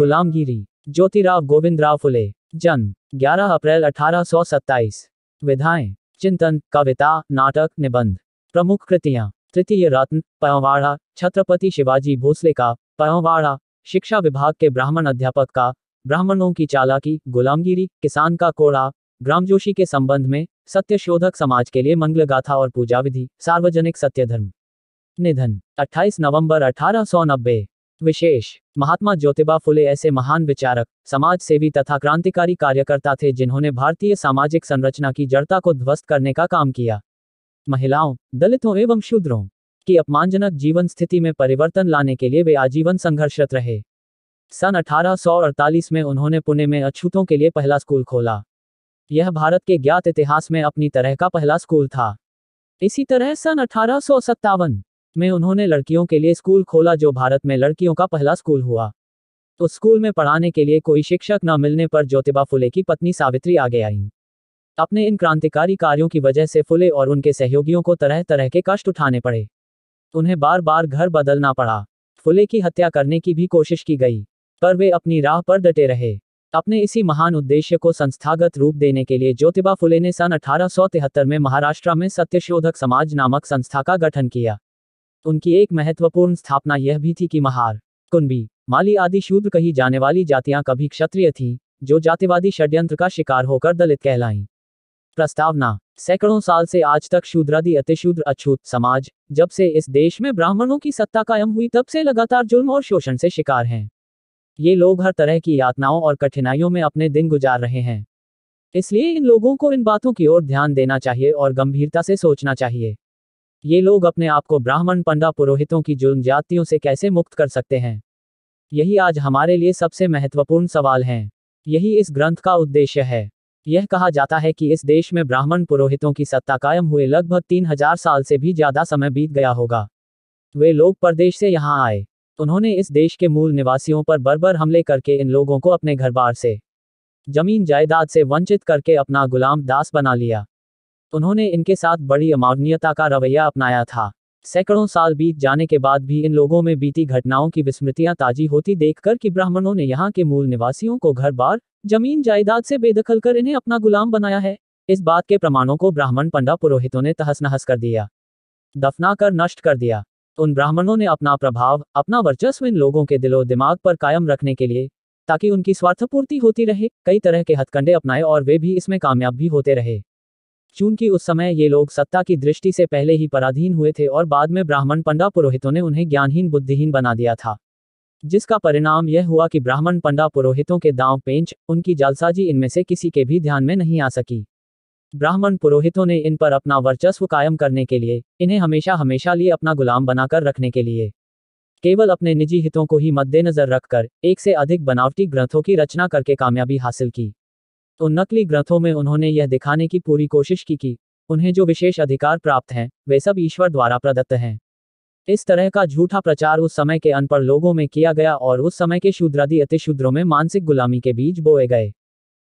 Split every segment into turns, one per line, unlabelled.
गुलामगिरी ज्योतिराव गोविंदराव फुले जन्म 11 अप्रैल 1827 विधाएं चिंतन कविता नाटक निबंध प्रमुख कृतियां तृतीय रत्न पयवाड़ा छत्रपति शिवाजी भोसले का पयवाड़ा शिक्षा विभाग के ब्राह्मण अध्यापक का ब्राह्मणों की चालाकी गुलामगिरी किसान का कोड़ा ग्रामजोशी के संबंध में सत्यशोधक समाज के लिए मंगल गाथा और पूजा विधि सार्वजनिक सत्य धर्म निधन 28 नवंबर अठारह विशेष महात्मा ज्योतिबा फुले ऐसे महान विचारक समाज सेवी तथा क्रांतिकारी कार्यकर्ता थे जिन्होंने भारतीय सामाजिक संरचना की जड़ता को ध्वस्त करने का काम किया महिलाओं दलितों एवं शूद्रों की अपमानजनक जीवन स्थिति में परिवर्तन लाने के लिए वे आजीवन संघर्षरत रहे सन 1848 में उन्होंने पुणे में अछूतों के लिए पहला स्कूल खोला यह भारत के ज्ञात इतिहास में अपनी तरह का पहला स्कूल था इसी तरह सन अठारह में उन्होंने लड़कियों के लिए स्कूल खोला जो भारत में लड़कियों का पहला स्कूल हुआ उस स्कूल में पढ़ाने के लिए कोई शिक्षक न मिलने पर ज्योतिबा फुले की पत्नी सावित्री आगे आई अपने इन क्रांतिकारी कार्यों की वजह से फुले और उनके सहयोगियों को तरह तरह के कष्ट उठाने पड़े उन्हें बार बार घर बदलना पड़ा फुले की हत्या करने की भी कोशिश की गई पर वे अपनी राह पर डटे रहे अपने इसी महान उद्देश्य को संस्थागत रूप देने के लिए ज्योतिबा फुले ने सन अठारह में महाराष्ट्र में सत्यशोधक समाज नामक संस्था का गठन किया तो उनकी एक महत्वपूर्ण स्थापना यह भी थी कि महार कुंभी माली आदि शूद्र कही जाने वाली जातियां कभी क्षत्रिय थीं जो जातिवादी षड्यंत्र का शिकार होकर दलित कहलाई प्रस्तावना सैकड़ों साल से आज तक शूद्रादि अतिशूद्र अछूत समाज जब से इस देश में ब्राह्मणों की सत्ता कायम हुई तब से लगातार जुर्म और शोषण से शिकार हैं ये लोग हर तरह की यातनाओं और कठिनाइयों में अपने दिन गुजार रहे हैं इसलिए इन लोगों को इन बातों की ओर ध्यान देना चाहिए और गंभीरता से सोचना चाहिए ये लोग अपने आप को ब्राह्मण पंडा पुरोहितों की जुर्म जातियों से कैसे मुक्त कर सकते हैं यही आज हमारे लिए सबसे महत्वपूर्ण सवाल हैं यही इस ग्रंथ का उद्देश्य है यह कहा जाता है कि इस देश में ब्राह्मण पुरोहितों की सत्ता कायम हुए लगभग तीन हजार साल से भी ज्यादा समय बीत गया होगा वे लोग प्रदेश से यहाँ आए उन्होंने इस देश के मूल निवासियों पर बर्बर हमले करके इन लोगों को अपने घर बार से जमीन जायदाद से वंचित करके अपना गुलाम दास बना लिया तो उन्होंने इनके साथ बड़ी अमावनीयता का रवैया अपनाया था सैकड़ों साल बीत जाने के बाद भी इन लोगों में बीती घटनाओं की विस्मृतियां ताजी होती देखकर कि ब्राह्मणों ने यहाँ के मूल निवासियों को घर बार जमीन जायदाद से बेदखल कर इन्हें अपना गुलाम बनाया है इस बात के प्रमाणों को ब्राह्मण पंडा पुरोहितों ने तहस नहस कर दिया दफना कर नष्ट कर दिया उन ब्राह्मणों ने अपना प्रभाव अपना वर्चस्व इन लोगों के दिलो दिमाग पर कायम रखने के लिए ताकि उनकी स्वार्थपूर्ति होती रहे कई तरह के हथकंडे अपनाए और वे भी इसमें कामयाब भी होते रहे चूंकि उस समय ये लोग सत्ता की दृष्टि से पहले ही पराधीन हुए थे और बाद में ब्राह्मण पंडा पुरोहितों ने उन्हें ज्ञानहीन बुद्धिहीन बना दिया था जिसका परिणाम यह हुआ कि ब्राह्मण पंडा पुरोहितों के दांव पेंच उनकी जालसाजी इनमें से किसी के भी ध्यान में नहीं आ सकी ब्राह्मण पुरोहितों ने इन पर अपना वर्चस्व कायम करने के लिए इन्हें हमेशा हमेशा लिए अपना गुलाम बनाकर रखने के लिए केवल अपने निजी हितों को ही मद्देनजर रखकर एक से अधिक बनावटी ग्रंथों की रचना करके कामयाबी हासिल की तो नकली ग्रंथों में उन्होंने यह दिखाने की पूरी कोशिश की कि उन्हें जो विशेष अधिकार प्राप्त हैं वे सब ईश्वर द्वारा प्रदत्त हैं इस तरह का झूठा प्रचार उस समय के अनपढ़ लोगों में किया गया और उस समय के शूद्रादि अतिशूद्रों में मानसिक गुलामी के बीच बोए गए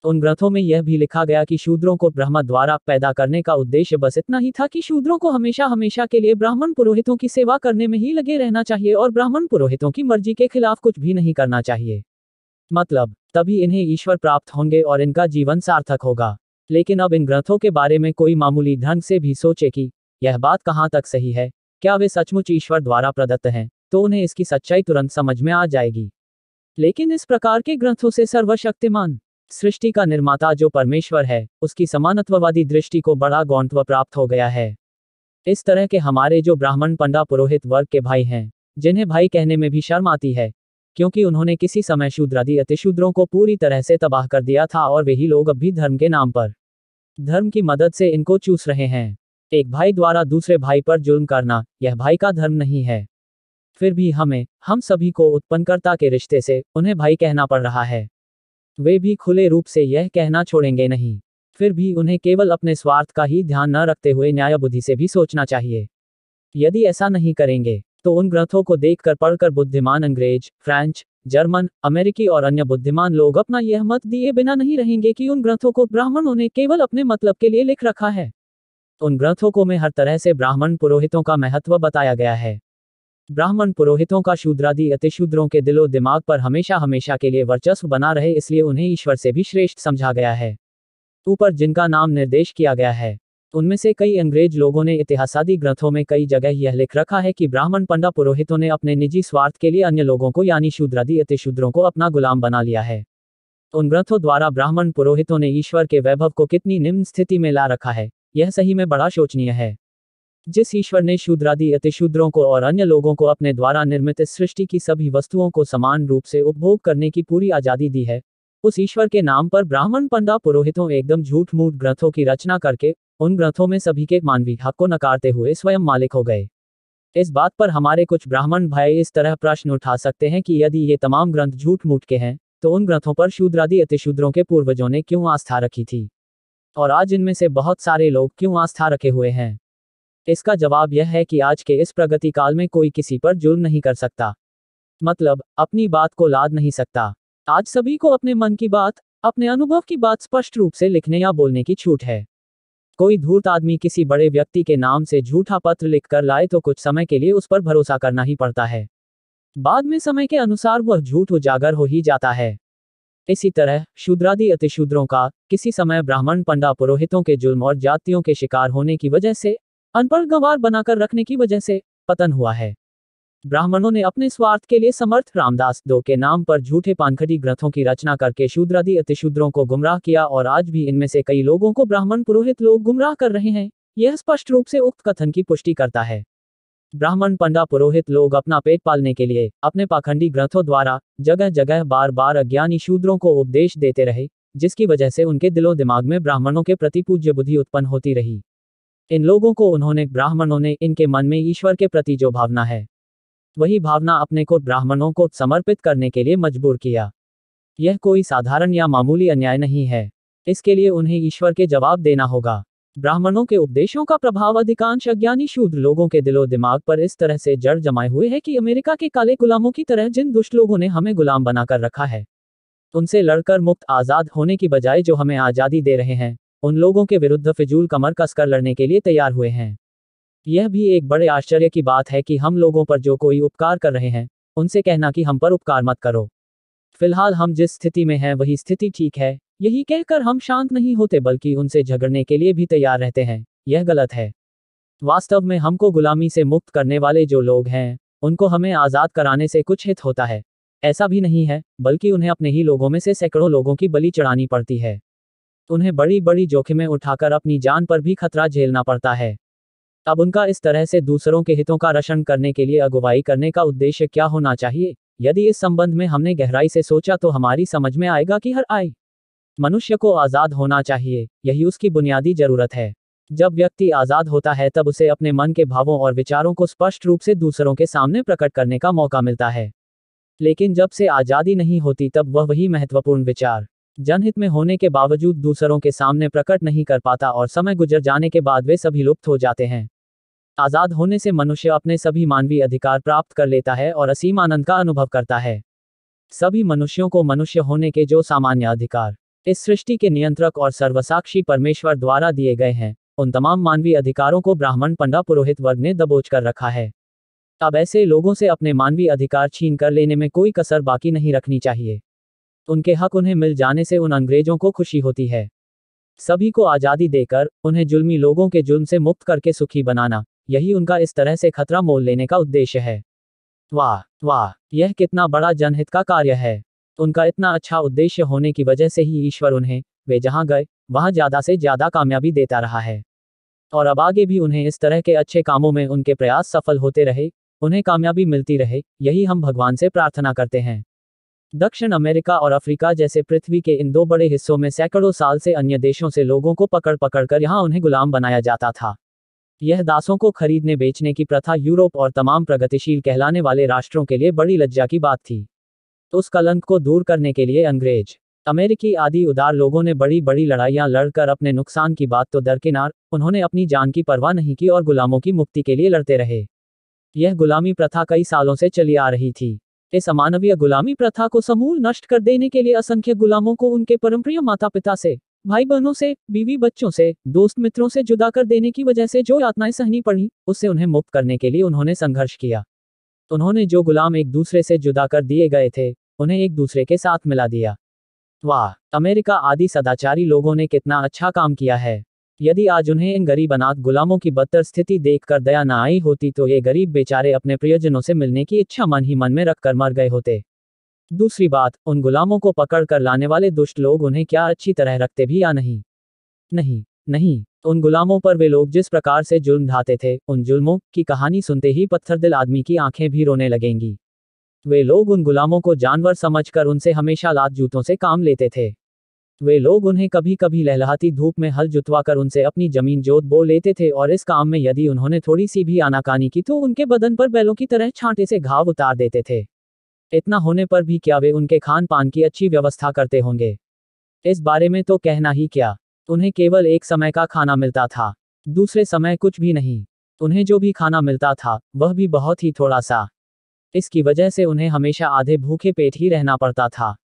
उन ग्रंथों में यह भी लिखा गया कि शूद्रों को ब्रह्म द्वारा पैदा करने का उद्देश्य बस इतना ही था कि शूद्रों को हमेशा हमेशा के लिए ब्राह्मण पुरोहितों की सेवा करने में ही लगे रहना चाहिए और ब्राह्मण पुरोहितों की मर्जी के खिलाफ कुछ भी नहीं करना चाहिए मतलब तभी इन्हें ईश्वर प्राप्त होंगे और इनका जीवन सार्थक होगा लेकिन अब इन ग्रंथों के बारे में कोई मामूली ढंग से भी सोचे कि यह बात कहाँ तक सही है क्या वे सचमुच ईश्वर द्वारा प्रदत्त हैं तो उन्हें इसकी सच्चाई तुरंत समझ में आ जाएगी लेकिन इस प्रकार के ग्रंथों से सर्वशक्तिमान सृष्टि का निर्माता जो परमेश्वर है उसकी समानत्ववादी दृष्टि को बड़ा गौंतव प्राप्त हो गया है इस तरह के हमारे जो ब्राह्मण पंडा पुरोहित वर्ग के भाई हैं जिन्हें भाई कहने में भी शर्म आती है क्योंकि उन्होंने किसी समय शूद्रादि अतिशूद्रों को पूरी तरह से तबाह कर दिया था और वही लोग अब भी धर्म के नाम पर धर्म की मदद से इनको चूस रहे हैं एक भाई द्वारा दूसरे भाई पर जुर्म करना यह भाई का धर्म नहीं है फिर भी हमें हम सभी को उत्पन्नकर्ता के रिश्ते से उन्हें भाई कहना पड़ रहा है वे भी खुले रूप से यह कहना छोड़ेंगे नहीं फिर भी उन्हें केवल अपने स्वार्थ का ही ध्यान न रखते हुए न्याय बुद्धि से भी सोचना चाहिए यदि ऐसा नहीं करेंगे तो उन ग्रंथों को देखकर पढ़कर बुद्धिमान अंग्रेज फ्रेंच जर्मन अमेरिकी और अन्य बुद्धिमान लोग अपना यह मत दिए बिना नहीं रहेंगे कि उन ग्रंथों को ब्राह्मणों ने केवल अपने मतलब के लिए लिख रखा है उन ग्रंथों को में हर तरह से ब्राह्मण पुरोहितों का महत्व बताया गया है ब्राह्मण पुरोहितों का शूद्रादि अतिशूद्रों के दिलो दिमाग पर हमेशा हमेशा के लिए वर्चस्व बना रहे इसलिए उन्हें ईश्वर से भी श्रेष्ठ समझा गया है ऊपर जिनका नाम निर्देश किया गया है उनमें से कई अंग्रेज लोगों ने इतिहासादी ग्रंथों में कई जगह यह लिख रखा है कि ब्राह्मण पंडा पुरोहितों ने अपने निजी स्वार्थ के लिए अन्य लोगों को यानी शूद्रादि अतिशूद्रों को अपना गुलाम बना लिया है उन ग्रंथों द्वारा ब्राह्मण पुरोहितों ने ईश्वर के वैभव को कितनी निम्न स्थिति में ला रखा है यह सही में बड़ा शोचनीय है जिस ईश्वर ने शूद्रादि अतिशूद्रों को और अन्य लोगों को अपने द्वारा निर्मित सृष्टि की सभी वस्तुओं को समान रूप से उपभोग करने की पूरी आजादी दी है उस ईश्वर के नाम पर ब्राह्मण पंडा पुरोहितों एकदम झूठ मूठ ग्रंथों की रचना करके उन ग्रंथों में सभी के मानवीय हक को नकारते हुए स्वयं मालिक हो गए इस बात पर हमारे कुछ ब्राह्मण भाई इस तरह प्रश्न उठा सकते हैं कि यदि ये तमाम ग्रंथ झूठ मूठ के हैं तो उन ग्रंथों पर शूद्रादि अतिशूद्रों के पूर्वजों ने क्यों आस्था रखी थी और आज इनमें से बहुत सारे लोग क्यों आस्था रखे हुए हैं इसका जवाब यह है कि आज के इस प्रगति काल में कोई किसी पर जुर्म नहीं कर सकता मतलब अपनी बात को लाद नहीं सकता आज सभी को अपने मन की बात अपने अनुभव की बात स्पष्ट रूप से लिखने या बोलने की छूट है कोई धूर्त आदमी किसी बड़े व्यक्ति के नाम से झूठा पत्र लिख कर लाए तो कुछ समय के लिए उस पर भरोसा करना ही पड़ता है बाद में समय के अनुसार वह झूठ उजागर हो ही जाता है इसी तरह शूद्रादि अतिशूद्रों का किसी समय ब्राह्मण पंडा पुरोहितों के जुल्म और जातियों के शिकार होने की वजह से अनपढ़ गंवार बनाकर रखने की वजह से पतन हुआ है ब्राह्मणों ने अपने स्वार्थ के लिए समर्थ रामदास दो के नाम पर झूठे पानखटी ग्रंथों की रचना करके शूद्रादि अतिशूद्रों को गुमराह किया और आज भी इनमें से कई लोगों को ब्राह्मण पुरोहित लोग गुमराह कर रहे हैं यह स्पष्ट रूप से उक्त कथन की पुष्टि करता है ब्राह्मण पंडा पुरोहित लोग अपना पेट पालने के लिए अपने पाखंडी ग्रंथों द्वारा जगह जगह बार बार अज्ञानी शूद्रों को उपदेश देते रहे जिसकी वजह से उनके दिलों दिमाग में ब्राह्मणों के प्रति पूज्य बुद्धि उत्पन्न होती रही इन लोगों को उन्होंने ब्राह्मणों ने इनके मन में ईश्वर के प्रति जो भावना है वही भावना अपने को ब्राह्मणों को समर्पित करने के लिए मजबूर किया यह कोई साधारण या मामूली अन्याय नहीं है इसके लिए उन्हें ईश्वर के जवाब देना होगा ब्राह्मणों के उपदेशों का प्रभाव अधिकांश अज्ञानी शूद्र लोगों के दिलो दिमाग पर इस तरह से जड़ जमाए हुए है कि अमेरिका के काले गुलामों की तरह जिन दुष्ट लोगों ने हमें गुलाम बनाकर रखा है उनसे लड़कर मुक्त आजाद होने की बजाय जो हमें आजादी दे रहे हैं उन लोगों के विरुद्ध फिजूल कमर कसकर लड़ने के लिए तैयार हुए हैं यह भी एक बड़े आश्चर्य की बात है कि हम लोगों पर जो कोई उपकार कर रहे हैं उनसे कहना कि हम पर उपकार मत करो फिलहाल हम जिस स्थिति में हैं वही स्थिति ठीक है यही कहकर हम शांत नहीं होते बल्कि उनसे झगड़ने के लिए भी तैयार रहते हैं यह गलत है वास्तव में हमको गुलामी से मुक्त करने वाले जो लोग हैं उनको हमें आज़ाद कराने से कुछ हित होता है ऐसा भी नहीं है बल्कि उन्हें अपने ही लोगों में से सैकड़ों लोगों की बलि चढ़ानी पड़ती है उन्हें बड़ी बड़ी जोखिमें उठाकर अपनी जान पर भी खतरा झेलना पड़ता है अब उनका इस तरह से दूसरों के हितों का रक्षण करने के लिए अगुवाई करने का उद्देश्य क्या होना चाहिए यदि इस संबंध में हमने गहराई से सोचा तो हमारी समझ में आएगा कि हर आय मनुष्य को आज़ाद होना चाहिए यही उसकी बुनियादी जरूरत है जब व्यक्ति आज़ाद होता है तब उसे अपने मन के भावों और विचारों को स्पष्ट रूप से दूसरों के सामने प्रकट करने का मौका मिलता है लेकिन जब से आज़ादी नहीं होती तब वह वही महत्वपूर्ण विचार जनहित में होने के बावजूद दूसरों के सामने प्रकट नहीं कर पाता और समय गुजर जाने के बाद वे सभी लुप्त हो जाते हैं आजाद होने से मनुष्य अपने सभी मानवीय अधिकार प्राप्त कर लेता है और असीम आनंद का अनुभव करता है सभी मनुष्यों को मनुष्य होने के जो सामान्य अधिकार इस सृष्टि के नियंत्रक और सर्वसाक्षी परमेश्वर द्वारा दिए गए हैं उन तमाम मानवीय अधिकारों को ब्राह्मण पंडा पुरोहित वर्ग ने दबोच कर रखा है अब ऐसे लोगों से अपने मानवीय अधिकार छीन कर लेने में कोई कसर बाकी नहीं रखनी चाहिए उनके हक उन्हें मिल जाने से उन अंग्रेजों को खुशी होती है सभी को आज़ादी देकर उन्हें जुल्मी लोगों के जुल्म से मुक्त करके सुखी बनाना यही उनका इस तरह से खतरा मोल लेने का उद्देश्य है वाह वाह यह कितना बड़ा जनहित का कार्य है उनका इतना अच्छा उद्देश्य होने की वजह से ही ईश्वर उन्हें वे जहां गए वहां ज्यादा से ज्यादा कामयाबी देता रहा है और अब आगे भी उन्हें इस तरह के अच्छे कामों में उनके प्रयास सफल होते रहे उन्हें कामयाबी मिलती रहे यही हम भगवान से प्रार्थना करते हैं दक्षिण अमेरिका और अफ्रीका जैसे पृथ्वी के इन दो बड़े हिस्सों में सैकड़ों साल से अन्य देशों से लोगों को पकड़ पकड़ कर यहाँ उन्हें गुलाम बनाया जाता था यह दासों को खरीदने बेचने की प्रथा यूरोप और तमाम प्रगतिशील कहलाने वाले राष्ट्रों के लिए बड़ी लज्जा की बात थी उस कलंक को दूर करने के लिए अंग्रेज अमेरिकी आदि उदार लोगों ने बड़ी बड़ी लड़ाइयां लड़कर अपने नुकसान की बात तो दरकिनार उन्होंने अपनी जान की परवाह नहीं की और गुलामों की मुक्ति के लिए लड़ते रहे यह गुलामी प्रथा कई सालों से चली आ रही थी इस अमानवीय गुलामी प्रथा को समूल नष्ट कर देने के लिए असंख्य गुलामों को उनके परमप्रिय माता पिता से भाई बहनों से बीवी बच्चों से दोस्त मित्रों से जुदा कर देने की वजह से जो यातनाएं सहनी पड़ी उससे उन्हें मुक्त करने के लिए उन्होंने संघर्ष किया उन्होंने जो गुलाम एक दूसरे से जुदा कर दिए गए थे उन्हें एक दूसरे के साथ मिला दिया वाह अमेरिका आदि सदाचारी लोगों ने कितना अच्छा काम किया है यदि आज उन्हें इन गरीब अनाथ गुलामों की बदतर स्थिति देखकर दया न आई होती तो ये गरीब बेचारे अपने प्रियजनों से मिलने की इच्छा मन ही मन में रखकर मर गए होते दूसरी बात उन गुलामों को पकड़ कर लाने वाले दुष्ट लोग उन्हें क्या अच्छी तरह रखते भी या नहीं नहीं नहीं उन गुलामों पर वे लोग जिस प्रकार से जुल्म ढाते थे उन जुल्मों की कहानी सुनते ही पत्थर दिल आदमी की आंखें भी रोने लगेंगी वे लोग उन गुलामों को जानवर समझकर उनसे हमेशा लात जूतों से काम लेते थे वे लोग उन्हें कभी कभी लहलहाती धूप में हल जुतवा कर उनसे अपनी जमीन जोत बो लेते थे और इस काम में यदि उन्होंने थोड़ी सी भी आनाकानी की तो उनके बदन पर बैलों की तरह छांटे से घाव उतार देते थे इतना होने पर भी क्या वे उनके खान पान की अच्छी व्यवस्था करते होंगे इस बारे में तो कहना ही क्या उन्हें केवल एक समय का खाना मिलता था दूसरे समय कुछ भी नहीं उन्हें जो भी खाना मिलता था वह भी बहुत ही थोड़ा सा इसकी वजह से उन्हें हमेशा आधे भूखे पेट ही रहना पड़ता था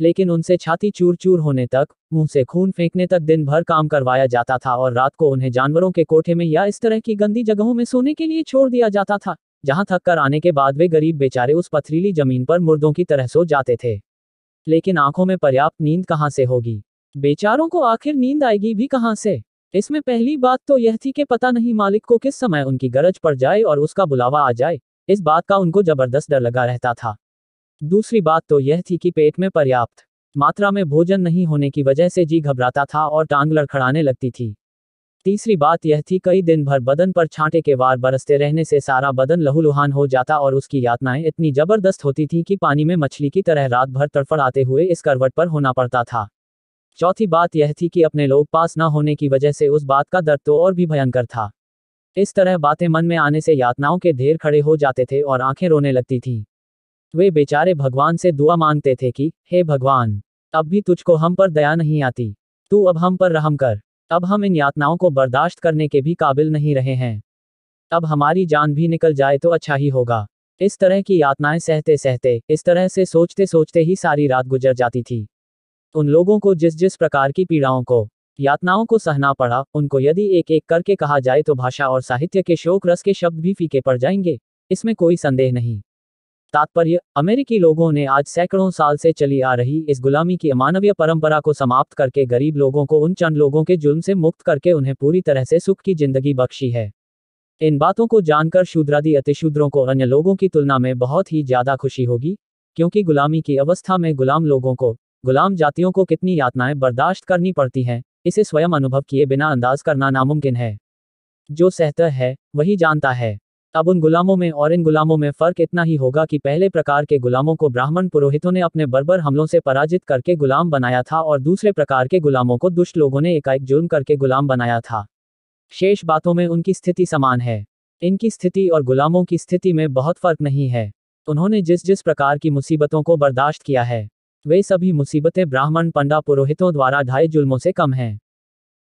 लेकिन उनसे छाती चूर चूर होने तक मुंह से खून फेंकने तक दिन भर काम करवाया जाता था और रात को उन्हें जानवरों के कोठे में या इस तरह की गंदी जगहों में सोने के लिए छोड़ दिया जाता था जहां थक कर आने के बाद वे गरीब बेचारे उस पथरीली जमीन पर मुर्दों की तरह सो जाते थे लेकिन आंखों में पर्याप्त नींद कहाँ से होगी बेचारों को आखिर नींद आएगी भी कहाँ से इसमें पहली बात तो यह थी कि पता नहीं मालिक को किस समय उनकी गरज पड़ जाए और उसका बुलावा आ जाए इस बात का उनको जबरदस्त डर लगा रहता था दूसरी बात तो यह थी कि पेट में पर्याप्त मात्रा में भोजन नहीं होने की वजह से जी घबराता था और टांग लड़खड़ाने लगती थी तीसरी बात यह थी कई दिन भर बदन पर छांटे के वार बरसते रहने से सारा बदन लहूलुहान हो जाता और उसकी यातनाएं इतनी जबरदस्त होती थी कि पानी में मछली की तरह रात भर तड़फड़ाते हुए इस करवट पर होना पड़ता था चौथी बात यह थी कि अपने लोग पास न होने की वजह से उस बात का दर्द तो और भी भयंकर था इस तरह बातें मन में आने से यातनाओं के ढेर खड़े हो जाते थे और आंखें रोने लगती थीं वे बेचारे भगवान से दुआ मांगते थे कि हे भगवान अब भी तुझको हम पर दया नहीं आती तू अब हम पर रहम कर अब हम इन यातनाओं को बर्दाश्त करने के भी काबिल नहीं रहे हैं अब हमारी जान भी निकल जाए तो अच्छा ही होगा इस तरह की यातनाएं सहते सहते इस तरह से सोचते सोचते ही सारी रात गुजर जाती थी उन लोगों को जिस जिस प्रकार की पीड़ाओं को यातनाओं को सहना पड़ा उनको यदि एक एक करके कहा जाए तो भाषा और साहित्य के शोक रस के शब्द भी फीके पड़ जाएंगे इसमें कोई संदेह नहीं तात्पर्य अमेरिकी लोगों ने आज सैकड़ों साल से चली आ रही इस गुलामी की अमानवीय परंपरा को समाप्त करके गरीब लोगों को उन चंद लोगों के जुल्म से मुक्त करके उन्हें पूरी तरह से सुख की जिंदगी बख्शी है इन बातों को जानकर शूद्रादि अतिशूद्रों को अन्य लोगों की तुलना में बहुत ही ज्यादा खुशी होगी क्योंकि गुलामी की अवस्था में गुलाम लोगों को गुलाम जातियों को कितनी यातनाएं बर्दाश्त करनी पड़ती हैं इसे स्वयं अनुभव किए बिना अंदाज करना नामुमकिन है जो सहता है वही जानता है अब उन गुलामों में और इन गुलामों में फर्क इतना ही होगा कि पहले प्रकार के गुलामों को ब्राह्मण पुरोहितों ने अपने बर्बर हमलों से पराजित करके गुलाम बनाया था और दूसरे प्रकार के गुलामों को दुष्ट लोगों ने एकाएक जुर्म करके गुलाम बनाया था शेष बातों में उनकी स्थिति समान है इनकी स्थिति और गुलामों की स्थिति में बहुत फर्क नहीं है उन्होंने जिस जिस प्रकार की मुसीबतों को बर्दाश्त किया है वे सभी मुसीबतें ब्राह्मण पंडा पुरोहितों द्वारा ढाई जुल्मों से कम हैं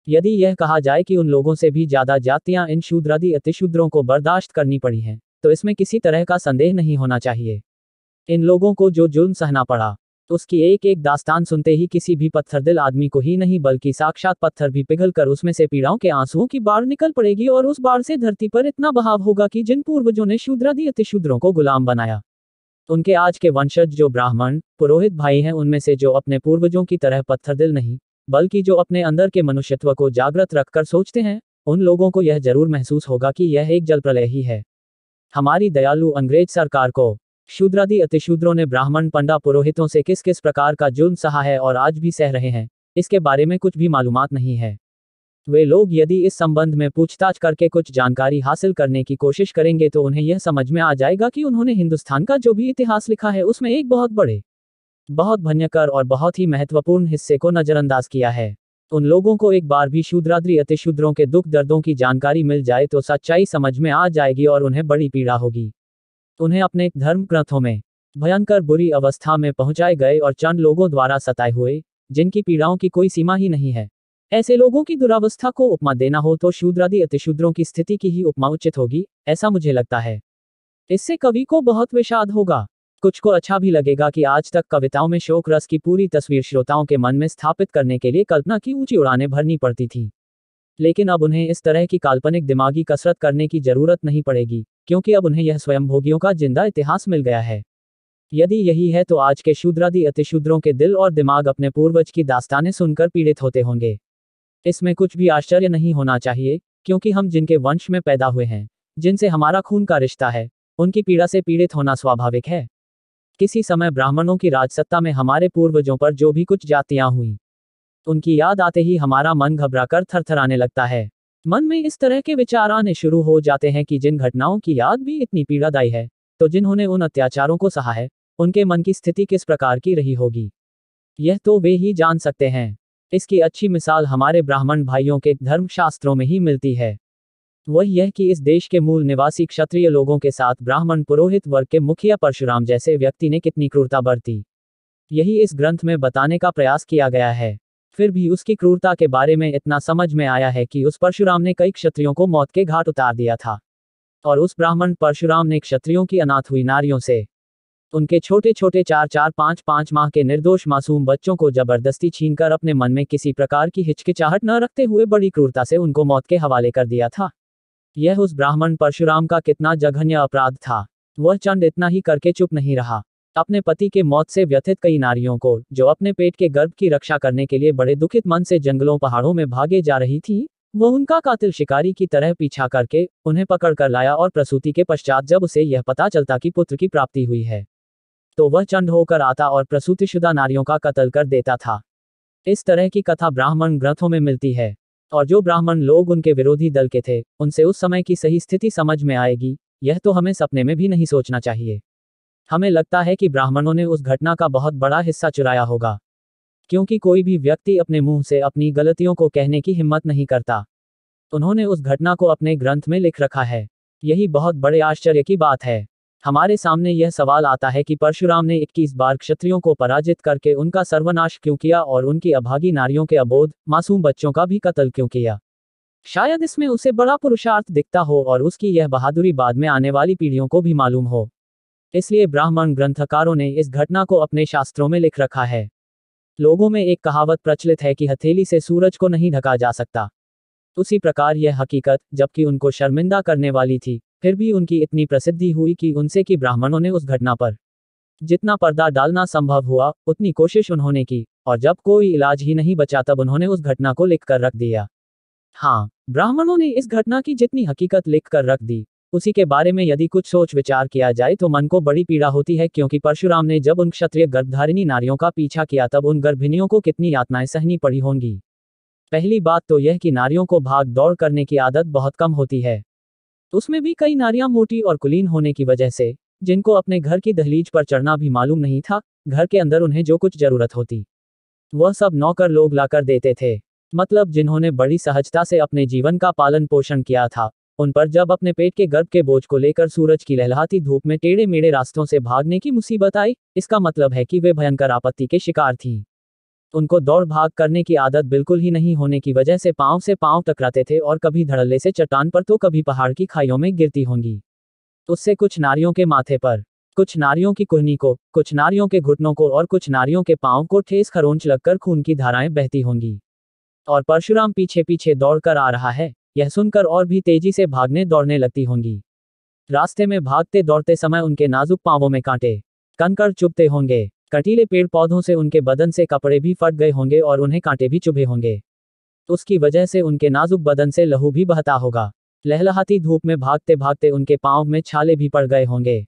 यदि यह कहा जाए कि उन लोगों से भी ज्यादा जातियां इन शूद्रादि अतिशूद्रों को बर्दाश्त करनी पड़ी हैं तो इसमें किसी तरह का संदेह नहीं होना चाहिए इन लोगों को जो जुल्म सहना पड़ा तो उसकी एक एक दास्तान सुनते ही किसी भी पत्थरदिल आदमी को ही नहीं बल्कि साक्षात पत्थर भी पिघल कर उसमें से पीड़ाओं के आंसुओं की बाढ़ निकल पड़ेगी और उस बाढ़ से धरती पर इतना बहाव होगा कि जिन पूर्वजों ने शूद्रादि अतिशूद्रों को गुलाम बनाया उनके आज के वंशज जो ब्राह्मण पुरोहित भाई हैं उनमें से जो अपने पूर्वजों की तरह पत्थरदिल नहीं बल्कि जो अपने अंदर के मनुष्यत्व को जागृत रखकर सोचते हैं उन लोगों को यह जरूर महसूस होगा कि यह एक जल प्रलय ही है हमारी दयालु अंग्रेज सरकार को शूद्रादि अतिशूद्रों ने ब्राह्मण पंडा पुरोहितों से किस किस प्रकार का जुल्म सहा है और आज भी सह रहे हैं इसके बारे में कुछ भी मालूम नहीं है वे लोग यदि इस संबंध में पूछताछ करके कुछ जानकारी हासिल करने की कोशिश करेंगे तो उन्हें यह समझ में आ जाएगा कि उन्होंने हिंदुस्तान का जो भी इतिहास लिखा है उसमें एक बहुत बड़े बहुत भन्यकर और बहुत ही महत्वपूर्ण हिस्से को नजरअंदाज किया है उन लोगों को एक बार भी शूद्राद्री अतिशूद्रों के दुख दर्दों की जानकारी मिल जाए तो सच्चाई समझ में आ जाएगी और उन्हें बड़ी पीड़ा होगी उन्हें अपने धर्म ग्रंथों में भयंकर बुरी अवस्था में पहुंचाए गए और चंद लोगों द्वारा सताए हुए जिनकी पीड़ाओं की कोई सीमा ही नहीं है ऐसे लोगों की दुरावस्था को उपमा देना हो तो शूद्रादि अतिशूद्रों की स्थिति की ही उपमा उचित होगी ऐसा मुझे लगता है इससे कवि को बहुत विषाद होगा कुछ को अच्छा भी लगेगा कि आज तक कविताओं में शोक रस की पूरी तस्वीर श्रोताओं के मन में स्थापित करने के लिए कल्पना की ऊंची उड़ानें भरनी पड़ती थी लेकिन अब उन्हें इस तरह की काल्पनिक दिमागी कसरत करने की जरूरत नहीं पड़ेगी क्योंकि अब उन्हें यह स्वयंभोगियों का जिंदा इतिहास मिल गया है यदि यही है तो आज के शूद्रादि अतिशूद्रों के दिल और दिमाग अपने पूर्वज की दास्तानें सुनकर पीड़ित होते होंगे इसमें कुछ भी आश्चर्य नहीं होना चाहिए क्योंकि हम जिनके वंश में पैदा हुए हैं जिनसे हमारा खून का रिश्ता है उनकी पीड़ा से पीड़ित होना स्वाभाविक है किसी समय ब्राह्मणों की राजसत्ता में हमारे पूर्वजों पर जो भी कुछ जातियां हुई उनकी याद आते ही हमारा मन घबराकर थरथराने लगता है मन में इस तरह के विचार आने शुरू हो जाते हैं कि जिन घटनाओं की याद भी इतनी पीड़ादायी है तो जिन्होंने उन अत्याचारों को सहा है उनके मन की स्थिति किस प्रकार की रही होगी यह तो वे ही जान सकते हैं इसकी अच्छी मिसाल हमारे ब्राह्मण भाइयों के धर्मशास्त्रों में ही मिलती है वह यह कि इस देश के मूल निवासी क्षत्रिय लोगों के साथ ब्राह्मण पुरोहित वर्ग के मुखिया परशुराम जैसे व्यक्ति ने कितनी क्रूरता बरती यही इस ग्रंथ में बताने का प्रयास किया गया है फिर भी उसकी क्रूरता के बारे में इतना समझ में आया है कि उस परशुराम ने कई क्षत्रियों को मौत के घाट उतार दिया था और उस ब्राह्मण परशुराम ने क्षत्रियों की अनाथ हुई नारियों से उनके छोटे छोटे चार चार पाँच पांच माह के निर्दोष मासूम बच्चों को जबरदस्ती छीनकर अपने मन में किसी प्रकार की हिचकिचाहट न रखते हुए बड़ी क्रूरता से उनको मौत के हवाले कर दिया था यह उस ब्राह्मण परशुराम का कितना जघन्य अपराध था वह चंड इतना ही करके चुप नहीं रहा अपने पति के मौत से व्यथित कई नारियों को जो अपने पेट के गर्भ की रक्षा करने के लिए बड़े दुखित मन से जंगलों पहाड़ों में भागे जा रही थी वह उनका कातिल शिकारी की तरह पीछा करके उन्हें पकड़ कर लाया और प्रसूति के पश्चात जब उसे यह पता चलता कि पुत्र की प्राप्ति हुई है तो वह चंड होकर आता और प्रसूतिशुदा नारियों का कत्ल कर देता था इस तरह की कथा ब्राह्मण ग्रंथों में मिलती है और जो ब्राह्मण लोग उनके विरोधी दल के थे उनसे उस समय की सही स्थिति समझ में आएगी यह तो हमें सपने में भी नहीं सोचना चाहिए हमें लगता है कि ब्राह्मणों ने उस घटना का बहुत बड़ा हिस्सा चुराया होगा क्योंकि कोई भी व्यक्ति अपने मुंह से अपनी गलतियों को कहने की हिम्मत नहीं करता उन्होंने उस घटना को अपने ग्रंथ में लिख रखा है यही बहुत बड़े आश्चर्य की बात है हमारे सामने यह सवाल आता है कि परशुराम ने 21 बार क्षत्रियों को पराजित करके उनका सर्वनाश क्यों किया और उनकी अभागी नारियों के अबोध मासूम बच्चों का भी कत्ल क्यों किया शायद इसमें उसे बड़ा पुरुषार्थ दिखता हो और उसकी यह बहादुरी बाद में आने वाली पीढ़ियों को भी मालूम हो इसलिए ब्राह्मण ग्रंथकारों ने इस घटना को अपने शास्त्रों में लिख रखा है लोगों में एक कहावत प्रचलित है कि हथेली से सूरज को नहीं ढका जा सकता उसी प्रकार यह हकीकत जबकि उनको शर्मिंदा करने वाली थी फिर भी उनकी इतनी प्रसिद्धि हुई कि उनसे कि ब्राह्मणों ने उस घटना पर जितना पर्दा डालना संभव हुआ उतनी कोशिश उन्होंने की और जब कोई इलाज ही नहीं बचा तब उन्होंने उस घटना को लिख कर रख दिया हाँ ब्राह्मणों ने इस घटना की जितनी हकीकत लिख कर रख दी उसी के बारे में यदि कुछ सोच विचार किया जाए तो मन को बड़ी पीड़ा होती है क्योंकि परशुराम ने जब उन क्षत्रिय गर्भधारिणी नारियों का पीछा किया तब उन गर्भिणियों को कितनी यातनाएं सहनी पड़ी होंगी पहली बात तो यह कि नारियों को भाग दौड़ करने की आदत बहुत कम होती है तो उसमें भी कई नारियां मोटी और कुलीन होने की वजह से जिनको अपने घर की दहलीज पर चढ़ना भी मालूम नहीं था घर के अंदर उन्हें जो कुछ जरूरत होती वह सब नौकर लोग लाकर देते थे मतलब जिन्होंने बड़ी सहजता से अपने जीवन का पालन पोषण किया था उन पर जब अपने पेट के गर्भ के बोझ को लेकर सूरज की लहलाती धूप में टेढ़े मेढ़े रास्तों से भागने की मुसीबत आई इसका मतलब है कि वे भयंकर आपत्ति के शिकार थीं उनको दौड़ भाग करने की आदत बिल्कुल ही नहीं होने की वजह से पांव से पांव टकराते थे और कभी धड़ल्ले से चट्टान पर तो कभी पहाड़ की खाइयों में गिरती होंगी उससे कुछ नारियों के माथे पर कुछ नारियों की कुहनी को कुछ नारियों के घुटनों को और कुछ नारियों के पांव को ठेस खरोंच लगकर खून की धाराएं बहती होंगी और परशुराम पीछे पीछे दौड़कर आ रहा है यह सुनकर और भी तेजी से भागने दौड़ने लगती होंगी रास्ते में भागते दौड़ते समय उनके नाजुक पांवों में कांटे कनकर चुभते होंगे कटीले पेड़ पौधों से उनके बदन से कपड़े भी फट गए होंगे और उन्हें कांटे भी चुभे होंगे उसकी वजह से उनके नाजुक बदन से लहू भी बहता होगा लहलहाती धूप में भागते भागते उनके पाँव में छाले भी पड़ गए होंगे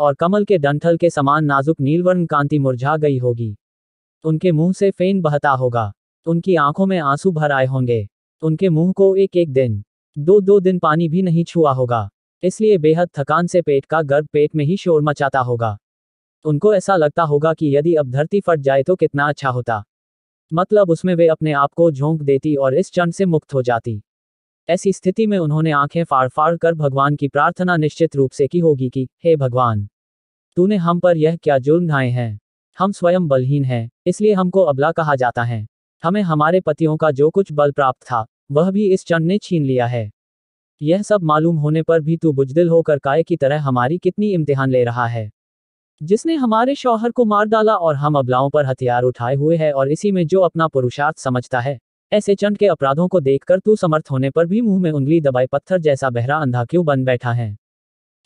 और कमल के डंठल के समान नाजुक नीलवर्ण कांति मुरझा गई होगी उनके मुंह से फेन बहता होगा उनकी आंखों में आंसू भर आए होंगे उनके मुंह को एक एक दिन दो दो दिन पानी भी नहीं छुआ होगा इसलिए बेहद थकान से पेट का गर्भ पेट में ही शोर मचाता होगा तो उनको ऐसा लगता होगा कि यदि अब धरती फट जाए तो कितना अच्छा होता मतलब उसमें वे अपने आप को झोंक देती और इस चंड से मुक्त हो जाती ऐसी स्थिति में उन्होंने आंखें फाड़ फाड़ कर भगवान की प्रार्थना निश्चित रूप से की होगी कि हे भगवान तूने हम पर यह क्या जुर्म ढाए हैं हम स्वयं बलहीन हैं इसलिए हमको अबला कहा जाता है हमें हमारे पतियों का जो कुछ बल प्राप्त था वह भी इस चंड ने छीन लिया है यह सब मालूम होने पर भी तू बुजदिल होकर काय की तरह हमारी कितनी इम्तिहान ले रहा है जिसने हमारे शौहर को मार डाला और हम अबलाओं पर हथियार उठाए हुए हैं और इसी में जो अपना पुरुषार्थ समझता है ऐसे चंड के अपराधों को देखकर तू समर्थ होने पर भी मुंह में उंगली दबाए पत्थर जैसा बहरा अंधा क्यों बन बैठा है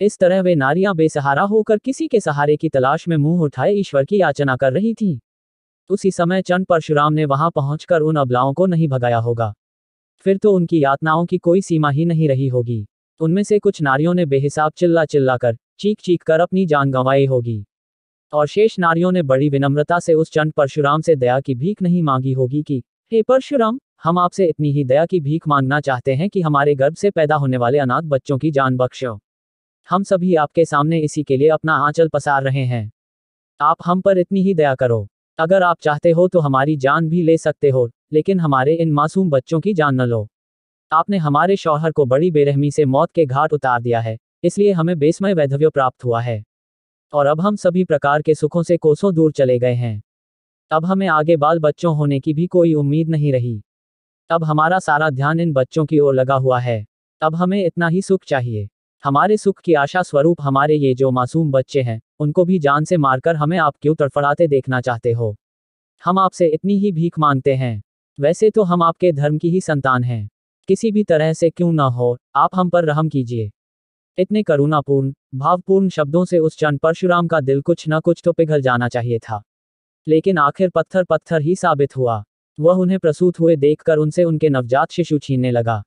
इस तरह वे नारियां बेसहारा होकर किसी के सहारे की तलाश में मुंह उठाए ईश्वर की याचना कर रही थी उसी समय चंड परशुराम ने वहां पहुंचकर उन अबलाओं को नहीं भगाया होगा फिर तो उनकी यातनाओं की कोई सीमा ही नहीं रही होगी उनमें से कुछ नारियों ने बेहिसाब चिल्ला चिल्ला कर चीख चीख कर अपनी जान गंवाई होगी और शेष नारियों ने बड़ी विनम्रता से उस चंड परशुराम से दया की भीख नहीं मांगी होगी कि हे परशुराम हम आपसे इतनी ही दया की भीख मांगना चाहते हैं कि हमारे गर्भ से पैदा होने वाले अनाथ बच्चों की जान बख्शो हम सभी आपके सामने इसी के लिए अपना आंचल पसार रहे हैं आप हम पर इतनी ही दया करो अगर आप चाहते हो तो हमारी जान भी ले सकते हो लेकिन हमारे इन मासूम बच्चों की जान न लो आपने हमारे शौहर को बड़ी बेरहमी से मौत के घाट उतार दिया है इसलिए हमें बेसमय वैधव्य प्राप्त हुआ है और अब हम सभी प्रकार के सुखों से कोसों दूर चले गए हैं अब हमें आगे बाल बच्चों होने की भी कोई उम्मीद नहीं रही अब हमारा सारा ध्यान इन बच्चों की ओर लगा हुआ है अब हमें इतना ही सुख चाहिए हमारे सुख की आशा स्वरूप हमारे ये जो मासूम बच्चे हैं उनको भी जान से मारकर हमें आप क्यों तड़फड़ाते देखना चाहते हो हम आपसे इतनी ही भीख मांगते हैं वैसे तो हम आपके धर्म की ही संतान हैं किसी भी तरह से क्यों ना हो आप हम पर रहम कीजिए इतने करुणापूर्ण भावपूर्ण शब्दों से उस क्षण परशुराम का दिल कुछ न कुछ तो पिघल जाना चाहिए था लेकिन आखिर पत्थर पत्थर ही साबित हुआ वह उन्हें प्रसूत हुए देखकर उनसे उनके नवजात शिशु छीनने लगा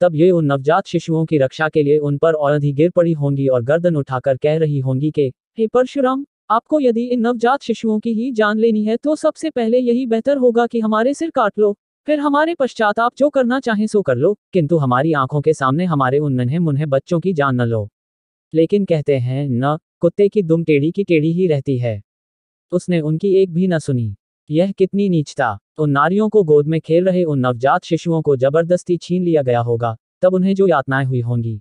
तब ये उन नवजात शिशुओं की रक्षा के लिए उन पर और अधिक गिर पड़ी होंगी और गर्दन उठाकर कह रही होंगी कि हे परशुराम आपको यदि इन नवजात शिशुओं की ही जान लेनी है तो सबसे पहले यही बेहतर होगा कि हमारे सिर काट लो फिर हमारे पश्चात आप जो करना चाहें सो कर लो किंतु हमारी आंखों के सामने हमारे उन नन्हे मुन्हे बच्चों की जान न लो लेकिन कहते हैं न कुत्ते की दुम टेढ़ी की टेढ़ी ही रहती है उसने उनकी एक भी न सुनी यह कितनी नीचता उन नारियों को गोद में खेल रहे उन नवजात शिशुओं को जबरदस्ती छीन लिया गया होगा तब उन्हें जो यातनाएं हुई होंगी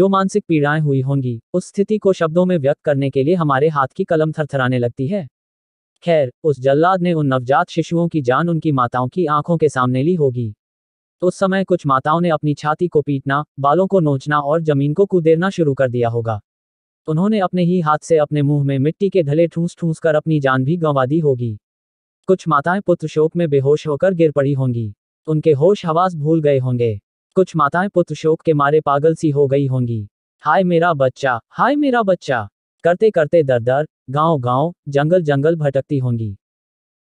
जो मानसिक पीड़ाएं हुई होंगी उस स्थिति को शब्दों में व्यक्त करने के लिए हमारे हाथ की कलम थरथराने लगती है खैर उस जल्लाद ने उन नवजात शिशुओं की जान उनकी माताओं की आंखों के सामने ली होगी उस समय कुछ माताओं ने अपनी छाती को पीटना बालों को नोचना और जमीन को कुदेरना शुरू कर दिया होगा उन्होंने अपने ही हाथ से अपने मुंह में मिट्टी के ढले ठूंस ठूंस कर अपनी जान भी गंवा दी होगी कुछ माताएं पुत्र शोक में बेहोश होकर गिर पड़ी होंगी उनके होश हवास भूल गए होंगे कुछ माताएं पुत्र शोक के मारे पागल सी हो गई होंगी हाय मेरा बच्चा हाय मेरा बच्चा करते करते दर दर गाँव गाँव जंगल जंगल भटकती होंगी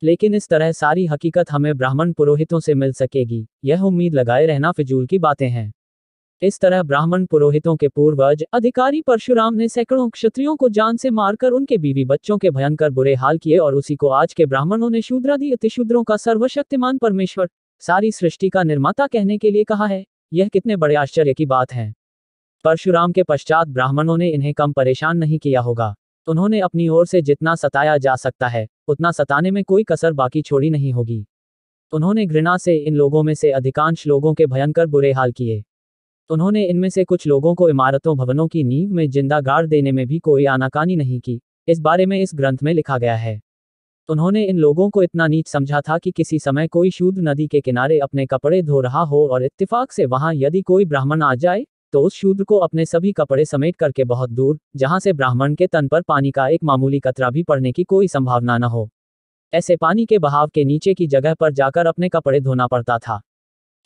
लेकिन इस तरह सारी हकीकत हमें ब्राह्मण पुरोहितों से मिल सकेगी यह उम्मीद लगाए रहना फिजूल की बातें हैं इस तरह ब्राह्मण पुरोहितों के पूर्वज अधिकारी परशुराम ने सैकड़ों क्षत्रियों को जान से मारकर उनके बीवी बच्चों के भयंकर बुरे हाल किए और उसी को आज के ब्राह्मणों ने शूद्रादि अतिशूद्रों का सर्वशक्तिमान परमेश्वर सारी सृष्टि का निर्माता कहने के लिए कहा है यह कितने बड़े आश्चर्य की बात है परशुराम के पश्चात ब्राह्मणों ने इन्हें कम परेशान नहीं किया होगा उन्होंने अपनी ओर से जितना सताया जा सकता है उतना सताने में कोई कसर बाकी छोड़ी नहीं होगी उन्होंने घृणा से इन लोगों में से अधिकांश लोगों के भयंकर बुरे हाल किए उन्होंने इनमें से कुछ लोगों को इमारतों भवनों की नींव में जिंदा गाड़ देने में भी कोई आनाकानी नहीं की इस बारे में इस ग्रंथ में लिखा गया है उन्होंने इन लोगों को इतना नीच समझा था कि किसी समय कोई शूद्र नदी के किनारे अपने कपड़े धो रहा हो और इतफाक से वहां यदि कोई ब्राह्मण आ जाए तो उस शूद्र को अपने सभी कपड़े समेट करके बहुत दूर जहां से ब्राह्मण के तन पर पानी का एक मामूली कतरा भी पड़ने की कोई संभावना न हो ऐसे पानी के बहाव के नीचे की जगह पर जाकर अपने कपड़े धोना पड़ता था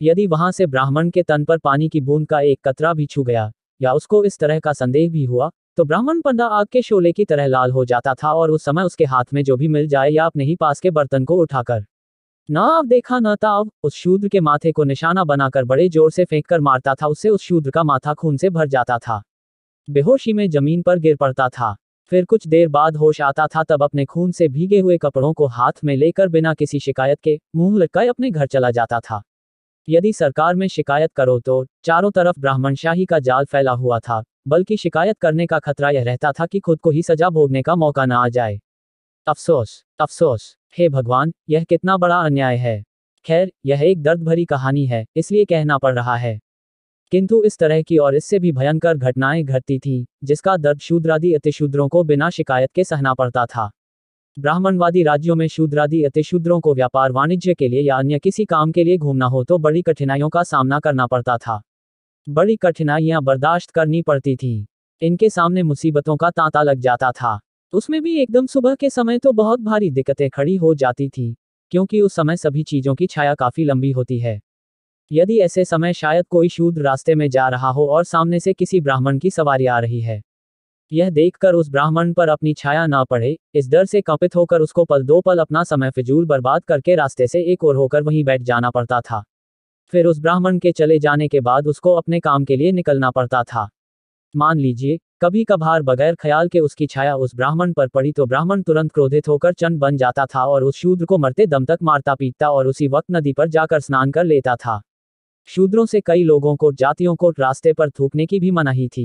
यदि वहां से ब्राह्मण के तन पर पानी की बूंद का एक कतरा भी छू गया या उसको इस तरह का संदेह भी हुआ तो ब्राह्मण पंडा आग के शोले की तरह लाल हो जाता था और उस समय उसके हाथ में जो भी मिल जाए या अपने ही पास के बर्तन को उठाकर ना अब देखा न ताव उस शूद्र के माथे को निशाना बनाकर बड़े जोर से फेंक कर मारता था उससे उस शूद्र का माथा खून से भर जाता था बेहोशी में जमीन पर गिर पड़ता था फिर कुछ देर बाद होश आता था तब अपने खून से भीगे हुए कपड़ों को हाथ में लेकर बिना किसी शिकायत के मुंह लटकाए अपने घर चला जाता था यदि सरकार में शिकायत करो तो चारों तरफ ब्राह्मणशाही का जाल फैला हुआ था बल्कि शिकायत करने का खतरा यह रहता था कि खुद को ही सजा भोगने का मौका न आ जाए अफसोस अफसोस हे भगवान यह कितना बड़ा अन्याय है खैर यह एक दर्द भरी कहानी है इसलिए कहना पड़ रहा है किंतु इस तरह की और इससे भी भयंकर घटनाएं घटती थीं, जिसका दर्द शूद्रादि अतिशूद्रों को बिना शिकायत के सहना पड़ता था ब्राह्मणवादी राज्यों में शूद्रादि अतिशूद्रों को व्यापार वाणिज्य के लिए या अन्य किसी काम के लिए घूमना हो तो बड़ी कठिनाइयों का सामना करना पड़ता था बड़ी कठिनाइयां बर्दाश्त करनी पड़ती थीं इनके सामने मुसीबतों का तांता लग जाता था उसमें भी एकदम सुबह के समय तो बहुत भारी दिक्कतें खड़ी हो जाती थी क्योंकि उस समय सभी चीजों की छाया काफी लंबी होती है यदि ऐसे समय शायद कोई शूद्र रास्ते में जा रहा हो और सामने से किसी ब्राह्मण की सवारी आ रही है यह देखकर उस ब्राह्मण पर अपनी छाया ना पड़े इस डर से कंपित होकर उसको पल दो पल अपना समय फिजूल बर्बाद करके रास्ते से एक और होकर वहीं बैठ जाना पड़ता था फिर उस ब्राह्मण के चले जाने के बाद उसको अपने काम के लिए निकलना पड़ता था मान लीजिए कभी कभार बगैर ख्याल के उसकी छाया उस ब्राह्मण पर पड़ी तो ब्राह्मण तुरंत क्रोधित होकर चंद बन जाता था और उस शूद्र को मरते दम तक मारता पीटता और उसी वक्त नदी पर जाकर स्नान कर लेता था शूद्रों से कई लोगों को जातियों को रास्ते पर थूकने की भी मनाही थी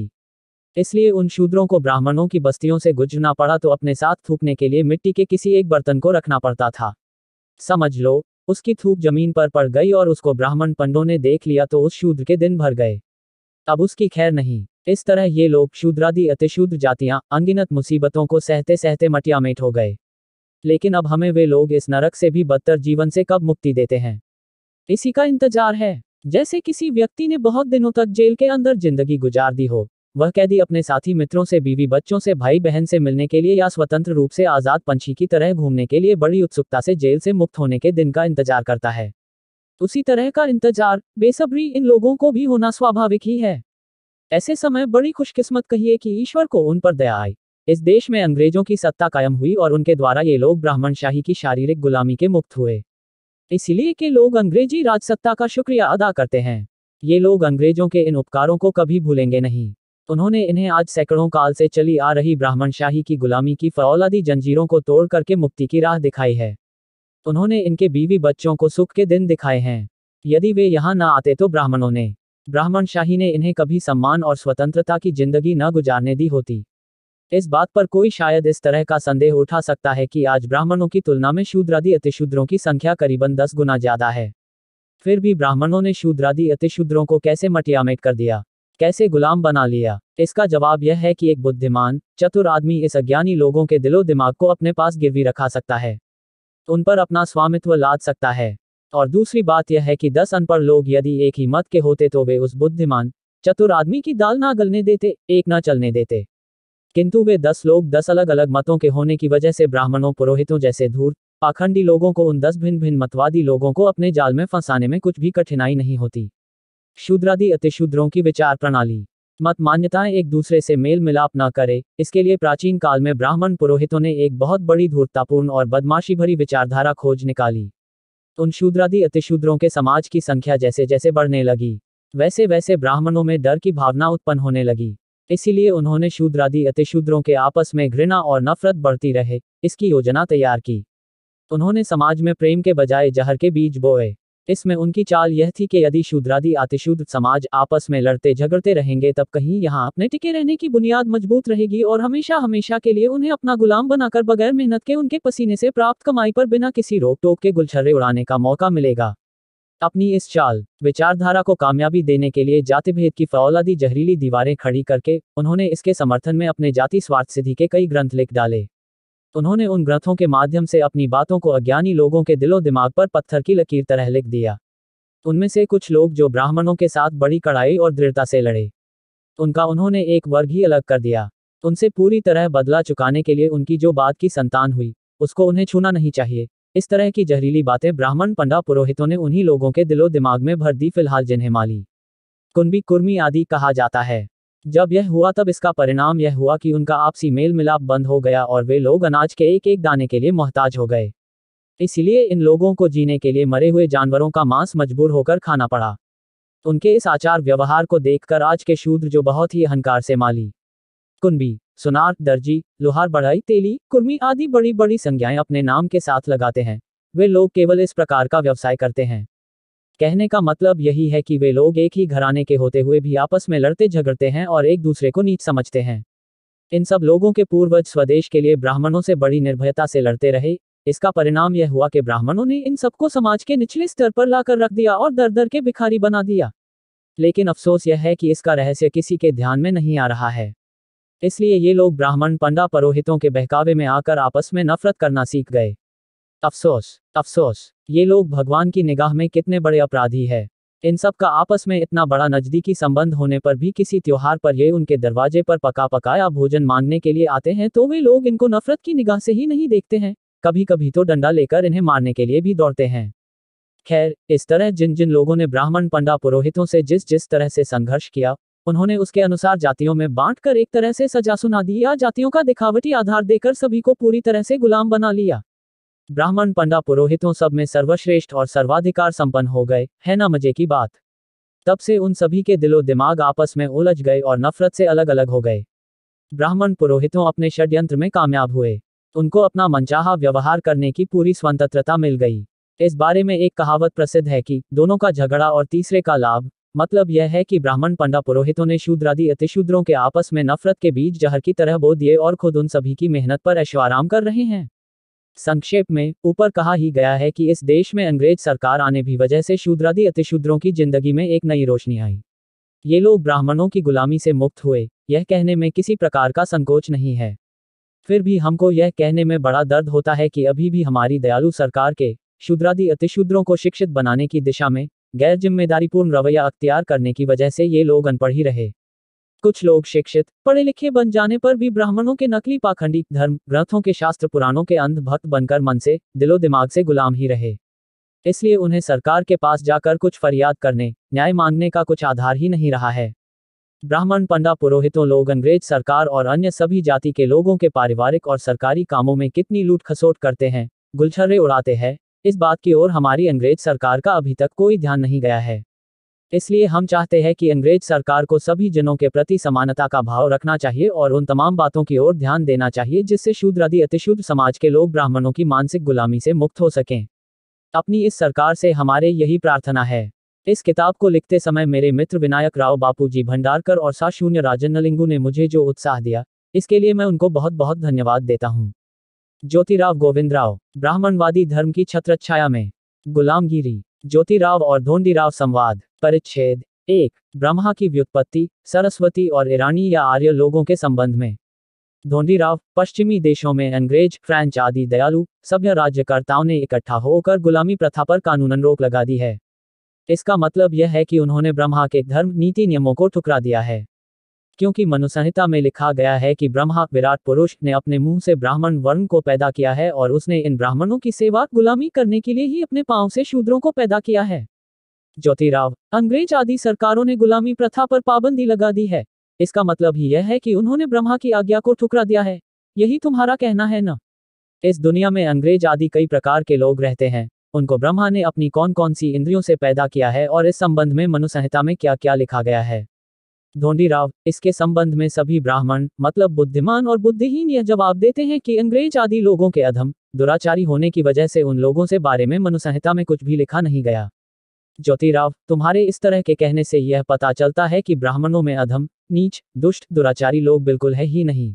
इसलिए उन शूद्रों को ब्राह्मणों की बस्तियों से गुजरना पड़ा तो अपने साथ थूकने के लिए मिट्टी के किसी एक बर्तन को रखना पड़ता था समझ लो उसकी थूक जमीन पर पड़ गई और उसको ब्राह्मण पंडों ने देख लिया तो उस शूद्र के दिन भर गए अब उसकी खैर नहीं इस तरह ये लोग शूद्रादि अतिशूद्र जातियां अनगिनत मुसीबतों को सहते सहते मटियामेट हो गए लेकिन अब हमें वे लोग इस नरक से भी बदतर जीवन से कब मुक्ति देते हैं इसी का इंतजार है जैसे किसी व्यक्ति ने बहुत दिनों तक जेल के अंदर जिंदगी गुजार दी हो वह कैदी अपने साथी मित्रों से बीवी बच्चों से भाई बहन से मिलने के लिए या स्वतंत्र रूप से आजाद पंछी की तरह घूमने के लिए बड़ी उत्सुकता से जेल से मुक्त होने के दिन का इंतजार करता है उसी तरह का इंतजार बेसब्री इन लोगों को भी होना स्वाभाविक ही है ऐसे समय बड़ी खुशकिस्मत कहिए कि ईश्वर को उन पर दया आई इस देश में अंग्रेजों की सत्ता कायम हुई और उनके द्वारा ये लोग ब्राह्मणशाही की शारीरिक गुलामी के मुक्त हुए इसलिए कि लोग अंग्रेजी राजसत्ता का शुक्रिया अदा करते हैं ये लोग अंग्रेजों के इन उपकारों को कभी भूलेंगे नहीं उन्होंने इन्हें आज सैकड़ों काल से चली आ रही ब्राह्मणशाही की गुलामी की फौलादी जंजीरों को तोड़ करके मुक्ति की राह दिखाई है उन्होंने इनके बीवी बच्चों को सुख के दिन दिखाए हैं यदि वे यहाँ ना आते तो ब्राह्मणों ने ब्राह्मण शाही ने इन्हें कभी सम्मान और स्वतंत्रता की जिंदगी न गुजारने दी होती इस बात पर कोई शायद इस तरह का संदेह उठा सकता है कि आज ब्राह्मणों की तुलना में शूद्रादि अतिशूद्रों की संख्या करीबन दस गुना ज्यादा है फिर भी ब्राह्मणों ने शूद्रादि अतिशूद्रों को कैसे मटियामेट कर दिया कैसे गुलाम बना लिया इसका जवाब यह है कि एक बुद्धिमान चतुर आदमी इस अज्ञानी लोगों के दिलो दिमाग को अपने पास गिरवी रखा सकता है उन पर अपना स्वामित्व लाद सकता है और दूसरी बात यह है कि दस अनपढ़ लोग यदि एक ही मत के होते तो वे उस बुद्धिमान चतुर आदमी की दाल ना गलने देते एक ना चलने देते किंतु वे दस लोग दस अलग अलग मतों के होने की वजह से ब्राह्मणों पुरोहितों जैसे धूर्त पाखंडी लोगों को उन दस भिन्न भिन्न मतवादी लोगों को अपने जाल में फंसाने में कुछ भी कठिनाई नहीं होती शूद्रादि अतिशूद्रों की विचार प्रणाली मत मान्यताएं एक दूसरे से मेल मिलाप न करे इसके लिए प्राचीन काल में ब्राह्मण पुरोहितों ने एक बहुत बड़ी धूर्तापूर्ण और बदमाशी भरी विचारधारा खोज निकाली तो उन शूद्रादि अतिशूद्रों के समाज की संख्या जैसे जैसे बढ़ने लगी वैसे वैसे ब्राह्मणों में डर की भावना उत्पन्न होने लगी इसीलिए उन्होंने शूद्रादि अतिशूद्रों के आपस में घृणा और नफरत बढ़ती रहे इसकी योजना तैयार की उन्होंने समाज में प्रेम के बजाय जहर के बीज बोए इसमें उनकी चाल यह थी कि यदि शूद्रादि आतिशुद्ध समाज आपस में लड़ते झगड़ते रहेंगे तब कहीं यहाँ अपने टिके रहने की बुनियाद मजबूत रहेगी और हमेशा हमेशा के लिए उन्हें अपना गुलाम बनाकर बगैर मेहनत के उनके पसीने से प्राप्त कमाई पर बिना किसी रोक टोक के गुलछर्रे उड़ाने का मौका मिलेगा अपनी इस चाल विचारधारा को कामयाबी देने के लिए जातिभेद की फौलादी जहरीली दीवारें खड़ी करके उन्होंने इसके समर्थन में अपने जाति स्वार्थ सिद्धि के कई ग्रंथ लिख डाले उन्होंने उन ग्रंथों के माध्यम से अपनी बातों को अज्ञानी लोगों के दिलो दिमाग पर पत्थर की लकीर तरह लिख दिया उनमें से कुछ लोग जो ब्राह्मणों के साथ बड़ी कड़ाई और दृढ़ता से लड़े उनका उन्होंने एक वर्ग ही अलग कर दिया उनसे पूरी तरह बदला चुकाने के लिए उनकी जो बात की संतान हुई उसको उन्हें छूना नहीं चाहिए इस तरह की जहरीली बातें ब्राह्मण पंडा पुरोहितों ने उन्हीं लोगों के दिलो दिमाग में भर दी फिलहाल जिन्हें माली कुंबी कुर्मी आदि कहा जाता है जब यह हुआ तब इसका परिणाम यह हुआ कि उनका आपसी मेल मिलाप बंद हो गया और वे लोग अनाज के एक एक दाने के लिए मोहताज हो गए इसलिए इन लोगों को जीने के लिए मरे हुए जानवरों का मांस मजबूर होकर खाना पड़ा उनके इस आचार व्यवहार को देखकर आज के शूद्र जो बहुत ही अहंकार से माली कुंबी सुनार दर्जी लोहार बढ़ाई तेली कुर्मी आदि बड़ी बड़ी संज्ञाएं अपने नाम के साथ लगाते हैं वे लोग केवल इस प्रकार का व्यवसाय करते हैं कहने का मतलब यही है कि वे लोग एक ही घराने के होते हुए भी आपस में लड़ते झगड़ते हैं और एक दूसरे को नीच समझते हैं इन सब लोगों के पूर्वज स्वदेश के लिए ब्राह्मणों से बड़ी निर्भयता से लड़ते रहे इसका परिणाम यह हुआ कि ब्राह्मणों ने इन सबको समाज के निचले स्तर पर लाकर रख दिया और दर दर के भिखारी बना दिया लेकिन अफसोस यह है कि इसका रहस्य किसी के ध्यान में नहीं आ रहा है इसलिए ये लोग ब्राह्मण पंडा परोहितों के बहकावे में आकर आपस में नफरत करना सीख गए अफसोस अफसोस ये लोग भगवान की निगाह में कितने बड़े अपराधी है इन सब का आपस में इतना बड़ा नजदीकी संबंध होने पर भी किसी त्योहार पर ये उनके दरवाजे पर पका पकाया भोजन मांगने के लिए आते हैं तो वे लोग इनको नफरत की निगाह से ही नहीं देखते हैं कभी कभी तो डंडा लेकर इन्हें मारने के लिए भी दौड़ते हैं खैर इस तरह जिन जिन लोगों ने ब्राह्मण पंडा पुरोहितों से जिस जिस तरह से संघर्ष किया उन्होंने उसके अनुसार जातियों में बांटकर एक तरह से सजा सुना दी या जातियों का दिखावटी आधार देकर सभी को पूरी तरह से गुलाम बना लिया ब्राह्मण पंडा पुरोहितों सब में सर्वश्रेष्ठ और सर्वाधिकार संपन्न हो गए है ना मजे की बात तब से उन सभी के दिलो दिमाग आपस में उलझ गए और नफरत से अलग अलग हो गए ब्राह्मण पुरोहितों अपने षड्यंत्र में कामयाब हुए उनको अपना मनचाहा व्यवहार करने की पूरी स्वतंत्रता मिल गई इस बारे में एक कहावत प्रसिद्ध है कि दोनों का झगड़ा और तीसरे का लाभ मतलब यह है कि ब्राह्मण पंडा पुरोहितों ने शूद्रादि अतिशूद्रों के आपस में नफरत के बीच जहर की तरह बो दिए और खुद उन सभी की मेहनत पर आराम कर रहे हैं संक्षेप में ऊपर कहा ही गया है कि इस देश में अंग्रेज सरकार आने भी वजह से शूद्रादि अतिशूद्रों की जिंदगी में एक नई रोशनी आई ये लोग ब्राह्मणों की गुलामी से मुक्त हुए यह कहने में किसी प्रकार का संकोच नहीं है फिर भी हमको यह कहने में बड़ा दर्द होता है कि अभी भी हमारी दयालु सरकार के शूद्रादि अतिशूद्रों को शिक्षित बनाने की दिशा में गैर जिम्मेदारीपूर्ण रवैया अख्तियार करने की वजह से ये लोग अनपढ़ ही रहे कुछ लोग शिक्षित पढ़े लिखे बन जाने पर भी ब्राह्मणों के नकली पाखंडी धर्म ग्रंथों के शास्त्र पुराणों के अंध भक्त बनकर मन से दिलो दिमाग से गुलाम ही रहे इसलिए उन्हें सरकार के पास जाकर कुछ फरियाद करने न्याय मांगने का कुछ आधार ही नहीं रहा है ब्राह्मण पंडा पुरोहितों लोग अंग्रेज सरकार और अन्य सभी जाति के लोगों के पारिवारिक और सरकारी कामों में कितनी लूट खसोट करते हैं गुलछर्रे उड़ाते हैं इस बात की ओर हमारी अंग्रेज सरकार का अभी तक कोई ध्यान नहीं गया है इसलिए हम चाहते हैं कि अंग्रेज सरकार को सभी जनों के प्रति समानता का भाव रखना चाहिए और उन तमाम बातों की ओर ध्यान देना चाहिए जिससे शूद्र आदि अतिशूद्र समाज के लोग ब्राह्मणों की मानसिक गुलामी से मुक्त हो सकें अपनी इस सरकार से हमारे यही प्रार्थना है इस किताब को लिखते समय मेरे मित्र विनायक राव बापू जी भंडारकर और सा साशून्य राजनलिंगू ने मुझे जो उत्साह दिया इसके लिए मैं उनको बहुत बहुत धन्यवाद देता हूँ ज्योतिराव गोविंद राव ब्राह्मणवादी धर्म की छत्रछाया में गुलामगिरी ज्योतिराव और धोंडीराव संवाद परिच्छेद एक ब्रह्मा की व्युत्पत्ति सरस्वती और ईरानी या आर्य लोगों के संबंध में धोंडीराव पश्चिमी देशों में अंग्रेज फ्रेंच आदि दयालु सभ्य राज्यकर्ताओं ने इकट्ठा होकर गुलामी प्रथा पर कानूनन रोक लगा दी है इसका मतलब यह है कि उन्होंने ब्रह्मा के धर्म नीति नियमों को ठुकरा दिया है क्योंकि मनुसंहिता में लिखा गया है कि ब्रह्मा विराट पुरुष ने अपने मुंह से ब्राह्मण वर्ण को पैदा किया है और उसने इन ब्राह्मणों की सेवा गुलामी करने के लिए ही अपने पांव से शूद्रों को पैदा किया है ज्योतिराव अंग्रेज आदि सरकारों ने गुलामी प्रथा पर पाबंदी लगा दी है इसका मतलब ही यह है कि उन्होंने ब्रह्मा की आज्ञा को ठुकरा दिया है यही तुम्हारा कहना है न इस दुनिया में अंग्रेज आदि कई प्रकार के लोग रहते हैं उनको ब्रह्मा ने अपनी कौन कौन सी इंद्रियों से पैदा किया है और इस संबंध में मनुसंहिता में क्या क्या लिखा गया है धोंडी राव इसके संबंध में सभी ब्राह्मण मतलब बुद्धिमान और बुद्धिहीन यह जवाब देते हैं कि अंग्रेज आदि लोगों के अधम दुराचारी होने की वजह से उन लोगों से बारे में मनुसंहिता में कुछ भी लिखा नहीं गया ज्योतिराव तुम्हारे इस तरह के कहने से यह पता चलता है कि ब्राह्मणों में अधम नीच दुष्ट दुराचारी लोग बिल्कुल है ही नहीं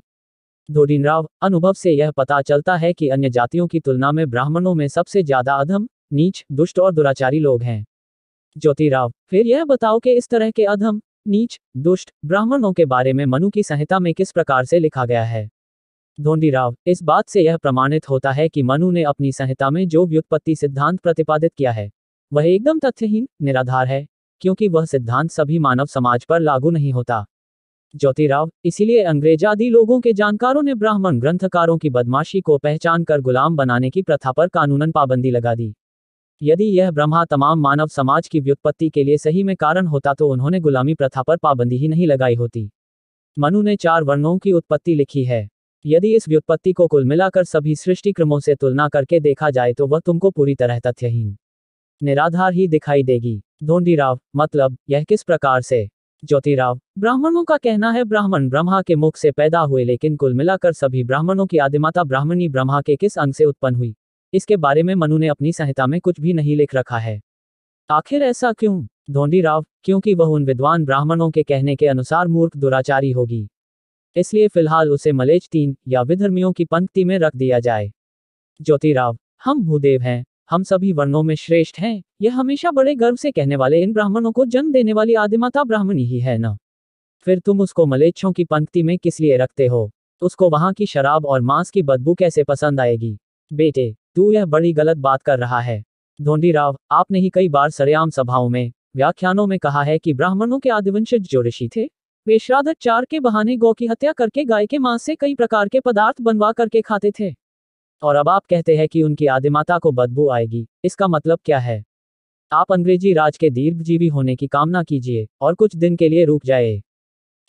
धोडीनराव अनुभव से यह पता चलता है कि अन्य जातियों की तुलना में ब्राह्मणों में सबसे ज्यादा अधम नीच दुष्ट और दुराचारी लोग हैं ज्योतिराव फिर यह बताओ कि इस तरह के अधम नीच दुष्ट ब्राह्मणों के बारे में मनु की संहिता में किस प्रकार से लिखा गया है धोंडीराव इस बात से यह प्रमाणित होता है कि मनु ने अपनी संहिता में जो व्युत्पत्ति सिद्धांत प्रतिपादित किया है वह एकदम तथ्यहीन निराधार है क्योंकि वह सिद्धांत सभी मानव समाज पर लागू नहीं होता ज्योतिराव इसीलिए अंग्रेज आदि लोगों के जानकारों ने ब्राह्मण ग्रंथकारों की बदमाशी को पहचान कर गुलाम बनाने की प्रथा पर कानूनन पाबंदी लगा दी यदि यह ब्रह्मा तमाम मानव समाज की व्युत्पत्ति के लिए सही में कारण होता तो उन्होंने गुलामी प्रथा पर पाबंदी ही नहीं लगाई होती मनु ने चार वर्णों की उत्पत्ति लिखी है यदि इस व्युत्पत्ति को कुल मिलाकर सभी सृष्टि क्रमों से तुलना करके देखा जाए तो वह तुमको पूरी तरह तथ्यहीन निराधार ही दिखाई देगी धोंडीराव मतलब यह किस प्रकार से ज्योतिराव ब्राह्मणों का कहना है ब्राह्मण ब्रह्मा के मुख से पैदा हुए लेकिन कुल मिलाकर सभी ब्राह्मणों की आदिमाता ब्राह्मणी ब्रह्मा के किस अंग से उत्पन्न हुई इसके बारे में मनु ने अपनी संहिता में कुछ भी नहीं लिख रखा है आखिर ऐसा क्यों धोंडीराव क्योंकि वह उन विद्वान ब्राह्मणों के कहने के अनुसार मूर्ख दुराचारी होगी इसलिए फिलहाल उसे मलेच तीन या विधर्मियों की पंक्ति में रख दिया जाए ज्योतिराव हम भूदेव हैं हम सभी वर्णों में श्रेष्ठ हैं यह हमेशा बड़े गर्व से कहने वाले इन ब्राह्मणों को जन्म देने वाली आदिमाता ब्राह्मणी ही है न फिर तुम उसको मलेच्छों की पंक्ति में किस लिए रखते हो उसको वहां की शराब और मांस की बदबू कैसे पसंद आएगी बेटे तू यह बड़ी गलत बात कर रहा है धोंडी राव आपने ही कई बार सरेआम सभाओं में व्याख्यानों में कहा है कि ब्राह्मणों के आदिवंशज जो ऋषि थे वे चार के बहाने गौ की हत्या करके गाय के मांस से कई प्रकार के पदार्थ बनवा करके खाते थे और अब आप कहते हैं कि उनकी आदिमाता को बदबू आएगी इसका मतलब क्या है आप अंग्रेजी राज के दीर्घजीवी होने की कामना कीजिए और कुछ दिन के लिए रुक जाए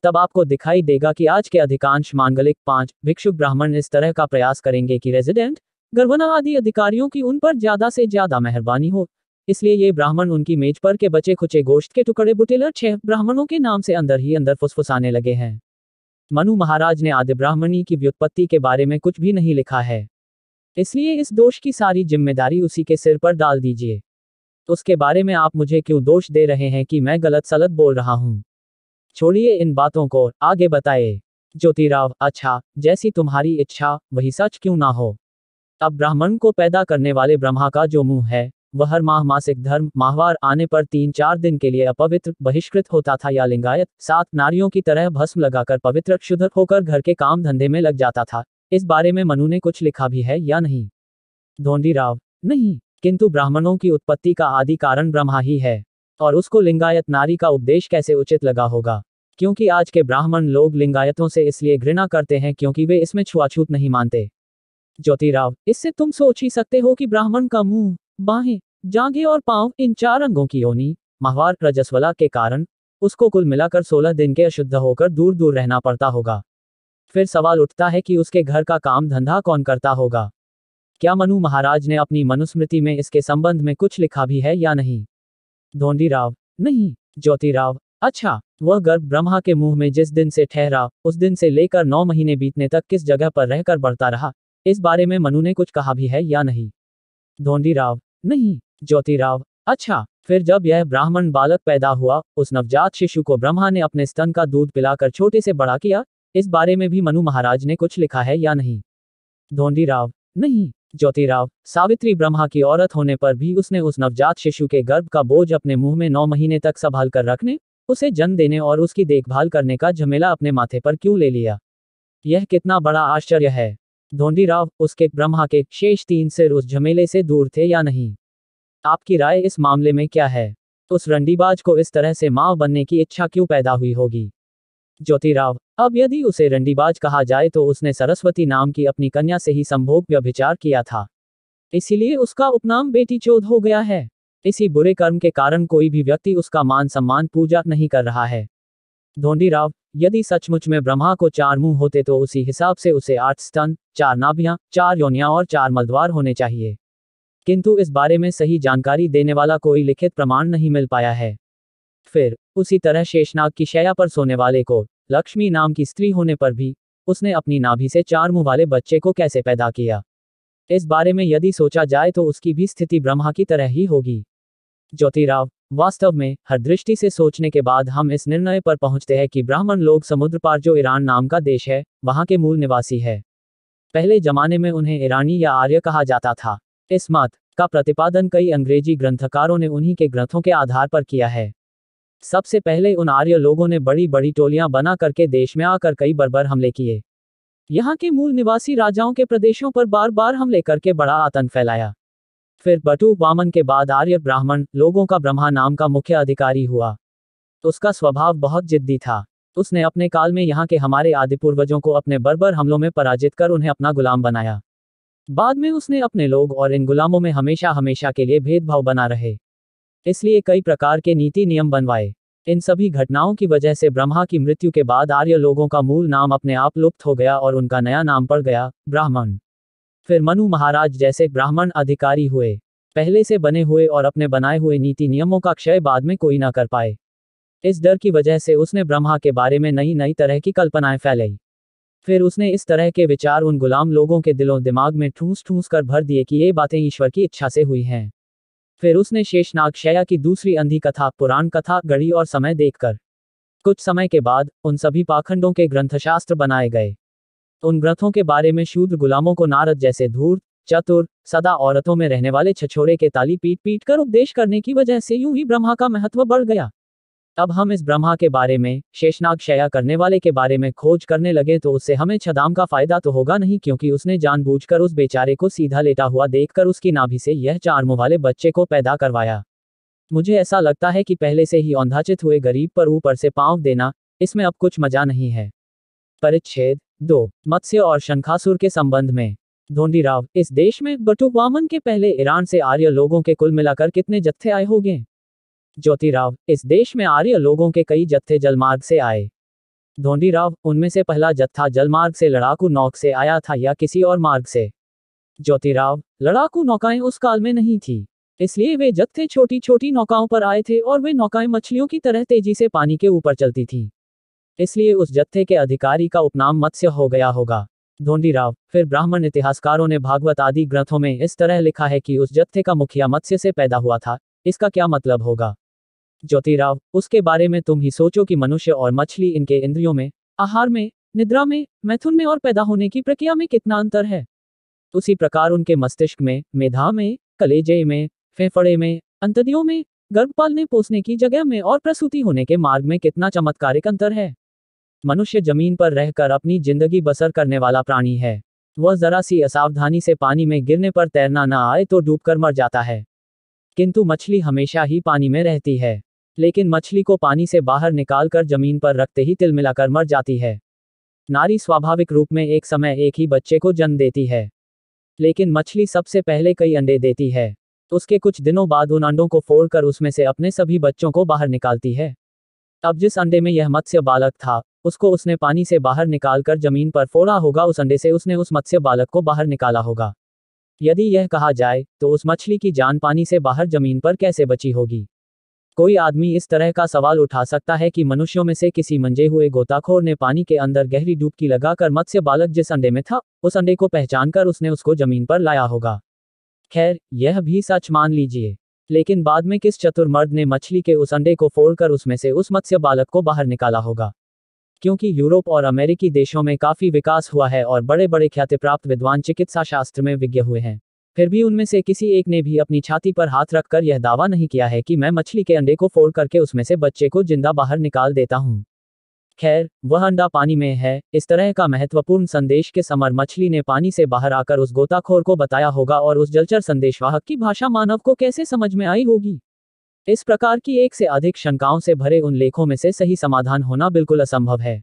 तब आपको दिखाई देगा कि आज के अधिकांश मांगलिक पांच भिक्षु ब्राह्मण इस तरह का प्रयास करेंगे कि रेजिडेंट गर्वना आदि अधिकारियों की उन पर ज्यादा से ज्यादा मेहरबानी हो इसलिए ये ब्राह्मण उनकी मेज पर के बचे खुचे गोश्त के टुकड़े बुटेलर छह ब्राह्मणों के नाम से अंदर ही अंदर फुसफुसाने लगे हैं मनु महाराज ने आदि ब्राह्मणी की व्युत्पत्ति के बारे में कुछ भी नहीं लिखा है इसलिए इस दोष की सारी जिम्मेदारी उसी के सिर पर डाल दीजिए उसके बारे में आप मुझे क्यों दोष दे रहे हैं कि मैं गलत सलत बोल रहा हूँ छोड़िए इन बातों को आगे बताए ज्योतिराव अच्छा जैसी तुम्हारी इच्छा वही सच क्यों ना हो अब ब्राह्मण को पैदा करने वाले ब्रह्मा का जो मुंह है वह हर माह मासिक धर्म माहवार आने पर तीन चार दिन के लिए अपवित्र बहिष्कृत होता था या लिंगायत सात नारियों की तरह भस्म लगाकर पवित्र शुद्ध होकर घर के काम धंधे में लग जाता था इस बारे में मनु ने कुछ लिखा भी है या नहीं धोंडी राव नहीं किंतु ब्राह्मणों की उत्पत्ति का आदि कारण ब्रह्मा ही है और उसको लिंगायत नारी का उपदेश कैसे उचित लगा होगा क्योंकि आज के ब्राह्मण लोग लिंगायतों से इसलिए घृणा करते हैं क्योंकि वे इसमें छुआछूत नहीं मानते ज्योतिराव इससे तुम सोच ही सकते हो कि ब्राह्मण का मुंह बाहें जागे और पांव इन चार अंगों की ओनी माहवार रजस्वला के कारण उसको कुल मिलाकर सोलह दिन के अशुद्ध होकर दूर दूर रहना पड़ता होगा फिर सवाल उठता है कि उसके घर का काम धंधा कौन करता होगा क्या मनु महाराज ने अपनी मनुस्मृति में इसके संबंध में कुछ लिखा भी है या नहीं धोंडी राव नहीं ज्योति राव अच्छा वह गर्भ ब्रह्मा के मुंह में जिस दिन से ठहरा उस दिन से लेकर नौ महीने बीतने तक किस जगह पर रहकर बढ़ता रहा इस बारे में मनु ने कुछ कहा भी है या नहीं धोंडी राव नहीं ज्योति राव अच्छा फिर जब यह ब्राह्मण बालक पैदा हुआ उस नवजात शिशु को ब्रह्मा ने अपने स्तन का दूध पिलाकर छोटे से बड़ा किया इस बारे में भी मनु महाराज ने कुछ लिखा है या नहीं धोंडी राव नहीं ज्योतिराव सावित्री ब्रह्मा की औरत होने पर भी उसने उस नवजात शिशु के गर्भ का बोझ अपने मुंह में नौ महीने तक संभाल कर रखने उसे जन्म देने और उसकी देखभाल करने का झमेला अपने माथे पर क्यों ले लिया यह कितना बड़ा आश्चर्य है धोंडी राव उसके ब्रह्मा के शेष तीन सिर उस झमेले से दूर थे या नहीं आपकी राय इस मामले में क्या है उस रंडीबाज को इस तरह से मां बनने की इच्छा क्यों पैदा हुई होगी ज्योतिराव अब यदि उसे रंडीबाज कहा जाए तो उसने सरस्वती नाम की अपनी कन्या से ही संभोग व्यभिचार किया था इसीलिए उसका उपनाम बेटी चोद हो गया है इसी बुरे कर्म के कारण कोई भी व्यक्ति उसका मान सम्मान पूजा नहीं कर रहा है राव यदि सचमुच में ब्रह्मा को चार मुंह होते तो उसी हिसाब से उसे आठ स्तन चार नाभियां चार योनिया और चार मलद्वार होने चाहिए किंतु इस बारे में सही जानकारी देने वाला कोई लिखित प्रमाण नहीं मिल पाया है फिर उसी तरह शेषनाग की शया पर सोने वाले को लक्ष्मी नाम की स्त्री होने पर भी उसने अपनी नाभि से चार मुंह वाले बच्चे को कैसे पैदा किया इस बारे में यदि सोचा जाए तो उसकी भी स्थिति ब्रह्मा की तरह ही होगी ज्योतिराव वास्तव में हर दृष्टि से सोचने के बाद हम इस निर्णय पर पहुंचते हैं कि ब्राह्मण लोग समुद्र पार जो ईरान नाम का देश है वहां के मूल निवासी है पहले जमाने में उन्हें ईरानी या आर्य कहा जाता था इस मत का प्रतिपादन कई अंग्रेजी ग्रंथकारों ने उन्हीं के ग्रंथों के आधार पर किया है सबसे पहले उन आर्य लोगों ने बड़ी बड़ी टोलियां बना करके देश में आकर कई बरबर हमले किए यहाँ के मूल निवासी राजाओं के प्रदेशों पर बार बार हमले करके बड़ा आतंक फैलाया फिर बटू वामन के बाद आर्य ब्राह्मण लोगों का ब्रह्मा नाम का मुख्य अधिकारी हुआ उसका स्वभाव बहुत जिद्दी था उसने अपने काल में यहाँ के हमारे आदि पूर्वजों को अपने बर्बर हमलों में पराजित कर उन्हें अपना गुलाम बनाया बाद में उसने अपने लोग और इन गुलामों में हमेशा हमेशा के लिए भेदभाव बना रहे इसलिए कई प्रकार के नीति नियम बनवाए इन सभी घटनाओं की वजह से ब्रह्मा की मृत्यु के बाद आर्य लोगों का मूल नाम अपने आप लुप्त हो गया और उनका नया नाम पड़ गया ब्राह्मण फिर मनु महाराज जैसे ब्राह्मण अधिकारी हुए पहले से बने हुए और अपने बनाए हुए नीति नियमों का क्षय बाद में कोई ना कर पाए इस डर की वजह से उसने ब्रह्मा के बारे में नई नई तरह की कल्पनाएं फैलाई फिर उसने इस तरह के विचार उन गुलाम लोगों के दिलों दिमाग में ठूस ठूस कर भर दिए कि ये बातें ईश्वर की इच्छा से हुई हैं फिर उसने शया की दूसरी अंधी कथा पुराण कथा गढ़ी और समय देखकर कुछ समय के बाद उन सभी पाखंडों के ग्रंथशास्त्र बनाए गए उन ग्रंथों के बारे में शूद्र गुलामों को नारद जैसे धूर्त चतुर सदा औरतों में रहने वाले छछोरे के ताली पीट पीट कर उपदेश करने की वजह से यूं ही ब्रह्मा का महत्व बढ़ गया अब हम इस ब्रह्मा के बारे में शेषनाग शया करने वाले के बारे में खोज करने लगे तो उससे हमें छदाम का फायदा तो होगा नहीं क्योंकि उसने जानबूझकर उस बेचारे को सीधा लेटा हुआ देखकर उसकी नाभि से यह चार वाले बच्चे को पैदा करवाया मुझे ऐसा लगता है कि पहले से ही औंधाचित हुए गरीब पर ऊपर से पाँव देना इसमें अब कुछ मजा नहीं है परिच्छेद दो मत्स्य और शंखासुर के संबंध में राव इस देश में बटुवामन के पहले ईरान से आर्य लोगों के कुल मिलाकर कितने जत्थे आए होंगे ज्योतिराव इस देश में आर्य लोगों के कई जत्थे जलमार्ग से आए धोंडीराव उनमें से पहला जत्था जलमार्ग से लड़ाकू नौक से आया था या किसी और मार्ग से ज्योतिराव लड़ाकू नौकाएं उस काल में नहीं थी इसलिए वे जत्थे छोटी छोटी नौकाओं पर आए थे और वे नौकाएं मछलियों की तरह तेजी से पानी के ऊपर चलती थीं इसलिए उस जत्थे के अधिकारी का उपनाम मत्स्य हो गया होगा धोंडीराव फिर ब्राह्मण इतिहासकारों ने भागवत आदि ग्रंथों में इस तरह लिखा है कि उस जत्थे का मुखिया मत्स्य से पैदा हुआ था इसका क्या मतलब होगा ज्योतिराव उसके बारे में तुम ही सोचो कि मनुष्य और मछली इनके इंद्रियों में आहार में निद्रा में मैथुन में और पैदा होने की प्रक्रिया में कितना अंतर है उसी प्रकार उनके मस्तिष्क में मेधा में कलेजे में फेफड़े में अंतदियों में गर्भ पालने पोसने की जगह में और प्रसूति होने के मार्ग में कितना चमत्कारिक अंतर है मनुष्य जमीन पर रहकर अपनी जिंदगी बसर करने वाला प्राणी है वह जरा सी असावधानी से पानी में गिरने पर तैरना न आए तो डूबकर मर जाता है किंतु मछली हमेशा ही पानी में रहती है लेकिन मछली को पानी से बाहर निकाल कर जमीन पर रखते ही तिलमिलाकर मर जाती है नारी स्वाभाविक रूप में एक समय एक ही बच्चे को जन्म देती है लेकिन मछली सबसे पहले कई अंडे देती है उसके कुछ दिनों बाद उन अंडों को फोड़कर उसमें से अपने सभी बच्चों को बाहर निकालती है अब जिस अंडे में यह मत्स्य बालक था उसको उसने पानी से बाहर निकालकर जमीन पर फोड़ा होगा उस अंडे से उसने उस मत्स्य बालक को बाहर निकाला होगा यदि यह कहा जाए तो उस मछली की जान पानी से बाहर जमीन पर कैसे बची होगी कोई आदमी इस तरह का सवाल उठा सकता है कि मनुष्यों में से किसी मंजे हुए गोताखोर ने पानी के अंदर गहरी डुबकी लगाकर मत्स्य बालक जिस अंडे में था उस अंडे को पहचानकर उसने उसको जमीन पर लाया होगा खैर यह भी सच मान लीजिए लेकिन बाद में किस चतुर मर्द ने मछली के उस अंडे को फोड़कर उसमें से उस मत्स्य बालक को बाहर निकाला होगा क्योंकि यूरोप और अमेरिकी देशों में काफी विकास हुआ है और बड़े बड़े ख्याति प्राप्त विद्वान चिकित्सा शास्त्र में विज्ञ हुए हैं फिर भी उनमें से किसी एक ने भी अपनी छाती पर हाथ रखकर यह दावा नहीं किया है कि मैं मछली के अंडे को फोड़ करके उसमें से बच्चे को जिंदा बाहर निकाल देता हूँ खैर वह अंडा पानी में है इस तरह का महत्वपूर्ण संदेश के समर मछली ने पानी से बाहर आकर उस गोताखोर को बताया होगा और उस जलचर संदेशवाहक की भाषा मानव को कैसे समझ में आई होगी इस प्रकार की एक से अधिक शंकाओं से भरे उन लेखों में से सही समाधान होना बिल्कुल असंभव है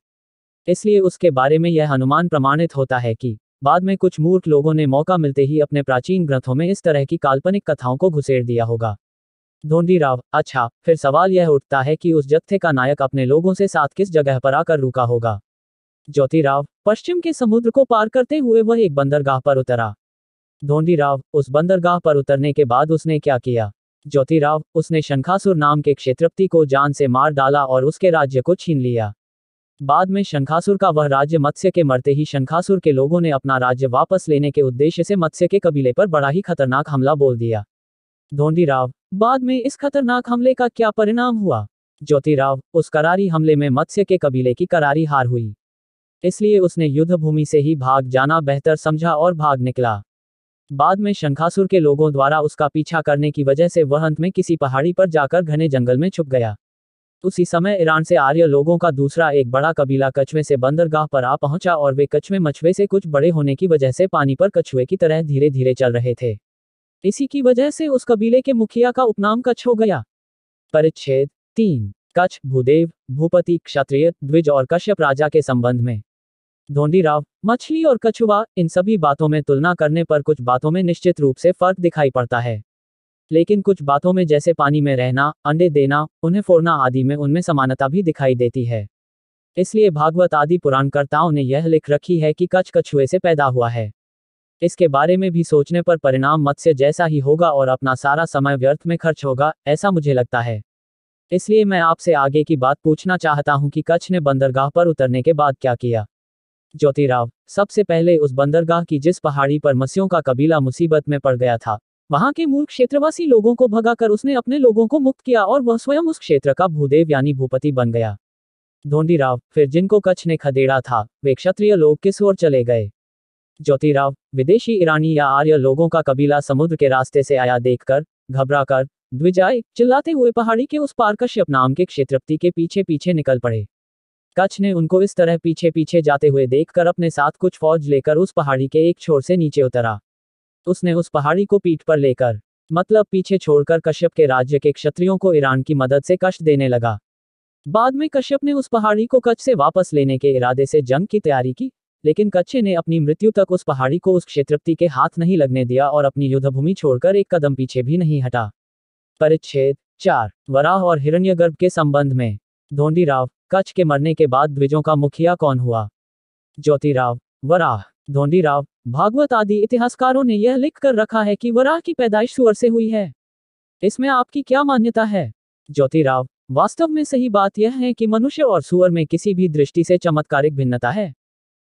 इसलिए उसके बारे में यह अनुमान प्रमाणित होता है कि बाद में कुछ मूर्ख लोगों ने मौका मिलते ही अपने प्राचीन ग्रंथों में इस तरह की काल्पनिक कथाओं को घुसेड़ दिया होगा धोंडी राव अच्छा फिर सवाल यह उठता है कि उस जत्थे का नायक अपने लोगों से साथ किस जगह पर आकर रुका होगा ज्योति राव पश्चिम के समुद्र को पार करते हुए वह एक बंदरगाह पर उतरा धोंडी राव उस बंदरगाह पर उतरने के बाद उसने क्या किया ज्योतिराव उसने शंखासुर नाम के क्षेत्रपति को जान से मार डाला और उसके राज्य को छीन लिया बाद में शंखासुर का वह राज्य मत्स्य के मरते ही शंखासुर के लोगों ने अपना राज्य वापस लेने के उद्देश्य से मत्स्य के कबीले पर बड़ा ही खतरनाक हमला बोल दिया धोंडीराव बाद में इस खतरनाक हमले का क्या परिणाम हुआ ज्योतिराव उस करारी हमले में मत्स्य के कबीले की करारी हार हुई इसलिए उसने युद्ध भूमि से ही भाग जाना बेहतर समझा और भाग निकला बाद में शंखासुर के लोगों द्वारा उसका पीछा करने की वजह से वह अंत में किसी पहाड़ी पर जाकर घने जंगल में छुप गया उसी समय ईरान से आर्य लोगों का दूसरा एक बड़ा कबीला कछुए से बंदरगाह पर आ पहुंचा और वे कछुए मछुए से कुछ बड़े होने की वजह से पानी पर कछुए की तरह धीरे धीरे चल रहे थे इसी की वजह से उस कबीले के मुखिया का उपनाम कच्छ हो गया परिच्छेद तीन कच्छ भूदेव भूपति क्षत्रिय द्विज और कश्यप राजा के संबंध में धोंडी राव मछली और कछुआ इन सभी बातों में तुलना करने पर कुछ बातों में निश्चित रूप से फर्क दिखाई पड़ता है लेकिन कुछ बातों में जैसे पानी में रहना अंडे देना उन्हें फोड़ना आदि में उनमें समानता भी दिखाई देती है इसलिए भागवत आदि पुराणकर्ताओं ने यह लिख रखी है कि कच्छ कछुए से पैदा हुआ है इसके बारे में भी सोचने पर परिणाम मत्स्य जैसा ही होगा और अपना सारा समय व्यर्थ में खर्च होगा ऐसा मुझे लगता है इसलिए मैं आपसे आगे की बात पूछना चाहता हूं कि कच्छ ने बंदरगाह पर उतरने के बाद क्या किया ज्योतिराव सबसे पहले उस बंदरगाह की जिस पहाड़ी पर मसियों का कबीला मुसीबत में पड़ गया था वहां के मूल क्षेत्रवासी लोगों को भगाकर उसने अपने लोगों को मुक्त किया और वह स्वयं उस क्षेत्र का भूदेव यानी भूपति बन गया धोंडीराव फिर जिनको कच्छ ने खदेड़ा था वे क्षत्रिय लोग किस ओर चले गए ज्योतिराव विदेशी ईरानी या आर्य लोगों का कबीला समुद्र के रास्ते से आया देखकर घबराकर द्विजाय चिल्लाते हुए पहाड़ी के उस पार कश्यप नाम के क्षेत्रपति के पीछे पीछे निकल पड़े कच्छ ने उनको इस तरह पीछे पीछे जाते हुए देखकर अपने साथ कुछ फौज लेकर उस पहाड़ी के एक छोर से नीचे उतरा उसने उस पहाड़ी को पीठ पर लेकर मतलब पीछे छोड़कर कश्यप के राज्य के क्षत्रियों को ईरान की मदद से कष्ट देने लगा बाद में कश्यप ने उस पहाड़ी को कच्छ से वापस लेने के इरादे से जंग की तैयारी की लेकिन कच्छे ने अपनी मृत्यु तक उस पहाड़ी को उस क्षेत्रपति के हाथ नहीं लगने दिया और अपनी युद्धभूमि छोड़कर एक कदम पीछे भी नहीं हटा परिच्छेद चार वराह और हिरण्यगर्भ के संबंध में धोंडी राव कच्छ के मरने के बाद द्विजों का मुखिया कौन हुआ ज्योतिराव वराह धोंडीराव भागवत आदि इतिहासकारों ने यह लिख कर रखा है कि वराह की पैदाइश सुअर से हुई है इसमें आपकी क्या मान्यता है ज्योतिराव वास्तव में सही बात यह है कि मनुष्य और सुअर में किसी भी दृष्टि से चमत्कारिक भिन्नता है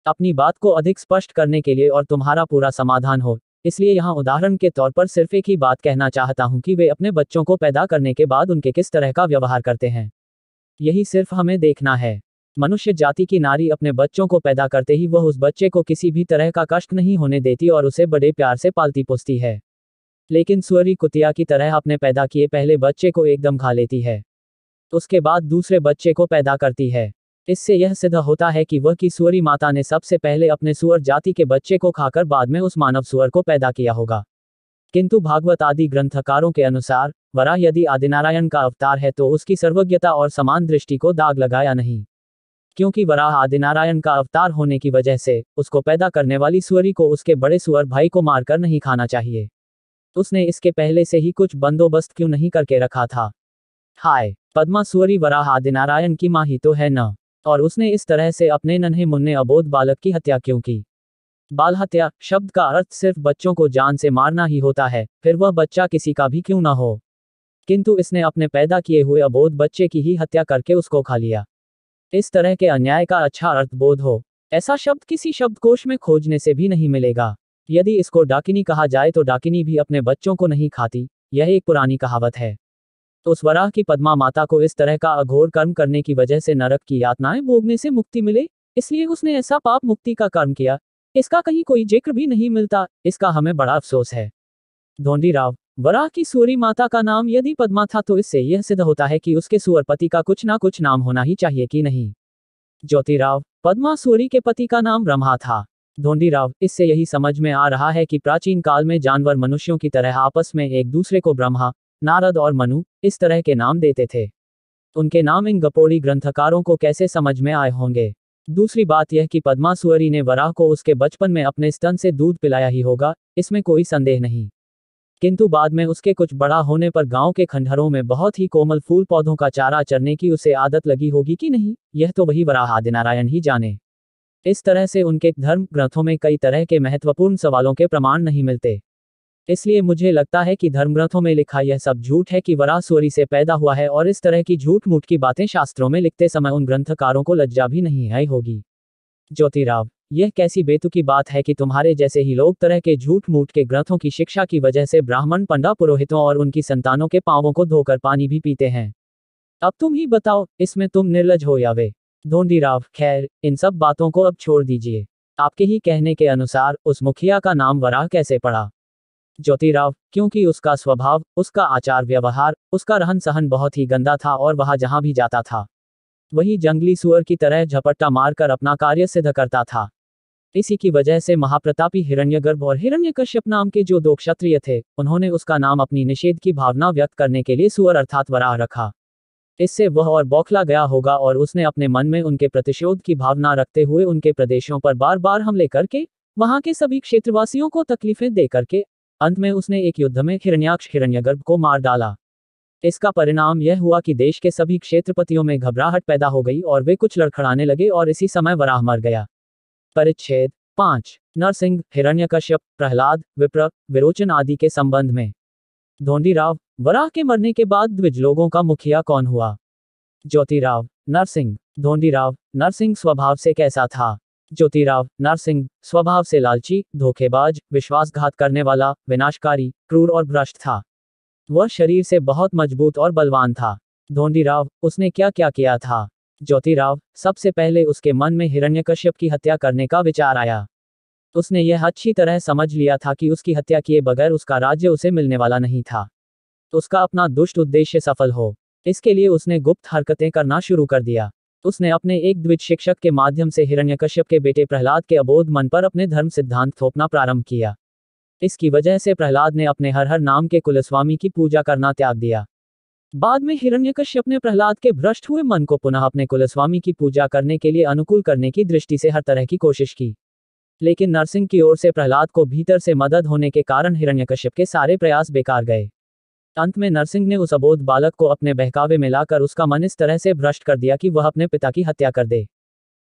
अपनी बात को अधिक स्पष्ट करने के लिए और तुम्हारा पूरा समाधान हो इसलिए यहाँ उदाहरण के तौर पर सिर्फ एक ही बात कहना चाहता हूँ कि वे अपने बच्चों को पैदा करने के बाद उनके किस तरह का व्यवहार करते हैं यही सिर्फ हमें देखना है मनुष्य जाति की नारी अपने बच्चों को पैदा करते ही वह उस बच्चे को किसी भी तरह का कष्ट नहीं होने देती और उसे बड़े प्यार से पालती पोसती है लेकिन सुअरी कुतिया की तरह अपने पैदा किए पहले बच्चे को एकदम खा लेती है उसके बाद दूसरे बच्चे को पैदा करती है इससे यह सिद्ध होता है कि वह की सुअरी माता ने सबसे पहले अपने सुअर जाति के बच्चे को खाकर बाद में उस मानव सुअर को पैदा किया होगा किंतु भागवत आदि ग्रंथकारों के अनुसार वराह यदि आदिनारायण का अवतार है तो उसकी सर्वज्ञता और समान दृष्टि को दाग लगाया नहीं क्योंकि वराह आदिनारायण का अवतार होने की वजह से उसको पैदा करने वाली सुअरी को उसके बड़े सुअर भाई को मारकर नहीं खाना चाहिए उसने इसके पहले से ही कुछ बंदोबस्त क्यों नहीं करके रखा था हाय पद्मा सुअरी वराह आदिनारायण की माँ ही तो है न और उसने इस तरह से अपने नन्हे मुन्ने अबोध बालक की हत्या क्यों की बाल हत्या शब्द का अर्थ सिर्फ बच्चों को जान से मारना ही होता है फिर वह बच्चा किसी का भी क्यों ना हो किंतु इसने अपने पैदा किए हुए अबोध बच्चे की ही हत्या करके उसको खा लिया इस तरह के अन्याय का अच्छा अर्थ बोध हो ऐसा शब्द किसी शब्दकोश में खोजने से भी नहीं मिलेगा यदि इसको डाकिनी कहा जाए तो डाकिनी भी अपने बच्चों को नहीं खाती यह एक पुरानी कहावत है तो उस वराह की पद्मा माता को इस तरह का अघोर कर्म करने की वजह से नरक की यातनाएं भोगने से मुक्ति मिले इसलिए उसने ऐसा पाप मुक्ति का कर्म किया इसका कहीं कोई जिक्र भी नहीं मिलता इसका हमें बड़ा अफसोस है धोंडी राव वराह की सूरी माता का नाम यदि पद्मा था तो इससे यह सिद्ध होता है कि उसके सुअर पति का कुछ ना कुछ नाम होना ही चाहिए कि नहीं ज्योतिराव पद्मा सूरी के पति का नाम ब्रह्मा था धोंडी राव इससे यही समझ में आ रहा है कि प्राचीन काल में जानवर मनुष्यों की तरह आपस में एक दूसरे को ब्रह्मा नारद और मनु इस तरह के नाम देते थे उनके नाम इन गपोड़ी ग्रंथकारों को कैसे समझ में आए होंगे दूसरी बात यह कि पद्मा ने वराह को उसके बचपन में अपने स्तन से दूध पिलाया ही होगा इसमें कोई संदेह नहीं किंतु बाद में उसके कुछ बड़ा होने पर गांव के खंडहरों में बहुत ही कोमल फूल पौधों का चारा चरने की उसे आदत लगी होगी कि नहीं यह तो वही वराह आदिनारायण ही जाने इस तरह से उनके धर्म ग्रंथों में कई तरह के महत्वपूर्ण सवालों के प्रमाण नहीं मिलते इसलिए मुझे लगता है कि धर्मग्रंथों में लिखा यह सब झूठ है कि वरासोरी से पैदा हुआ है और इस तरह की झूठ मूठ की बातें शास्त्रों में लिखते समय उन ग्रंथकारों को लज्जा भी नहीं आई होगी ज्योतिराव यह कैसी बेतुकी बात है कि तुम्हारे जैसे ही लोग तरह के झूठ मूठ के ग्रंथों की शिक्षा की वजह से ब्राह्मण पंडा पुरोहितों और उनकी संतानों के पावों को धोकर पानी भी पीते हैं अब तुम ही बताओ इसमें तुम निर्लज हो या वे धोंडीराव खैर इन सब बातों को अब छोड़ दीजिए आपके ही कहने के अनुसार उस मुखिया का नाम वराह कैसे पड़ा ज्योतिराव क्योंकि उसका स्वभाव उसका आचार व्यवहार उसका रहन सहन बहुत ही गंदा था और वह जहां भी जाता था वही जंगली सुअर की तरह झपट्टा मारकर अपना कार्य सिद्ध करता था इसी की वजह से महाप्रतापी हिरण्यगर्भ और हिरण्यकश्यप नाम के जो दो क्षत्रिय थे उन्होंने उसका नाम अपनी निषेध की भावना व्यक्त करने के लिए सुअर अर्थात वराह रखा इससे वह और बौखला गया होगा और उसने अपने मन में उनके प्रतिशोध की भावना रखते हुए उनके प्रदेशों पर बार बार हमले करके वहां के सभी क्षेत्रवासियों को तकलीफें दे करके अंत में उसने एक युद्ध में हिरण्याक्ष हिरण्यगर्भ को मार डाला इसका परिणाम यह हुआ कि देश के सभी क्षेत्रपतियों में घबराहट पैदा हो गई और वे कुछ लड़खड़ाने लगे और इसी समय वराह मर गया परिच्छेद पांच नरसिंह हिरण्यकश्यप प्रहलाद विप्र विरोचन आदि के संबंध में राव वराह के मरने के बाद द्विज लोगों का मुखिया कौन हुआ ज्योतिराव नरसिंह धोंडी राव नरसिंह स्वभाव से कैसा था ज्योतिराव नरसिंह स्वभाव से लालची धोखेबाज विश्वासघात करने वाला विनाशकारी क्रूर और भ्रष्ट था वह शरीर से बहुत मजबूत और बलवान था धोंडीराव उसने क्या क्या किया था ज्योतिराव सबसे पहले उसके मन में हिरण्यकश्यप की हत्या करने का विचार आया उसने यह अच्छी तरह समझ लिया था कि उसकी हत्या किए बगैर उसका राज्य उसे मिलने वाला नहीं था उसका अपना दुष्ट उद्देश्य सफल हो इसके लिए उसने गुप्त हरकतें करना शुरू कर दिया उसने अपने एक द्विज शिक्षक के माध्यम से हिरण्यकश्यप के बेटे प्रहलाद के अबोध मन पर अपने धर्म सिद्धांत थोपना प्रारंभ किया इसकी वजह से प्रहलाद ने अपने हर हर नाम के कुलस्वामी की पूजा करना त्याग दिया बाद में हिरण्यकश्यप ने प्रहलाद के भ्रष्ट हुए मन को पुनः अपने कुलस्वामी की पूजा करने के लिए अनुकूल करने की दृष्टि से हर तरह की कोशिश की लेकिन नरसिंह की ओर से प्रहलाद को भीतर से मदद होने के कारण हिरण्यकश्यप के सारे प्रयास बेकार गए अंत में नरसिंह ने उस अबोध बालक को अपने बहकावे में लाकर उसका मन इस तरह से भ्रष्ट कर दिया कि वह अपने पिता की हत्या कर दे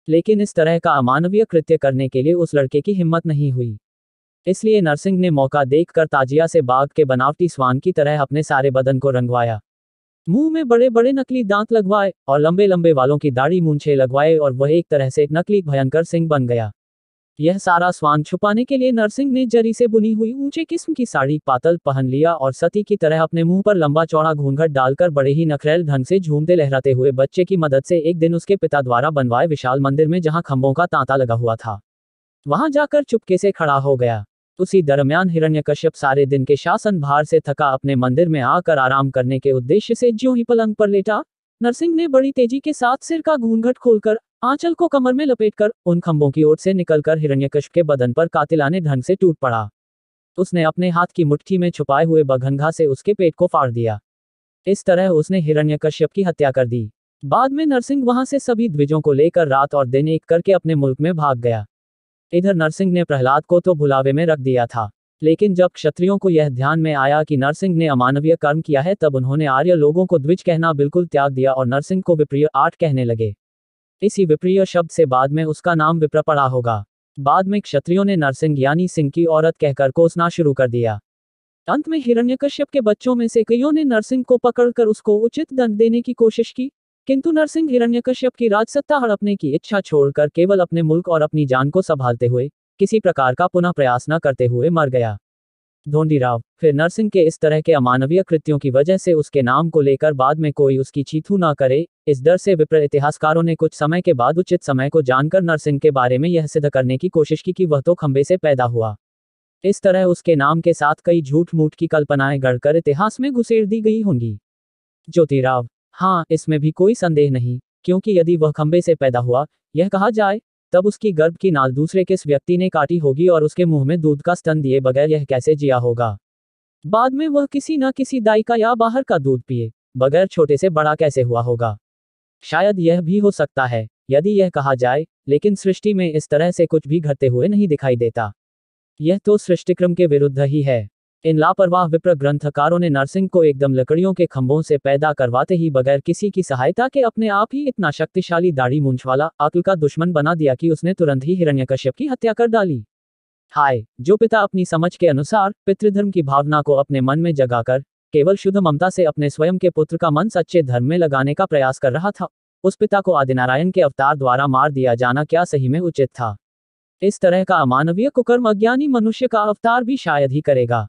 लेकिन इस तरह का अमानवीय कृत्य करने के लिए उस लड़के की हिम्मत नहीं हुई इसलिए नरसिंह ने मौका देखकर ताजिया से बाघ के बनावटी स्वान की तरह अपने सारे बदन को रंगवाया मुंह में बड़े बड़े नकली दांत लगवाए और लंबे लंबे वालों की दाढ़ी मूंछे लगवाए और वह एक तरह से नकली भयंकर सिंह बन गया यह सारा स्वान छुपाने के लिए नरसिंह ने जरी से बुनी हुई ऊंचे किस्म की साड़ी पातल पहन लिया और सती की तरह अपने मुंह पर लंबा चौड़ा घूंघट डालकर बड़े ही नखरेल ढंग से झूमते लहराते हुए बच्चे की मदद से एक दिन उसके पिता द्वारा बनवाए विशाल मंदिर में जहां खंभों का तांता लगा हुआ था वहां जाकर चुपके से खड़ा हो गया उसी दरमियान हिरण्य सारे दिन के शासन भार से थका अपने मंदिर में आकर आराम करने के उद्देश्य से ज्यों ही पलंग पर लेटा नरसिंह ने बड़ी तेजी के साथ सिर का घूंघट खोलकर आंचल को कमर में लपेटकर उन खंभों की ओर से निकलकर हिरण्यकश्यप के बदन पर कातिलाने ढंग से टूट पड़ा उसने अपने हाथ की मुट्ठी में छुपाए हुए बघनघा से उसके पेट को फाड़ दिया इस तरह उसने हिरण्यकश्यप की हत्या कर दी बाद में नरसिंह वहां से सभी द्विजों को लेकर रात और दिन एक करके अपने मुल्क में भाग गया इधर नरसिंह ने प्रहलाद को तो भुलावे में रख दिया था लेकिन जब क्षत्रियों को यह ध्यान में आया कि नरसिंह ने अमानवीय कर्म किया है तब उन्होंने आर्य लोगों को द्विज कहना बिल्कुल त्याग दिया और नरसिंह को विप्रिय आठ कहने लगे इसी विप्रिय शब्द से बाद में उसका नाम विप्र पड़ा होगा बाद में क्षत्रियों ने नरसिंह यानी सिंह की औरत कहकर कोसना शुरू कर दिया अंत में हिरण्यकश्यप के बच्चों में से कईयों ने नरसिंह को पकड़कर उसको उचित दंड देने की कोशिश की किंतु नरसिंह हिरण्यकश्यप की राजसत्ता हड़पने की इच्छा छोड़कर केवल अपने मुल्क और अपनी जान को संभालते हुए किसी प्रकार का पुनः प्रयास न करते हुए मर गया ढोंडी राव फिर नरसिंह के इस तरह के अमानवीय कृत्यों की वजह से उसके नाम को लेकर बाद में कोई उसकी चीथू ना करे इस डर से विप्र इतिहासकारों ने कुछ समय के बाद उचित समय को जानकर नरसिंह के बारे में यह सिद्ध करने की कोशिश की कि वह तो खंबे से पैदा हुआ इस तरह उसके नाम के साथ कई झूठ मूठ की कल्पनाएं गढ़कर इतिहास में घुसेड़ दी गई होंगी ज्योति राव हाँ इसमें भी कोई संदेह नहीं क्योंकि यदि वह खंबे से पैदा हुआ यह कहा जाए तब उसकी गर्भ की नाल दूसरे किस व्यक्ति ने काटी होगी और उसके मुंह में दूध का स्तन दिए बगैर यह कैसे जिया होगा बाद में वह किसी न किसी दाई का या बाहर का दूध पिए बगैर छोटे से बड़ा कैसे हुआ होगा शायद यह भी हो सकता है यदि यह कहा जाए लेकिन सृष्टि में इस तरह से कुछ भी घटते हुए नहीं दिखाई देता यह तो सृष्टिक्रम के विरुद्ध ही है इन लापरवाह विप्र ग्रंथकारों ने नरसिंह को एकदम लकड़ियों के खंभों से पैदा करवाते ही बगैर किसी की सहायता के अपने आप ही इतना शक्तिशाली दाढ़ी मूंछ वाला आकुल का दुश्मन बना दिया कि उसने तुरंत ही हिरण्यकश्यप की हत्या कर डाली हाय जो पिता अपनी समझ के अनुसार पितृधर्म की भावना को अपने मन में जगाकर केवल शुद्ध ममता से अपने स्वयं के पुत्र का मन सच्चे धर्म में लगाने का प्रयास कर रहा था उस पिता को आदिनारायण के अवतार द्वारा मार दिया जाना क्या सही में उचित था इस तरह का अमानवीय कुकर्म अज्ञानी मनुष्य का अवतार भी शायद ही करेगा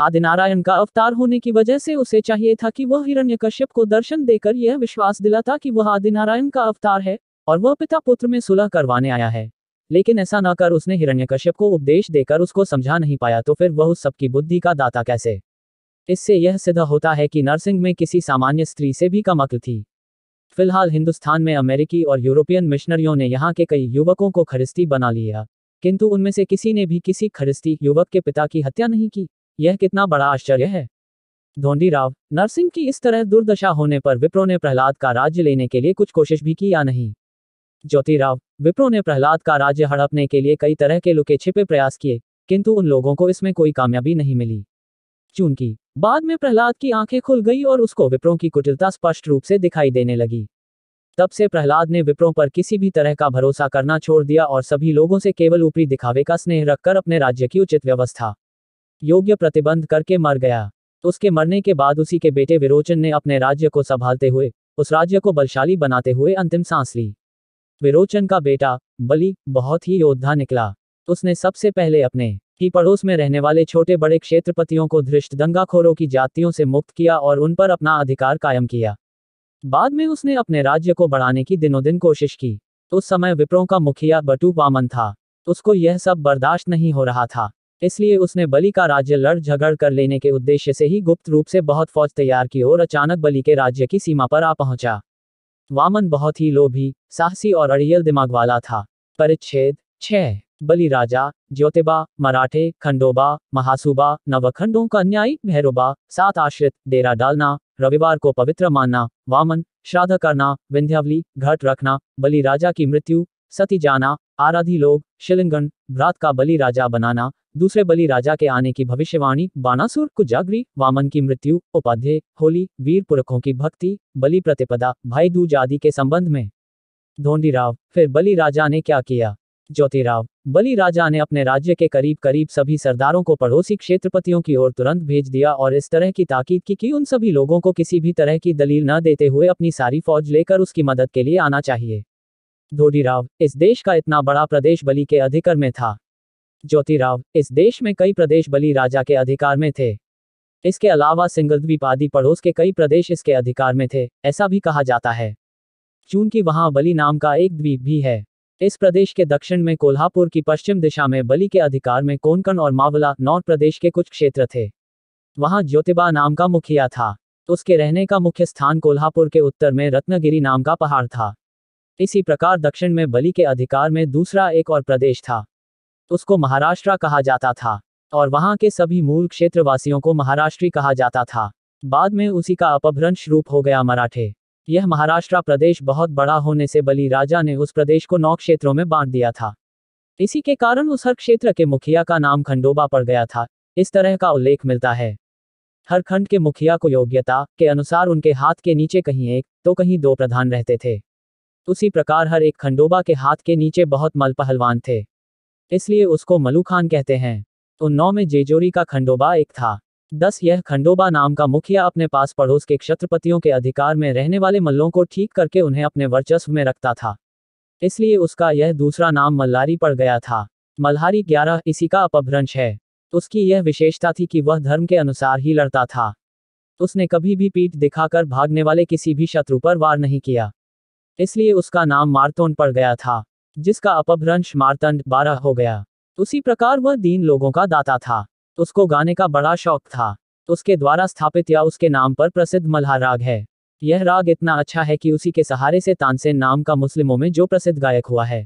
आदिनारायण का अवतार होने की वजह से उसे चाहिए था कि वह हिरण्यकश्यप को दर्शन देकर यह विश्वास दिलाता कि वह आदिनारायण का अवतार है और वह पिता पुत्र में सुलह करवाने आया है लेकिन ऐसा न कर उसने हिरण्यकश्यप को उपदेश देकर उसको समझा नहीं पाया तो फिर वह उस सबकी बुद्धि का दाता कैसे इससे यह सिद्ध होता है कि नरसिंह में किसी सामान्य स्त्री से भी कम अक्ल थी फिलहाल हिंदुस्तान में अमेरिकी और यूरोपियन मिशनरियों ने यहाँ के कई युवकों को खरिस्ती बना लिया किंतु उनमें से किसी ने भी किसी खरिस्ती युवक के पिता की हत्या नहीं की यह कितना बड़ा आश्चर्य है राव नरसिंह की इस तरह दुर्दशा होने पर विप्रो ने प्रहलाद का राज्य लेने के लिए कुछ कोशिश भी की या नहीं ज्योतिराव विप्रो ने प्रहलाद का राज्य हड़पने के लिए कई तरह के लुके छिपे प्रयास किए किंतु उन लोगों को इसमें कोई कामयाबी नहीं मिली चूंकि बाद में प्रहलाद की आंखें खुल गई और उसको विप्रो की कुटिलता स्पष्ट रूप से दिखाई देने लगी तब से प्रहलाद ने विप्रो पर किसी भी तरह का भरोसा करना छोड़ दिया और सभी लोगों से केवल ऊपरी दिखावे का स्नेह रखकर अपने राज्य की उचित व्यवस्था योग्य प्रतिबंध करके मर गया उसके मरने के बाद उसी के बेटे विरोचन ने अपने राज्य को संभालते हुए उस राज्य को बलशाली बनाते हुए अंतिम सांस ली विरोचन का बेटा बलि बहुत ही योद्धा निकला उसने सबसे पहले अपने ही पड़ोस में रहने वाले छोटे बड़े क्षेत्रपतियों को धृष्ट दंगाखोरों की जातियों से मुक्त किया और उन पर अपना अधिकार कायम किया बाद में उसने अपने राज्य को बढ़ाने की दिनों दिन कोशिश की उस समय विप्रों का मुखिया बटू पामन था उसको यह सब बर्दाश्त नहीं हो रहा था इसलिए उसने बलि का राज्य लड़ झगड़ कर लेने के उद्देश्य से ही गुप्त रूप से बहुत फौज तैयार की और अचानक बलि के राज्य की सीमा पर आ पहुंचा वामन बहुत ही लोभी साहसी और अड़ियल दिमाग वाला था परिच्छेद छह बलि राजा ज्योतिबा मराठे खंडोबा महासुबा नवखंडों का न्यायिक भैरोबा सात आश्रित डेरा डालना रविवार को पवित्र मानना वामन श्राद्ध करना विंध्यावली घट रखना बलि राजा की मृत्यु सती जाना आराधी लोग शिलिंगन भ्रात का बलि राजा बनाना दूसरे बलि राजा के आने की भविष्यवाणी बानासुर कुजागरी वामन की मृत्यु उपाध्याय होली वीर पुरखों की भक्ति बलि प्रतिपदा भाई दूज आदि के संबंध में धोंडी राव फिर बलि राजा ने क्या किया ज्योतिराव बलि राजा ने अपने राज्य के करीब करीब सभी सरदारों को पड़ोसी क्षेत्रपतियों की ओर तुरंत भेज दिया और इस तरह की ताकीद की कि उन सभी लोगों को किसी भी तरह की दलील न देते हुए अपनी सारी फौज लेकर उसकी मदद के लिए आना चाहिए धोडीराव इस देश का इतना बड़ा प्रदेश बलि के अधिकर में था ज्योतिराव इस देश में कई प्रदेश बलि राजा के अधिकार में थे इसके अलावा सिंगलद्वीप आदि पड़ोस के कई प्रदेश इसके अधिकार में थे ऐसा भी कहा जाता है चूंकि वहां बलि नाम का एक द्वीप भी है इस प्रदेश के दक्षिण में कोल्हापुर की पश्चिम दिशा में बलि के अधिकार में कोंकण और मावला नॉर्थ प्रदेश के कुछ क्षेत्र थे वहां ज्योतिबा नाम का मुखिया था उसके रहने का मुख्य स्थान कोल्हापुर के उत्तर में रत्नगिरी नाम का पहाड़ था इसी प्रकार दक्षिण में बलि के अधिकार में दूसरा एक और प्रदेश था उसको महाराष्ट्र कहा जाता था और वहां के सभी मूल क्षेत्रवासियों को महाराष्ट्री कहा जाता था बाद में उसी का अपभ्रंश रूप हो गया मराठे यह महाराष्ट्र प्रदेश बहुत बड़ा होने से बली राजा ने उस प्रदेश को नौ क्षेत्रों में बांट दिया था इसी के कारण उस हर क्षेत्र के मुखिया का नाम खंडोबा पड़ गया था इस तरह का उल्लेख मिलता है हर खंड के मुखिया को योग्यता के अनुसार उनके हाथ के नीचे कहीं एक तो कहीं दो प्रधान रहते थे उसी प्रकार हर एक खंडोबा के हाथ के नीचे बहुत मल पहलवान थे इसलिए उसको मलू खान कहते हैं तो नौ में जेजोरी का खंडोबा एक था दस यह खंडोबा नाम का मुखिया अपने पास पड़ोस के क्षत्रपतियों के अधिकार में रहने वाले मल्लों को ठीक करके उन्हें अपने वर्चस्व में रखता था इसलिए उसका यह दूसरा नाम मल्लारी पड़ गया था मल्हारी ग्यारह इसी का अपभ्रंश है उसकी यह विशेषता थी कि वह धर्म के अनुसार ही लड़ता था उसने कभी भी पीठ दिखाकर भागने वाले किसी भी शत्रु पर वार नहीं किया इसलिए उसका नाम मारतोन पड़ गया था जिसका अपभ्रंश मारतंड बारह हो गया उसी प्रकार वह दीन लोगों का दाता था उसको गाने का बड़ा शौक था उसके द्वारा स्थापित या उसके नाम पर प्रसिद्ध मल्हा राग है यह राग इतना अच्छा है कि उसी के सहारे से तानसेन नाम का मुस्लिमों में जो प्रसिद्ध गायक हुआ है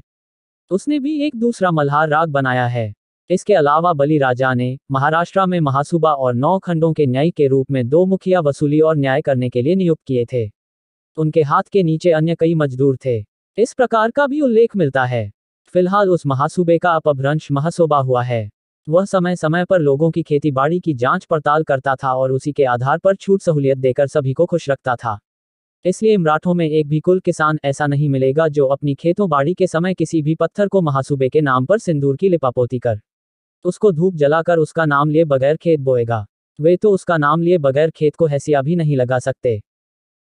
उसने भी एक दूसरा मल्हार राग बनाया है इसके अलावा बली राजा ने महाराष्ट्र में महासूबा और नौ खंडों के न्याय के रूप में दो मुखिया वसूली और न्याय करने के लिए नियुक्त किए थे उनके हाथ के नीचे अन्य कई मजदूर थे इस प्रकार का भी उल्लेख मिलता है फिलहाल उस महासूबे का अपभ्रंश महासूबा हुआ है वह समय समय पर लोगों की खेती बाड़ी की जांच पड़ताल करता था और उसी के आधार पर छूट सहूलियत देकर सभी को खुश रखता था इसलिए मराठों में एक भी कुल किसान ऐसा नहीं मिलेगा जो अपनी खेतों बाड़ी के समय किसी भी पत्थर को महासूबे के नाम पर सिंदूर की लिपापोती कर उसको धूप जलाकर उसका नाम लिए बगैर खेत बोएगा वे तो उसका नाम लिए बगैर खेत को हैसिया भी नहीं लगा सकते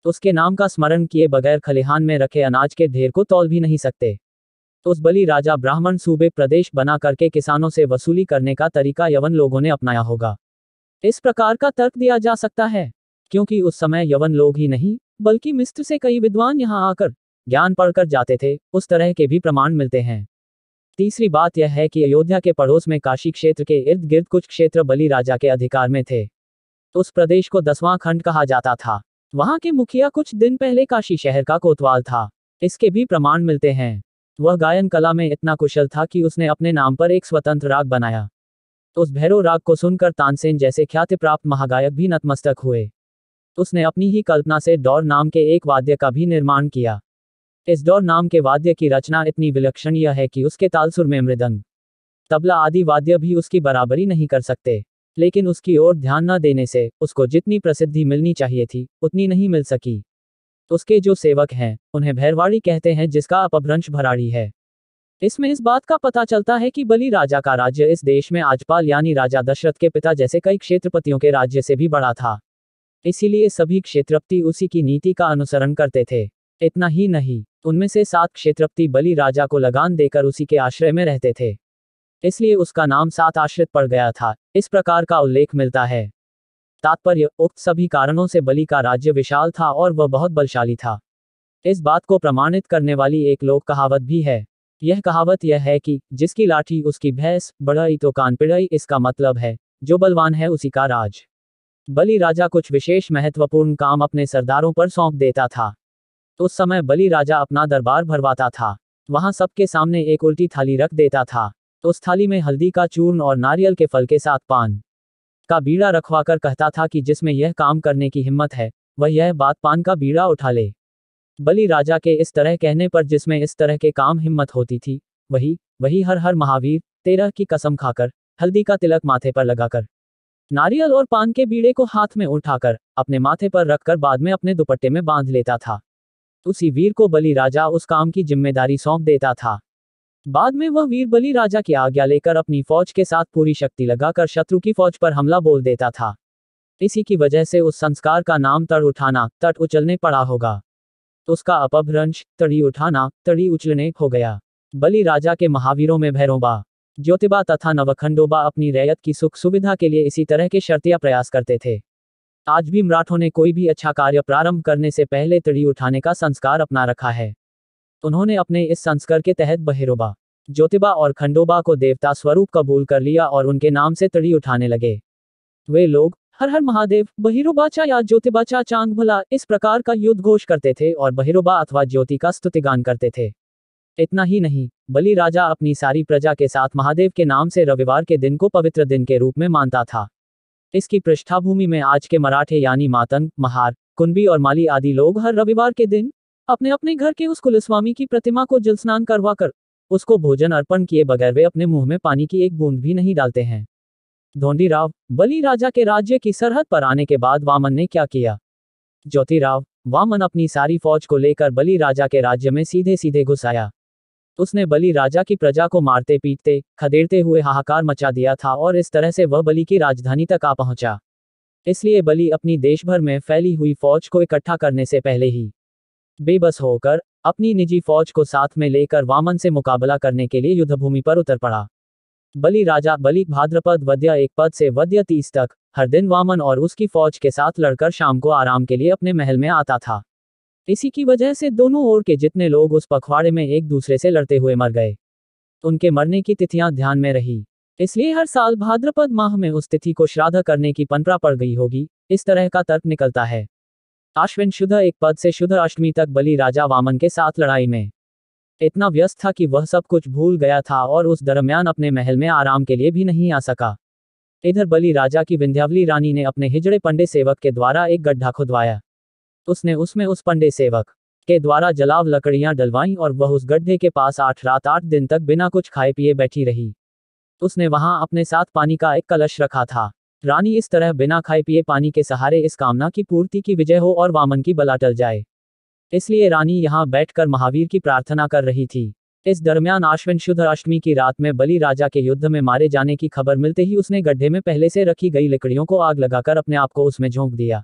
तो उसके नाम का स्मरण किए बगैर खलिहान में रखे अनाज के ढेर को तोल भी नहीं सकते तो उस बलि राजा ब्राह्मण सूबे प्रदेश बना करके किसानों से वसूली करने का तरीका यवन लोगों ने अपनाया होगा इस प्रकार का तर्क दिया जा सकता है क्योंकि उस समय यवन लोग ही नहीं बल्कि मिस्र से कई विद्वान यहाँ आकर ज्ञान पढ़कर जाते थे उस तरह के भी प्रमाण मिलते हैं तीसरी बात यह है कि अयोध्या के पड़ोस में काशी क्षेत्र के इर्द गिर्द कुछ क्षेत्र बलि राजा के अधिकार में थे उस प्रदेश को दसवां खंड कहा जाता था वहां के मुखिया कुछ दिन पहले काशी शहर का कोतवाल था इसके भी प्रमाण मिलते हैं वह गायन कला में इतना कुशल था कि उसने अपने नाम पर एक स्वतंत्र राग बनाया उस भैरव राग को सुनकर तानसेन जैसे ख्याति प्राप्त महागायक भी नतमस्तक हुए उसने अपनी ही कल्पना से डौर नाम के एक वाद्य का भी निर्माण किया इस डौर नाम के वाद्य की रचना इतनी विलक्षणीय है कि उसके तालसुर में मृदंग तबला आदि वाद्य भी उसकी बराबरी नहीं कर सकते लेकिन उसकी ओर ध्यान न देने से उसको जितनी प्रसिद्धि मिलनी चाहिए थी उतनी नहीं मिल सकी उसके जो सेवक हैं उन्हें भैरवाड़ी कहते हैं जिसका अपभ्रंश भराड़ी है इसमें इस बात का पता चलता है कि बलि राजा का राज्य इस देश में आजपाल यानी राजा दशरथ के पिता जैसे कई क्षेत्रपतियों के राज्य से भी बड़ा था इसीलिए सभी क्षेत्रपति उसी की नीति का अनुसरण करते थे इतना ही नहीं उनमें से सात क्षेत्रपति बलि राजा को लगान देकर उसी के आश्रय में रहते थे इसलिए उसका नाम सात आश्रित पड़ गया था इस प्रकार का उल्लेख मिलता है तात्पर्य उक्त सभी कारणों से बलि का राज्य विशाल था और वह बहुत बलशाली था इस बात को प्रमाणित करने वाली एक लोक कहावत भी है यह कहावत यह है कि जिसकी लाठी उसकी भैंस बढ़ई तो कानपिड़ई इसका मतलब है जो बलवान है उसी का राज बलि राजा कुछ विशेष महत्वपूर्ण काम अपने सरदारों पर सौंप देता था उस समय बलि राजा अपना दरबार भरवाता था वहां सबके सामने एक उल्टी थाली रख देता था तो उस थाली में हल्दी का चूर्ण और नारियल के फल के साथ पान का बीड़ा रखवाकर कहता था कि जिसमें यह काम करने की हिम्मत है वह यह बात पान का बीड़ा उठा ले बलि राजा के इस तरह कहने पर जिसमें इस तरह के काम हिम्मत होती थी वही वही हर हर महावीर तेरह की कसम खाकर हल्दी का तिलक माथे पर लगाकर नारियल और पान के बीड़े को हाथ में उठाकर अपने माथे पर रखकर बाद में अपने दुपट्टे में बांध लेता था उसी वीर को बलि राजा उस काम की जिम्मेदारी सौंप देता था बाद में वह वीरबली राजा की आज्ञा लेकर अपनी फौज के साथ पूरी शक्ति लगाकर शत्रु की फौज पर हमला बोल देता था इसी की वजह से उस संस्कार का नाम तड़ उठाना तट उचलने पड़ा होगा उसका अपभ्रंश तड़ी उठाना तड़ी उचलने हो गया बलि राजा के महावीरों में भैरोबा ज्योतिबा तथा नवखंडोबा अपनी रैयत की सुख सुविधा के लिए इसी तरह के शर्तियां प्रयास करते थे आज भी मराठों ने कोई भी अच्छा कार्य प्रारंभ करने से पहले तड़ी उठाने का संस्कार अपना रखा है उन्होंने अपने इस संस्कार के तहत बहिरोबा ज्योतिबा और खंडोबा को देवता स्वरूप कबूल कर लिया और उनके नाम से तड़ी उठाने लगे वे लोग हर हर महादेव बहिरोबाचा या ज्योतिबाचा चांग भला इस प्रकार का युद्ध घोष करते थे और बहिरोबा अथवा ज्योति का स्तुतिगान करते थे इतना ही नहीं बलि राजा अपनी सारी प्रजा के साथ महादेव के नाम से रविवार के दिन को पवित्र दिन के रूप में मानता था इसकी पृष्ठाभूमि में आज के मराठे यानी मातंग महार कुंबी और माली आदि लोग हर रविवार के दिन अपने अपने घर के उस कुलस्वामी की प्रतिमा को जल स्नान करवा कर उसको भोजन अर्पण किए बगैर वे अपने मुंह में पानी की एक बूंद भी नहीं डालते हैं धोंडी राव बलि राजा के राज्य की सरहद पर आने के बाद वामन ने क्या किया ज्योतिराव वामन अपनी सारी फौज को लेकर बलि राजा के राज्य में सीधे सीधे घुस आया उसने बलि राजा की प्रजा को मारते पीटते खदेड़ते हुए हाहाकार मचा दिया था और इस तरह से वह बलि की राजधानी तक आ पहुंचा इसलिए बलि अपनी देश भर में फैली हुई फौज को इकट्ठा करने से पहले ही बेबस होकर अपनी निजी फौज को साथ में लेकर वामन से मुकाबला करने के लिए युद्धभूमि पर उतर पड़ा बलि राजा बलि भाद्रपद वद्य एक पद से वद्य तीस तक हर दिन वामन और उसकी फौज के साथ लड़कर शाम को आराम के लिए अपने महल में आता था इसी की वजह से दोनों ओर के जितने लोग उस पखवाड़े में एक दूसरे से लड़ते हुए मर गए उनके मरने की तिथियां ध्यान में रही इसलिए हर साल भाद्रपद माह में उस तिथि को श्राद्ध करने की पंपरा पड़ गई होगी इस तरह का तर्क निकलता है आश्विन शुद्ध एक पद से शुद्ध अष्टमी तक बलि राजा वामन के साथ लड़ाई में इतना व्यस्त था कि वह सब कुछ भूल गया था और उस दरमियान अपने महल में आराम के लिए भी नहीं आ सका इधर बलि राजा की विंध्यावली रानी ने अपने हिजड़े पंडे सेवक के द्वारा एक गड्ढा खुदवाया उसने उसमें उस पंडे सेवक के द्वारा जलाव लकड़ियां डलवाईं और वह उस गड्ढे के पास आठ रात आठ दिन तक बिना कुछ खाए पिए बैठी रही उसने वहां अपने साथ पानी का एक कलश रखा था रानी इस तरह बिना खाए पिए पानी के सहारे इस कामना की पूर्ति की विजय हो और वामन की बला टल जाए इसलिए रानी यहाँ बैठकर महावीर की प्रार्थना कर रही थी इस दरमियान आश्विन शुद्ध अष्टमी की रात में बलि राजा के युद्ध में मारे जाने की खबर मिलते ही उसने गड्ढे में पहले से रखी गई लकड़ियों को आग लगाकर अपने आप को उसमें झोंक दिया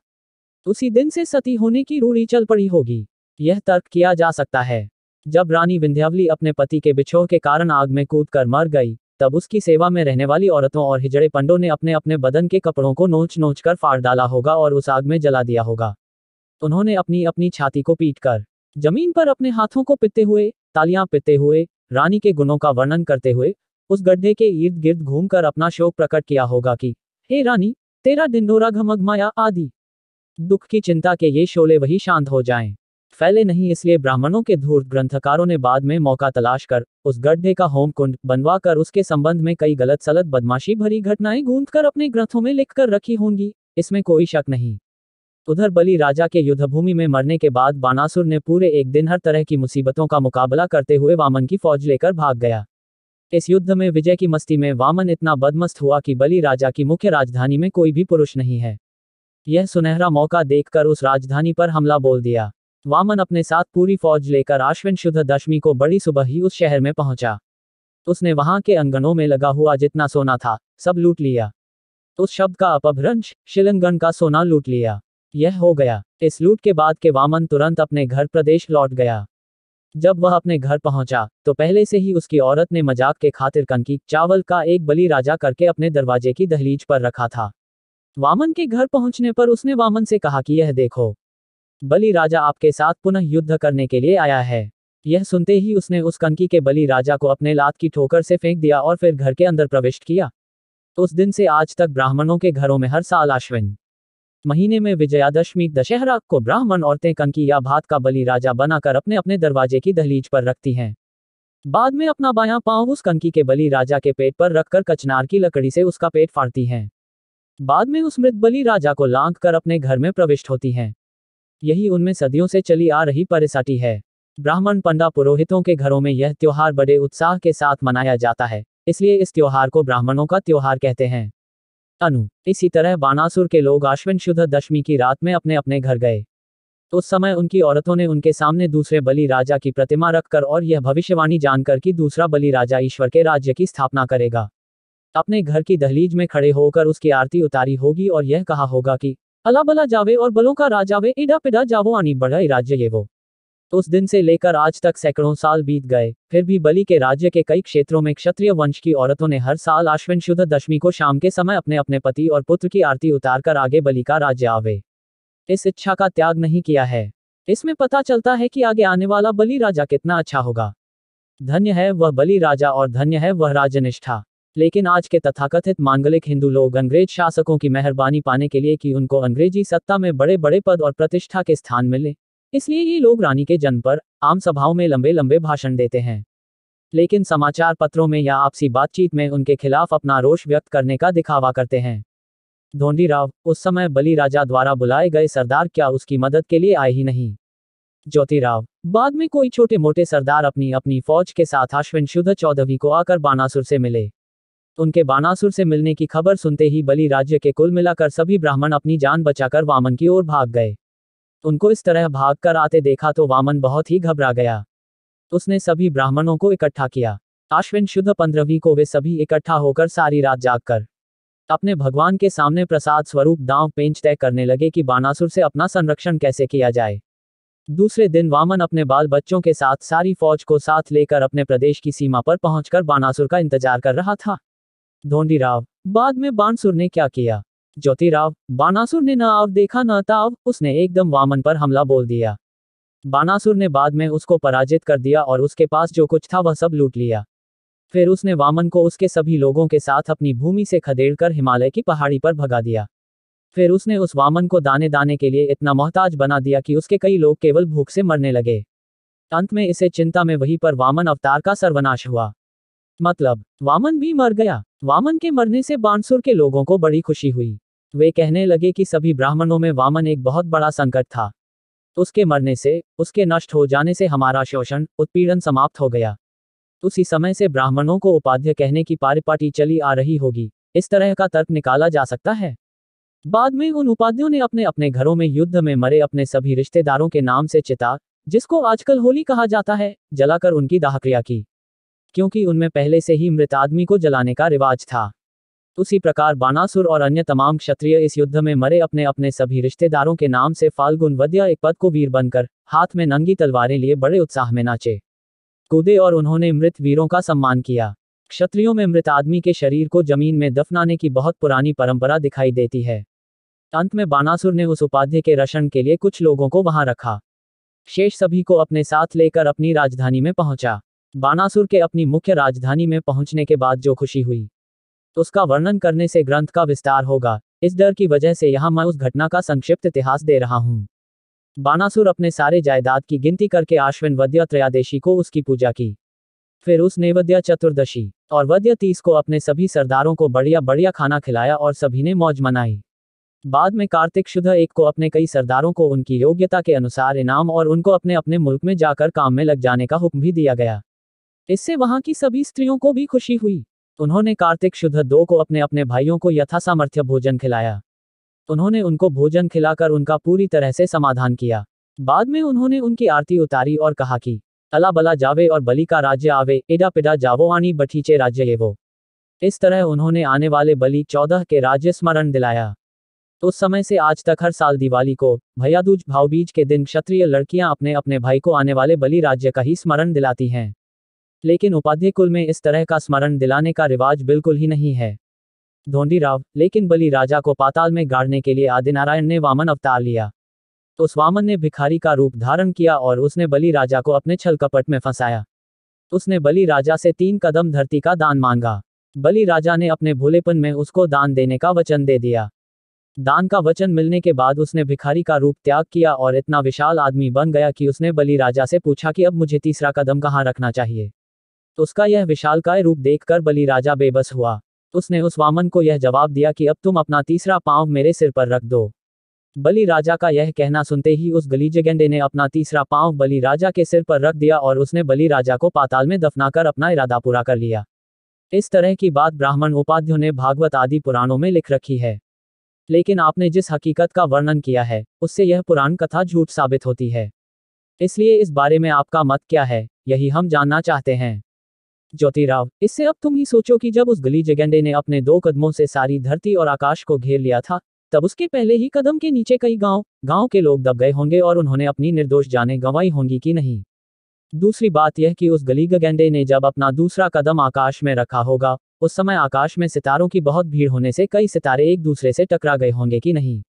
उसी दिन से सती होने की रूढ़ी चल पड़ी होगी यह तर्क किया जा सकता है जब रानी विंध्यावली अपने पति के बिछोह के कारण आग में कूद कर मर गई तब उसकी सेवा में रहने वाली औरतों और हिजड़े पंडों ने अपने अपने बदन के कपड़ों को नोच नोच कर फाड़ डाला होगा और उस आग में जला दिया होगा उन्होंने अपनी अपनी छाती को पीट कर जमीन पर अपने हाथों को पिते हुए तालियां पिते हुए रानी के गुणों का वर्णन करते हुए उस गड्ढे के इर्द गिर्द घूमकर अपना शोक प्रकट किया होगा कि हे रानी तेरा डिंडोरा घमघमाया आदि दुख की चिंता के ये शोले वही शांत हो जाएं। फैले नहीं इसलिए ब्राह्मणों के धूर्त ग्रंथकारों ने बाद में मौका तलाश कर उस गड्ढे का होम कुंड बनवा कर उसके संबंध में कई गलत सलत बदमाशी भरी घटनाएं गूंथ कर अपने ग्रंथों में लिख कर रखी होंगी इसमें कोई शक नहीं उधर बलि राजा के युद्धभूमि में मरने के बाद बानासुर ने पूरे एक दिन हर तरह की मुसीबतों का मुकाबला करते हुए वामन की फौज लेकर भाग गया इस युद्ध में विजय की मस्ती में वामन इतना बदमस्त हुआ कि बलि राजा की मुख्य राजधानी में कोई भी पुरुष नहीं है यह सुनहरा मौका देखकर उस राजधानी पर हमला बोल दिया वामन अपने साथ पूरी फौज लेकर आश्विन शुद्ध दशमी को बड़ी सुबह ही उस शहर में पहुंचा उसने वहां के अंगनों में लगा हुआ जितना सोना था सब लूट लिया उस शब्द का अपभ्रंश शिलंगन का सोना लूट लिया यह हो गया इस लूट के बाद के वामन तुरंत अपने घर प्रदेश लौट गया जब वह अपने घर पहुंचा तो पहले से ही उसकी औरत ने मजाक के खातिर कनकी चावल का एक बलि राजा करके अपने दरवाजे की दहलीज पर रखा था वामन के घर पहुंचने पर उसने वामन से कहा कि यह देखो बलि राजा आपके साथ पुनः युद्ध करने के लिए आया है यह सुनते ही उसने उस कंकी के बलि राजा को अपने लात की ठोकर से फेंक दिया और फिर घर के अंदर प्रविष्ट किया उस दिन से आज तक ब्राह्मणों के घरों में हर साल आश्विन महीने में विजयादशमी दशहरा को ब्राह्मण औरतें कंकी या भात का बलि राजा बनाकर अपने अपने दरवाजे की दहलीज पर रखती हैं बाद में अपना बायां पांव उस कंकी के बलि राजा के पेट पर रखकर कचनार की लकड़ी से उसका पेट फाड़ती हैं बाद में उस मृत बलि राजा को लांग कर अपने घर में प्रविष्ट होती हैं यही उनमें सदियों से चली आ रही परिसाटी है ब्राह्मण पंडा पुरोहितों के घरों में यह त्योहार बड़े उत्साह के साथ मनाया जाता है इसलिए इस त्योहार को ब्राह्मणों का त्योहार कहते हैं अनु इसी तरह बानासुर के लोग आश्विन शुद्ध दशमी की रात में अपने अपने घर गए उस समय उनकी औरतों ने उनके सामने दूसरे बलि राजा की प्रतिमा रखकर और यह भविष्यवाणी जानकर कि दूसरा बलि राजा ईश्वर के राज्य की स्थापना करेगा अपने घर की दहलीज में खड़े होकर उसकी आरती उतारी होगी और यह कहा होगा कि अलाबला जावे और बलों का राजावे इडा पिडा जावो आनी बड़ा राज्य ये वो तो उस दिन से लेकर आज तक सैकड़ों साल बीत गए फिर भी बलि के राज्य के कई क्षेत्रों में क्षत्रिय वंश की औरतों ने हर साल आश्विन शुद्ध दशमी को शाम के समय अपने अपने पति और पुत्र की आरती उतारकर आगे बलि का राज्य आवे इस इच्छा का त्याग नहीं किया है इसमें पता चलता है कि आगे आने वाला बलि राजा कितना अच्छा होगा धन्य है वह बलि राजा और धन्य है वह राजनिष्ठा लेकिन आज के तथाकथित मांगलिक हिंदू लोग अंग्रेज शासकों की मेहरबानी पाने के लिए कि उनको अंग्रेजी सत्ता में बड़े बड़े पद और प्रतिष्ठा के स्थान मिले इसलिए ये लोग रानी के जन्म पर आम सभाओं में लंबे लंबे भाषण देते हैं लेकिन समाचार पत्रों में या आपसी बातचीत में उनके खिलाफ अपना रोष व्यक्त करने का दिखावा करते हैं धोंडी राव उस समय बलि राजा द्वारा बुलाए गए सरदार क्या उसकी मदद के लिए आए ही नहीं ज्योतिराव बाद में कोई छोटे मोटे सरदार अपनी अपनी फौज के साथ अश्विन शुद्ध चौधरी को आकर बानासुर से मिले तो उनके बानासुर से मिलने की खबर सुनते ही बलि राज्य के कुल मिलाकर सभी ब्राह्मण अपनी जान बचाकर वामन की ओर भाग गए उनको इस तरह भाग कर आते देखा तो वामन बहुत ही घबरा गया उसने सभी ब्राह्मणों को इकट्ठा किया आश्विन शुद्ध पंद्रहवीं को वे सभी इकट्ठा होकर सारी रात जागकर अपने भगवान के सामने प्रसाद स्वरूप दांव पेंच तय करने लगे कि बानासुर से अपना संरक्षण कैसे किया जाए दूसरे दिन वामन अपने बाल बच्चों के साथ सारी फौज को साथ लेकर अपने प्रदेश की सीमा पर पहुंचकर बानासुर का इंतजार कर रहा था धोंडी राव बाद में बानसुर ने क्या किया ज्योति राव बानासुर ने ना आव देखा ना ताव उसने एकदम वामन पर हमला बोल दिया बानासुर ने बाद में उसको पराजित कर दिया और उसके पास जो कुछ था वह सब लूट लिया फिर उसने वामन को उसके सभी लोगों के साथ अपनी भूमि से खदेड़कर हिमालय की पहाड़ी पर भगा दिया फिर उसने उस वामन को दाने दाने के लिए इतना मोहताज बना दिया कि उसके कई लोग केवल भूख से मरने लगे अंत में इसे चिंता में वहीं पर वामन अवतार का सर्वनाश हुआ मतलब वामन भी मर गया वामन के मरने से बानसुर के लोगों को बड़ी खुशी हुई वे कहने लगे कि सभी ब्राह्मणों में वामन एक बहुत बड़ा संकट था उसके मरने से उसके नष्ट हो जाने से हमारा शोषण उत्पीड़न समाप्त हो गया उसी समय से ब्राह्मणों को उपाध्य कहने की पारिपाटी चली आ रही होगी इस तरह का तर्क निकाला जा सकता है बाद में उन उपाध्यों ने अपने अपने घरों में युद्ध में मरे अपने सभी रिश्तेदारों के नाम से चिता जिसको आजकल होली कहा जाता है जलाकर उनकी दाहक्रिया की क्योंकि उनमें पहले से ही मृत आदमी को जलाने का रिवाज था उसी प्रकार बानासुर और अन्य तमाम क्षत्रिय इस युद्ध में मरे अपने अपने सभी रिश्तेदारों के नाम से फाल्गुन वद्या एक पद को वीर बनकर हाथ में नंगी तलवारें लिए बड़े उत्साह में नाचे कूदे और उन्होंने मृत वीरों का सम्मान किया क्षत्रियों में मृत आदमी के शरीर को जमीन में दफनाने की बहुत पुरानी परंपरा दिखाई देती है अंत में बानासुर ने उस उपाध्याय के रशन के लिए कुछ लोगों को वहां रखा शेष सभी को अपने साथ लेकर अपनी राजधानी में पहुंचा बानासुर के अपनी मुख्य राजधानी में पहुंचने के बाद जो खुशी हुई उसका वर्णन करने से ग्रंथ का विस्तार होगा इस डर की वजह से यहाँ मैं उस घटना का संक्षिप्त इतिहास दे रहा हूँ बानासुर अपने सारे जायदाद की गिनती करके आश्विन वद्य त्रयादेशी को उसकी पूजा की फिर उसने वद्य चतुर्दशी और वद्य तीस को अपने सभी सरदारों को बढ़िया बढ़िया खाना खिलाया और सभी ने मौज मनाई बाद में कार्तिक शुद्ध एक को अपने कई सरदारों को उनकी योग्यता के अनुसार इनाम और उनको अपने अपने मुल्क में जाकर काम में लग जाने का हुक्म भी दिया गया इससे वहां की सभी स्त्रियों को भी खुशी हुई उन्होंने कार्तिक शुद्ध दो को अपने अपने भाइयों को यथासामर्थ्य भोजन खिलाया उन्होंने उनको भोजन खिलाकर उनका पूरी तरह से समाधान किया बाद में उन्होंने उनकी आरती उतारी और कहा कि अला बला जावे और बलि का राज्य आवे एडा पिडा जावो आनी बठीचे राज्य ये वो इस तरह उन्होंने आने वाले बलि चौदह के राज्य स्मरण दिलाया तो उस समय से आज तक हर साल दिवाली को भैयादूज भावबीज के दिन क्षत्रिय लड़कियां अपने अपने भाई को आने वाले बलि राज्य का ही स्मरण दिलाती हैं लेकिन उपाध्याय कुल में इस तरह का स्मरण दिलाने का रिवाज बिल्कुल ही नहीं है धोंडी राव लेकिन बलि राजा को पाताल में गाड़ने के लिए आदिनारायण ने वामन अवतार लिया उस तो वामन ने भिखारी का रूप धारण किया और उसने बलि राजा को अपने छल कपट में फंसाया उसने बलि राजा से तीन कदम धरती का दान मांगा बलि राजा ने अपने भोलेपन में उसको दान देने का वचन दे दिया दान का वचन मिलने के बाद उसने भिखारी का रूप त्याग किया और इतना विशाल आदमी बन गया कि उसने बलि राजा से पूछा कि अब मुझे तीसरा कदम कहाँ रखना चाहिए तो उसका यह विशालकाय रूप देखकर बलि राजा बेबस हुआ उसने उस वामन को यह जवाब दिया कि अब तुम अपना तीसरा पांव मेरे सिर पर रख दो बलि राजा का यह कहना सुनते ही उस गलीजे ने अपना तीसरा पांव बलि राजा के सिर पर रख दिया और उसने बलि राजा को पाताल में दफनाकर अपना इरादा पूरा कर लिया इस तरह की बात ब्राह्मण उपाध्यों ने भागवत आदि पुराणों में लिख रखी है लेकिन आपने जिस हकीकत का वर्णन किया है उससे यह पुराण कथा झूठ साबित होती है इसलिए इस बारे में आपका मत क्या है यही हम जानना चाहते हैं ज्योति राव इससे अब तुम ही सोचो कि जब उस गली जगेंडे ने अपने दो कदमों से सारी धरती और आकाश को घेर लिया था तब उसके पहले ही कदम के नीचे कई गांव गांव के लोग दब गए होंगे और उन्होंने अपनी निर्दोष जाने गंवाई होंगी कि नहीं दूसरी बात यह कि उस गली गगेंडे ने जब अपना दूसरा कदम आकाश में रखा होगा उस समय आकाश में सितारों की बहुत भीड़ होने से कई सितारे एक दूसरे से टकरा गए होंगे कि नहीं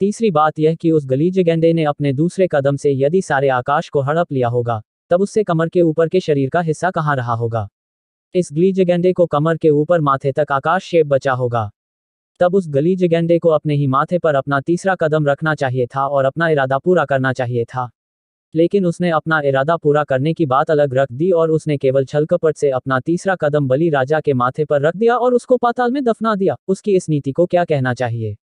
तीसरी बात यह कि उस गली जगेंडे ने अपने दूसरे कदम से यदि सारे आकाश को हड़प लिया होगा तब उससे कमर के ऊपर के शरीर का हिस्सा कहाँ रहा होगा इस गली जगेंडे को कमर के ऊपर माथे तक आकाश शेप बचा होगा तब उस गली जगेंडे को अपने ही माथे पर अपना तीसरा कदम रखना चाहिए था और अपना इरादा पूरा करना चाहिए था लेकिन उसने अपना इरादा पूरा करने की बात अलग रख दी और उसने केवल छलकपट से अपना तीसरा कदम बली राजा के माथे पर रख दिया और उसको पाताल में दफना दिया उसकी इस नीति को क्या कहना चाहिए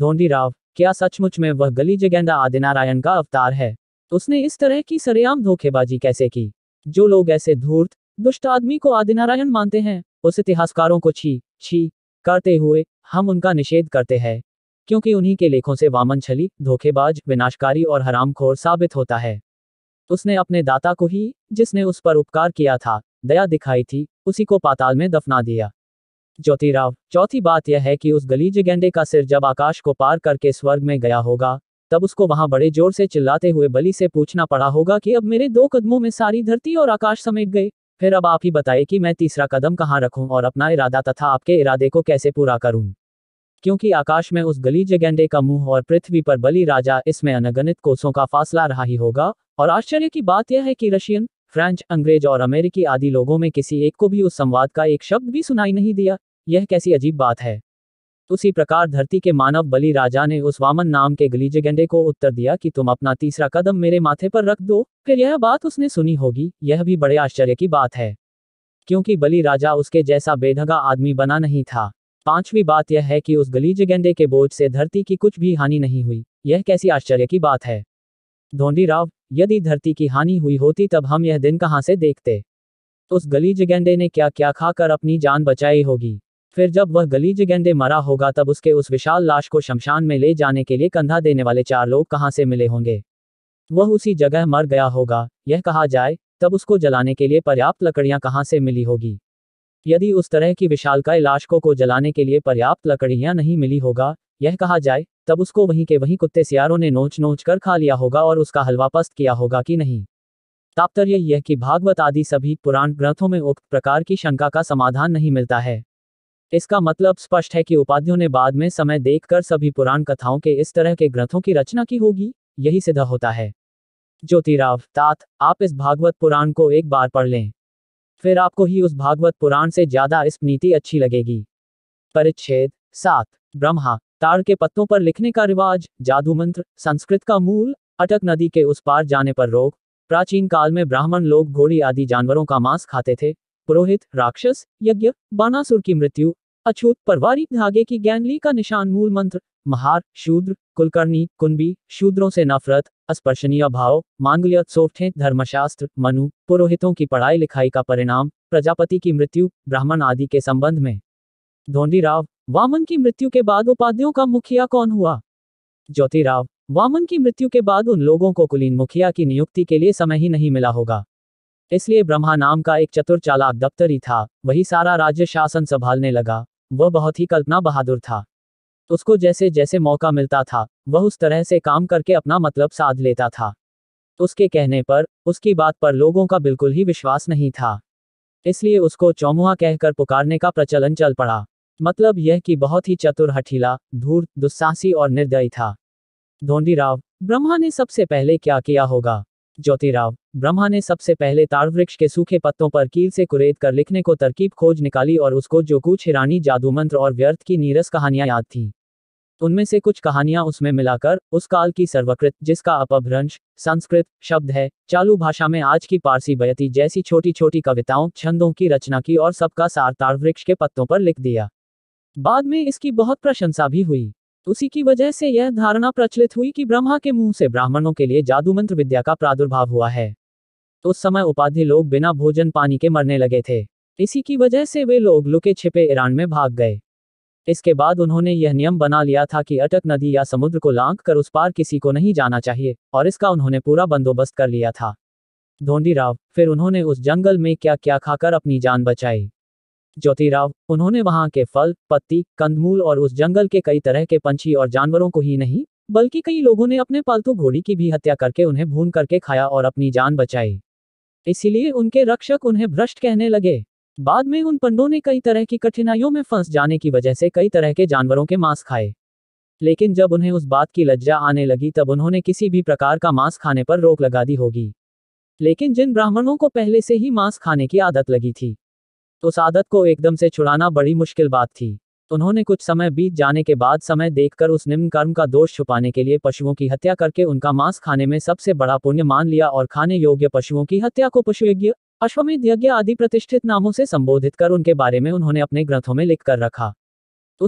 धोंडी राव क्या सचमुच में वह गली जगेंडा आदिनारायण का अवतार है तो उसने इस तरह की सरेआम धोखेबाजी कैसे की जो लोग ऐसे धूर्त दुष्ट आदमी को आदिनारायण मानते हैं उस इतिहासकारों को छी छी करते हुए हम उनका निषेध करते हैं क्योंकि उन्हीं के लेखों से वामन छली धोखेबाज विनाशकारी और हरामखोर साबित होता है उसने अपने दाता को ही जिसने उस पर उपकार किया था दया दिखाई थी उसी को पाताल में दफना दिया ज्योतिराव चौथी बात यह है कि उस गलीज गेंडे का सिर जब आकाश को पार करके स्वर्ग में गया होगा तब उसको वहां बड़े जोर से चिल्लाते हुए बलि से पूछना पड़ा होगा कि अब मेरे दो कदमों में सारी धरती और आकाश समेट गए फिर अब आप ही बताए कि मैं तीसरा कदम कहाँ रखूं और अपना इरादा तथा आपके इरादे को कैसे पूरा करूं क्योंकि आकाश में उस गली जगेंडे का मुंह और पृथ्वी पर बलि राजा इसमें अनगणित कोसों का फासला रहा ही होगा और आश्चर्य की बात यह है कि रशियन फ्रेंच अंग्रेज और अमेरिकी आदि लोगों में किसी एक को भी उस संवाद का एक शब्द भी सुनाई नहीं दिया यह कैसी अजीब बात है उसी प्रकार धरती के मानव बलि राजा ने उस वामन नाम के गलीजगंडे को उत्तर दिया कि तुम अपना तीसरा कदम मेरे माथे पर रख दो फिर यह बात उसने सुनी होगी यह भी बड़े आश्चर्य की बात है क्योंकि बलि राजा उसके जैसा बेधगा आदमी बना नहीं था पांचवी बात यह है कि उस गलीजगंडे के बोझ से धरती की कुछ भी हानि नहीं हुई यह कैसी आश्चर्य की बात है धोंडी राव यदि धरती की हानि हुई होती तब हम यह दिन कहाँ से देखते उस गलीजगंडे ने क्या क्या खाकर अपनी जान बचाई होगी फिर जब वह गली गेंदे मरा होगा तब उसके उस विशाल लाश को शमशान में ले जाने के लिए कंधा देने वाले चार लोग कहाँ से मिले होंगे वह उसी जगह मर गया होगा यह कहा जाए तब उसको जलाने के लिए पर्याप्त लकड़ियां कहाँ से मिली होगी यदि उस तरह की विशालकाय लाशकों को, को जलाने के लिए पर्याप्त लकड़ियां नहीं मिली होगा यह कहा जाए तब उसको वहीं के वहीं कुत्ते सियारों ने नोच नोच कर खा लिया होगा और उसका हलवा पस्त किया होगा कि नहीं तात्पर्य यह कि भागवत आदि सभी पुराण ग्रंथों में उक्त प्रकार की शंका का समाधान नहीं मिलता है इसका मतलब स्पष्ट है कि उपाधियों ने बाद में समय देखकर सभी पुराण कथाओं के इस तरह के ग्रंथों की रचना की होगी यही सिद्ध होता है ज्योतिराव तात आप इस भागवत पुराण को एक बार पढ़ लें फिर आपको ही उस भागवत पुराण से ज्यादा इस नीति अच्छी लगेगी परिच्छेद सात ब्रह्मा ताड़ के पत्तों पर लिखने का रिवाज जादू मंत्र संस्कृत का मूल अटक नदी के उस पार जाने पर रोक प्राचीन काल में ब्राह्मण लोग घोड़ी आदि जानवरों का मांस खाते थे पुरोहित राक्षस यज्ञ बानासुर की मृत्यु अछूत परवारी धागे की गैंगली का निशान मूल मंत्र महार शूद्र कुलकर्णी कुंबी शूद्रों से नफरत अस्पर्शनीय भाव मांगल्य सोठे धर्मशास्त्र मनु पुरोहितों की पढ़ाई लिखाई का परिणाम प्रजापति की मृत्यु ब्राह्मण आदि के संबंध में राव वामन की मृत्यु के बाद उपाध्यों का मुखिया कौन हुआ ज्योतिराव वामन की मृत्यु के बाद उन लोगों को कुलीन मुखिया की नियुक्ति के लिए समय ही नहीं मिला होगा इसलिए ब्रह्मा नाम का एक चतुर चालाक दफ्तर ही था वही सारा राज्य शासन संभालने लगा वह बहुत ही कल्पना बहादुर था उसको जैसे जैसे मौका मिलता था वह उस तरह से काम करके अपना मतलब साध लेता था उसके कहने पर उसकी बात पर लोगों का बिल्कुल ही विश्वास नहीं था इसलिए उसको चौमुहा कहकर पुकारने का प्रचलन चल पड़ा मतलब यह कि बहुत ही चतुर हठीला धूर्त दुस्साहसी और निर्दयी था धोंडी राव ब्रह्मा ने सबसे पहले क्या किया होगा ज्योतिराव ब्रह्मा ने सबसे पहले ताड़वृक्ष के सूखे पत्तों पर कील से कुरेद कर लिखने को तरकीब खोज निकाली और उसको जो कुछ हिरानी जादू मंत्र और व्यर्थ की नीरस कहानियां याद थीं उनमें से कुछ कहानियां उसमें मिलाकर उस काल की सर्वकृत जिसका अपभ्रंश संस्कृत शब्द है चालू भाषा में आज की पारसी बयती जैसी छोटी छोटी कविताओं छंदों की रचना की और सबका सार ताड़वृक्ष के पत्तों पर लिख दिया बाद में इसकी बहुत प्रशंसा भी हुई उसी की वजह से यह धारणा प्रचलित हुई कि ब्रह्मा के मुंह से ब्राह्मणों के लिए जादू मंत्र विद्या का प्रादुर्भाव हुआ है उस समय उपाधि लोग बिना भोजन पानी के मरने लगे थे इसी की वजह से वे लोग लुके छिपे ईरान में भाग गए इसके बाद उन्होंने यह नियम बना लिया था कि अटक नदी या समुद्र को लांग कर उस पार किसी को नहीं जाना चाहिए और इसका उन्होंने पूरा बंदोबस्त कर लिया था धोंडी राव फिर उन्होंने उस जंगल में क्या क्या खाकर अपनी जान बचाई ज्योतिराव उन्होंने वहां के फल पत्ती कंदमूल और उस जंगल के कई तरह के पंछी और जानवरों को ही नहीं बल्कि कई लोगों ने अपने पालतू घोड़ी की भी हत्या करके उन्हें भून करके खाया और अपनी जान बचाई इसीलिए उनके रक्षक उन्हें भ्रष्ट कहने लगे बाद में उन पंडों ने कई तरह की कठिनाइयों में फंस जाने की वजह से कई तरह के जानवरों के मांस खाए लेकिन जब उन्हें उस बात की लज्जा आने लगी तब उन्होंने किसी भी प्रकार का मांस खाने पर रोक लगा दी होगी लेकिन जिन ब्राह्मणों को पहले से ही मांस खाने की आदत लगी थी उस तो आदत को एकदम से छुड़ाना बड़ी मुश्किल बात थी उन्होंने कुछ समय बीत जाने के बाद समय देखकर उस निम्न कर्म का दोष छुपाने के लिए पशुओं की हत्या करके उनका मांस खाने में सबसे बड़ा पुण्य मान लिया और खाने योग्य पशुओं की हत्या को पशु यज्ञ अश्वमेध यज्ञ आदि प्रतिष्ठित नामों से संबोधित कर उनके बारे में उन्होंने अपने ग्रंथों में लिख कर रखा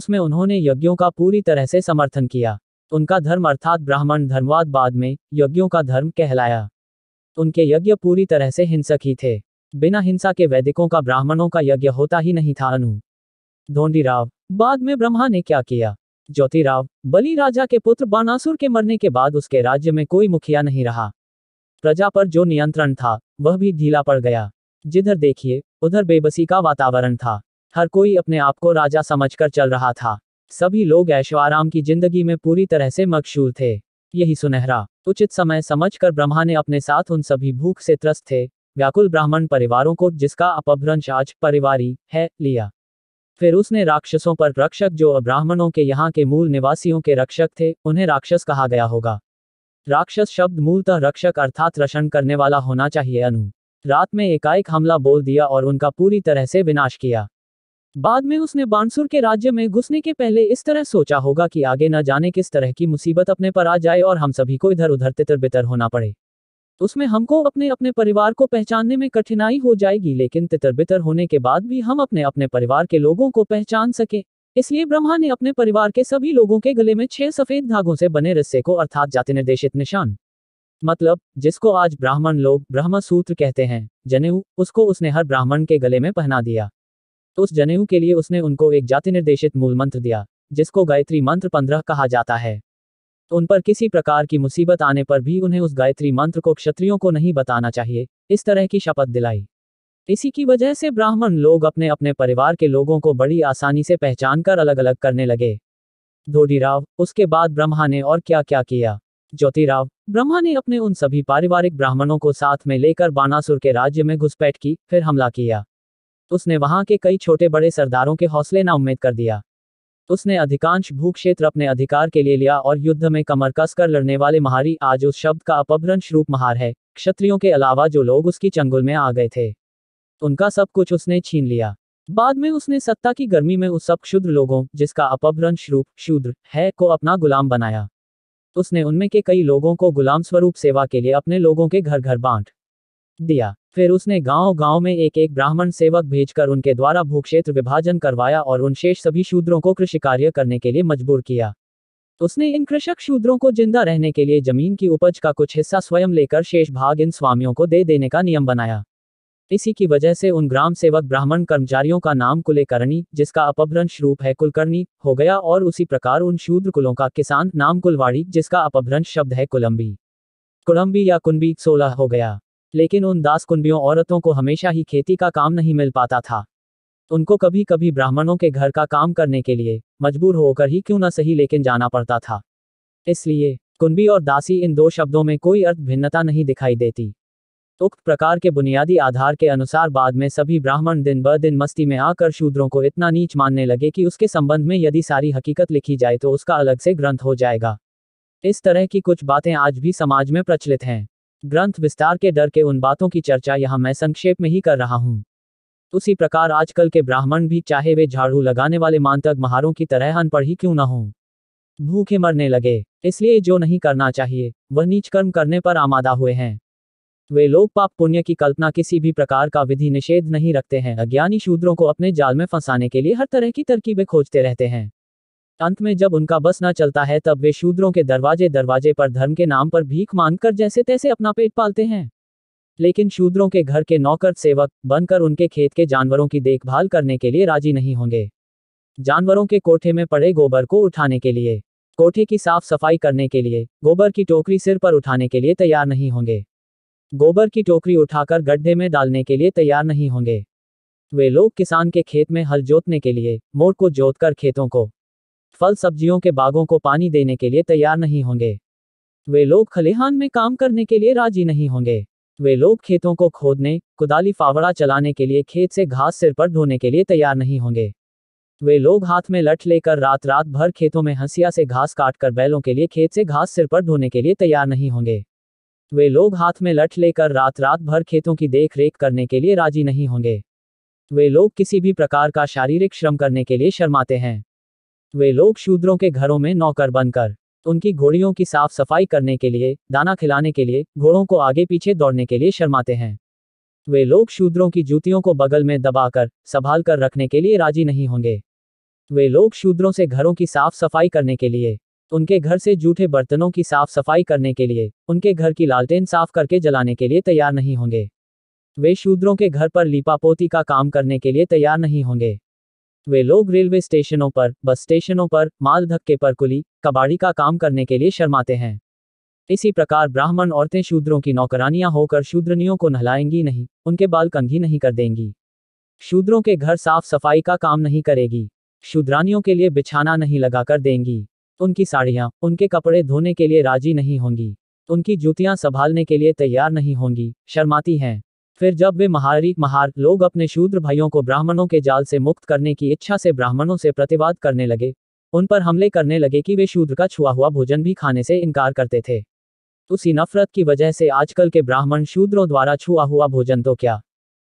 उसमें उन्होंने यज्ञों का पूरी तरह से समर्थन किया उनका धर्म अर्थात ब्राह्मण धर्मवाद बाद में यज्ञों का धर्म कहलाया उनके यज्ञ पूरी तरह से हिंसक ही थे बिना हिंसा के वैदिकों का ब्राह्मणों का यज्ञ होता ही नहीं था अनु धोंडी राव बाद में ब्रह्मा ने क्या किया ज्योतिराव बलि राजा के पुत्र बानासुर के मरने के बाद उसके राज्य में कोई मुखिया नहीं रहा प्रजा पर जो नियंत्रण था वह भी ढीला पड़ गया जिधर देखिए उधर बेबसी का वातावरण था हर कोई अपने आप को राजा समझकर चल रहा था सभी लोग ऐशोआराम की जिंदगी में पूरी तरह से मकशूर थे यही सुनहरा उचित समय समझकर ब्रह्मा ने अपने साथ उन सभी भूख से त्रस्त थे व्याकुल ब्राह्मण परिवारों को जिसका अपभ्रंश आज परिवारी है लिया फिर उसने राक्षसों पर रक्षक जो ब्राह्मणों के यहाँ के मूल निवासियों के रक्षक थे उन्हें राक्षस कहा गया होगा राक्षस शब्द मूलतः रक्षक अर्थात रक्षण करने वाला होना चाहिए अनु रात में एकाएक हमला बोल दिया और उनका पूरी तरह से विनाश किया बाद में उसने बानसुर के राज्य में घुसने के पहले इस तरह सोचा होगा कि आगे न जाने किस तरह की मुसीबत अपने पर आ जाए और हम सभी को इधर उधर तितर बितर होना पड़े तो उसमें हमको अपने अपने परिवार को पहचानने में कठिनाई हो जाएगी लेकिन तितर बितर होने के बाद भी हम अपने अपने परिवार के लोगों को पहचान सके इसलिए ब्रह्मा ने अपने परिवार के सभी लोगों के गले में छह सफेद धागों से बने रस्से को अर्थात जाति निर्देशित निशान मतलब जिसको आज ब्राह्मण लोग ब्रह्म सूत्र कहते हैं जनेऊ उसको उसने हर ब्राह्मण के गले में पहना दिया तो उस जनेऊ के लिए उसने उनको एक जाति निर्देशित मूल मंत्र दिया जिसको गायत्री मंत्र पंद्रह कहा जाता है तो उन पर किसी प्रकार की मुसीबत आने पर भी उन्हें उस गायत्री मंत्र को क्षत्रियों को नहीं बताना चाहिए इस तरह की शपथ दिलाई इसी की वजह से ब्राह्मण लोग अपने अपने परिवार के लोगों को बड़ी आसानी से पहचान कर अलग अलग करने लगे धोडी राव उसके बाद ब्रह्मा ने और क्या क्या किया ज्योतिराव ब्रह्मा ने अपने उन सभी पारिवारिक ब्राह्मणों को साथ में लेकर बानासुर के राज्य में घुसपैठ की फिर हमला किया उसने वहां के कई छोटे बड़े सरदारों के हौसले ना उम्मीद कर दिया उसने अधिकांश भूक्षेत्र अपने अधिकार के लिए लिया और युद्ध में कमर कसकर लड़ने वाले महारी आज उस शब्द का अपभ्रंश रूप महार है क्षत्रियों के अलावा जो लोग उसकी चंगुल में आ गए थे उनका सब कुछ उसने छीन लिया बाद में उसने सत्ता की गर्मी में उस सब क्षुद्र लोगों जिसका अपभ्रंश रूप शूद्र है को अपना गुलाम बनाया उसने उनमें के कई लोगों को गुलाम स्वरूप सेवा के लिए अपने लोगों के घर घर बांट दिया फिर उसने गांव-गांव में एक एक ब्राह्मण सेवक भेजकर उनके द्वारा भूक्षेत्र विभाजन करवाया और उन शेष सभी शूद्रों को कृषि कार्य करने के लिए मजबूर किया उसने इन कृषक शूद्रों को जिंदा रहने के लिए जमीन की उपज का कुछ हिस्सा स्वयं लेकर शेष भाग इन स्वामियों को दे देने का नियम बनाया इसी की वजह से उन ग्राम सेवक ब्राह्मण कर्मचारियों का नाम कुलेकर्णी जिसका अपभ्रंश रूप है कुलकर्णी हो गया और उसी प्रकार उन शूद्र कुलों का किसान नाम कुलवाड़ी जिसका अपभ्रंश शब्द है कुलम्बी कुलम्बी या कुंबी सोलह हो गया लेकिन उन दास कुंडियों औरतों को हमेशा ही खेती का काम नहीं मिल पाता था उनको कभी कभी ब्राह्मणों के घर का काम करने के लिए मजबूर होकर ही क्यों न सही लेकिन जाना पड़ता था इसलिए कुंबी और दासी इन दो शब्दों में कोई अर्थ भिन्नता नहीं दिखाई देती उक्त प्रकार के बुनियादी आधार के अनुसार बाद में सभी ब्राह्मण दिन ब दिन मस्ती में आकर शूद्रों को इतना नीच मानने लगे कि उसके संबंध में यदि सारी हकीकत लिखी जाए तो उसका अलग से ग्रंथ हो जाएगा इस तरह की कुछ बातें आज भी समाज में प्रचलित हैं ग्रंथ विस्तार के डर के उन बातों की चर्चा यहाँ मैं संक्षेप में ही कर रहा हूँ उसी प्रकार आजकल के ब्राह्मण भी चाहे वे झाड़ू लगाने वाले मानतक महारों की तरह अनपढ़ ही क्यों न हों भूखे मरने लगे इसलिए जो नहीं करना चाहिए वह नीच कर्म करने पर आमादा हुए हैं वे लोग पाप पुण्य की कल्पना किसी भी प्रकार का विधि निषेध नहीं रखते हैं अज्ञानी शूद्रों को अपने जाल में फंसाने के लिए हर तरह की तरकीबें खोजते रहते हैं अंत में जब उनका बस न चलता है तब वे शूद्रों के दरवाजे दरवाजे पर धर्म के नाम पर भीख मांगकर जैसे तैसे अपना पेट पालते हैं लेकिन शूद्रों के घर के नौकर सेवक बनकर उनके खेत के जानवरों की देखभाल करने के लिए राजी नहीं होंगे जानवरों के कोठे में पड़े गोबर को उठाने के लिए कोठे की साफ सफाई करने के लिए गोबर की टोकरी सिर पर उठाने के लिए तैयार नहीं होंगे गोबर की टोकरी उठाकर गड्ढे में डालने के लिए तैयार नहीं होंगे वे लोग किसान के खेत में हल जोतने के लिए मोड़ को जोतकर खेतों को फल सब्जियों के बागों को पानी देने के लिए तैयार नहीं होंगे वे लोग खलिहान में काम करने के लिए राजी नहीं होंगे वे लोग खेतों को खोदने कुदाली फावड़ा चलाने के लिए खेत से घास सिर पर ढोने के लिए तैयार नहीं होंगे वे लोग हाथ में लठ लेकर रात रात भर खेतों में हंसिया से घास काटकर बैलों के लिए खेत से घास सिर पर ढोने के लिए तैयार नहीं होंगे वे लोग हाथ में लठ लेकर रात रात भर खेतों की देख रेख करने के लिए राजी नहीं होंगे वे लोग किसी भी प्रकार का शारीरिक श्रम करने के लिए शर्माते हैं वे लोग शूद्रों के घरों में नौकर बनकर उनकी घोड़ियों की साफ सफाई करने के लिए दाना खिलाने के लिए घोड़ों को आगे पीछे दौड़ने के लिए शर्माते हैं वे लोग शूद्रों की जूतियों को बगल में दबाकर संभाल कर रखने के लिए राजी नहीं होंगे वे लोग शूद्रों से घरों की साफ सफाई करने के लिए उनके घर से जूठे बर्तनों की साफ सफाई करने के लिए उनके घर की लालटेन साफ करके जलाने के लिए तैयार नहीं होंगे वे शूद्रों के घर पर लीपापोती का काम करने के लिए तैयार नहीं होंगे वे लोग रेलवे स्टेशनों पर बस स्टेशनों पर माल धक्के पर कुली कबाड़ी का काम करने के लिए शर्माते हैं इसी प्रकार ब्राह्मण औरतें शूद्रों की नौकरानियां होकर शूद्रनियों को नहलाएंगी नहीं उनके बाल कंघी नहीं कर देंगी शूद्रों के घर साफ सफाई का काम नहीं करेगी शूद्रानियों के लिए बिछाना नहीं लगा कर देंगी उनकी साड़ियाँ उनके कपड़े धोने के लिए राजी नहीं होंगी उनकी जूतियां संभालने के लिए तैयार नहीं होंगी शर्माती हैं फिर जब वे महारी महार लोग अपने शूद्र भाइयों को ब्राह्मणों के जाल से मुक्त करने की इच्छा से ब्राह्मणों से प्रतिवाद करने लगे उन पर हमले करने लगे कि वे शूद्र का छुआ हुआ भोजन भी खाने से इनकार करते थे उसी नफरत की वजह से आजकल के ब्राह्मण शूद्रों द्वारा छुआ हुआ भोजन तो क्या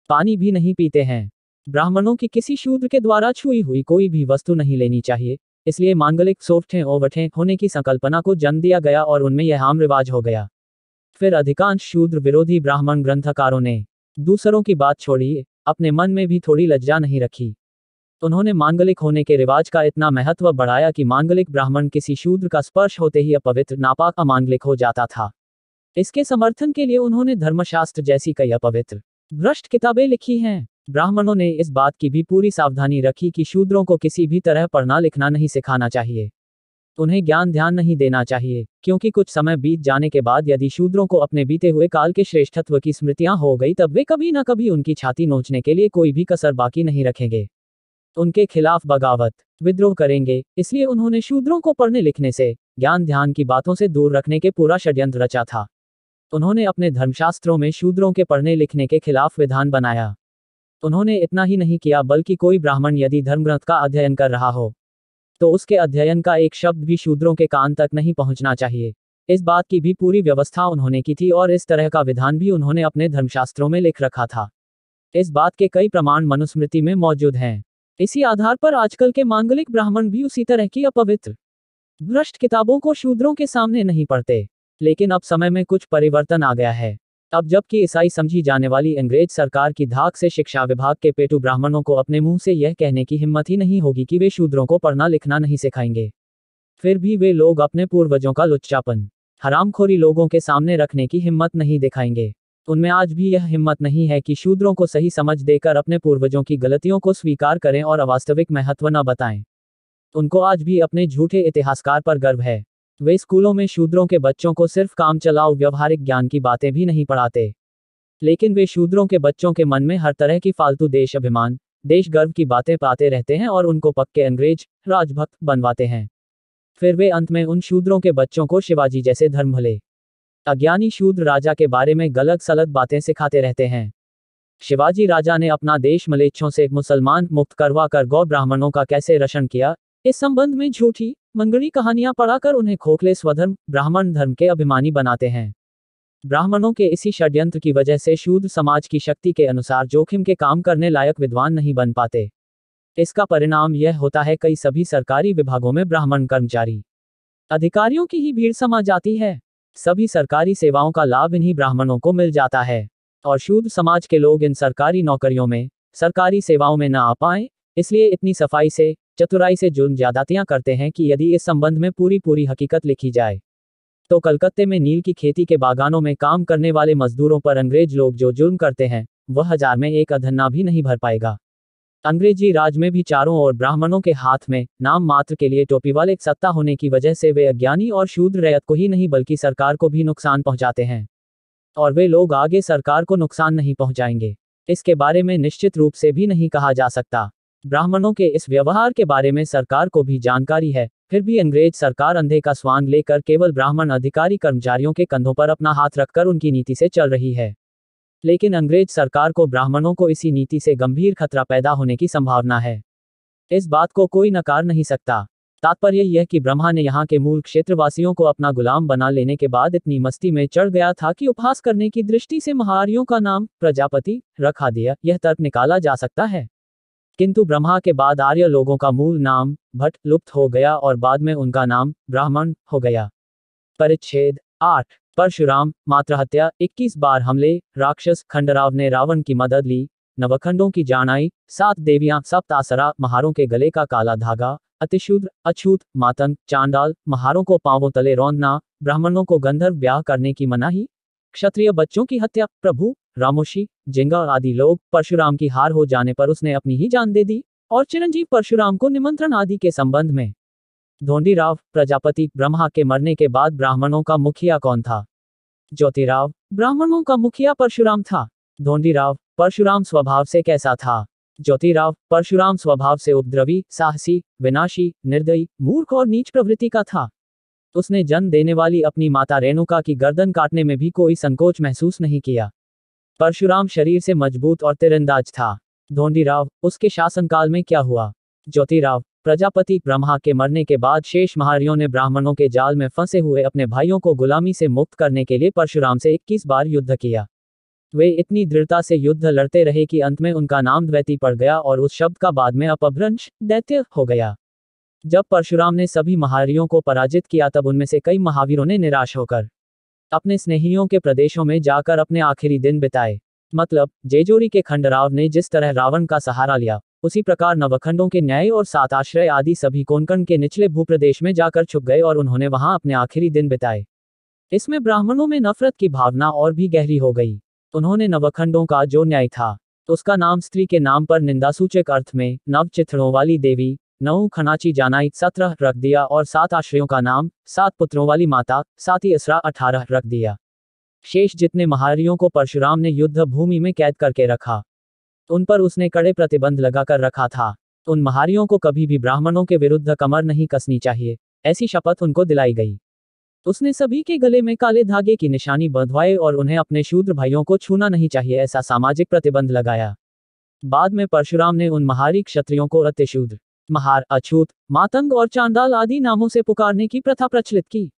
पानी भी नहीं पीते हैं ब्राह्मणों की किसी शूद्र के द्वारा छुई हुई कोई भी वस्तु नहीं लेनी चाहिए इसलिए मांगलिक सोठें ओवठें होने की संकल्पना को जन्म दिया गया और उनमें यह आम रिवाज हो गया फिर अधिकांश शूद्र विरोधी ब्राह्मण ग्रंथकारों ने दूसरों की बात छोड़ी अपने मन में भी थोड़ी लज्जा नहीं रखी उन्होंने मांगलिक होने के रिवाज का इतना महत्व बढ़ाया कि मांगलिक ब्राह्मण किसी शूद्र का स्पर्श होते ही अपवित्र नापाक अमांगलिक हो जाता था इसके समर्थन के लिए उन्होंने धर्मशास्त्र जैसी कई अपवित्र भ्रष्ट किताबें लिखी हैं ब्राह्मणों ने इस बात की भी पूरी सावधानी रखी कि शूद्रों को किसी भी तरह पढ़ना लिखना नहीं सिखाना चाहिए उन्हें ज्ञान ध्यान नहीं देना चाहिए क्योंकि कुछ समय बीत जाने के बाद यदि शूद्रों को अपने बीते हुए काल के श्रेष्ठत्व की स्मृतियां हो गई तब वे कभी न कभी उनकी छाती नोचने के लिए कोई भी कसर बाकी नहीं रखेंगे उनके खिलाफ बगावत विद्रोह करेंगे इसलिए उन्होंने शूद्रों को पढ़ने लिखने से ज्ञान ध्यान की बातों से दूर रखने के पूरा षड्यंत्र रचा था उन्होंने अपने धर्मशास्त्रों में शूद्रों के पढ़ने लिखने के खिलाफ विधान बनाया उन्होंने इतना ही नहीं किया बल्कि कोई ब्राह्मण यदि धर्मग्रंथ का अध्ययन कर रहा हो तो उसके अध्ययन का एक शब्द भी शूद्रों के कान तक नहीं पहुंचना चाहिए इस बात की भी पूरी व्यवस्था उन्होंने की थी और इस तरह का विधान भी उन्होंने अपने धर्मशास्त्रों में लिख रखा था इस बात के कई प्रमाण मनुस्मृति में मौजूद हैं इसी आधार पर आजकल के मांगलिक ब्राह्मण भी उसी तरह की अपवित्र भ्रष्ट किताबों को शूद्रों के सामने नहीं पढ़ते लेकिन अब समय में कुछ परिवर्तन आ गया है अब जबकि ईसाई समझी जाने वाली अंग्रेज सरकार की धाक से शिक्षा विभाग के पेटू ब्राह्मणों को अपने मुंह से यह कहने की हिम्मत ही नहीं होगी कि वे शूद्रों को पढ़ना लिखना नहीं सिखाएंगे फिर भी वे लोग अपने पूर्वजों का लुच्चापन हरामखोरी लोगों के सामने रखने की हिम्मत नहीं दिखाएंगे उनमें आज भी यह हिम्मत नहीं है कि शूद्रों को सही समझ देकर अपने पूर्वजों की गलतियों को स्वीकार करें और अवास्तविक महत्व न बताएं उनको आज भी अपने झूठे इतिहासकार पर गर्व है वे स्कूलों में शूद्रों के बच्चों को सिर्फ काम चलाओ व्यवहारिक ज्ञान की बातें भी नहीं पढ़ाते लेकिन वे शूद्रों के बच्चों के मन में हर तरह की फालतू देश अभिमान देश गर्व की बातें पाते रहते हैं और उनको पक्के अंग्रेज राजभक्त बनवाते हैं फिर वे अंत में उन शूद्रों के बच्चों को शिवाजी जैसे धर्म भले अज्ञानी शूद्र राजा के बारे में गलत सलत बातें सिखाते रहते हैं शिवाजी राजा ने अपना देश मलेच्छों से मुसलमान मुक्त करवा कर गौ ब्राह्मणों का कैसे रक्षण किया इस संबंध में झूठी मंगली कहानियां पढ़ाकर उन्हें खोखले स्वधर्म ब्राह्मण धर्म के अभिमानी बनाते हैं ब्राह्मणों के इसी षड्यंत्र की वजह से शूद्र समाज की शक्ति के अनुसार जोखिम के काम करने लायक विद्वान नहीं बन पाते इसका परिणाम यह होता है कई सभी सरकारी विभागों में ब्राह्मण कर्मचारी अधिकारियों की ही भीड़ समा जाती है सभी सरकारी सेवाओं का लाभ इन्हीं ब्राह्मणों को मिल जाता है और शूद्र समाज के लोग इन सरकारी नौकरियों में सरकारी सेवाओं में न आ पाए इसलिए इतनी सफाई से चतुराई से जुर्म ज्यादातियां करते हैं कि यदि इस संबंध में पूरी पूरी हकीकत लिखी जाए तो कलकत्ते में नील की खेती के बागानों में काम करने वाले मजदूरों पर अंग्रेज लोग जो जुल्म करते हैं वह हजार में एक अधन्ना भी नहीं भर पाएगा अंग्रेजी राज में भी चारों ओर ब्राह्मणों के हाथ में नाम मात्र के लिए टोपी वाले सत्ता होने की वजह से वे अज्ञानी और शूद्र रैयत को ही नहीं बल्कि सरकार को भी नुकसान पहुंचाते हैं और वे लोग आगे सरकार को नुकसान नहीं पहुंचाएंगे इसके बारे में निश्चित रूप से भी नहीं कहा जा सकता ब्राह्मणों के इस व्यवहार के बारे में सरकार को भी जानकारी है फिर भी अंग्रेज सरकार अंधे का स्वांग लेकर केवल ब्राह्मण अधिकारी कर्मचारियों के कंधों पर अपना हाथ रखकर उनकी नीति से चल रही है लेकिन अंग्रेज सरकार को ब्राह्मणों को इसी नीति से गंभीर खतरा पैदा होने की संभावना है इस बात को कोई नकार नहीं सकता तात्पर्य यह कि ब्रह्मा ने यहाँ के मूल क्षेत्रवासियों को अपना गुलाम बना लेने के बाद इतनी मस्ती में चढ़ गया था कि उपहास करने की दृष्टि से महारियों का नाम प्रजापति रखा दिया यह तर्क निकाला जा सकता है किंतु ब्रह्मा के बाद आर्य लोगों का मूल नाम भट्ट लुप्त हो गया और बाद में उनका नाम ब्राह्मण हो गया परिच्छेद आठ परशुराम मातृहत्या 21 बार हमले राक्षस खंडराव ने रावण की मदद ली नवखंडों की जानाई सात देवियां सप्त आसरा महारों के गले का काला धागा अतिशूद्र अछूत मातन चांडाल महारों को पांवों तले रौंदना ब्राह्मणों को गंधर्व ब्याह करने की मनाही क्षत्रिय बच्चों की हत्या प्रभु रामोशी जेंगा आदि लोग परशुराम की हार हो जाने पर उसने अपनी ही जान दे दी और चिरंजीव परशुराम को निमंत्रण आदि के संबंध में धोंडीराव प्रजापति ब्रह्मा के मरने के बाद ब्राह्मणों का मुखिया कौन था ज्योतिराव ब्राह्मणों का मुखिया परशुराम था धोंडीराव परशुराम स्वभाव से कैसा था ज्योतिराव परशुराम स्वभाव से उपद्रवी साहसी विनाशी निर्दयी मूर्ख और नीच प्रवृत्ति का था उसने जन्म देने वाली अपनी माता रेणुका की गर्दन काटने में भी कोई संकोच महसूस नहीं किया परशुराम शरीर से मजबूत और तिरंदाज था धोंडीराव उसके शासनकाल में क्या हुआ ज्योतिराव प्रजापति ब्रह्मा के मरने के बाद शेष महारियों ने ब्राह्मणों के जाल में फंसे हुए अपने भाइयों को गुलामी से मुक्त करने के लिए परशुराम से 21 बार युद्ध किया वे इतनी दृढ़ता से युद्ध लड़ते रहे कि अंत में उनका नाम द्वैती पड़ गया और उस शब्द का बाद में अपभ्रंश दैत्य हो गया जब परशुराम ने सभी महारियों को पराजित किया तब उनमें से कई महावीरों ने निराश होकर अपने स्नेहियों के प्रदेशों में जाकर अपने आखिरी दिन बिताए मतलब जेजोरी के खंडराव ने जिस तरह रावण का सहारा लिया उसी प्रकार नवखंडों के न्याय और सात आश्रय आदि सभी कोंकण के निचले भूप्रदेश में जाकर छुप गए और उन्होंने वहां अपने आखिरी दिन बिताए इसमें ब्राह्मणों में नफरत की भावना और भी गहरी हो गई उन्होंने नवखंडों का जो न्याय था उसका नाम स्त्री के नाम पर निंदासूचक अर्थ में नव चिथड़ों वाली देवी नौ खनाची जानाई सत्रह रख दिया और सात आश्रयों का नाम सात पुत्रों वाली माता साती असरा अठारह रख दिया शेष जितने महारियों को परशुराम ने युद्ध भूमि में कैद करके रखा उन पर उसने कड़े प्रतिबंध लगाकर रखा था उन महारियों को कभी भी ब्राह्मणों के विरुद्ध कमर नहीं कसनी चाहिए ऐसी शपथ उनको दिलाई गई उसने सभी के गले में काले धागे की निशानी बंधवाए और उन्हें अपने शूद्र भाइयों को छूना नहीं चाहिए ऐसा सामाजिक प्रतिबंध लगाया बाद में परशुराम ने उन महारी क्षत्रियों को अत्यशूद्र महार अछूत मातंग और चांडाल आदि नामों से पुकारने की प्रथा प्रचलित की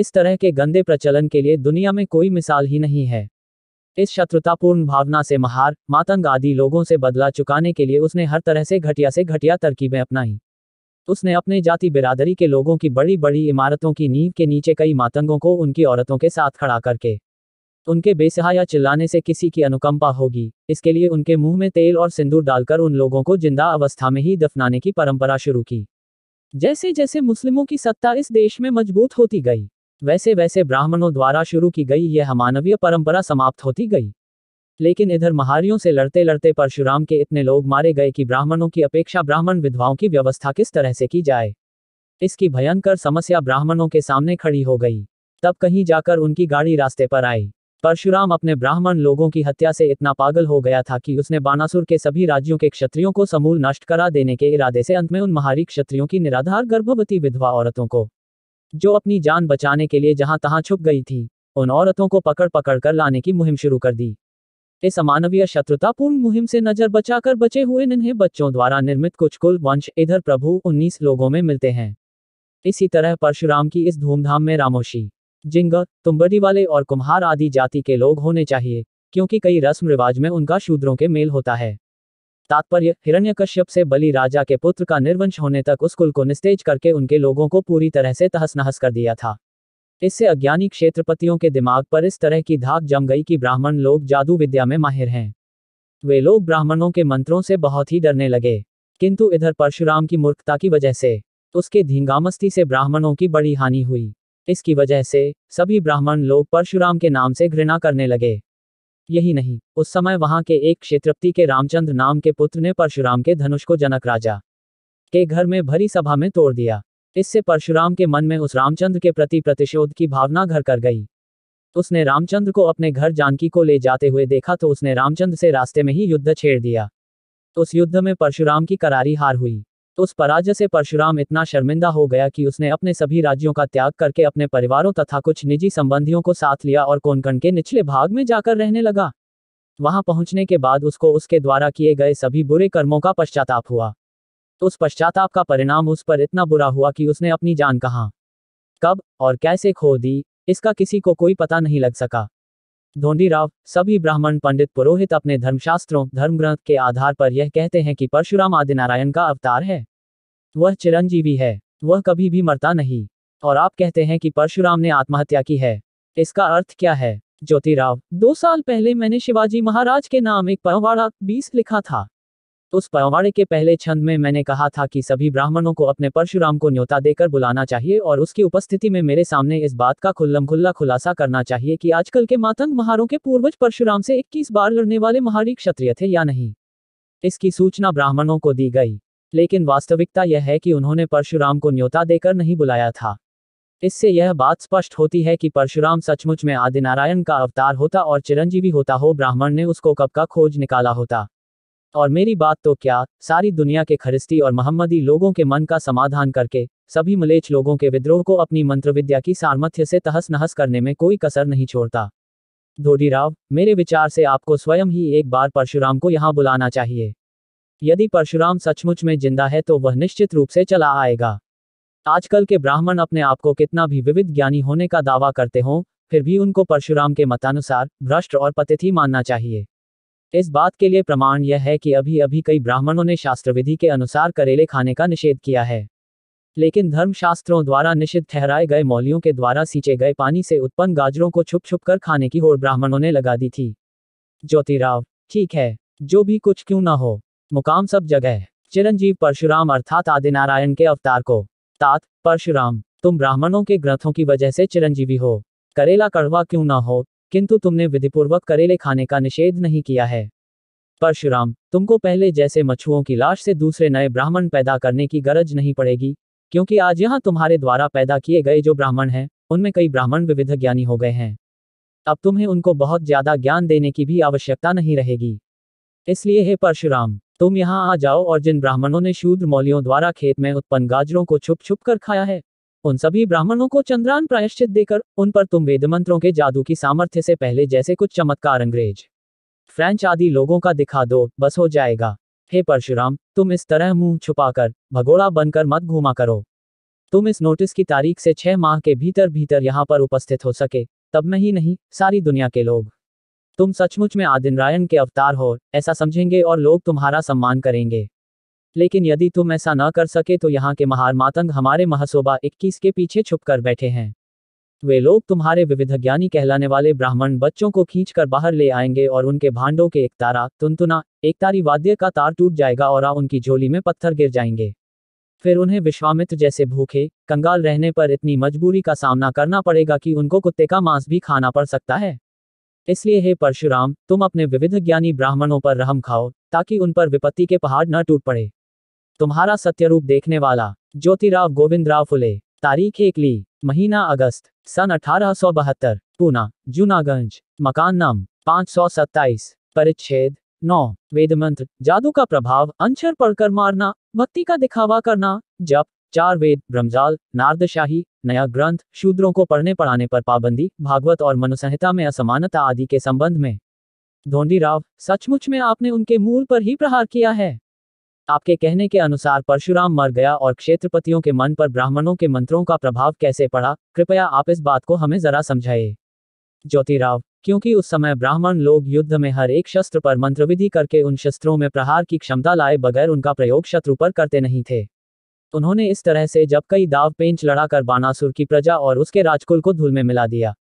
इस तरह के गंदे प्रचलन के लिए दुनिया में कोई मिसाल ही नहीं है इस शत्रुतापूर्ण भावना से महार मातंग आदि लोगों से बदला चुकाने के लिए उसने हर तरह से घटिया से घटिया तरकीबें अपनाई उसने अपने जाति बिरादरी के लोगों की बड़ी बड़ी इमारतों की नींव के नीचे कई मातंगों को उनकी औरतों के साथ खड़ा करके उनके या चिल्लाने से किसी की अनुकंपा होगी इसके लिए उनके मुंह में तेल और सिंदूर डालकर उन लोगों को जिंदा अवस्था में ही दफनाने की परंपरा शुरू की जैसे जैसे मुस्लिमों की सत्ता इस देश में मजबूत होती गई वैसे वैसे ब्राह्मणों द्वारा शुरू की गई यह हमानवीय परंपरा समाप्त होती गई लेकिन इधर महारियों से लड़ते लड़ते परशुराम के इतने लोग मारे गए कि ब्राह्मणों की अपेक्षा ब्राह्मण विधवाओं की व्यवस्था किस तरह से की जाए इसकी भयंकर समस्या ब्राह्मणों के सामने खड़ी हो गई तब कहीं जाकर उनकी गाड़ी रास्ते पर आई परशुराम अपने ब्राह्मण लोगों की हत्या से इतना पागल हो गया था कि उसने बानासुर के सभी राज्यों के क्षत्रियों को समूल नष्ट करा देने के इरादे से अंत में उन महारी क्षत्रियों की निराधार गर्भवती विधवा औरतों को जो अपनी जान बचाने के लिए जहां तहां छुप गई थी उन औरतों को पकड़ पकड़ कर लाने की मुहिम शुरू कर दी इस अमानवीय शत्रुतापूर्ण मुहिम से नजर बचाकर बचे हुए इन्हें बच्चों द्वारा निर्मित कुछ कुल वंश इधर प्रभु उन्नीस लोगों में मिलते हैं इसी तरह परशुराम की इस धूमधाम में रामोशी जिंग तुम्बरी वाले और कुम्हार आदि जाति के लोग होने चाहिए क्योंकि कई रस्म रिवाज में उनका शूद्रों के मेल होता है तात्पर्य हिरण्यकश्यप से बलि राजा के पुत्र का निर्वंश होने तक उस कुल को निस्तेज करके उनके लोगों को पूरी तरह से तहस नहस कर दिया था इससे अज्ञानी क्षेत्रपतियों के दिमाग पर इस तरह की धाक जम गई कि ब्राह्मण लोग जादू विद्या में माहिर हैं वे लोग ब्राह्मणों के मंत्रों से बहुत ही डरने लगे किंतु इधर परशुराम की मूर्खता की वजह से उसके धींगामस्ती से ब्राह्मणों की बड़ी हानि हुई इसकी वजह से सभी ब्राह्मण लोग परशुराम के नाम से घृणा करने लगे यही नहीं उस समय वहां के एक क्षेत्रपति के रामचंद्र नाम के पुत्र ने परशुराम के धनुष को जनक राजा के घर में भरी सभा में तोड़ दिया इससे परशुराम के मन में उस रामचंद्र के प्रति प्रतिशोध की भावना घर कर गई उसने रामचंद्र को अपने घर जानकी को ले जाते हुए देखा तो उसने रामचंद्र से रास्ते में ही युद्ध छेड़ दिया उस युद्ध में परशुराम की करारी हार हुई तो उस पराजय से परशुराम इतना शर्मिंदा हो गया कि उसने अपने सभी राज्यों का त्याग करके अपने परिवारों तथा कुछ निजी संबंधियों को साथ लिया और कोंकण के निचले भाग में जाकर रहने लगा वहां पहुंचने के बाद उसको उसके द्वारा किए गए सभी बुरे कर्मों का पश्चाताप हुआ तो उस पश्चाताप का परिणाम उस पर इतना बुरा हुआ कि उसने अपनी जान कहा कब और कैसे खो दी इसका किसी को कोई पता नहीं लग सका राव सभी ब्राह्मण पंडित पुरोहित अपने धर्मशास्त्रों धर्म ग्रंथ के आधार पर यह कहते हैं कि परशुराम आदिनारायण का अवतार है वह चिरंजीवी है वह कभी भी मरता नहीं और आप कहते हैं कि परशुराम ने आत्महत्या की है इसका अर्थ क्या है ज्योतिराव दो साल पहले मैंने शिवाजी महाराज के नाम एक पवाड़ा बीस लिखा था तो उस पवाड़े के पहले छंद में मैंने कहा था कि सभी ब्राह्मणों को अपने परशुराम को न्योता देकर बुलाना चाहिए और उसकी उपस्थिति में मेरे सामने इस बात का खुल्लम खुल्ला खुलासा करना चाहिए कि आजकल के मातंग महारों के पूर्वज परशुराम से 21 बार लड़ने वाले महारी क्षत्रिय थे या नहीं इसकी सूचना ब्राह्मणों को दी गई लेकिन वास्तविकता यह है कि उन्होंने परशुराम को न्योता देकर नहीं बुलाया था इससे यह बात स्पष्ट होती है कि परशुराम सचमुच में आदिनारायण का अवतार होता और चिरंजीवी होता हो ब्राह्मण ने उसको कब का खोज निकाला होता और मेरी बात तो क्या सारी दुनिया के खरिस्ती और महम्मदी लोगों के मन का समाधान करके सभी मलेच लोगों के विद्रोह को अपनी मंत्रविद्या की सामर्थ्य से तहस नहस करने में कोई कसर नहीं छोड़ता राव मेरे विचार से आपको स्वयं ही एक बार परशुराम को यहाँ बुलाना चाहिए यदि परशुराम सचमुच में जिंदा है तो वह निश्चित रूप से चला आएगा आजकल के ब्राह्मण अपने आप को कितना भी विविध ज्ञानी होने का दावा करते हों फिर भी उनको परशुराम के मतानुसार भ्रष्ट और पतिथि मानना चाहिए इस बात के लिए प्रमाण यह है कि अभी अभी कई ब्राह्मणों ने शास्त्रविधि के अनुसार करेले खाने का निषेध किया है लेकिन धर्मशास्त्रों द्वारा निषिद्ध ठहराए गए मौलियों के द्वारा सींचे गए पानी से उत्पन्न गाजरों को छुप छुप कर खाने की होड़ ब्राह्मणों ने लगा दी थी ज्योतिराव ठीक है जो भी कुछ क्यों ना हो मुकाम सब जगह चिरंजीव परशुराम अर्थात आदिनारायण के अवतार को तात परशुराम तुम ब्राह्मणों के ग्रंथों की वजह से चिरंजीवी हो करेला कड़वा क्यों ना हो किंतु तुमने विधिपूर्वक करेले खाने का निषेध नहीं किया है परशुराम तुमको पहले जैसे मछुओं की लाश से दूसरे नए ब्राह्मण पैदा करने की गरज नहीं पड़ेगी क्योंकि आज यहाँ तुम्हारे द्वारा पैदा किए गए जो ब्राह्मण हैं उनमें कई ब्राह्मण विविध ज्ञानी हो गए हैं अब तुम्हें उनको बहुत ज्यादा ज्ञान देने की भी आवश्यकता नहीं रहेगी इसलिए हे परशुराम तुम यहाँ आ जाओ और जिन ब्राह्मणों ने शूद्र मौलियों द्वारा खेत में उत्पन्न गाजरों को छुप छुप कर खाया है उन सभी ब्राह्मणों को चंद्रान प्रायश्चित देकर उन पर तुम वेद मंत्रों के जादू की सामर्थ्य से पहले जैसे कुछ चमत्कार अंग्रेज फ्रेंच आदि लोगों का दिखा दो बस हो जाएगा हे परशुराम तुम इस तरह मुंह छुपाकर भगोड़ा बनकर मत घूमा करो तुम इस नोटिस की तारीख से छह माह के भीतर भीतर यहाँ पर उपस्थित हो सके तब में ही नहीं सारी दुनिया के लोग तुम सचमुच में आदिनारायण के अवतार हो ऐसा समझेंगे और लोग तुम्हारा सम्मान करेंगे लेकिन यदि तुम ऐसा न कर सके तो यहाँ के महार मातंग हमारे महासोबा इक्कीस के पीछे छुप बैठे हैं वे लोग तुम्हारे विविध ज्ञानी कहलाने वाले ब्राह्मण बच्चों को खींचकर बाहर ले आएंगे और उनके भांडों के एक तारा तुनतुना एक तारी वाद्य का तार टूट जाएगा और उनकी झोली में पत्थर गिर जाएंगे फिर उन्हें विश्वामित्र जैसे भूखे कंगाल रहने पर इतनी मजबूरी का सामना करना पड़ेगा कि उनको कुत्ते का मांस भी खाना पड़ सकता है इसलिए हे परशुराम तुम अपने विविध ज्ञानी ब्राह्मणों पर रहम खाओ ताकि उन पर विपत्ति के पहाड़ न टूट पड़े तुम्हारा सत्यरूप देखने वाला ज्योतिराव गोविंद राव फुले तारीख एक ली महीना अगस्त सन अठारह सौ बहत्तर पूना जूनागंज मकान नाम पाँच परिच्छेद नौ वेद मंत्र जादू का प्रभाव अंशर पढ़कर मारना भक्ति का दिखावा करना जप चार वेद ब्रह्मजाल नारदशाही नया ग्रंथ शूद्रों को पढ़ने पढ़ाने पर पाबंदी भागवत और मनुसंहिता में असमानता आदि के संबंध में राव सचमुच में आपने उनके मूल पर ही प्रहार किया है आपके कहने के अनुसार परशुराम मर गया और क्षेत्रपतियों के मन पर ब्राह्मणों के मंत्रों का प्रभाव कैसे पड़ा कृपया आप इस बात को हमें जरा समझाइए ज्योतिराव क्योंकि उस समय ब्राह्मण लोग युद्ध में हर एक शस्त्र पर मंत्रविधि करके उन शस्त्रों में प्रहार की क्षमता लाए बगैर उनका प्रयोग शत्रु पर करते नहीं थे उन्होंने इस तरह से जब कई दाव पेंच लड़ाकर बानासुर की प्रजा और उसके राजकुल को धूल में मिला दिया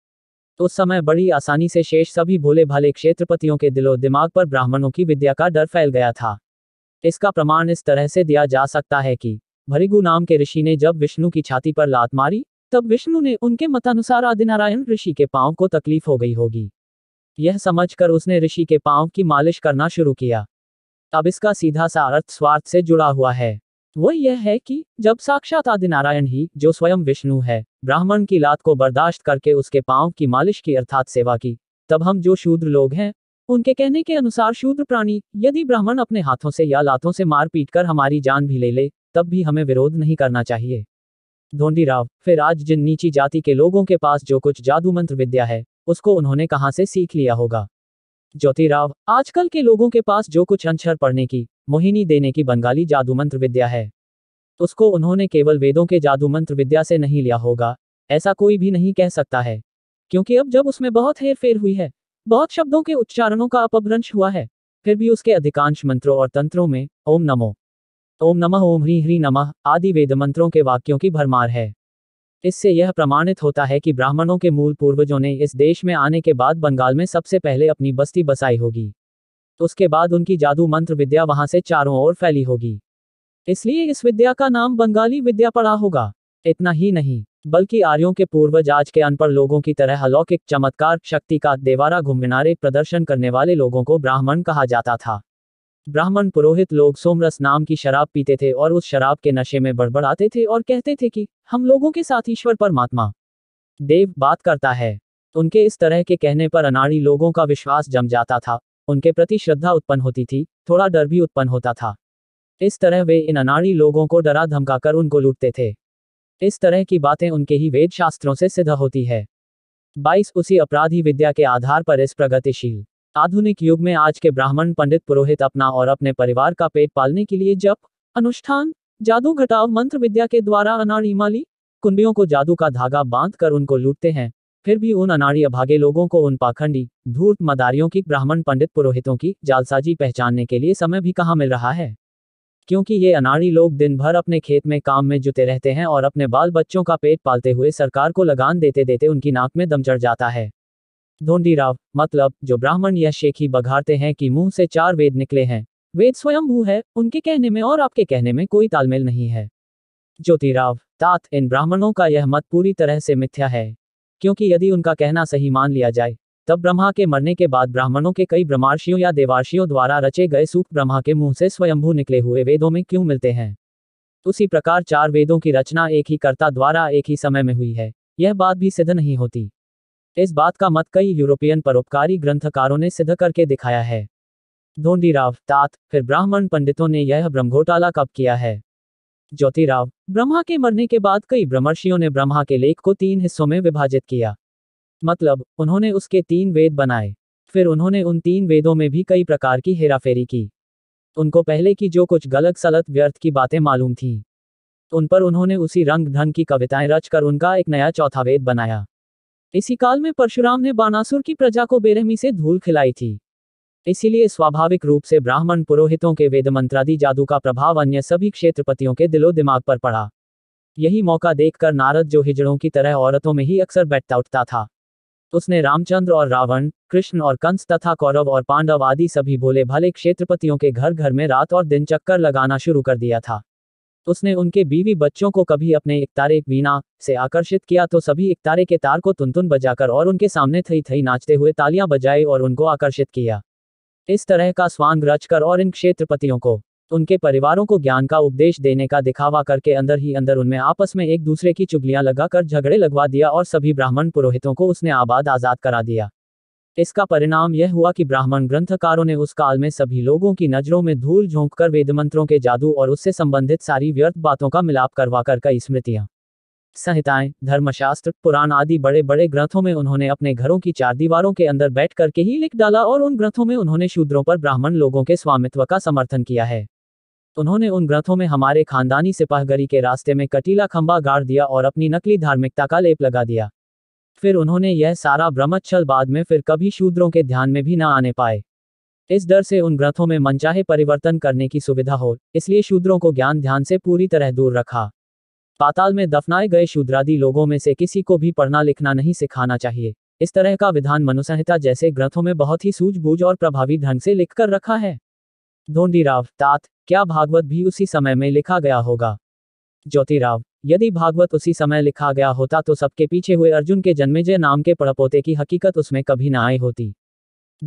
तो उस समय बड़ी आसानी से शेष सभी भोले भाले क्षेत्रपतियों के दिलो दिमाग पर ब्राह्मणों की विद्या का डर फैल गया था इसका प्रमाण इस तरह से दिया जा सकता है कि भरिगु नाम के ऋषि ने जब विष्णु की छाती पर लात मारी तब विष्णु ने उनके मतानुसार आदिनारायण ऋषि के पांव को तकलीफ हो गई होगी यह समझकर उसने ऋषि के पांव की मालिश करना शुरू किया अब इसका सीधा सा अर्थ स्वार्थ से जुड़ा हुआ है वह यह है कि जब साक्षात आदिनारायण ही जो स्वयं विष्णु है ब्राह्मण की लात को बर्दाश्त करके उसके पांव की मालिश की अर्थात सेवा की तब हम जो शूद्र लोग हैं उनके कहने के अनुसार शूद्र प्राणी यदि ब्राह्मण अपने हाथों से या लातों से मार पीट कर हमारी जान भी ले ले तब भी हमें विरोध नहीं करना चाहिए धोंडी राव फिर आज जिन नीची जाति के लोगों के पास जो कुछ जादू मंत्र विद्या है उसको उन्होंने कहाँ से सीख लिया होगा ज्योति राव आजकल के लोगों के पास जो कुछ अंशर पढ़ने की मोहिनी देने की बंगाली जादू मंत्र विद्या है उसको उन्होंने केवल वेदों के जादू मंत्र विद्या से नहीं लिया होगा ऐसा कोई भी नहीं कह सकता है क्योंकि अब जब उसमें बहुत हेर फेर हुई है बहुत शब्दों के उच्चारणों का अपभ्रंश हुआ है फिर भी उसके अधिकांश मंत्रों और तंत्रों में ओम नमो ओम नमः ओम ह्री ह्री नमः आदि वेद मंत्रों के वाक्यों की भरमार है इससे यह प्रमाणित होता है कि ब्राह्मणों के मूल पूर्वजों ने इस देश में आने के बाद बंगाल में सबसे पहले अपनी बस्ती बसाई होगी उसके बाद उनकी जादू मंत्र विद्या वहां से चारों ओर फैली होगी इसलिए इस विद्या का नाम बंगाली विद्या पड़ा होगा इतना ही नहीं बल्कि आर्यों के पूर्वज आज के अनपढ़ लोगों की तरह अलौकिक चमत्कार शक्ति का देवारा घुमनारे प्रदर्शन करने वाले लोगों को ब्राह्मण कहा जाता था ब्राह्मण पुरोहित लोग सोमरस नाम की शराब पीते थे और उस शराब के नशे में बड़बड़ाते थे और कहते थे कि हम लोगों के साथ ईश्वर परमात्मा देव बात करता है उनके इस तरह के कहने पर अनाड़ी लोगों का विश्वास जम जाता था उनके प्रति श्रद्धा उत्पन्न होती थी थोड़ा डर भी उत्पन्न होता था इस तरह वे इन अनाड़ी लोगों को डरा धमकाकर उनको लूटते थे इस तरह की बातें उनके ही वेद शास्त्रों से सिद्ध होती है बाईस उसी अपराधी विद्या के आधार पर इस प्रगतिशील आधुनिक युग में आज के ब्राह्मण पंडित पुरोहित अपना और अपने परिवार का पेट पालने के लिए जप अनुष्ठान जादू घटाव मंत्र विद्या के द्वारा अनाड़ी माली कुंडियों को जादू का धागा बांध कर उनको लूटते हैं फिर भी उन अनाड़ी अभागे लोगों को उन पाखंडी धूर्त मदारियों की ब्राह्मण पंडित पुरोहितों की जालसाजी पहचानने के लिए समय भी कहाँ मिल रहा है क्योंकि ये अनाड़ी लोग दिन भर अपने खेत में काम में जुटे रहते हैं और अपने बाल बच्चों का पेट पालते हुए सरकार को लगान देते देते उनकी नाक में दम चढ़ जाता है धोंडी राव मतलब जो ब्राह्मण या शेखी बघारते हैं कि मुंह से चार वेद निकले हैं वेद स्वयंभू है उनके कहने में और आपके कहने में कोई तालमेल नहीं है ज्योतिराव तात इन ब्राह्मणों का यह मत पूरी तरह से मिथ्या है क्योंकि यदि उनका कहना सही मान लिया जाए तब ब्रह्मा के मरने के बाद ब्राह्मणों के कई ब्रह्मार्षियों या देवार्षियों द्वारा रचे गए सूक्त ब्रह्मा के मुंह से स्वयंभू निकले हुए वेदों में क्यों मिलते हैं उसी प्रकार चार वेदों की रचना एक ही कर्ता द्वारा एक ही समय में हुई है यह बात भी सिद्ध नहीं होती इस बात का मत कई यूरोपियन परोपकारी ग्रंथकारों ने सिद्ध करके दिखाया है धोंडीराव तात फिर ब्राह्मण पंडितों ने यह ब्रह्मघोटाला कब किया है ज्योतिराव ब्रह्मा के मरने के बाद कई ब्रह्मर्षियों ने ब्रह्मा के लेख को तीन हिस्सों में विभाजित किया मतलब उन्होंने उसके तीन वेद बनाए फिर उन्होंने उन तीन वेदों में भी कई प्रकार की हेराफेरी की उनको पहले की जो कुछ गलत सलत व्यर्थ की बातें मालूम थीं उन पर उन्होंने उसी रंग ढंग की कविताएं रचकर उनका एक नया चौथा वेद बनाया इसी काल में परशुराम ने बानासुर की प्रजा को बेरहमी से धूल खिलाई थी इसीलिए स्वाभाविक रूप से ब्राह्मण पुरोहितों के वेद मंत्रादि जादू का प्रभाव अन्य सभी क्षेत्रपतियों के दिलो दिमाग पर पड़ा यही मौका देखकर नारद जो हिजड़ों की तरह औरतों में ही अक्सर बैठता उठता था तो उसने रामचंद्र और रावण कृष्ण और कंस तथा कौरव और पांडव आदि सभी भोले भले क्षेत्रपतियों के घर घर में रात और दिन चक्कर लगाना शुरू कर दिया था उसने उनके बीवी बच्चों को कभी अपने इकतारे वीणा से आकर्षित किया तो सभी इकतारे के तार को तुनतुन बजाकर और उनके सामने थई थई नाचते हुए तालियां बजाई और उनको आकर्षित किया इस तरह का स्वांग रचकर और इन क्षेत्रपतियों को तो उनके परिवारों को ज्ञान का उपदेश देने का दिखावा करके अंदर ही अंदर उनमें आपस में एक दूसरे की चुगलियां लगाकर झगड़े लगवा दिया और सभी ब्राह्मण पुरोहितों को उसने आबाद आजाद करा दिया इसका परिणाम यह हुआ कि ब्राह्मण ग्रंथकारों ने उस काल में सभी लोगों की नजरों में धूल झोंककर मंत्रों के जादू और उससे संबंधित सारी व्यर्थ बातों का मिलाप करवा कर कई स्मृतियां संहिताएं धर्मशास्त्र पुराण आदि बड़े बड़े ग्रंथों में उन्होंने अपने घरों की चार दीवारों के अंदर बैठ करके ही लिख डाला और उन ग्रंथों में उन्होंने शूद्रों पर ब्राह्मण लोगों के स्वामित्व का समर्थन किया है उन्होंने उन ग्रंथों में हमारे खानदानी सिपाहगरी के रास्ते में कटीला खंबा गाड़ दिया और अपनी नकली धार्मिकता का लेप लगा दिया फिर उन्होंने यह सारा ब्रह्मच्छल बाद में फिर कभी शूद्रों के ध्यान में भी न आने पाए इस डर से उन ग्रंथों में मनचाहे परिवर्तन करने की सुविधा हो इसलिए शूद्रों को ज्ञान ध्यान से पूरी तरह दूर रखा पाताल में दफनाए गए शूद्रादि लोगों में से किसी को भी पढ़ना लिखना नहीं सिखाना चाहिए इस तरह का विधान मनुसंहिता जैसे ग्रंथों में बहुत ही सूझबूझ और प्रभावी ढंग से लिखकर रखा है धोंडीराव तात क्या भागवत भी उसी समय में लिखा गया होगा ज्योतिराव यदि भागवत उसी समय लिखा गया होता तो सबके पीछे हुए अर्जुन के जन्मेजय नाम के पड़पोते की हकीकत उसमें कभी ना आई होती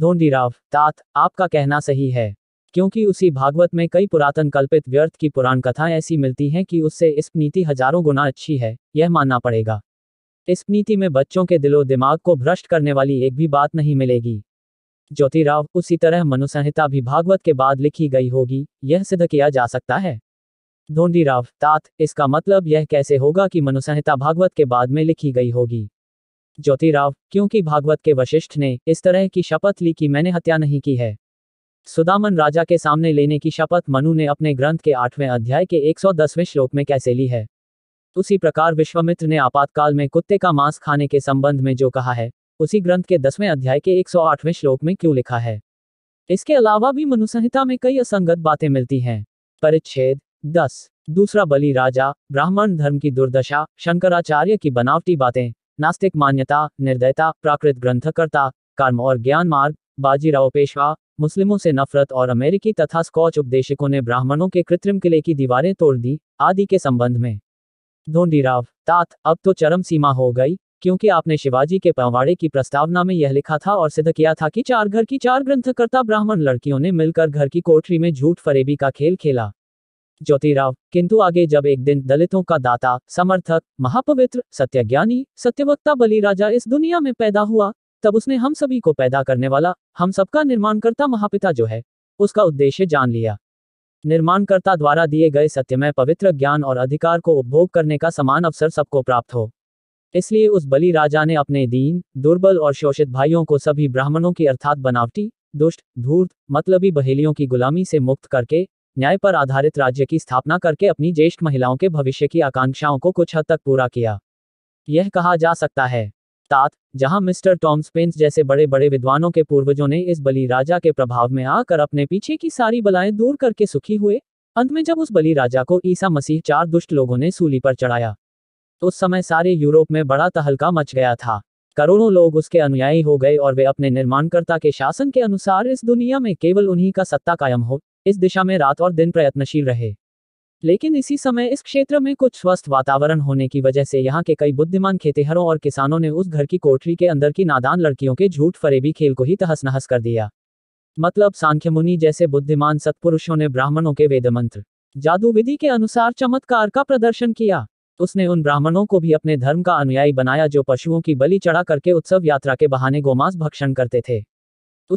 धोंडीराव तात आपका कहना सही है क्योंकि उसी भागवत में कई पुरातन कल्पित व्यर्थ की पुराण कथाएं ऐसी मिलती हैं कि उससे इस नीति हजारों गुना अच्छी है यह मानना पड़ेगा इस नीति में बच्चों के दिलो दिमाग को भ्रष्ट करने वाली एक भी बात नहीं मिलेगी ज्योतिराव उसी तरह मनुसंहिता भी भागवत के बाद लिखी गई होगी यह सिद्ध किया जा सकता है धोंडीराव तात इसका मतलब यह कैसे होगा कि मनुसंहिता भागवत के बाद में लिखी गई होगी ज्योतिराव क्योंकि भागवत के वशिष्ठ ने इस तरह की शपथ ली कि मैंने हत्या नहीं की है सुदामन राजा के सामने लेने की शपथ मनु ने अपने ग्रंथ के आठवें अध्याय के 110वें श्लोक में कैसे ली है उसी प्रकार विश्वामित्र ने आपातकाल में कुत्ते का मांस खाने के संबंध में जो कहा है उसी ग्रंथ के दसवें अध्याय के एक श्लोक में क्यों लिखा है इसके अलावा भी मनुसंहिता में कई असंगत बातें मिलती हैं परिच्छेद दस दूसरा बलि राजा ब्राह्मण धर्म की दुर्दशा शंकराचार्य की बनावटी बातें नास्तिक मान्यता निर्दयता प्राकृत ग्रंथकर्ता कर्म और ज्ञान मार्ग बाजीराव पेशवा मुस्लिमों से नफरत और अमेरिकी तथा स्कॉच उपदेशकों ने ब्राह्मणों के कृत्रिम किले की दीवारें तोड़ दी आदि के संबंध में धोंडीराव तात अब तो चरम सीमा हो गई क्योंकि आपने शिवाजी के पवाड़े की प्रस्तावना में यह लिखा था और सिद्ध किया था कि चार घर की चार ग्रंथकर्ता ब्राह्मण लड़कियों ने मिलकर घर की कोठरी में झूठ फरेबी का खेल खेला ज्योतिराव किंतु आगे जब एक दिन दलितों का दाता समर्थक महापवित्र सत्यज्ञानी सत्यवक्ता बलि राजा इस दुनिया में पैदा हुआ तब उसने हम सभी को पैदा करने वाला हम सबका निर्माणकर्ता महापिता जो है उसका उद्देश्य जान लिया निर्माणकर्ता द्वारा दिए गए सत्यमय पवित्र ज्ञान और अधिकार को उपभोग करने का समान अवसर सबको प्राप्त हो इसलिए उस बलि राजा ने अपने दीन दुर्बल और शोषित भाइयों को सभी ब्राह्मणों की अर्थात बनावटी दुष्ट धूर्त मतलबी बहेलियों की गुलामी से मुक्त करके न्याय पर आधारित राज्य की स्थापना करके अपनी ज्येष्ठ महिलाओं के भविष्य की आकांक्षाओं को कुछ हद तक पूरा किया यह कहा जा सकता है तात जहां मिस्टर टॉम स्पेंस जैसे बड़े बड़े विद्वानों के पूर्वजों ने इस बलि राजा के प्रभाव में आकर अपने पीछे की सारी बलाएं दूर करके सुखी हुए अंत में जब उस बलि राजा को ईसा मसीह चार दुष्ट लोगों ने सूली पर चढ़ाया तो उस समय सारे यूरोप में बड़ा तहलका मच गया था करोड़ों लोग उसके अनुयायी हो गए और वे अपने निर्माणकर्ता के शासन के अनुसार इस दुनिया में केवल उन्हीं का सत्ता कायम हो इस दिशा में रात और दिन प्रयत्नशील रहे लेकिन इसी समय इस क्षेत्र में कुछ स्वस्थ वातावरण होने की वजह से यहाँ के कई बुद्धिमान खेतेहरों और किसानों ने उस घर की कोठरी के अंदर की नादान लड़कियों के झूठ फरेबी खेल को ही तहस नहस कर दिया मतलब सांख्य मुनि जैसे बुद्धिमान सत्पुरुषों ने ब्राह्मणों के वेद मंत्र जादू विधि के अनुसार चमत्कार का प्रदर्शन किया उसने उन ब्राह्मणों को भी अपने धर्म का अनुयायी बनाया जो पशुओं की बलि चढ़ा करके उत्सव यात्रा के बहाने गोमांस भक्षण करते थे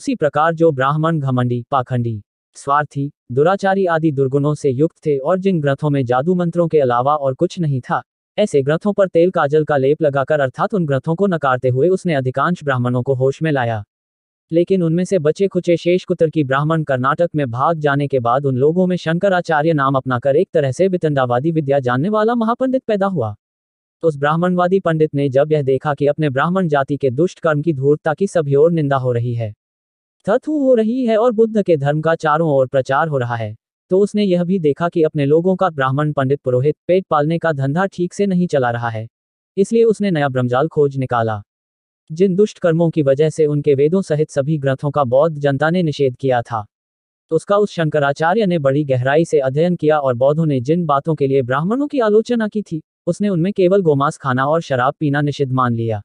उसी प्रकार जो ब्राह्मण घमंडी पाखंडी स्वार्थी दुराचारी आदि दुर्गुणों से युक्त थे और जिन ग्रंथों में जादू मंत्रों के अलावा और कुछ नहीं था ऐसे ग्रंथों पर तेल काजल का लेप लगाकर अर्थात उन ग्रंथों को नकारते हुए उसने अधिकांश ब्राह्मणों को होश में लाया लेकिन उनमें से बचे खुचे शेष कुतर की ब्राह्मण कर्नाटक में भाग जाने के बाद उन लोगों में शंकराचार्य नाम अपनाकर एक तरह से वितंडावादी विद्या जानने वाला महापंडित पैदा हुआ उस ब्राह्मणवादी पंडित ने जब यह देखा कि अपने ब्राह्मण जाति के दुष्ट कर्म की धूर्तता की सभी ओर निंदा हो रही है तथु हो रही है और बुद्ध के धर्म का चारों ओर प्रचार हो रहा है तो उसने यह भी देखा कि अपने लोगों का ब्राह्मण पंडित पुरोहित पेट पालने का धंधा ठीक से नहीं चला रहा है इसलिए उसने नया ब्रह्मजाल खोज निकाला जिन दुष्ट कर्मों की वजह से उनके वेदों सहित सभी ग्रंथों का बौद्ध जनता ने निषेध किया था उसका उस शंकराचार्य ने बड़ी गहराई से अध्ययन किया और बौद्धों ने जिन बातों के लिए ब्राह्मणों की आलोचना की थी उसने उनमें केवल गोमांस खाना और शराब पीना निषिद्ध मान लिया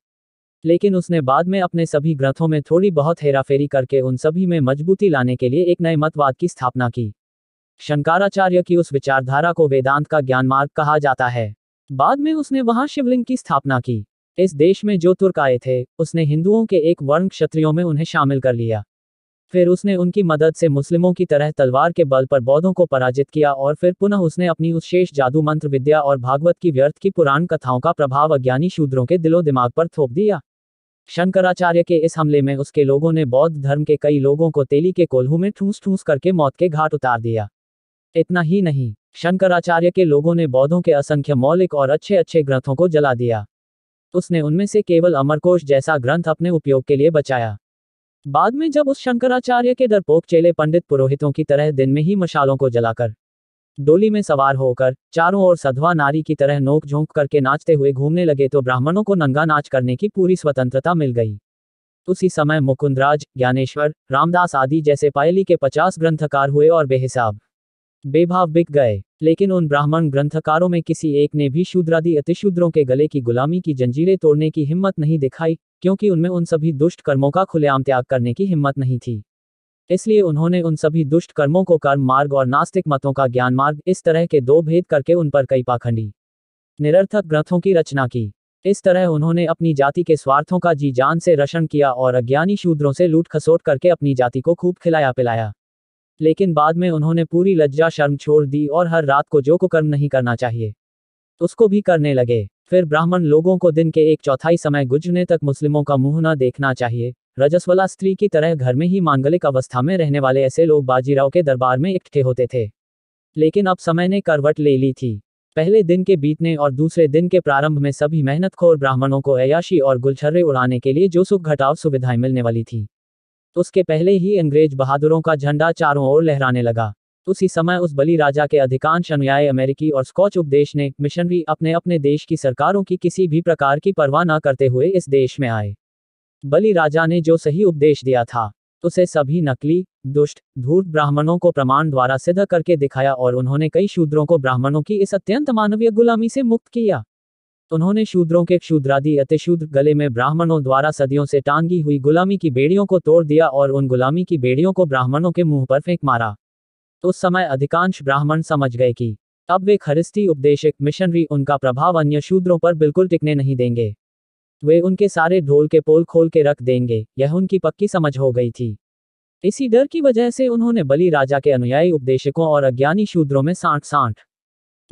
लेकिन उसने बाद में अपने सभी ग्रंथों में थोड़ी बहुत हेराफेरी करके उन सभी में मजबूती लाने के लिए एक नए मतवाद की स्थापना की शंकराचार्य की उस विचारधारा को वेदांत का ज्ञान मार्ग कहा जाता है बाद में उसने वहां शिवलिंग की स्थापना की इस देश में जो तुर्क आए थे उसने हिंदुओं के एक वर्ण क्षत्रियों में उन्हें शामिल कर लिया फिर उसने उनकी मदद से मुस्लिमों की तरह तलवार के बल पर बौद्धों को पराजित किया और फिर पुनः उसने अपनी उस शेष जादू मंत्र विद्या और भागवत की व्यर्थ की पुराण कथाओं का प्रभाव अज्ञानी शूद्रों के दिलो दिमाग पर थोप दिया शंकराचार्य के इस हमले में उसके लोगों ने बौद्ध धर्म के कई लोगों को तेली के कोल्हू में ठूस ठूस करके मौत के घाट उतार दिया इतना ही नहीं शंकराचार्य के लोगों ने बौद्धों के असंख्य मौलिक और अच्छे अच्छे ग्रंथों को जला दिया उसने उनमें से केवल अमरकोश जैसा ग्रंथ अपने उपयोग के लिए बचाया बाद में जब उस शंकराचार्य के दरपोक चेले पंडित पुरोहितों की तरह दिन में ही मशालों को जलाकर डोली में सवार होकर चारों ओर सधवा नारी की तरह नोक झोंक करके नाचते हुए घूमने लगे तो ब्राह्मणों को नंगा नाच करने की पूरी स्वतंत्रता मिल गई उसी समय मुकुंदराज ज्ञानेश्वर रामदास आदि जैसे पायली के पचास ग्रंथकार हुए और बेहिसाब बेभाव बिक गए लेकिन उन ब्राह्मण ग्रंथकारों में किसी एक ने भी शूद्रादि अतिशूद्रों के गले की गुलामी की जंजीरें तोड़ने की हिम्मत नहीं दिखाई क्योंकि उनमें उन सभी दुष्ट कर्मों का खुलेआम त्याग करने की हिम्मत नहीं थी इसलिए उन्होंने उन सभी दुष्ट कर्मों को कर्म मार्ग और नास्तिक मतों का ज्ञान मार्ग इस तरह के दो भेद करके उन पर कई पाखंडी निरर्थक ग्रंथों की रचना की इस तरह उन्होंने अपनी जाति के स्वार्थों का जी जान से रशन किया और अज्ञानी शूद्रों से लूट खसोट करके अपनी जाति को खूब खिलाया पिलाया लेकिन बाद में उन्होंने पूरी लज्जा शर्म छोड़ दी और हर रात को जो को कर्म नहीं करना चाहिए उसको भी करने लगे फिर ब्राह्मण लोगों को दिन के एक चौथाई समय गुजरने तक मुस्लिमों का मुंह न देखना चाहिए रजस्वला स्त्री की तरह घर में ही मांगलिक अवस्था में रहने वाले ऐसे लोग बाजीराव के दरबार में इकट्ठे होते थे लेकिन अब समय ने करवट ले ली थी पहले दिन के बीतने और दूसरे दिन के प्रारंभ में सभी मेहनतखोर ब्राह्मणों को अयाशी और गुलछर्रे उड़ाने के लिए जो सुख घटाव सुविधाएं मिलने वाली थी तो उसके पहले ही अंग्रेज बहादुरों का झंडा चारों ओर लहराने लगा उसी समय उस बली राजा के अधिकांश अनुयायी अमेरिकी और स्कॉच उपदेश ने मिशनरी अपने अपने देश की सरकारों की किसी भी प्रकार की परवाह न करते हुए इस देश में आए बलि राजा ने जो सही उपदेश दिया था उसे सभी नकली दुष्ट धूर्त ब्राह्मणों को प्रमाण द्वारा सिद्ध करके दिखाया और उन्होंने कई शूद्रों को ब्राह्मणों की इस अत्यंत मानवीय गुलामी से मुक्त किया उन्होंने शूद्रों के शूद्रादि अतिशूद्र गले में ब्राह्मणों द्वारा सदियों से टांगी हुई गुलामी की बेड़ियों को तोड़ दिया और उन गुलामी की बेड़ियों को ब्राह्मणों के मुंह पर फेंक मारा उस समय अधिकांश ब्राह्मण समझ गए कि अब वे खरिस्ती उपदेशक मिशनरी उनका प्रभाव अन्य शूद्रों पर बिल्कुल टिकने नहीं देंगे वे उनके सारे ढोल के पोल खोल के रख देंगे यह उनकी पक्की समझ हो गई थी इसी डर की वजह से उन्होंने बलि राजा के अनुयायी उपदेशकों और अज्ञानी शूद्रों में सांठ सांठ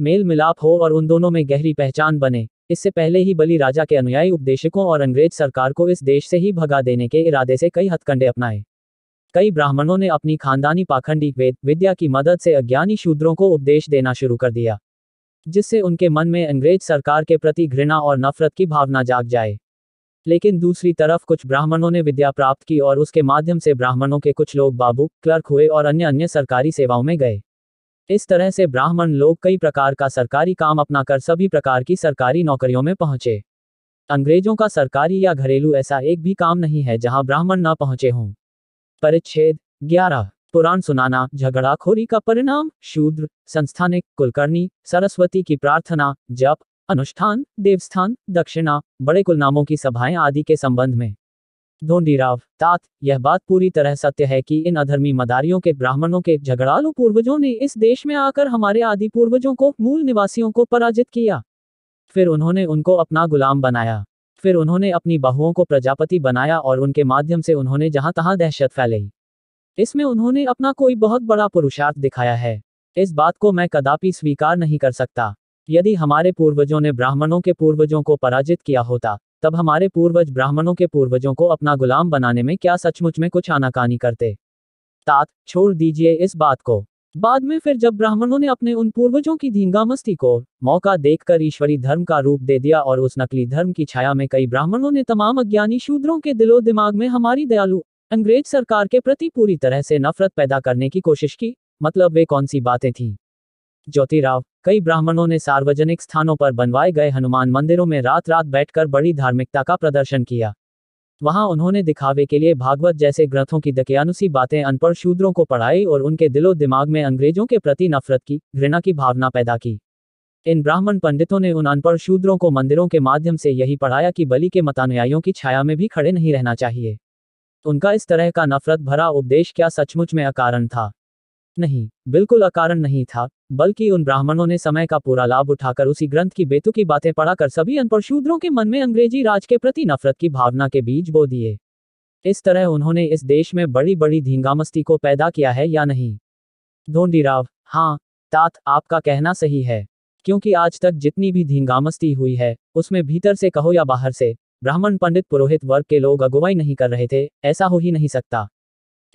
मेल मिलाप हो और उन दोनों में गहरी पहचान बने इससे पहले ही बलि राजा के अनुयायी उपदेशकों और अंग्रेज सरकार को इस देश से ही भगा देने के इरादे से कई हथकंडे अपनाए कई ब्राह्मणों ने अपनी खानदानी पाखंडी वेद विद्या की मदद से अज्ञानी शूद्रों को उपदेश देना शुरू कर दिया जिससे उनके मन में अंग्रेज सरकार के प्रति घृणा और नफरत की भावना जाग जाए लेकिन दूसरी तरफ कुछ ब्राह्मणों ने विद्या प्राप्त की और उसके माध्यम से ब्राह्मणों के कुछ लोग बाबू क्लर्क हुए और अन्य अन्य सरकारी सेवाओं में गए इस तरह से ब्राह्मण लोग कई प्रकार का सरकारी काम अपनाकर सभी प्रकार की सरकारी नौकरियों में पहुंचे अंग्रेजों का सरकारी या घरेलू ऐसा एक भी काम नहीं है जहां ब्राह्मण न पहुंचे हों परिच्छेद ग्यारह पुराण सुनाना झगड़ाखोरी का परिणाम शूद्र संस्थानिक कुलकर्णी सरस्वती की प्रार्थना जप अनुष्ठान देवस्थान दक्षिणा बड़े कुलनामों की सभाएं आदि के संबंध में धो राव तात यह बात पूरी तरह सत्य है कि इन अधर्मी मदारियों के ब्राह्मणों के झगड़ालू पूर्वजों ने इस देश में आकर हमारे आदि पूर्वजों को मूल निवासियों को पराजित किया फिर उन्होंने उनको अपना गुलाम बनाया फिर उन्होंने अपनी बहुओं को प्रजापति बनाया और उनके माध्यम से उन्होंने जहां तहां दहशत फैलाई इसमें उन्होंने अपना कोई बहुत बड़ा पुरुषार्थ दिखाया है इस बात को मैं कदापि स्वीकार नहीं कर सकता यदि हमारे पूर्वजों ने ब्राह्मणों के पूर्वजों को पराजित किया होता तब हमारे पूर्वज ब्राह्मणों के पूर्वजों को अपना गुलाम बनाने में क्या सचमुच में कुछ आनाकानी करते तात छोड़ दीजिए इस बात को बाद में फिर जब ब्राह्मणों ने अपने उन पूर्वजों की धींगा मस्ती को मौका देखकर ईश्वरी धर्म का रूप दे दिया और उस नकली धर्म की छाया में कई ब्राह्मणों ने तमाम अज्ञानी शूद्रों के दिलो दिमाग में हमारी दयालु अंग्रेज सरकार के प्रति पूरी तरह से नफरत पैदा करने की कोशिश की मतलब वे कौन सी बातें थी ज्योतिराव कई ब्राह्मणों ने सार्वजनिक स्थानों पर बनवाए गए हनुमान मंदिरों में रात रात बैठकर बड़ी धार्मिकता का प्रदर्शन किया वहां उन्होंने दिखावे के लिए भागवत जैसे ग्रंथों की दकियानुसी बातें अनपढ़ शूद्रों को पढ़ाई और उनके दिलो दिमाग में अंग्रेजों के प्रति नफरत की घृणा की भावना पैदा की इन ब्राह्मण पंडितों ने उन अनपढ़ शूद्रों को मंदिरों के माध्यम से यही पढ़ाया कि बलि के मतानुयायियों की छाया में भी खड़े नहीं रहना चाहिए उनका इस तरह का नफरत भरा उपदेश क्या सचमुच में अकारण था नहीं बिल्कुल अकारण नहीं था बल्कि उन ब्राह्मणों ने समय का पूरा लाभ उठाकर उसी ग्रंथ की बेतुकी बातें पढ़ाकर सभी अनपढ़ शूद्रों के मन में अंग्रेजी राज के प्रति नफरत की भावना के बीज बो दिए इस तरह उन्होंने इस देश में बड़ी बड़ी धींगामस्ती को पैदा किया है या नहीं राव हाँ तात आपका कहना सही है क्योंकि आज तक जितनी भी धींगामस्ती हुई है उसमें भीतर से कहो या बाहर से ब्राह्मण पंडित पुरोहित वर्ग के लोग अगुवाई नहीं कर रहे थे ऐसा हो ही नहीं सकता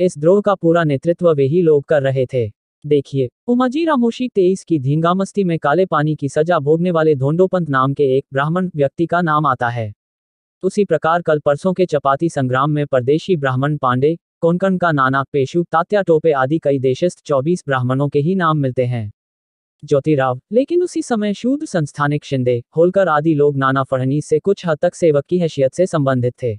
इस द्रोह का पूरा नेतृत्व वे ही लोग कर रहे थे देखिए उमाजी रामोशी तेईस की धींगामस्ती में काले पानी की सजा भोगने वाले धोंडोपंत नाम के एक ब्राह्मण व्यक्ति का नाम आता है उसी प्रकार कल परसों के चपाती संग्राम में परदेशी ब्राह्मण पांडे कोंकण का नाना पेशु तात्या टोपे आदि कई देशस्थ चौबीस ब्राह्मणों के ही नाम मिलते हैं ज्योतिराव लेकिन उसी समय शूद्र संस्थानिक शिंदे होलकर आदि लोग नाना फड़नीस से कुछ हद तक सेवक की हैसियत से संबंधित थे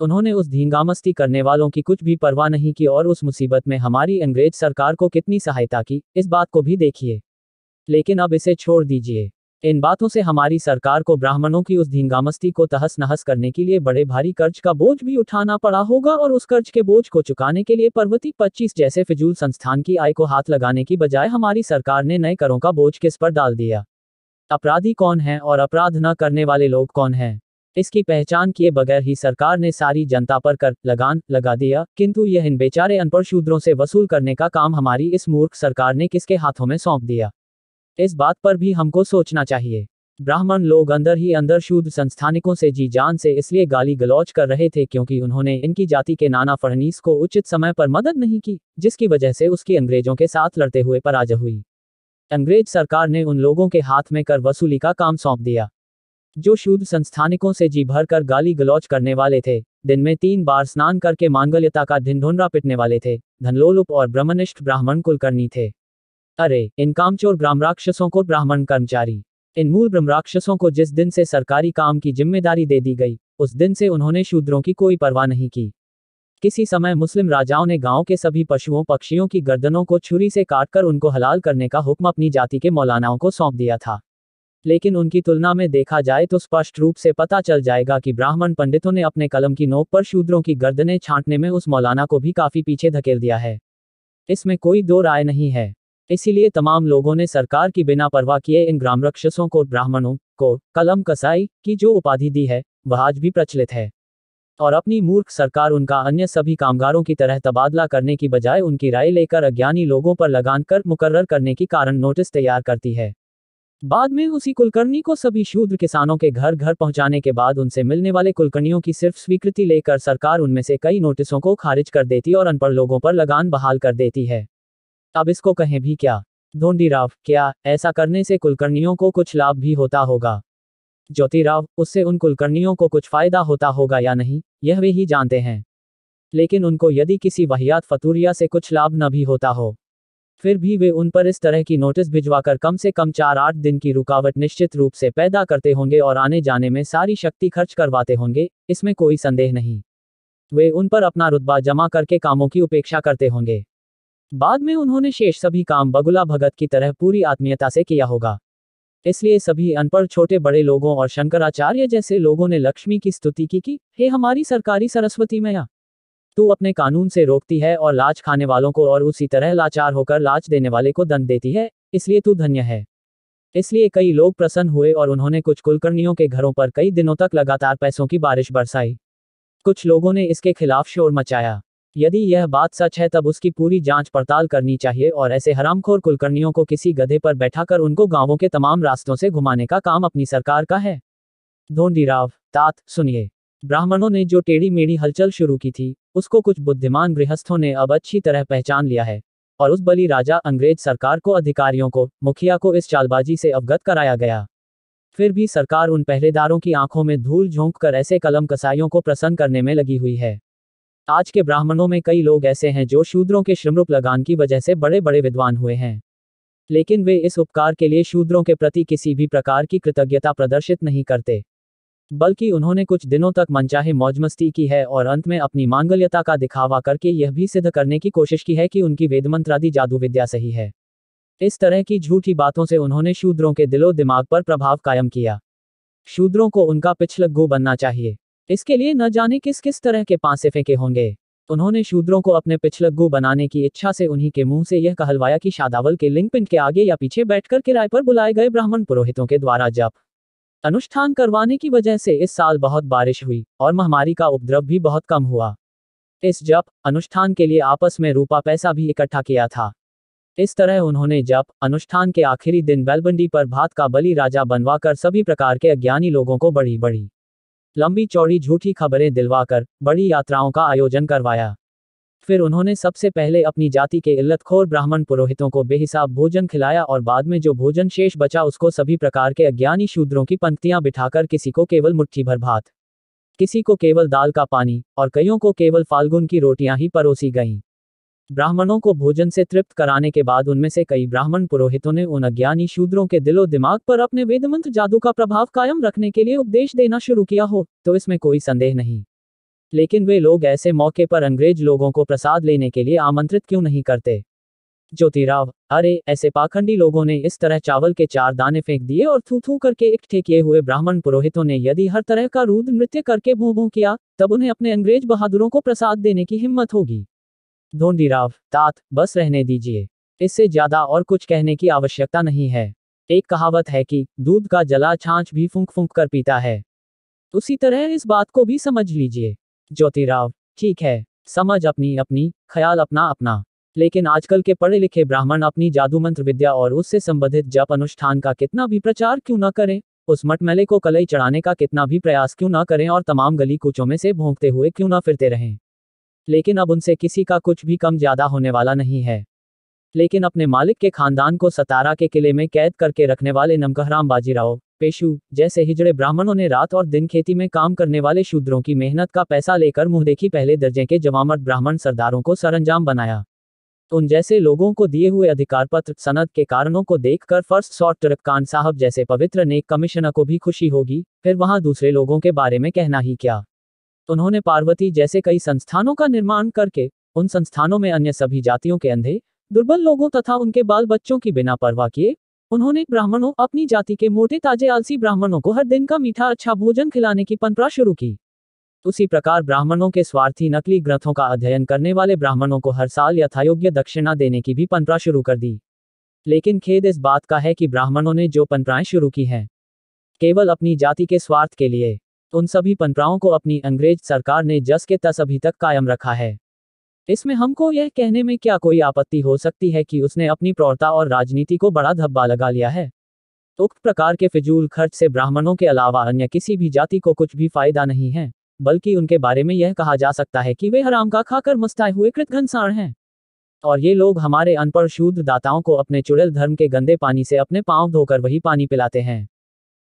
तो उन्होंने उस धींगामस्ती करने वालों की कुछ भी परवाह नहीं की और उस मुसीबत में हमारी अंग्रेज सरकार को कितनी सहायता की इस बात को भी देखिए लेकिन अब इसे छोड़ दीजिए इन बातों से हमारी सरकार को ब्राह्मणों की उस धींगामस्ती को तहस नहस करने के लिए बड़े भारी कर्ज का बोझ भी उठाना पड़ा होगा और उस कर्ज के बोझ को चुकाने के लिए पर्वती पच्चीस जैसे फिजूल संस्थान की आय को हाथ लगाने की बजाय हमारी सरकार ने नए करों का बोझ किस पर डाल दिया अपराधी कौन है और अपराध न करने वाले लोग कौन हैं इसकी पहचान किए बगैर ही सरकार ने सारी जनता पर कर लगान लगा दिया किंतु यह इन बेचारे अनपढ़ शूद्रों से वसूल करने का काम हमारी इस मूर्ख सरकार ने किसके हाथों में सौंप दिया इस बात पर भी हमको सोचना चाहिए ब्राह्मण लोग अंदर ही अंदर शूद्र संस्थानिकों से जी जान से इसलिए गाली गलौज कर रहे थे क्योंकि उन्होंने इनकी जाति के नाना फड़नीस को उचित समय पर मदद नहीं की जिसकी वजह से उसकी अंग्रेजों के साथ लड़ते हुए पराजय हुई अंग्रेज सरकार ने उन लोगों के हाथ में कर वसूली का काम सौंप दिया जो शुद्ध संस्थानिकों से जी भर कर गाली गलौच करने वाले थे दिन में तीन बार स्नान करके मांगल्यता का ढिंढोनरा पिटने वाले थे धनलोलुप और ब्रह्मनिष्ठ ब्राह्मण कुलकर्णी थे अरे इन कामचोर ग्राम को ब्राह्मण कर्मचारी इन मूल ब्रह्मराक्षसों को जिस दिन से सरकारी काम की जिम्मेदारी दे दी गई उस दिन से उन्होंने शूद्रों की कोई परवाह नहीं की किसी समय मुस्लिम राजाओं ने गांव के सभी पशुओं पक्षियों की गर्दनों को छुरी से काटकर उनको हलाल करने का हुक्म अपनी जाति के मौलानाओं को सौंप दिया था लेकिन उनकी तुलना में देखा जाए तो स्पष्ट रूप से पता चल जाएगा कि ब्राह्मण पंडितों ने अपने कलम की नोक पर शूद्रों की गर्दनें छांटने में उस मौलाना को भी काफी पीछे धकेल दिया है इसमें कोई दो राय नहीं है इसीलिए तमाम लोगों ने सरकार की बिना परवाह किए इन ग्राम रक्षसों को ब्राह्मणों को कलम कसाई की जो उपाधि दी है वह आज भी प्रचलित है और अपनी मूर्ख सरकार उनका अन्य सभी कामगारों की तरह तबादला करने की बजाय उनकी राय लेकर अज्ञानी लोगों पर लगान कर मुकर्र करने की कारण नोटिस तैयार करती है बाद में उसी कुलकर्णी को सभी शूद्र किसानों के घर घर पहुंचाने के बाद उनसे मिलने वाले कुलकर्णियों की सिर्फ स्वीकृति लेकर सरकार उनमें से कई नोटिसों को खारिज कर देती और अनपढ़ लोगों पर लगान बहाल कर देती है अब इसको कहें भी क्या धोंडीराव क्या ऐसा करने से कुलकर्णियों को कुछ लाभ भी होता होगा ज्योतिराव उससे उन कुलकर्णियों को कुछ फायदा होता होगा या नहीं यह वे ही जानते हैं लेकिन उनको यदि किसी वाहियात फतूरिया से कुछ लाभ न भी होता हो फिर भी वे उन पर इस तरह की नोटिस भिजवाकर कम से कम चार आठ दिन की रुकावट निश्चित रूप से पैदा करते होंगे और आने जाने में सारी शक्ति खर्च करवाते होंगे इसमें कोई संदेह नहीं वे उन पर अपना रुतबा जमा करके कामों की उपेक्षा करते होंगे बाद में उन्होंने शेष सभी काम बगुला भगत की तरह पूरी आत्मीयता से किया होगा इसलिए सभी अनपढ़ छोटे बड़े लोगों और शंकराचार्य जैसे लोगों ने लक्ष्मी की स्तुति की कि हे हमारी सरकारी सरस्वती मैया तू अपने कानून से रोकती है और लाच खाने वालों को और उसी तरह लाचार होकर लाच देने वाले को दंड देती है इसलिए तू धन्य है इसलिए कई लोग प्रसन्न हुए और उन्होंने कुछ कुलकर्णियों के घरों पर कई दिनों तक लगातार पैसों की बारिश बरसाई कुछ लोगों ने इसके खिलाफ शोर मचाया यदि यह बात सच है तब उसकी पूरी जांच पड़ताल करनी चाहिए और ऐसे हरामखोर कुलकर्णियों को किसी गधे पर बैठाकर उनको गांवों के तमाम रास्तों से घुमाने का काम अपनी सरकार का है धोंडीराव तात सुनिए ब्राह्मणों ने जो टेढ़ी मेढ़ी हलचल शुरू की थी उसको कुछ बुद्धिमान गृहस्थों ने अब अच्छी तरह पहचान लिया है और उस बली राजा अंग्रेज सरकार को अधिकारियों को मुखिया को इस चालबाजी से अवगत कराया गया फिर भी सरकार उन पहरेदारों की आंखों में धूल झोंक कर ऐसे कलम कसाईयों को प्रसन्न करने में लगी हुई है आज के ब्राह्मणों में कई लोग ऐसे हैं जो शूद्रों के श्रमरूप लगान की वजह से बड़े बड़े विद्वान हुए हैं लेकिन वे इस उपकार के लिए शूद्रों के प्रति किसी भी प्रकार की कृतज्ञता प्रदर्शित नहीं करते बल्कि उन्होंने कुछ दिनों तक मनचाहे मौज मस्ती की है और अंत में अपनी मांगल्यता का दिखावा करके यह भी सिद्ध करने की कोशिश की है कि उनकी वेदमंत्रादि जादू विद्या सही है इस तरह की झूठी बातों से उन्होंने शूद्रों के दिलो दिमाग पर प्रभाव कायम किया शूद्रों को उनका पिछलग्गू बनना चाहिए इसके लिए न जाने किस किस तरह के पांसे फेंके होंगे उन्होंने शूद्रों को अपने पिछलग्गू बनाने की इच्छा से उन्हीं के मुंह से यह कहलवाया कि शादावल के लिंग पिंड के आगे या पीछे बैठकर किराए पर बुलाए गए ब्राह्मण पुरोहितों के द्वारा जप अनुष्ठान करवाने की वजह से इस साल बहुत बारिश हुई और महामारी का उपद्रव भी बहुत कम हुआ इस जप अनुष्ठान के लिए आपस में रूपा पैसा भी इकट्ठा किया था इस तरह उन्होंने जप अनुष्ठान के आखिरी दिन बैलबंडी पर भात का बलि राजा बनवाकर सभी प्रकार के अज्ञानी लोगों को बड़ी बड़ी लंबी चौड़ी झूठी खबरें दिलवाकर बड़ी यात्राओं का आयोजन करवाया फिर उन्होंने सबसे पहले अपनी जाति के इल्लतखोर ब्राह्मण पुरोहितों को बेहिसाब भोजन खिलाया और बाद में जो भोजन शेष बचा उसको सभी प्रकार के अज्ञानी शूद्रों की पंक्तियां बिठाकर किसी को केवल मुट्ठी भर भात किसी को केवल दाल का पानी और कईयों को केवल फाल्गुन की रोटियां ही परोसी गईं ब्राह्मणों को भोजन से तृप्त कराने के बाद उनमें से कई ब्राह्मण पुरोहितों ने उन अज्ञानी शूद्रों के दिलो दिमाग पर अपने वेदमंत्र जादू का प्रभाव कायम रखने के लिए उपदेश देना शुरू किया हो तो इसमें कोई संदेह नहीं लेकिन वे लोग ऐसे मौके पर अंग्रेज लोगों को प्रसाद लेने के लिए आमंत्रित क्यों नहीं करते ज्योतिराव अरे ऐसे पाखंडी लोगों ने इस तरह चावल के चार दाने फेंक दिए और थू थू करके इकट्ठे किए हुए ब्राह्मण पुरोहितों ने यदि हर तरह का रूद नृत्य करके भू भू किया तब उन्हें अपने अंग्रेज बहादुरों को प्रसाद देने की हिम्मत होगी धोंडीराव तात बस रहने दीजिए इससे ज्यादा और कुछ कहने की आवश्यकता नहीं है एक कहावत है कि दूध का जला छाछ भी फूंक फूंक कर पीता है उसी तरह इस बात को भी समझ लीजिए ज्योति राव ठीक है समझ अपनी अपनी ख्याल अपना अपना लेकिन आजकल के पढ़े लिखे ब्राह्मण अपनी जादू मंत्र विद्या और उससे संबंधित जप अनुष्ठान का कितना भी प्रचार क्यों न करें उस मटमेले को कलई चढ़ाने का कितना भी प्रयास क्यों न करें और तमाम गली कूचों में से भोंकते हुए क्यों न फिरते रहें लेकिन अब उनसे किसी का कुछ भी कम ज्यादा होने वाला नहीं है लेकिन अपने मालिक के खानदान को सतारा के किले में कैद करके रखने वाले नमकहराम बाजीराव पेशु जैसे हिजड़े ब्राह्मणों ने रात और दिन खेती में काम करने वाले शूद्रों की मेहनत का पैसा लेकर देखी पहले दर्जे के जवामर्द ब्राह्मण सरदारों को सरंजाम बनाया उन जैसे लोगों को दिए हुए अधिकार पत्र सनद के कारणों को देखकर फर्स्ट सॉफ्ट खान साहब जैसे पवित्र नेक कमिश्नर को भी खुशी होगी फिर वहां दूसरे लोगों के बारे में कहना ही क्या उन्होंने पार्वती जैसे कई संस्थानों का निर्माण करके उन संस्थानों में अन्य सभी जातियों के अंधे दुर्बल लोगों तथा उनके बाल बच्चों की बिना परवाह किए उन्होंने ब्राह्मणों अपनी जाति के मोटे ताजे आलसी ब्राह्मणों को हर दिन का मीठा अच्छा भोजन खिलाने की परंपरा शुरू की उसी प्रकार ब्राह्मणों के स्वार्थी नकली ग्रंथों का अध्ययन करने वाले ब्राह्मणों को हर साल यथायोग्य दक्षिणा देने की भी परंपरा शुरू कर दी लेकिन खेद इस बात का है कि ब्राह्मणों ने जो परंपराएं शुरू की हैं केवल अपनी जाति के स्वार्थ के लिए उन सभी परंपराओं को अपनी अंग्रेज सरकार ने जस के तस अभी तक कायम रखा है इसमें हमको यह कहने में क्या कोई आपत्ति हो सकती है कि उसने अपनी प्रौढ़ता और राजनीति को बड़ा धब्बा लगा लिया है उक्त प्रकार के फिजूल खर्च से ब्राह्मणों के अलावा अन्य किसी भी जाति को कुछ भी फायदा नहीं है बल्कि उनके बारे में यह कहा जा सकता है कि वे हराम का खाकर मस्ताए हुए कृत घनसाण हैं और ये लोग हमारे अनपढ़ शूद्रदाताओं दाताओं को अपने चुड़ैल धर्म के गंदे पानी से अपने पांव धोकर वही पानी पिलाते हैं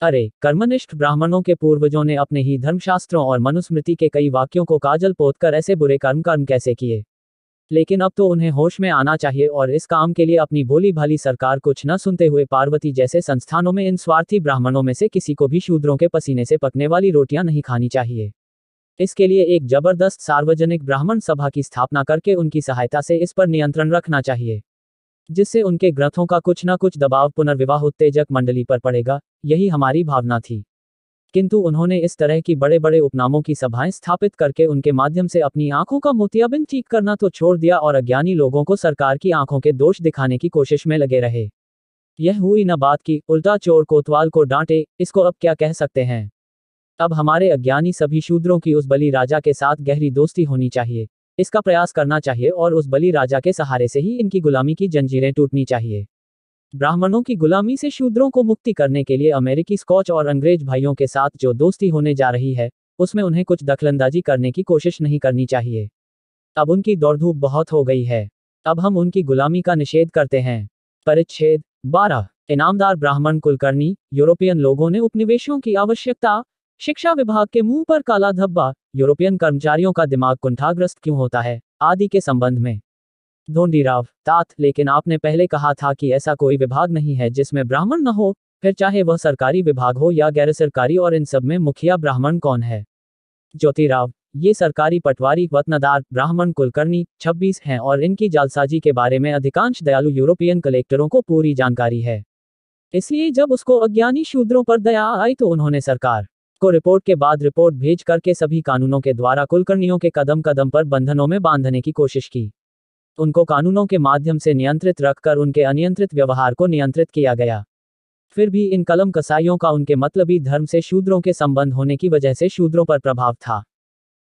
अरे कर्मनिष्ठ ब्राह्मणों के पूर्वजों ने अपने ही धर्मशास्त्रों और मनुस्मृति के कई वाक्यों को काजल पोत कर ऐसे बुरे कर्म कर्म कैसे किए लेकिन अब तो उन्हें होश में आना चाहिए और इस काम के लिए अपनी भोली भाली सरकार कुछ न सुनते हुए पार्वती जैसे संस्थानों में इन स्वार्थी ब्राह्मणों में से किसी को भी शूद्रों के पसीने से पकने वाली रोटियां नहीं खानी चाहिए इसके लिए एक जबरदस्त सार्वजनिक ब्राह्मण सभा की स्थापना करके उनकी सहायता से इस पर नियंत्रण रखना चाहिए जिससे उनके ग्रंथों का कुछ न कुछ दबाव पुनर्विवाह उत्तेजक मंडली पर पड़ेगा यही हमारी भावना थी किंतु उन्होंने इस तरह की बड़े बड़े उपनामों की सभाएं स्थापित करके उनके माध्यम से अपनी आंखों का मोतियाबिंद ठीक करना तो छोड़ दिया और अज्ञानी लोगों को सरकार की आंखों के दोष दिखाने की कोशिश में लगे रहे यह हुई न बात की उल्टा चोर कोतवाल को डांटे इसको अब क्या कह सकते हैं अब हमारे अज्ञानी सभी शूद्रों की उस बलि राजा के साथ गहरी दोस्ती होनी चाहिए इसका प्रयास करना चाहिए और उस बलि राजा के सहारे से ही इनकी गुलामी की जंजीरें टूटनी चाहिए ब्राह्मणों की गुलामी से शूद्रों को मुक्ति करने के लिए अमेरिकी स्कॉच और अंग्रेज भाइयों के साथ जो दोस्ती होने जा रही है उसमें उन्हें कुछ दखलंदाजी करने की कोशिश नहीं करनी चाहिए अब उनकी दौड़धूप बहुत हो गई है अब हम उनकी गुलामी का निषेध करते हैं परिच्छेद बारह इनामदार ब्राह्मण कुलकर्णी यूरोपियन लोगों ने उपनिवेशों की आवश्यकता शिक्षा विभाग के मुंह पर काला धब्बा यूरोपियन कर्मचारियों का दिमाग कुंठाग्रस्त क्यों होता है आदि के संबंध में धोंडी राव तात लेकिन आपने पहले कहा था कि ऐसा कोई विभाग नहीं है जिसमें ब्राह्मण न हो फिर चाहे वह सरकारी विभाग हो या गैर सरकारी और इन सब में मुखिया ब्राह्मण कौन है ज्योतिराव ये सरकारी पटवारी वतनदार ब्राह्मण कुलकर्णी 26 हैं और इनकी जालसाजी के बारे में अधिकांश दयालु यूरोपियन कलेक्टरों को पूरी जानकारी है इसलिए जब उसको अज्ञानी शूद्रों पर दया आई तो उन्होंने सरकार को रिपोर्ट के बाद रिपोर्ट भेज करके सभी कानूनों के द्वारा कुलकर्णियों के कदम कदम पर बंधनों में बांधने की कोशिश की उनको कानूनों के माध्यम से नियंत्रित रखकर उनके अनियंत्रित व्यवहार को नियंत्रित किया गया फिर भी इन कलम कसाईयों का उनके मतलबी धर्म से शूद्रों के संबंध होने की वजह से शूद्रों पर प्रभाव था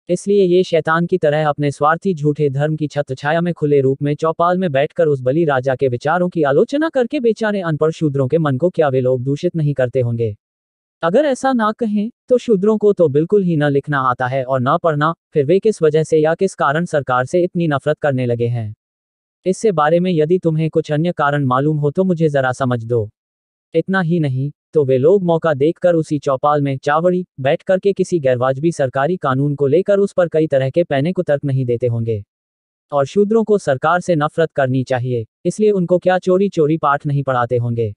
इसलिए ये शैतान की तरह अपने स्वार्थी झूठे धर्म की छत्रछाया छाया में खुले रूप में चौपाल में बैठकर उस बली राजा के विचारों की आलोचना करके बेचारे अनपढ़ शूद्रों के मन को क्या वे लोग दूषित नहीं करते होंगे अगर ऐसा ना कहें तो शूद्रों को तो बिल्कुल ही न लिखना आता है और न पढ़ना फिर वे किस वजह से या किस कारण सरकार से इतनी नफरत करने लगे हैं इससे बारे में यदि तुम्हें कुछ अन्य कारण मालूम हो तो मुझे जरा समझ दो इतना ही नहीं तो वे लोग मौका देखकर उसी चौपाल में चावड़ी बैठ करके किसी गैरवाजबी सरकारी कानून को लेकर उस पर कई तरह के पैने को तर्क नहीं देते होंगे और शूद्रों को सरकार से नफरत करनी चाहिए इसलिए उनको क्या चोरी चोरी पाठ नहीं पढ़ाते होंगे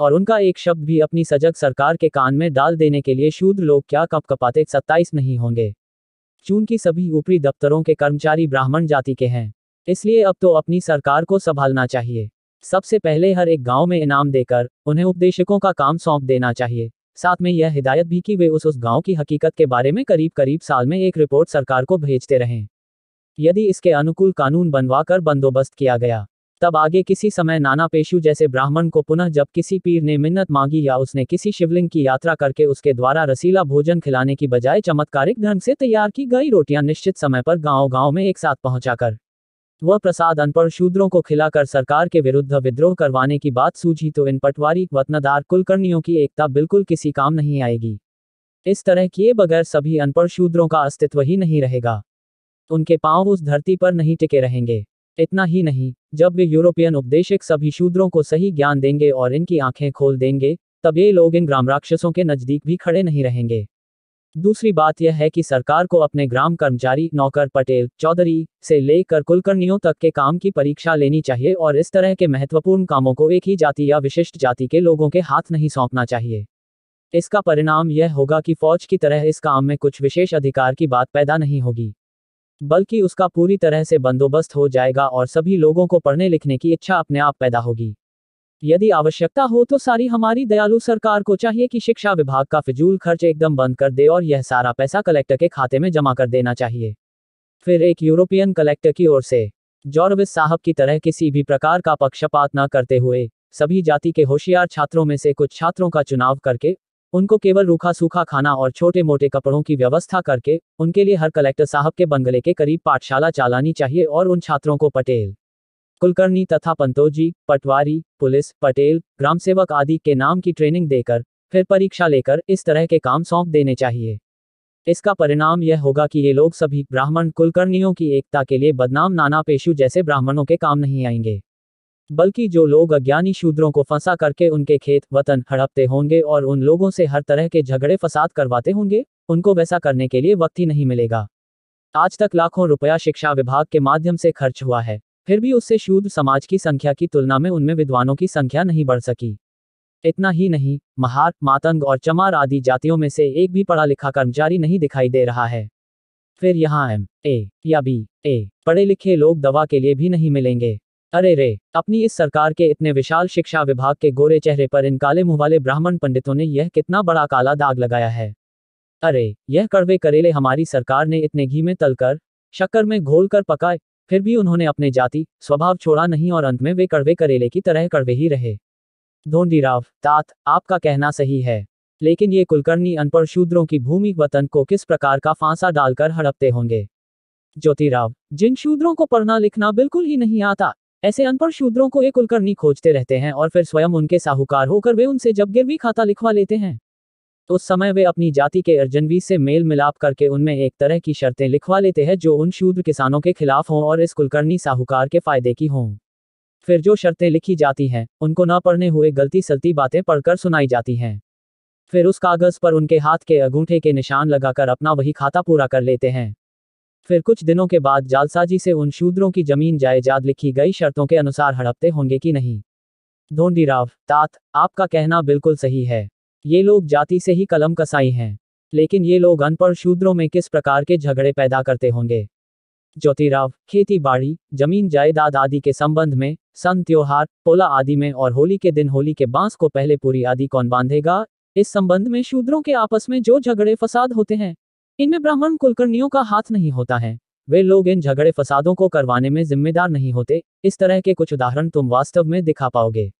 और उनका एक शब्द भी अपनी सजग सरकार के कान में डाल देने के लिए शूद्र लोग क्या कप कपाते सत्ताईस नहीं होंगे चूंकि सभी ऊपरी दफ्तरों के कर्मचारी ब्राह्मण जाति के हैं इसलिए अब तो अपनी सरकार को संभालना चाहिए सबसे पहले हर एक गांव में इनाम देकर उन्हें उपदेशकों का काम सौंप देना चाहिए साथ में यह हिदायत भी कि वे उस उस गांव की हकीकत के बारे में करीब करीब साल में एक रिपोर्ट सरकार को भेजते रहें यदि इसके अनुकूल कानून बनवा कर बंदोबस्त किया गया तब आगे किसी समय नाना पेशु जैसे ब्राह्मण को पुनः जब किसी पीर ने मिन्नत मांगी या उसने किसी शिवलिंग की यात्रा करके उसके द्वारा रसीला भोजन खिलाने की बजाय चमत्कारिक ढंग से तैयार की गई रोटियां निश्चित समय पर गांव-गांव में एक साथ पहुंचाकर वह प्रसाद अनपढ़ शूद्रों को खिलाकर सरकार के विरुद्ध विद्रोह करवाने की बात सूझी तो इन पटवारी वतनदार कुलकर्णियों की एकता बिल्कुल किसी काम नहीं आएगी इस तरह किए बगैर सभी अनपढ़ शूद्रों का अस्तित्व ही नहीं रहेगा उनके पांव उस धरती पर नहीं टिके रहेंगे इतना ही नहीं जब वे यूरोपियन उपदेशक सभी शूद्रों को सही ज्ञान देंगे और इनकी आंखें खोल देंगे तब ये लोग इन ग्राम राक्षसों के नज़दीक भी खड़े नहीं रहेंगे दूसरी बात यह है कि सरकार को अपने ग्राम कर्मचारी नौकर पटेल चौधरी से लेकर कुलकर्णियों तक के काम की परीक्षा लेनी चाहिए और इस तरह के महत्वपूर्ण कामों को एक ही जाति या विशिष्ट जाति के लोगों के हाथ नहीं सौंपना चाहिए इसका परिणाम यह होगा कि फौज की तरह इस काम में कुछ विशेष अधिकार की बात पैदा नहीं होगी बल्कि उसका पूरी तरह से बंदोबस्त हो जाएगा और सभी लोगों को पढ़ने लिखने की इच्छा अपने आप पैदा होगी यदि आवश्यकता हो तो सारी हमारी दयालु सरकार को चाहिए कि शिक्षा विभाग का फिजूल खर्च एकदम बंद कर दे और यह सारा पैसा कलेक्टर के खाते में जमा कर देना चाहिए फिर एक यूरोपियन कलेक्टर की ओर से जॉर्विस साहब की तरह किसी भी प्रकार का पक्षपात न करते हुए सभी जाति के होशियार छात्रों में से कुछ छात्रों का चुनाव करके उनको केवल रूखा सूखा खाना और छोटे मोटे कपड़ों की व्यवस्था करके उनके लिए हर कलेक्टर साहब के बंगले के करीब पाठशाला चालानी चाहिए और उन छात्रों को पटेल कुलकर्णी तथा पंतोजी पटवारी पुलिस पटेल ग्राम सेवक आदि के नाम की ट्रेनिंग देकर फिर परीक्षा लेकर इस तरह के काम सौंप देने चाहिए इसका परिणाम यह होगा कि ये लोग सभी ब्राह्मण कुलकर्णियों की एकता के लिए बदनाम नाना पेशु जैसे ब्राह्मणों के काम नहीं आएंगे बल्कि जो लोग अज्ञानी शूद्रों को फंसा करके उनके खेत वतन हड़पते होंगे और उन लोगों से हर तरह के झगड़े फसाद करवाते होंगे उनको वैसा करने के लिए वक्त ही नहीं मिलेगा आज तक लाखों रुपया शिक्षा विभाग के माध्यम से खर्च हुआ है फिर भी उससे शूद्र समाज की संख्या की तुलना में उनमें विद्वानों की संख्या नहीं बढ़ सकी इतना ही नहीं महार मातंग और चमार आदि जातियों में से एक भी पढ़ा लिखा कर्मचारी नहीं दिखाई दे रहा है फिर यहाँ एम ए या बी ए पढ़े लिखे लोग दवा के लिए भी नहीं मिलेंगे अरे रे अपनी इस सरकार के इतने विशाल शिक्षा विभाग के गोरे चेहरे पर इन काले मुंह वाले ब्राह्मण पंडितों ने यह कितना बड़ा काला दाग लगाया है अरे यह कड़वे करेले हमारी सरकार ने इतने घी में तलकर शक्कर में घोल कर पकाए फिर भी उन्होंने अपने जाति स्वभाव छोड़ा नहीं और अंत में वे कड़वे करेले की तरह कड़वे ही रहे धोंडी राव तात आपका कहना सही है लेकिन ये कुलकर्णी अनपढ़ शूद्रों की भूमि वतन को किस प्रकार का फांसा डालकर हड़पते होंगे ज्योतिराव जिन शूद्रों को पढ़ना लिखना बिल्कुल ही नहीं आता ऐसे अनपढ़ शूद्रों को एक कुलकर्णी खोजते रहते हैं और फिर स्वयं उनके साहूकार होकर वे उनसे जब गिरवी खाता लिखवा लेते हैं तो उस समय वे अपनी जाति के अर्जनवी से मेल मिलाप करके उनमें एक तरह की शर्तें लिखवा लेते हैं जो उन शूद्र किसानों के खिलाफ हों और इस कुलकर्णी साहूकार के फायदे की हों फिर जो शर्तें लिखी जाती हैं उनको न पढ़ने हुए गलती सलती बातें पढ़कर सुनाई जाती हैं फिर उस कागज पर उनके हाथ के अंगूठे के निशान लगाकर अपना वही खाता पूरा कर लेते हैं फिर कुछ दिनों के बाद जालसाजी से उन शूद्रों की जमीन जायजाद लिखी गई शर्तों के अनुसार हड़पते होंगे कि नहीं राव तात आपका कहना बिल्कुल सही है ये लोग जाति से ही कलम कसाई हैं लेकिन ये लोग अनपढ़ शूद्रों में किस प्रकार के झगड़े पैदा करते होंगे ज्योतिराव खेती बाड़ी जमीन जायदाद आदि के संबंध में सन त्योहार पोला आदि में और होली के दिन होली के बांस को पहले पूरी आदि कौन बांधेगा इस संबंध में शूद्रों के आपस में जो झगड़े फसाद होते हैं इनमें ब्राह्मण कुलकर्णियों का हाथ नहीं होता है वे लोग इन झगड़े फसादों को करवाने में जिम्मेदार नहीं होते इस तरह के कुछ उदाहरण तुम वास्तव में दिखा पाओगे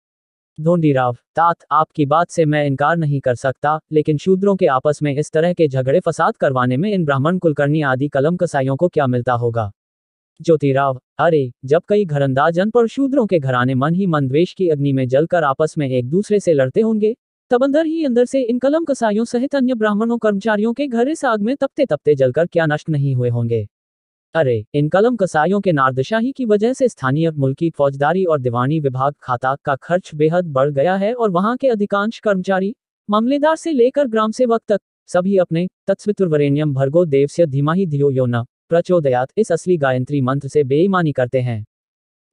राव तात आपकी बात से मैं इनकार नहीं कर सकता लेकिन शूद्रों के आपस में इस तरह के झगड़े फसाद करवाने में इन ब्राह्मण कुलकर्णी आदि कलम कसाईयों को क्या मिलता होगा ज्योतिराव अरे जब कई घरंदाजन पर शूद्रों के घराने मन ही मन द्वेश की अग्नि में जलकर आपस में एक दूसरे से लड़ते होंगे तब अंदर ही अंदर से इन कलम कसाईयों सहित अन्य ब्राह्मणों कर्मचारियों के घर इस आग में तपते तपते जलकर क्या नष्ट नहीं हुए होंगे अरे इन कलम कसाईयों के नारदशाही की वजह से स्थानीय मुल्की फौजदारी और दीवानी विभाग खाता का खर्च बेहद बढ़ गया है और वहां के अधिकांश कर्मचारी मामलेदार से लेकर ग्राम सेवक तक सभी अपने तत्वितुर्वरेण्यम भर्गो देवस्य धीमाही धियो योना प्रचोदयात इस असली गायत्री मंत्र से बेईमानी करते हैं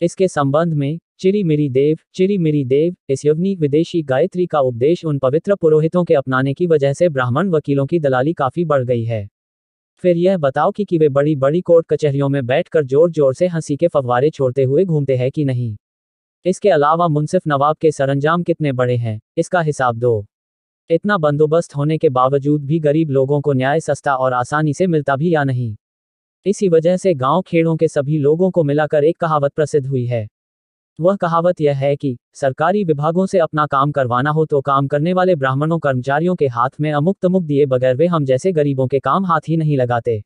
इसके संबंध में चिरी मेरी देव चिरी मेरी देव इस यवनी विदेशी गायत्री का उपदेश उन पवित्र पुरोहितों के अपनाने की वजह से ब्राह्मण वकीलों की दलाली काफी बढ़ गई है फिर यह बताओ कि, कि वे बड़ी बड़ी कोर्ट कचहरियों में बैठकर जोर जोर से हंसी के फव्वारे छोड़ते हुए घूमते हैं कि नहीं इसके अलावा मुनसिफ नवाब के सरंजाम कितने बड़े हैं इसका हिसाब दो इतना बंदोबस्त होने के बावजूद भी गरीब लोगों को न्याय सस्ता और आसानी से मिलता भी या नहीं इसी वजह से गांव खेड़ों के सभी लोगों को मिलाकर एक कहावत प्रसिद्ध हुई है वह कहावत यह है कि सरकारी विभागों से अपना काम करवाना हो तो काम करने वाले ब्राह्मणों कर्मचारियों के हाथ में अमुक तमुक दिए बगैर वे हम जैसे गरीबों के काम हाथ ही नहीं लगाते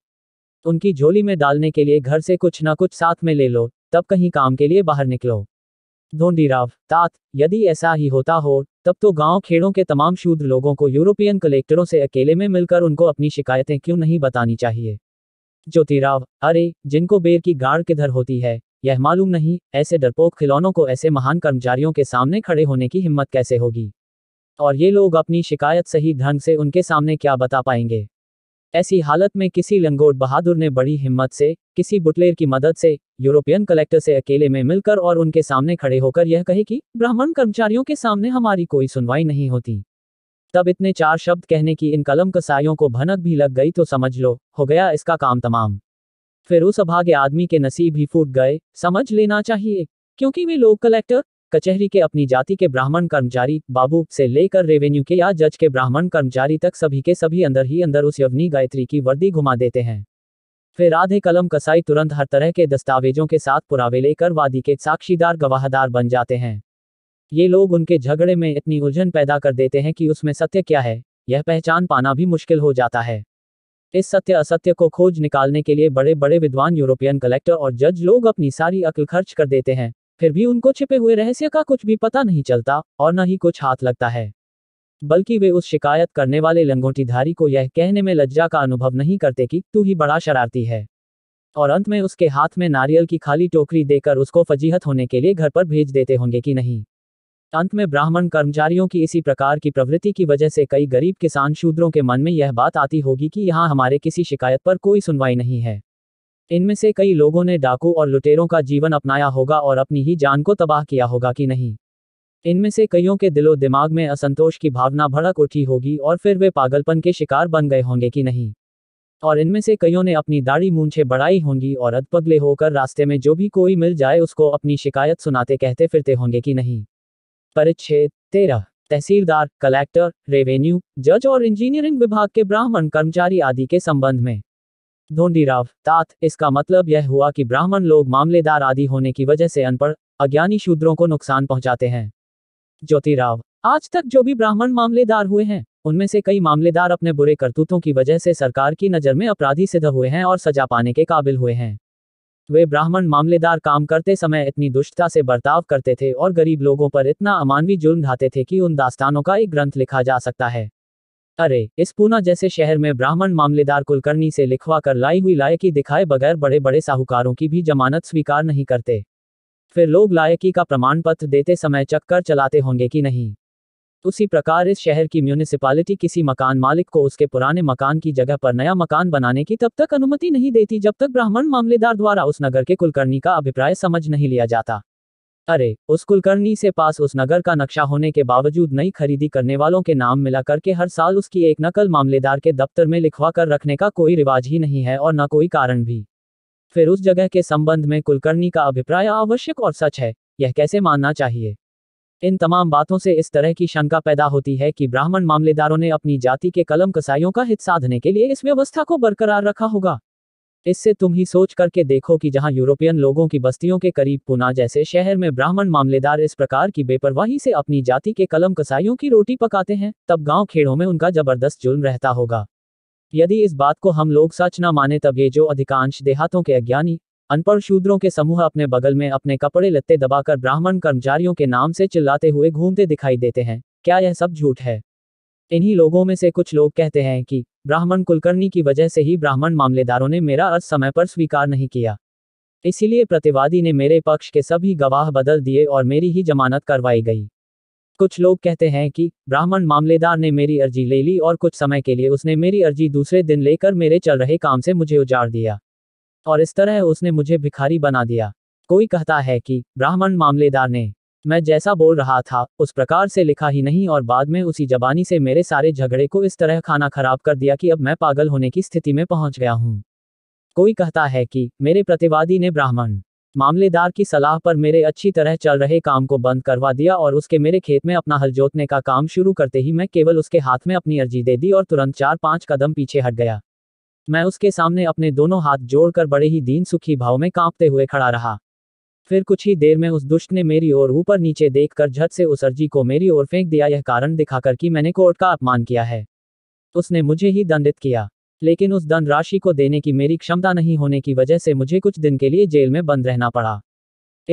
उनकी झोली में डालने के लिए घर से कुछ न कुछ साथ में ले लो तब कहीं काम के लिए बाहर निकलो राव तात यदि ऐसा ही होता हो तब तो गांव खेड़ों के तमाम शूद्र लोगों को यूरोपियन कलेक्टरों से अकेले में मिलकर उनको अपनी शिकायतें क्यों नहीं बतानी चाहिए ज्योतिराव अरे जिनको बेर की गाड़ किधर होती है यह मालूम नहीं ऐसे डरपोक खिलौनों को ऐसे महान कर्मचारियों के सामने खड़े होने की हिम्मत कैसे होगी और ये लोग अपनी शिकायत सही ढंग से उनके सामने क्या बता पाएंगे ऐसी हालत में किसी लंगोट बहादुर ने बड़ी हिम्मत से किसी बुटलेर की मदद से यूरोपियन कलेक्टर से अकेले में मिलकर और उनके सामने खड़े होकर यह कहे कि ब्राह्मण कर्मचारियों के सामने हमारी कोई सुनवाई नहीं होती तब इतने चार शब्द कहने की इन कलम कसाईयों को भनक भी लग गई तो समझ लो हो गया इसका काम तमाम फिर उस अभागे आदमी के नसीब ही फूट गए समझ लेना चाहिए क्योंकि वे लोग कलेक्टर कचहरी के अपनी जाति के ब्राह्मण कर्मचारी बाबू से लेकर रेवेन्यू के या जज के ब्राह्मण कर्मचारी तक सभी के सभी अंदर ही अंदर उस यवनी गायत्री की वर्दी घुमा देते हैं फिर आधे कलम कसाई तुरंत हर तरह के दस्तावेजों के साथ पुरावे लेकर वादी के साक्षीदार गवाहदार बन जाते हैं ये लोग उनके झगड़े में इतनी उलझन पैदा कर देते हैं कि उसमें सत्य क्या है यह पहचान पाना भी मुश्किल हो जाता है इस सत्य असत्य को खोज निकालने के लिए बड़े बड़े विद्वान यूरोपियन कलेक्टर और जज लोग अपनी सारी अक्ल खर्च कर देते हैं फिर भी उनको छिपे हुए रहस्य का कुछ भी पता नहीं चलता और न ही कुछ हाथ लगता है बल्कि वे उस शिकायत करने वाले लंगोटीधारी को यह कहने में लज्जा का अनुभव नहीं करते कि तू ही बड़ा शरारती है और अंत में उसके हाथ में नारियल की खाली टोकरी देकर उसको फजीहत होने के लिए घर पर भेज देते होंगे कि नहीं अंत में ब्राह्मण कर्मचारियों की इसी प्रकार की प्रवृत्ति की वजह से कई गरीब किसान शूद्रों के मन में यह बात आती होगी कि यहाँ हमारे किसी शिकायत पर कोई सुनवाई नहीं है इनमें से कई लोगों ने डाकू और लुटेरों का जीवन अपनाया होगा और अपनी ही जान को तबाह किया होगा कि नहीं इनमें से कईयों के दिलो दिमाग में असंतोष की भावना भड़क उठी होगी और फिर वे पागलपन के शिकार बन गए होंगे कि नहीं और इनमें से कईयों ने अपनी दाढ़ी मूंछे बढ़ाई होंगी और अदपगले होकर रास्ते में जो भी कोई मिल जाए उसको अपनी शिकायत सुनाते कहते फिरते होंगे कि नहीं परिच्छेद तेरह तहसीलदार कलेक्टर रेवेन्यू जज और इंजीनियरिंग विभाग के ब्राह्मण कर्मचारी आदि के संबंध में धोंडीराव तात इसका मतलब यह हुआ कि ब्राह्मण लोग मामलेदार आदि होने की वजह से अनपढ़ अज्ञानी शूद्रों को नुकसान पहुंचाते हैं ज्योतिराव आज तक जो भी ब्राह्मण मामलेदार हुए हैं उनमें से कई मामलेदार अपने बुरे करतूतों की वजह से सरकार की नजर में अपराधी सिद्ध हुए हैं और सजा पाने के काबिल हुए हैं वे ब्राह्मण मामलेदार काम करते समय इतनी दुष्टता से बर्ताव करते थे और गरीब लोगों पर इतना अमानवी जुर्म ढाते थे कि उन दास्तानों का एक ग्रंथ लिखा जा सकता है अरे इस पूना जैसे शहर में ब्राह्मण मामलेदार कुलकर्णी से लिखवा कर लाई हुई लायकी दिखाए बगैर बड़े बड़े साहूकारों की भी जमानत स्वीकार नहीं करते फिर लोग लायकी का प्रमाण पत्र देते समय चक्कर चलाते होंगे कि नहीं उसी प्रकार इस शहर की म्यूनिसिपालिटी किसी मकान मालिक को उसके पुराने मकान की जगह पर नया मकान बनाने की तब तक अनुमति नहीं देती जब तक ब्राह्मण मामलेदार द्वारा उस नगर के कुलकर्णी का अभिप्राय समझ नहीं लिया जाता अरे उस कुलकर्णी से पास उस नगर का नक्शा होने के बावजूद नई खरीदी करने वालों के नाम मिला करके हर साल उसकी एक नकल मामलेदार के दफ्तर में लिखवा कर रखने का कोई रिवाज ही नहीं है और न कोई कारण भी फिर उस जगह के संबंध में कुलकर्णी का अभिप्राय आवश्यक और सच है यह कैसे मानना चाहिए इन तमाम बातों से इस तरह की शंका पैदा होती है कि ब्राह्मण मामलेदारों ने अपनी जाति के कलम कसाईयों का हित साधने के लिए इस व्यवस्था को बरकरार रखा होगा इससे तुम ही सोच करके देखो कि जहां यूरोपियन लोगों की बस्तियों के करीब पुना जैसे शहर में ब्राह्मण मामलेदार इस प्रकार की बेपरवाही से अपनी जाति के कलम कसाईयों की रोटी पकाते हैं तब गांव खेड़ों में उनका जबरदस्त जुल्म रहता होगा यदि इस बात को हम लोग सच न माने तब ये जो अधिकांश देहातों के अज्ञानी अनपढ़ शूद्रों के समूह अपने बगल में अपने कपड़े लत्ते दबाकर ब्राह्मण कर्मचारियों के नाम से चिल्लाते हुए घूमते दिखाई देते हैं क्या यह सब झूठ है इन्हीं लोगों में से कुछ लोग कहते हैं कि ब्राह्मण कुलकर्णी की वजह से ही ब्राह्मण मामलेदारों ने मेरा अर्ज समय पर स्वीकार नहीं किया इसीलिए प्रतिवादी ने मेरे पक्ष के सभी गवाह बदल दिए और मेरी ही जमानत करवाई गई कुछ लोग कहते हैं कि ब्राह्मण मामलेदार ने मेरी अर्जी ले ली और कुछ समय के लिए उसने मेरी अर्जी दूसरे दिन लेकर मेरे चल रहे काम से मुझे उजाड़ दिया और इस तरह उसने मुझे भिखारी बना दिया कोई कहता है कि ब्राह्मण मामलेदार ने मैं जैसा बोल रहा था उस प्रकार से लिखा ही नहीं और बाद में उसी जबानी से मेरे सारे झगड़े को इस तरह खाना खराब कर दिया कि अब मैं पागल होने की स्थिति में पहुंच गया हूं कोई कहता है कि मेरे प्रतिवादी ने ब्राह्मण मामलेदार की सलाह पर मेरे अच्छी तरह चल रहे काम को बंद करवा दिया और उसके मेरे खेत में अपना हल जोतने का काम शुरू करते ही मैं केवल उसके हाथ में अपनी अर्जी दे दी और तुरंत चार पांच कदम पीछे हट गया मैं उसके सामने अपने दोनों हाथ जोड़कर बड़े ही दीन सुखी भाव में कांपते हुए खड़ा रहा फिर कुछ ही देर में उस दुष्ट ने मेरी ओर ऊपर नीचे देखकर झट से उस अर्जी को मेरी ओर फेंक दिया यह कारण दिखाकर कि मैंने कोर्ट का अपमान किया है उसने मुझे ही दंडित किया लेकिन उस दंड राशि को देने की मेरी क्षमता नहीं होने की वजह से मुझे कुछ दिन के लिए जेल में बंद रहना पड़ा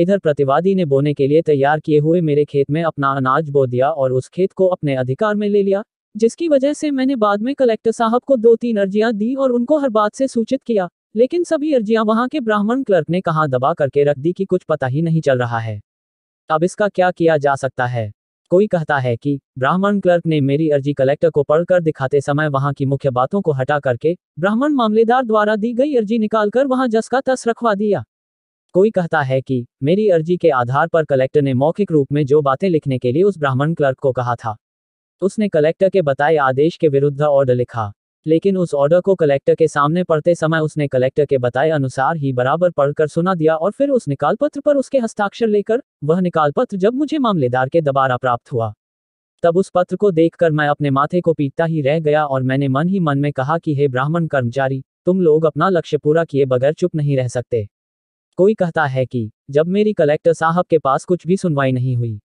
इधर प्रतिवादी ने बोने के लिए तैयार किए हुए मेरे खेत में अपना अनाज बो दिया और उस खेत को अपने अधिकार में ले लिया जिसकी वजह से मैंने बाद में कलेक्टर साहब को दो तीन अर्जियां दी और उनको हर बात से सूचित किया लेकिन सभी अर्जियां वहां के ब्राह्मण क्लर्क ने कहा दबा करके रख दी कि कुछ पता ही नहीं चल रहा है अब इसका क्या किया जा सकता है कोई कहता है कि ब्राह्मण क्लर्क ने मेरी अर्जी कलेक्टर को पढ़कर दिखाते समय वहां की मुख्य बातों को हटा करके ब्राह्मण मामलेदार द्वारा दी गई अर्जी निकालकर वहां जस का तस रखवा दिया कोई कहता है कि मेरी अर्जी के आधार पर कलेक्टर ने मौखिक रूप में जो बातें लिखने के लिए उस ब्राह्मण क्लर्क को कहा था उसने कलेक्टर के बताए आदेश के विरुद्ध ऑर्डर लिखा लेकिन उस ऑर्डर को कलेक्टर के सामने पढ़ते समय उसने कलेक्टर के बताए अनुसार ही बराबर पढ़कर सुना दिया और फिर उस निकाल पत्र पर उसके हस्ताक्षर लेकर वह निकाल पत्र जब मुझे मामलेदार के दोबारा प्राप्त हुआ तब उस पत्र को देखकर मैं अपने माथे को पीटता ही रह गया और मैंने मन ही मन में कहा कि हे ब्राह्मण कर्मचारी तुम लोग अपना लक्ष्य पूरा किए बगैर चुप नहीं रह सकते कोई कहता है कि जब मेरी कलेक्टर साहब के पास कुछ भी सुनवाई नहीं हुई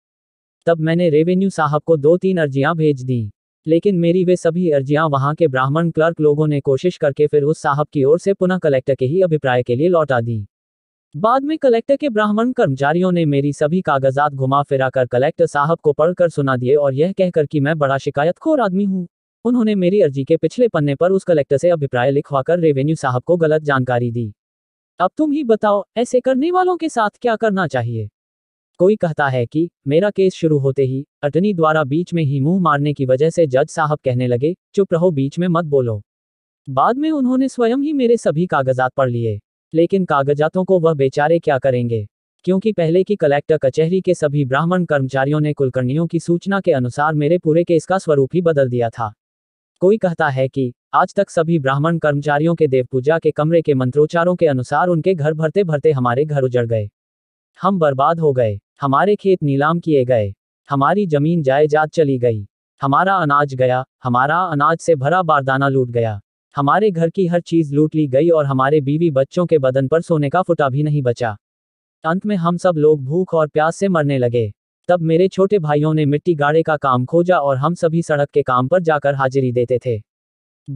तब मैंने रेवेन्यू साहब को दो तीन अर्जियां भेज दी लेकिन मेरी वे सभी अर्जियां वहां के ब्राह्मण क्लर्क लोगों ने कोशिश करके फिर उस साहब की ओर से पुनः कलेक्टर के ही अभिप्राय के लिए लौटा दी बाद में कलेक्टर के ब्राह्मण कर्मचारियों ने मेरी सभी कागजात घुमा फिरा कर कलेक्टर साहब को पढ़कर सुना दिए और यह कहकर कि मैं बड़ा शिकायतखोर आदमी हूँ उन्होंने मेरी अर्जी के पिछले पन्ने पर उस कलेक्टर से अभिप्राय लिखवाकर रेवेन्यू साहब को गलत जानकारी दी अब तुम ही बताओ ऐसे करने वालों के साथ क्या करना चाहिए कोई कहता है कि मेरा केस शुरू होते ही अटनी द्वारा बीच में ही मुंह मारने की वजह से जज साहब कहने लगे चुप रहो बीच में मत बोलो बाद में उन्होंने स्वयं ही मेरे सभी कागजात पढ़ लिए लेकिन कागजातों को वह बेचारे क्या करेंगे क्योंकि पहले की कलेक्टर कचहरी के सभी ब्राह्मण कर्मचारियों ने कुलकर्णियों की सूचना के अनुसार मेरे पूरे केस का स्वरूप ही बदल दिया था कोई कहता है कि आज तक सभी ब्राह्मण कर्मचारियों के देव पूजा के कमरे के मंत्रोच्चारों के अनुसार उनके घर भरते भरते हमारे घर उजड़ गए हम बर्बाद हो गए हमारे खेत नीलाम किए गए हमारी जमीन जायजात चली गई हमारा अनाज गया हमारा अनाज से भरा बारदाना लूट गया हमारे घर की हर चीज लूट ली गई और हमारे बीवी बच्चों के बदन पर सोने का फुटा भी नहीं बचा अंत में हम सब लोग भूख और प्यास से मरने लगे तब मेरे छोटे भाइयों ने मिट्टी गाड़े का काम खोजा और हम सभी सड़क के काम पर जाकर हाजिरी देते थे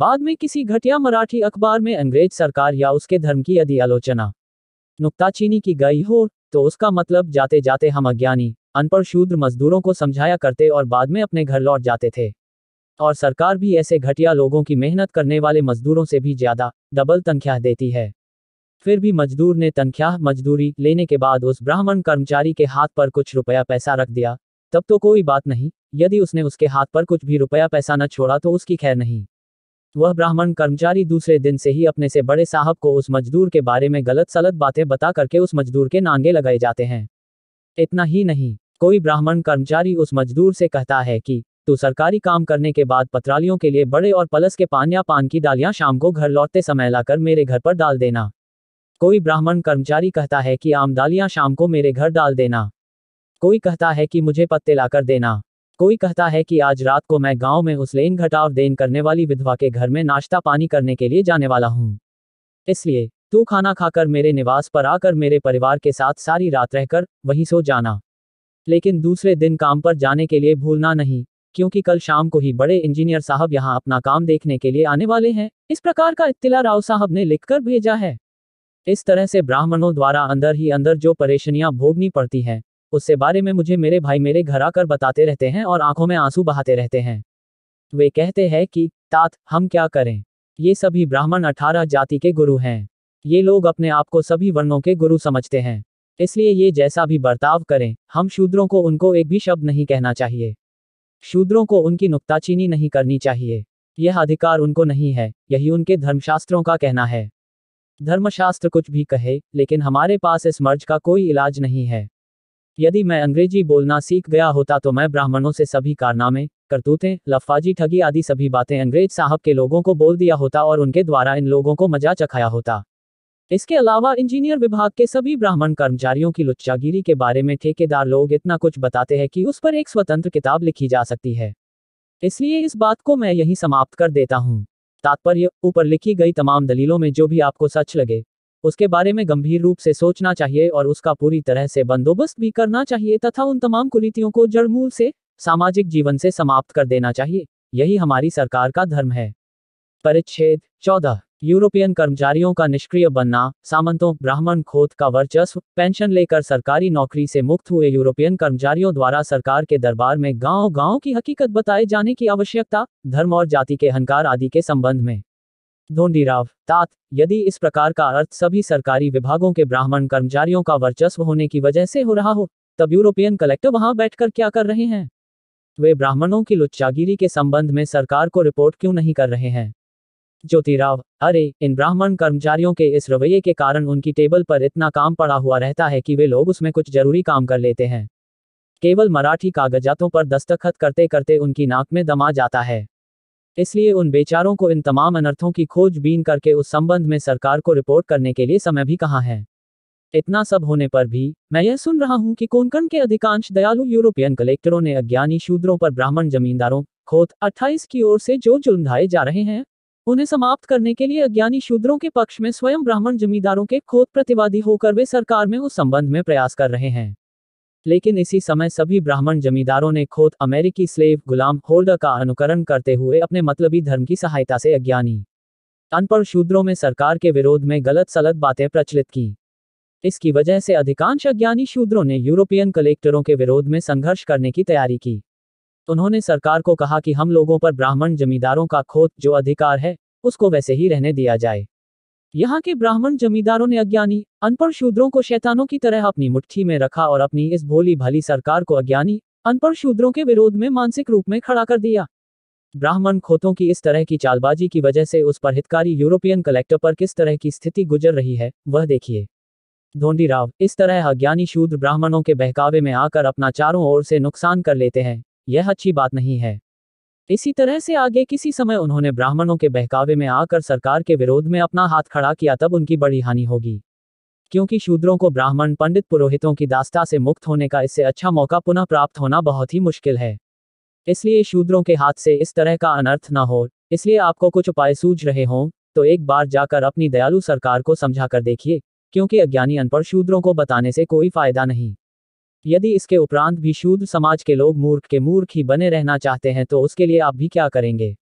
बाद में किसी घटिया मराठी अखबार में अंग्रेज सरकार या उसके धर्म की यदि आलोचना नुकताचीनी की गई हो तो उसका मतलब जाते जाते हम अज्ञानी अनपढ़ शूद्र मजदूरों को समझाया करते और बाद में अपने घर लौट जाते थे और सरकार भी ऐसे घटिया लोगों की मेहनत करने वाले मजदूरों से भी ज्यादा डबल तनख्वाह देती है फिर भी मजदूर ने तनख्वाह मजदूरी लेने के बाद उस ब्राह्मण कर्मचारी के हाथ पर कुछ रुपया पैसा रख दिया तब तो कोई बात नहीं यदि उसने उसके हाथ पर कुछ भी रुपया पैसा न छोड़ा तो उसकी खैर नहीं तो वह ब्राह्मण कर्मचारी दूसरे दिन से ही अपने से बड़े साहब को उस मजदूर के बारे में गलत सलत बातें बता करके उस मजदूर के नांगे लगाए जाते हैं इतना ही नहीं कोई ब्राह्मण कर्मचारी उस मजदूर से कहता है कि तू सरकारी काम करने के बाद पत्रालियों के लिए बड़े और पलस के पान या पान की डालियां शाम को घर लौटते समय लाकर मेरे घर पर डाल देना कोई ब्राह्मण कर्मचारी कहता है कि आम डालियां शाम को मेरे घर डाल देना कोई कहता है कि मुझे पत्ते लाकर देना कोई कहता है कि आज रात को मैं गांव में हुसलैन घटा और देन करने वाली विधवा के घर में नाश्ता पानी करने के लिए जाने वाला हूँ इसलिए तू खाना खाकर मेरे निवास पर आकर मेरे परिवार के साथ सारी रात रहकर वहीं सो जाना लेकिन दूसरे दिन काम पर जाने के लिए भूलना नहीं क्योंकि कल शाम को ही बड़े इंजीनियर साहब यहाँ अपना काम देखने के लिए आने वाले हैं इस प्रकार का इतला राव साहब ने लिखकर भेजा है इस तरह से ब्राह्मणों द्वारा अंदर ही अंदर जो परेशानियां भोगनी पड़ती हैं उससे बारे में मुझे मेरे भाई मेरे घर आकर बताते रहते हैं और आंखों में आंसू बहाते रहते हैं वे कहते हैं कि तात हम क्या करें ये सभी ब्राह्मण अठारह जाति के गुरु हैं ये लोग अपने आप को सभी वर्णों के गुरु समझते हैं इसलिए ये जैसा भी बर्ताव करें हम शूद्रों को उनको एक भी शब्द नहीं कहना चाहिए शूद्रों को उनकी नुकताचीनी नहीं करनी चाहिए यह अधिकार उनको नहीं है यही उनके धर्मशास्त्रों का कहना है धर्मशास्त्र कुछ भी कहे लेकिन हमारे पास इस मर्ज का कोई इलाज नहीं है यदि मैं अंग्रेजी बोलना सीख गया होता तो मैं ब्राह्मणों से सभी कारनामे करतूतें लफाजी ठगी आदि सभी बातें अंग्रेज साहब के लोगों को बोल दिया होता और उनके द्वारा इन लोगों को मजा चखाया होता इसके अलावा इंजीनियर विभाग के सभी ब्राह्मण कर्मचारियों की लुच्चागिरी के बारे में ठेकेदार लोग इतना कुछ बताते हैं कि उस पर एक स्वतंत्र किताब लिखी जा सकती है इसलिए इस बात को मैं यही समाप्त कर देता हूँ तात्पर्य ऊपर लिखी गई तमाम दलीलों में जो भी आपको सच लगे उसके बारे में गंभीर रूप से सोचना चाहिए और उसका पूरी तरह से बंदोबस्त भी करना चाहिए तथा उन तमाम कुलीतियों को जड़मूल से सामाजिक जीवन से समाप्त कर देना चाहिए यही हमारी सरकार का धर्म है परिच्छेद चौदह यूरोपियन कर्मचारियों का निष्क्रिय बनना सामंतों ब्राह्मण खोद का वर्चस्व पेंशन लेकर सरकारी नौकरी से मुक्त हुए यूरोपियन कर्मचारियों द्वारा सरकार के दरबार में गांव गांव की हकीकत बताए जाने की आवश्यकता धर्म और जाति के अहंकार आदि के संबंध में धोंडीराव तात यदि इस प्रकार का अर्थ सभी सरकारी विभागों के ब्राह्मण कर्मचारियों का वर्चस्व होने की वजह से हो रहा हो तब यूरोपियन कलेक्टर वहां बैठकर क्या कर रहे हैं वे ब्राह्मणों की लुच्चागिरी के संबंध में सरकार को रिपोर्ट क्यों नहीं कर रहे हैं ज्योतिराव अरे इन ब्राह्मण कर्मचारियों के इस रवैये के कारण उनकी टेबल पर इतना काम पड़ा हुआ रहता है कि वे लोग उसमें कुछ जरूरी काम कर लेते हैं केवल मराठी कागजातों पर दस्तखत करते करते उनकी नाक में दमा जाता है इसलिए उन बेचारों को इन तमाम अनर्थों की खोजबीन करके उस संबंध में सरकार को रिपोर्ट करने के लिए समय भी कहाँ है इतना सब होने पर भी मैं यह सुन रहा हूं कि कोंकण के अधिकांश दयालु यूरोपियन कलेक्टरों ने अज्ञानी शूद्रों पर ब्राह्मण जमींदारों खोत 28 की ओर से जो जुलंधाए जा रहे हैं उन्हें समाप्त करने के लिए अज्ञानी शूद्रों के पक्ष में स्वयं ब्राह्मण जमींदारों के खोत प्रतिवादी होकर वे सरकार में उस संबंध में प्रयास कर रहे हैं लेकिन इसी समय सभी ब्राह्मण जमींदारों ने खोद अमेरिकी स्लेव गुलाम होल्डर का अनुकरण करते हुए अपने मतलबी धर्म की सहायता से अज्ञानी अनपढ़ शूद्रों में सरकार के विरोध में गलत सलत बातें प्रचलित की इसकी वजह से अधिकांश अज्ञानी शूद्रों ने यूरोपियन कलेक्टरों के विरोध में संघर्ष करने की तैयारी की उन्होंने सरकार को कहा कि हम लोगों पर ब्राह्मण जमींदारों का खोद जो अधिकार है उसको वैसे ही रहने दिया जाए यहाँ के ब्राह्मण जमींदारों ने अज्ञानी अनपढ़ शूद्रों को शैतानों की तरह अपनी मुट्ठी में रखा और अपनी इस भोली भाली सरकार को अज्ञानी अनपढ़ शूद्रों के विरोध में मानसिक रूप में खड़ा कर दिया ब्राह्मण खोतों की इस तरह की चालबाजी की वजह से उस पर हितकारी यूरोपियन कलेक्टर पर किस तरह की स्थिति गुजर रही है वह देखिए धोंडी राव इस तरह अज्ञानी शूद्र ब्राह्मणों के बहकावे में आकर अपना चारों ओर से नुकसान कर लेते हैं यह अच्छी बात नहीं है इसी तरह से आगे किसी समय उन्होंने ब्राह्मणों के बहकावे में आकर सरकार के विरोध में अपना हाथ खड़ा किया तब उनकी बड़ी हानि होगी क्योंकि शूद्रों को ब्राह्मण पंडित पुरोहितों की दास्ता से मुक्त होने का इससे अच्छा मौका पुनः प्राप्त होना बहुत ही मुश्किल है इसलिए शूद्रों के हाथ से इस तरह का अनर्थ न हो इसलिए आपको कुछ उपाय सूझ रहे हों तो एक बार जाकर अपनी दयालु सरकार को समझा कर देखिए क्योंकि अज्ञानी अनपढ़ शूद्रों को बताने से कोई फायदा नहीं यदि इसके उपरांत भी शूद्र समाज के लोग मूर्ख के मूर्ख ही बने रहना चाहते हैं तो उसके लिए आप भी क्या करेंगे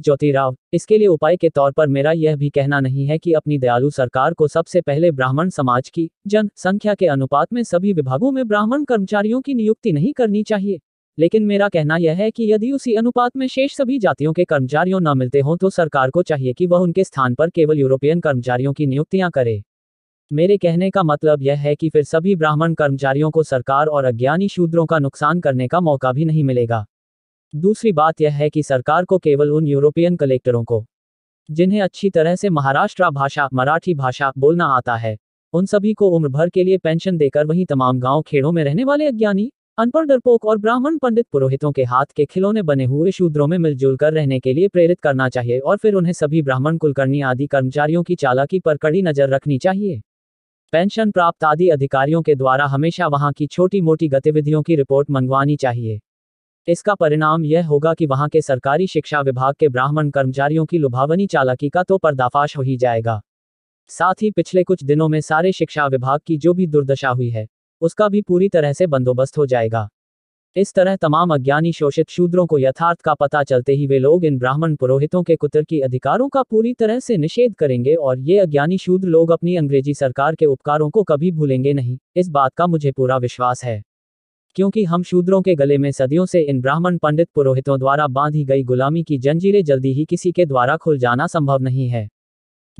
ज्योतिराव इसके लिए उपाय के तौर पर मेरा यह भी कहना नहीं है कि अपनी दयालु सरकार को सबसे पहले ब्राह्मण समाज की जन संख्या के अनुपात में सभी विभागों में ब्राह्मण कर्मचारियों की नियुक्ति नहीं करनी चाहिए लेकिन मेरा कहना यह है कि यदि उसी अनुपात में शेष सभी जातियों के कर्मचारियों न मिलते हों तो सरकार को चाहिए कि वह उनके स्थान पर केवल यूरोपियन कर्मचारियों की नियुक्तियां करे मेरे कहने का मतलब यह है कि फिर सभी ब्राह्मण कर्मचारियों को सरकार और अज्ञानी शूद्रों का नुकसान करने का मौका भी नहीं मिलेगा दूसरी बात यह है कि सरकार को केवल उन यूरोपियन कलेक्टरों को जिन्हें अच्छी तरह से महाराष्ट्र भाषा मराठी भाषा बोलना आता है उन सभी को उम्र भर के लिए पेंशन देकर वहीं तमाम गांव खेड़ों में रहने वाले अज्ञानी अनपढ़ डरपोक और ब्राह्मण पंडित पुरोहितों के हाथ के खिलौने बने हुए शूद्रों में मिलजुल कर रहने के लिए प्रेरित करना चाहिए और फिर उन्हें सभी ब्राह्मण कुलकर्णी आदि कर्मचारियों की चालाकी पर कड़ी नजर रखनी चाहिए पेंशन प्राप्त आदि अधिकारियों के द्वारा हमेशा वहां की छोटी मोटी गतिविधियों की रिपोर्ट मंगवानी चाहिए इसका परिणाम यह होगा कि वहां के सरकारी शिक्षा विभाग के ब्राह्मण कर्मचारियों की लुभावनी चालाकी का तो पर्दाफाश हो ही जाएगा साथ ही पिछले कुछ दिनों में सारे शिक्षा विभाग की जो भी दुर्दशा हुई है उसका भी पूरी तरह से बंदोबस्त हो जाएगा इस तरह तमाम अज्ञानी शोषित शूद्रों को यथार्थ का पता चलते ही वे लोग इन ब्राह्मण पुरोहितों के की अधिकारों का पूरी तरह से निषेध करेंगे और ये अज्ञानी शूद्र लोग अपनी अंग्रेजी सरकार के उपकारों को कभी भूलेंगे नहीं इस बात का मुझे पूरा विश्वास है क्योंकि हम शूद्रों के गले में सदियों से इन ब्राह्मण पंडित पुरोहितों द्वारा बांधी गई गुलामी की जंजीरें जल्दी ही किसी के द्वारा खुल जाना संभव नहीं है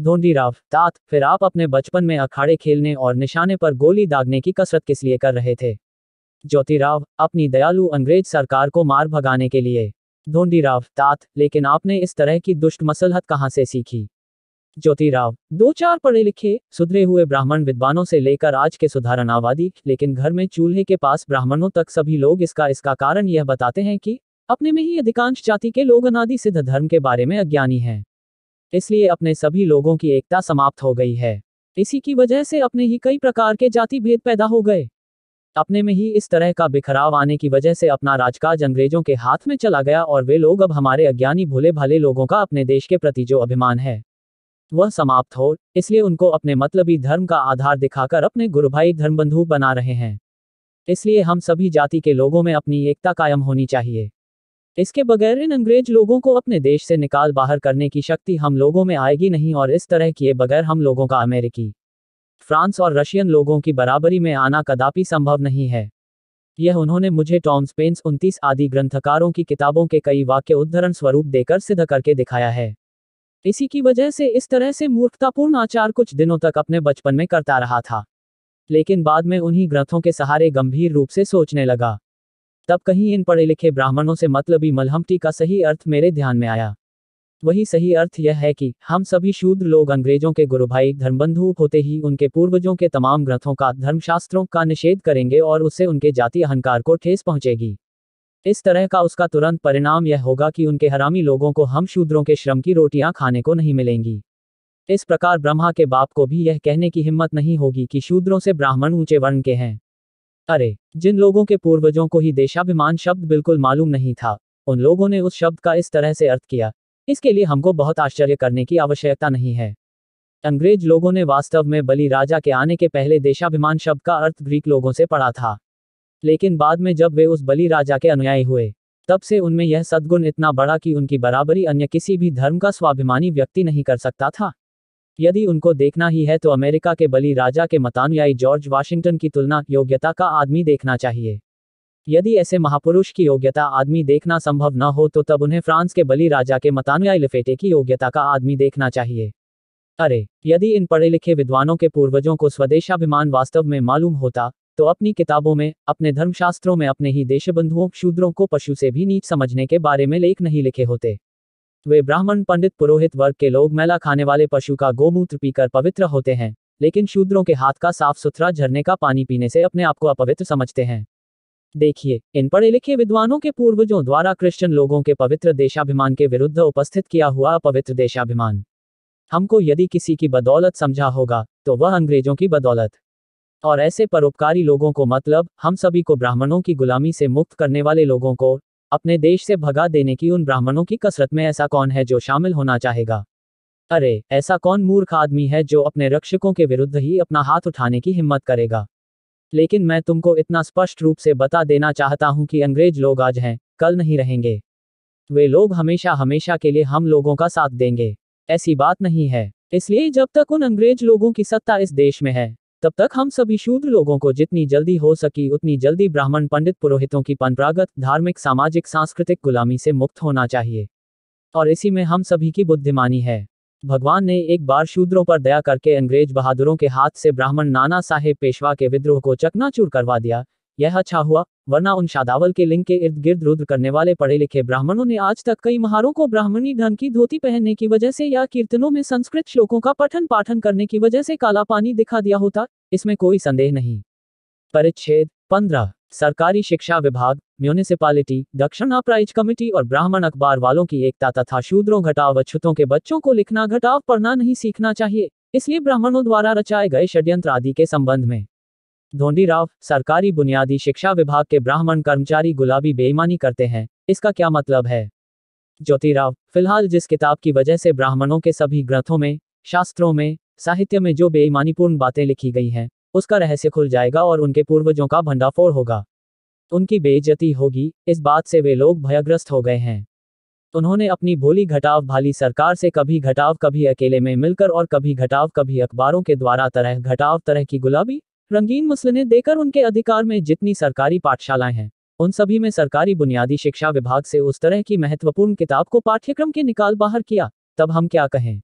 धोंडी राव तात फिर आप अपने बचपन में अखाड़े खेलने और निशाने पर गोली दागने की कसरत किस लिए कर रहे थे ज्योतिराव अपनी दयालु अंग्रेज सरकार को मार भगाने के लिए ढोंडीराव तात लेकिन आपने इस तरह की दुष्ट मसलहत कहाँ से सीखी ज्योतिराव दो चार पढ़े लिखे सुधरे हुए ब्राह्मण विद्वानों से लेकर आज के आबादी लेकिन घर में चूल्हे के पास ब्राह्मणों तक सभी लोग इसका इसका कारण यह बताते हैं कि अपने में ही अधिकांश जाति के लोग अनादि सिद्ध धर्म के बारे में अज्ञानी हैं इसलिए अपने सभी लोगों की एकता समाप्त हो गई है इसी की वजह से अपने ही कई प्रकार के जाति भेद पैदा हो गए अपने में ही इस तरह का बिखराव आने की वजह से अपना राजकाज अंग्रेजों के हाथ में चला गया और वे लोग अब हमारे अज्ञानी भोले भाले लोगों का अपने देश के प्रति जो अभिमान है वह समाप्त हो इसलिए उनको अपने मतलबी धर्म का आधार दिखाकर अपने गुरुभाई धर्मबंधु बना रहे हैं इसलिए हम सभी जाति के लोगों में अपनी एकता कायम होनी चाहिए इसके बगैर इन अंग्रेज लोगों को अपने देश से निकाल बाहर करने की शक्ति हम लोगों में आएगी नहीं और इस तरह किए बगैर हम लोगों का अमेरिकी फ्रांस और रशियन लोगों की बराबरी में आना कदापि संभव नहीं है यह उन्होंने मुझे टॉम स्पेन्स उनतीस आदि ग्रंथकारों की किताबों के कई वाक्य उद्धरण स्वरूप देकर सिद्ध करके दिखाया है इसी की वजह से इस तरह से मूर्खतापूर्ण आचार कुछ दिनों तक अपने बचपन में करता रहा था लेकिन बाद में उन्हीं ग्रंथों के सहारे गंभीर रूप से सोचने लगा तब कहीं इन पढ़े लिखे ब्राह्मणों से मतलबी मलहमटी का सही अर्थ मेरे ध्यान में आया वही सही अर्थ यह है कि हम सभी शूद्र लोग अंग्रेजों के भाई धर्मबंधु होते ही उनके पूर्वजों के तमाम ग्रंथों का धर्मशास्त्रों का निषेध करेंगे और उससे उनके जाति अहंकार को ठेस पहुंचेगी इस तरह का उसका तुरंत परिणाम यह होगा कि उनके हरामी लोगों को हम शूद्रों के श्रम की रोटियां खाने को नहीं मिलेंगी इस प्रकार ब्रह्मा के बाप को भी यह कहने की हिम्मत नहीं होगी कि शूद्रों से ब्राह्मण ऊंचे वर्ण के हैं अरे जिन लोगों के पूर्वजों को ही देशाभिमान शब्द बिल्कुल मालूम नहीं था उन लोगों ने उस शब्द का इस तरह से अर्थ किया इसके लिए हमको बहुत आश्चर्य करने की आवश्यकता नहीं है अंग्रेज लोगों ने वास्तव में बलि राजा के आने के पहले देशाभिमान शब्द का अर्थ ग्रीक लोगों से पढ़ा था लेकिन बाद में जब वे उस बलि राजा के अनुयायी हुए तब से उनमें यह सद्गुण इतना बड़ा कि उनकी बराबरी अन्य किसी भी धर्म का स्वाभिमानी व्यक्ति नहीं कर सकता था यदि उनको देखना ही है तो अमेरिका के बलि राजा के मतानुयायी जॉर्ज वाशिंगटन की तुलना योग्यता का आदमी देखना चाहिए यदि ऐसे महापुरुष की योग्यता आदमी देखना संभव न हो तो तब उन्हें फ्रांस के बली राजा के मतानुयाई लफेटे की योग्यता का आदमी देखना चाहिए अरे यदि इन पढ़े लिखे विद्वानों के पूर्वजों को स्वदेशाभिमान वास्तव में मालूम होता तो अपनी किताबों में अपने धर्मशास्त्रों में अपने ही देशबंधुओं शूद्रों को पशु से भी नीच समझने के बारे में लेख नहीं लिखे होते वे ब्राह्मण पंडित पुरोहित वर्ग के लोग मैला खाने वाले पशु का गोमूत्र पीकर पवित्र होते हैं लेकिन शूद्रों के हाथ का साफ सुथरा झरने का पानी पीने से अपने आप को अपवित्र समझते हैं देखिए इन पढ़े लिखे विद्वानों के पूर्वजों द्वारा क्रिश्चियन लोगों के पवित्र देशाभिमान के विरुद्ध उपस्थित किया हुआ पवित्र देशाभिमान हमको यदि किसी की बदौलत समझा होगा तो वह अंग्रेजों की बदौलत और ऐसे परोपकारी लोगों को मतलब हम सभी को ब्राह्मणों की गुलामी से मुक्त करने वाले लोगों को अपने देश से भगा देने की उन ब्राह्मणों की कसरत में ऐसा कौन है जो शामिल होना चाहेगा अरे ऐसा कौन मूर्ख आदमी है जो अपने रक्षकों के विरुद्ध ही अपना हाथ उठाने की हिम्मत करेगा लेकिन मैं तुमको इतना स्पष्ट रूप से बता देना चाहता हूं कि अंग्रेज लोग आज हैं कल नहीं रहेंगे वे लोग हमेशा हमेशा के लिए हम लोगों का साथ देंगे ऐसी बात नहीं है इसलिए जब तक उन अंग्रेज लोगों की सत्ता इस देश में है तब तक हम सभी शूद्र लोगों को जितनी जल्दी हो सकी उतनी जल्दी ब्राह्मण पंडित पुरोहितों की परंपरागत धार्मिक सामाजिक सांस्कृतिक गुलामी से मुक्त होना चाहिए और इसी में हम सभी की बुद्धिमानी है भगवान ने एक बार शूद्रों पर दया करके अंग्रेज बहादुरों के हाथ से ब्राह्मण नाना साहेब पेशवा के विद्रोह को चकनाचूर करवा दिया यह अच्छा हुआ वरना उन शादावल के लिंग के इर्द गिर्द रुद्र करने वाले पढ़े लिखे ब्राह्मणों ने आज तक कई महारों को ब्राह्मणी धन की धोती पहनने की वजह से या कीर्तनों में संस्कृत श्लोकों का पठन पाठन करने की वजह से काला पानी दिखा दिया होता इसमें कोई संदेह नहीं परिच्छेद पंद्रह सरकारी शिक्षा विभाग म्यूनिसिपालिटी दक्षिण अपराइज कमेटी और ब्राह्मण अखबार वालों की एकता तथा शूद्रों घटाव छुतों के बच्चों को लिखना घटाव पढ़ना नहीं सीखना चाहिए इसलिए ब्राह्मणों द्वारा रचाए गए षड्यंत्र आदि के संबंध में धोंडी राव सरकारी बुनियादी शिक्षा विभाग के ब्राह्मण कर्मचारी गुलाबी बेईमानी करते हैं इसका क्या मतलब है ज्योतिराव फिलहाल जिस किताब की वजह से ब्राह्मणों के सभी ग्रंथों में शास्त्रों में साहित्य में जो बेईमानीपूर्ण बातें लिखी गई हैं उसका रहस्य खुल जाएगा और उनके पूर्वजों का भंडाफोड़ होगा उनकी बेइज्जती होगी इस बात से वे लोग भयग्रस्त हो गए हैं उन्होंने अपनी भोली घटाव भाली सरकार से कभी घटाव कभी अकेले में मिलकर और कभी घटाव कभी अखबारों के द्वारा तरह घटाव तरह की गुलाबी रंगीन मसलने देकर उनके अधिकार में जितनी सरकारी पाठशालाएं हैं उन सभी में सरकारी बुनियादी शिक्षा विभाग से उस तरह की महत्वपूर्ण किताब को पाठ्यक्रम के निकाल बाहर किया तब हम क्या कहें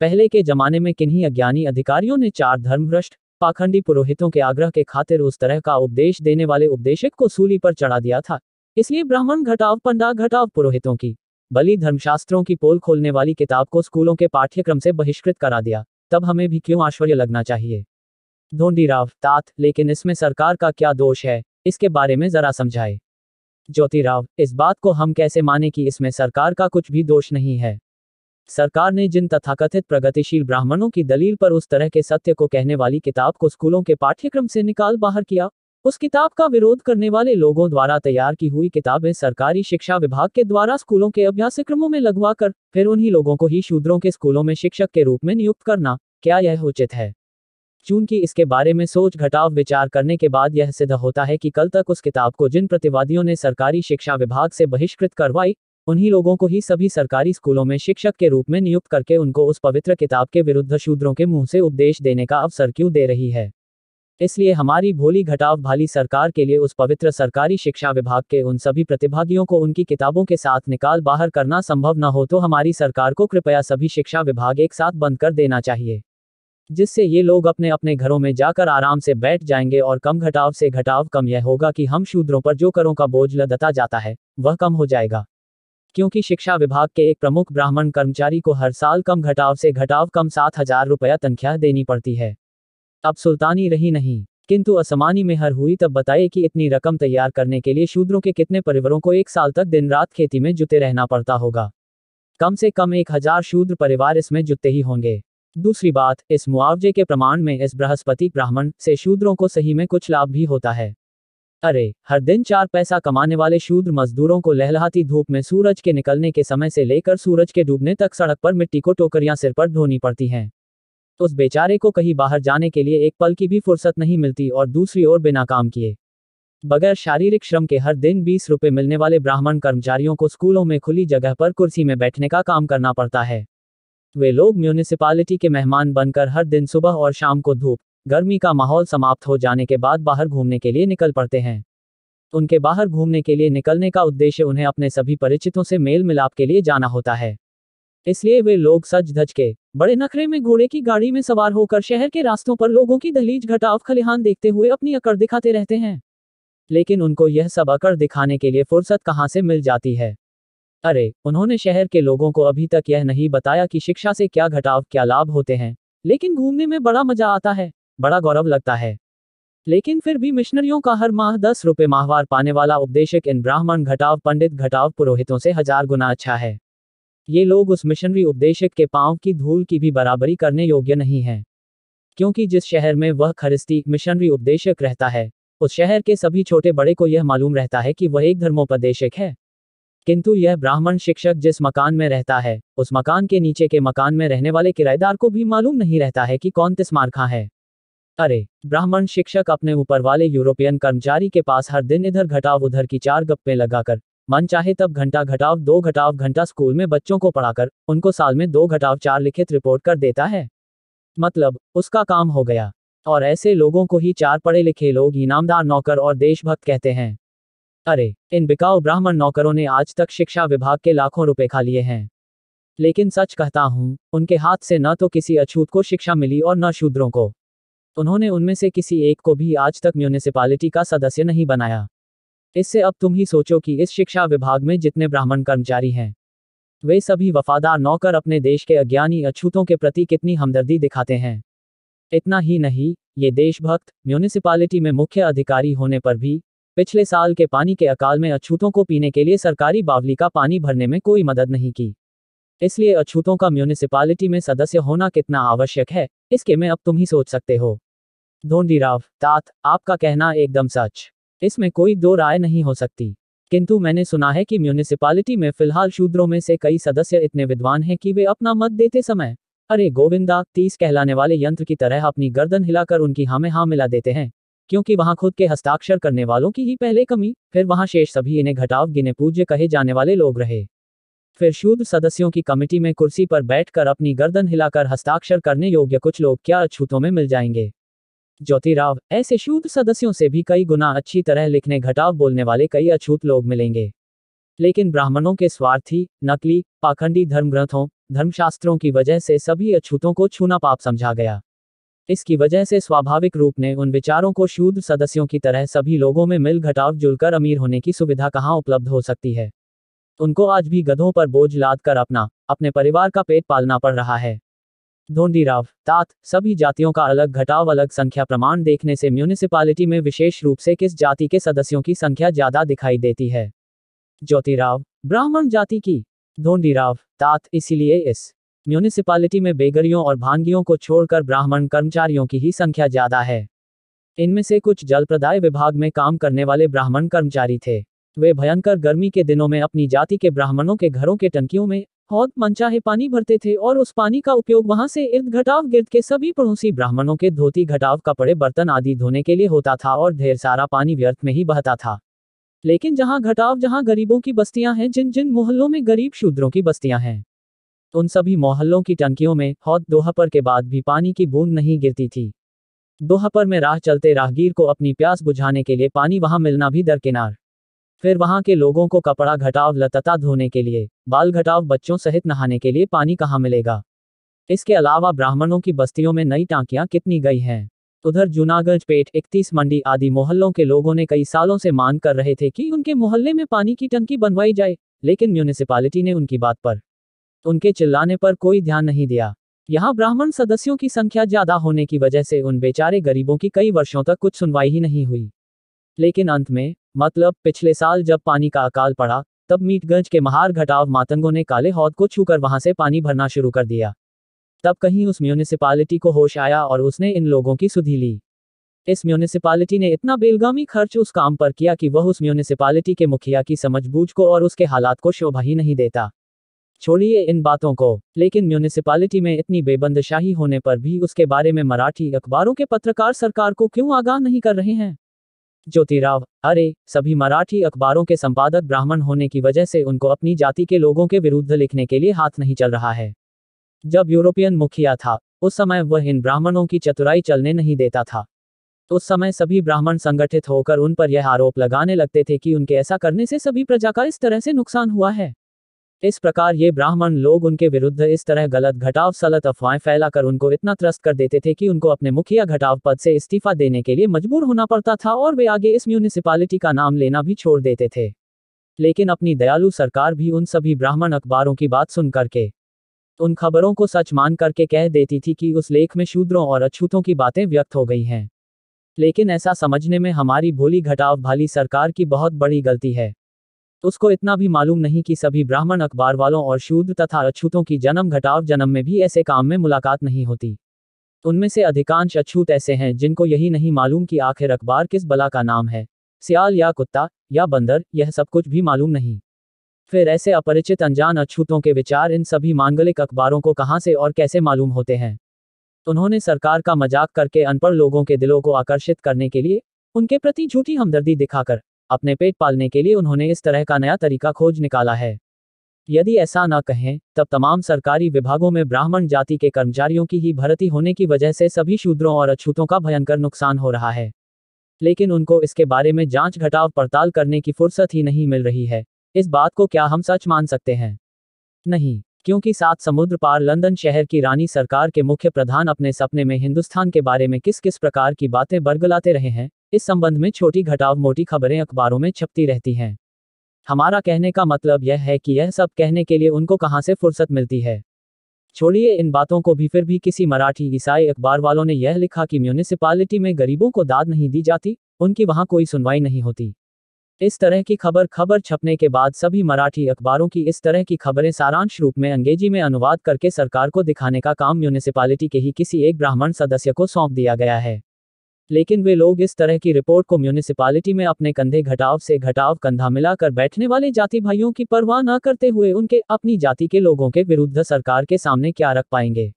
पहले के जमाने में किन्हीं अज्ञानी अधिकारियों ने चार धर्मभ्रष्ट पाखंडी पुरोहितों के आग्रह के खातिर उस तरह का उपदेश देने वाले उपदेशक को सूली पर चढ़ा दिया था इसलिए ब्राह्मण घटाव पंडा घटाव पुरोहितों की बलि धर्मशास्त्रों की पोल खोलने वाली किताब को स्कूलों के पाठ्यक्रम से बहिष्कृत करा दिया तब हमें भी क्यों आश्चर्य लगना चाहिए धोंडी राव तात लेकिन इसमें सरकार का क्या दोष है इसके बारे में जरा समझाए ज्योतिराव इस बात को हम कैसे माने कि इसमें सरकार का कुछ भी दोष नहीं है सरकार ने जिन तथाकथित प्रगतिशील ब्राह्मणों की दलील पर उस तरह के सत्य को कहने वाली किताब को स्कूलों के पाठ्यक्रम से निकाल बाहर किया उस किताब का विरोध करने वाले लोगों द्वारा तैयार की हुई किताबें सरकारी शिक्षा विभाग के द्वारा स्कूलों के अभ्यासक्रमों में लगवा कर फिर उन्हीं लोगों को ही शूद्रों के स्कूलों में शिक्षक के रूप में नियुक्त करना क्या यह उचित है चूंकि इसके बारे में सोच घटाव विचार करने के बाद यह सिद्ध होता है कि कल तक उस किताब को जिन प्रतिवादियों ने सरकारी शिक्षा विभाग से बहिष्कृत करवाई उन्हीं लोगों को ही सभी सरकारी स्कूलों में शिक्षक के रूप में नियुक्त करके उनको उस पवित्र किताब के विरुद्ध शूद्रों के मुंह से उपदेश देने का अवसर क्यों दे रही है इसलिए हमारी भोली घटाव भाली सरकार के लिए उस पवित्र सरकारी शिक्षा विभाग के उन सभी प्रतिभागियों को उनकी किताबों के साथ निकाल बाहर करना संभव न हो तो हमारी सरकार को कृपया सभी शिक्षा विभाग एक साथ बंद कर देना चाहिए जिससे ये लोग अपने अपने घरों में जाकर आराम से बैठ जाएंगे और कम घटाव से घटाव कम यह होगा कि हम शूद्रों पर जो करों का बोझ लदता जाता है वह कम हो जाएगा क्योंकि शिक्षा विभाग के एक प्रमुख ब्राह्मण कर्मचारी को हर साल कम घटाव से घटाव कम सात हजार रुपया तनख्वाह देनी पड़ती है अब सुल्तानी रही नहीं किंतु असमानी में हर हुई तब बताए कि इतनी रकम तैयार करने के लिए शूद्रों के कितने परिवारों को एक साल तक दिन रात खेती में जुते रहना पड़ता होगा कम से कम एक हजार शूद्र परिवार इसमें जुते ही होंगे दूसरी बात इस मुआवजे के प्रमाण में इस बृहस्पति ब्राह्मण से शूद्रों को सही में कुछ लाभ भी होता है अरे हर दिन चार पैसा कमाने वाले शूद्र मजदूरों को लहलहाती धूप में सूरज के निकलने के समय से लेकर सूरज के डूबने तक सड़क पर मिट्टी को टोकरियां सिर पर ढोनी पड़ती हैं उस बेचारे को कहीं बाहर जाने के लिए एक पल की भी फुर्सत नहीं मिलती और दूसरी ओर बिना काम किए बगैर शारीरिक श्रम के हर दिन बीस रुपए मिलने वाले ब्राह्मण कर्मचारियों को स्कूलों में खुली जगह पर कुर्सी में बैठने का काम करना पड़ता है वे लोग म्यूनिसिपालिटी के मेहमान बनकर हर दिन सुबह और शाम को धूप गर्मी का माहौल समाप्त हो जाने के बाद बाहर घूमने के लिए निकल पड़ते हैं उनके बाहर घूमने के लिए निकलने का उद्देश्य उन्हें अपने सभी परिचितों से मेल मिलाप के लिए जाना होता है इसलिए वे लोग सज धज के बड़े नखरे में घोड़े की गाड़ी में सवार होकर शहर के रास्तों पर लोगों की दहलीज घटाव खलिहान देखते हुए अपनी अकड़ दिखाते रहते हैं लेकिन उनको यह सब अकड़ दिखाने के लिए फुर्सत कहाँ से मिल जाती है अरे उन्होंने शहर के लोगों को अभी तक यह नहीं बताया कि शिक्षा से क्या घटाव क्या लाभ होते हैं लेकिन घूमने में बड़ा मजा आता है बड़ा गौरव लगता है लेकिन फिर भी मिशनरियों का हर माह दस रुपये माहवार पाने वाला उपदेशक इन ब्राह्मण घटाव पंडित घटाव पुरोहितों से हजार गुना अच्छा है ये लोग उस मिशनरी उपदेशक के पांव की धूल की भी बराबरी करने योग्य नहीं है क्योंकि जिस शहर में वह खरिस्ती मिशनरी उपदेशक रहता है उस शहर के सभी छोटे बड़े को यह मालूम रहता है कि वह एक धर्मोपदेशक है किंतु यह ब्राह्मण शिक्षक जिस मकान में रहता है उस मकान के नीचे के मकान में रहने वाले किराएदार को भी मालूम नहीं रहता है कि कौन तिस्मारखा है अरे ब्राह्मण शिक्षक अपने ऊपर वाले यूरोपियन कर्मचारी के पास हर दिन इधर घटाव उधर की चार गप्पे लगाकर मन चाहे तब घंटा घटाव दो घटाव घंटा स्कूल में बच्चों को पढ़ाकर उनको साल में दो घटाव चार लिखित रिपोर्ट कर देता है मतलब उसका काम हो गया और ऐसे लोगों को ही चार पढ़े लिखे लोग इनामदार नौकर और देशभक्त कहते हैं अरे इन बिकाऊ ब्राह्मण नौकरों ने आज तक शिक्षा विभाग के लाखों रुपए खा लिए हैं लेकिन सच कहता हूँ उनके हाथ से न तो किसी अछूत को शिक्षा मिली और न शूद्रों को उन्होंने उनमें से किसी एक को भी आज तक म्यूनिसिपालिटी का सदस्य नहीं बनाया इससे अब तुम ही सोचो कि इस शिक्षा विभाग में जितने ब्राह्मण कर्मचारी हैं वे सभी वफादार नौकर अपने देश के अज्ञानी अछूतों के प्रति कितनी हमदर्दी दिखाते हैं इतना ही नहीं ये देशभक्त म्यूनिसिपालिटी में मुख्य अधिकारी होने पर भी पिछले साल के पानी के अकाल में अछूतों को पीने के लिए सरकारी बावली का पानी भरने में कोई मदद नहीं की इसलिए अछूतों का म्यूनिसिपालिटी में सदस्य होना कितना आवश्यक है इसके में अब तुम ही सोच सकते हो धोंडी राव तात आपका कहना एकदम सच इसमें कोई दो राय नहीं हो सकती किंतु मैंने सुना है कि म्यूनिसिपालिटी में फिलहाल शूद्रों में से कई सदस्य इतने विद्वान हैं कि वे अपना मत देते समय अरे गोविंदा तीस कहलाने वाले यंत्र की तरह अपनी गर्दन हिलाकर उनकी हाँ हाँ मिला देते हैं क्योंकि वहां खुद के हस्ताक्षर करने वालों की ही पहले कमी फिर वहां शेष सभी इन्हें घटाव गिने पूज्य कहे जाने वाले लोग रहे फिर शुद्ध सदस्यों की कमेटी में कुर्सी पर बैठकर अपनी गर्दन हिलाकर हस्ताक्षर करने योग्य कुछ लोग क्या अछूतों में मिल जाएंगे ज्योतिराव ऐसे शुद्ध सदस्यों से भी कई गुना अच्छी तरह लिखने घटाव बोलने वाले कई अछूत लोग मिलेंगे लेकिन ब्राह्मणों के स्वार्थी नकली पाखंडी धर्मग्रंथों धर्मशास्त्रों की वजह से सभी अछूतों को छूना पाप समझा गया इसकी वजह से स्वाभाविक रूप ने उन विचारों को शूद्र सदस्यों की तरह सभी लोगों में मिल घटाव जुलकर अमीर होने की सुविधा कहाँ उपलब्ध हो सकती है उनको आज भी गधों पर बोझ लाद कर अपना अपने परिवार का पेट पालना पड़ रहा है राव तात सभी जातियों का अलग घटाव अलग संख्या प्रमाण देखने से म्यूनिसिपालिटी में विशेष रूप से किस जाति के सदस्यों की संख्या ज्यादा दिखाई देती है ज्योतिराव ब्राह्मण जाति की धोंडीराव तात इसीलिए इस म्यूनिसिपालिटी में बेगरियों और भांगियों को छोड़कर ब्राह्मण कर्मचारियों की ही संख्या ज्यादा है इनमें से कुछ जलप्रदाय विभाग में काम करने वाले ब्राह्मण कर्मचारी थे वे भयंकर गर्मी के दिनों में अपनी जाति के ब्राह्मणों के घरों के टंकियों में बहुत मनचाहे पानी भरते थे और उस पानी का उपयोग वहां से इर्द घटाव गिर्द के सभी पड़ोसी ब्राह्मणों के धोती घटाव कपड़े बर्तन आदि धोने के लिए होता था और ढेर सारा पानी व्यर्थ में ही बहता था लेकिन जहां घटाव जहां गरीबों की बस्तियां हैं जिन जिन मोहल्लों में गरीब शूद्रों की बस्तियां हैं उन सभी मोहल्लों की टंकियों में हौद दोहपर के बाद भी पानी की बूंद नहीं गिरती थी दोहपर में राह चलते राहगीर को अपनी प्यास बुझाने के लिए पानी वहां मिलना भी दरकिनार फिर वहां के लोगों को कपड़ा घटाव लतता धोने के लिए बाल घटाव बच्चों सहित नहाने के लिए पानी कहाँ मिलेगा इसके अलावा ब्राह्मणों की बस्तियों में नई टांकियां कितनी गई हैं उधर जूनागढ़ पेट इकतीस मंडी आदि मोहल्लों के लोगों ने कई सालों से मांग कर रहे थे कि उनके मोहल्ले में पानी की टंकी बनवाई जाए लेकिन म्यूनिसिपालिटी ने उनकी बात पर उनके चिल्लाने पर कोई ध्यान नहीं दिया यहाँ ब्राह्मण सदस्यों की संख्या ज्यादा होने की वजह से उन बेचारे गरीबों की कई वर्षों तक कुछ सुनवाई ही नहीं हुई लेकिन अंत में मतलब पिछले साल जब पानी का अकाल पड़ा तब मीटगंज के महार घटाव मातंगों ने काले हौद को छूकर वहां से पानी भरना शुरू कर दिया तब कहीं उस म्यूनिसिपालिटी को होश आया और उसने इन लोगों की सुधी ली इस म्यूनिसिपालिटी ने इतना बेलगामी खर्च उस काम पर किया कि वह उस म्यूनिसिपालिटी के मुखिया की समझबूझ को और उसके हालात को शोभा ही नहीं देता छोड़िए इन बातों को लेकिन म्यूनिसिपालिटी में इतनी बेबंदशाही होने पर भी उसके बारे में मराठी अखबारों के पत्रकार सरकार को क्यों आगाह नहीं कर रहे हैं ज्योतिराव अरे सभी मराठी अखबारों के संपादक ब्राह्मण होने की वजह से उनको अपनी जाति के लोगों के विरुद्ध लिखने के लिए हाथ नहीं चल रहा है जब यूरोपियन मुखिया था उस समय वह इन ब्राह्मणों की चतुराई चलने नहीं देता था उस समय सभी ब्राह्मण संगठित होकर उन पर यह आरोप लगाने लगते थे कि उनके ऐसा करने से सभी प्रजा का इस तरह से नुकसान हुआ है इस प्रकार ये ब्राह्मण लोग उनके विरुद्ध इस तरह गलत घटाव सलत अफवाहें फैलाकर उनको इतना त्रस्त कर देते थे कि उनको अपने मुखिया घटाव पद से इस्तीफा देने के लिए मजबूर होना पड़ता था और वे आगे इस म्यूनिसिपालिटी का नाम लेना भी छोड़ देते थे लेकिन अपनी दयालु सरकार भी उन सभी ब्राह्मण अखबारों की बात सुन करके उन खबरों को सच मान करके कह देती थी कि उस लेख में शूद्रों और अछूतों की बातें व्यक्त हो गई हैं लेकिन ऐसा समझने में हमारी भोली घटाव भाली सरकार की बहुत बड़ी गलती है तो उसको इतना भी मालूम नहीं कि सभी ब्राह्मण अखबार वालों और शूद्र तथा अछूतों की जन्म घटाव जन्म में भी ऐसे काम में मुलाकात नहीं होती उनमें से अधिकांश अछूत ऐसे हैं जिनको यही नहीं मालूम कि आखिर अखबार किस बला का नाम है सियाल या कुत्ता या बंदर यह सब कुछ भी मालूम नहीं फिर ऐसे अपरिचित अनजान अछूतों के विचार इन सभी मांगलिक अखबारों को कहाँ से और कैसे मालूम होते हैं उन्होंने सरकार का मजाक करके अनपढ़ लोगों के दिलों को आकर्षित करने के लिए उनके प्रति झूठी हमदर्दी दिखाकर अपने पेट पालने के लिए उन्होंने इस तरह का नया तरीका खोज निकाला है यदि ऐसा न कहें तब तमाम सरकारी विभागों में ब्राह्मण जाति के कर्मचारियों की ही भर्ती होने की वजह से सभी शूद्रों और अछूतों का भयंकर नुकसान हो रहा है लेकिन उनको इसके बारे में जांच घटाव पड़ताल करने की फुर्सत ही नहीं मिल रही है इस बात को क्या हम सच मान सकते हैं नहीं क्योंकि सात समुद्र पार लंदन शहर की रानी सरकार के मुख्य प्रधान अपने सपने में हिंदुस्तान के बारे में किस किस प्रकार की बातें बरगलाते रहे हैं इस संबंध में छोटी घटाव मोटी खबरें अखबारों में छपती रहती हैं हमारा कहने का मतलब यह है कि यह सब कहने के लिए उनको कहाँ से फुर्सत मिलती है छोड़िए इन बातों को भी फिर भी किसी मराठी ईसाई अखबार वालों ने यह लिखा कि म्यूनिसिपालिटी में गरीबों को दाद नहीं दी जाती उनकी वहां कोई सुनवाई नहीं होती इस तरह की खबर खबर छपने के बाद सभी मराठी अखबारों की इस तरह की खबरें सारांश रूप में अंग्रेजी में अनुवाद करके सरकार को दिखाने का काम म्यूनिसिपालिटी के ही किसी एक ब्राह्मण सदस्य को सौंप दिया गया है लेकिन वे लोग इस तरह की रिपोर्ट को म्यूनिसिपालिटी में अपने कंधे घटाव से घटाव कंधा मिलाकर बैठने वाले जाति भाइयों की परवाह न करते हुए उनके अपनी जाति के लोगों के विरुद्ध सरकार के सामने क्या रख पाएंगे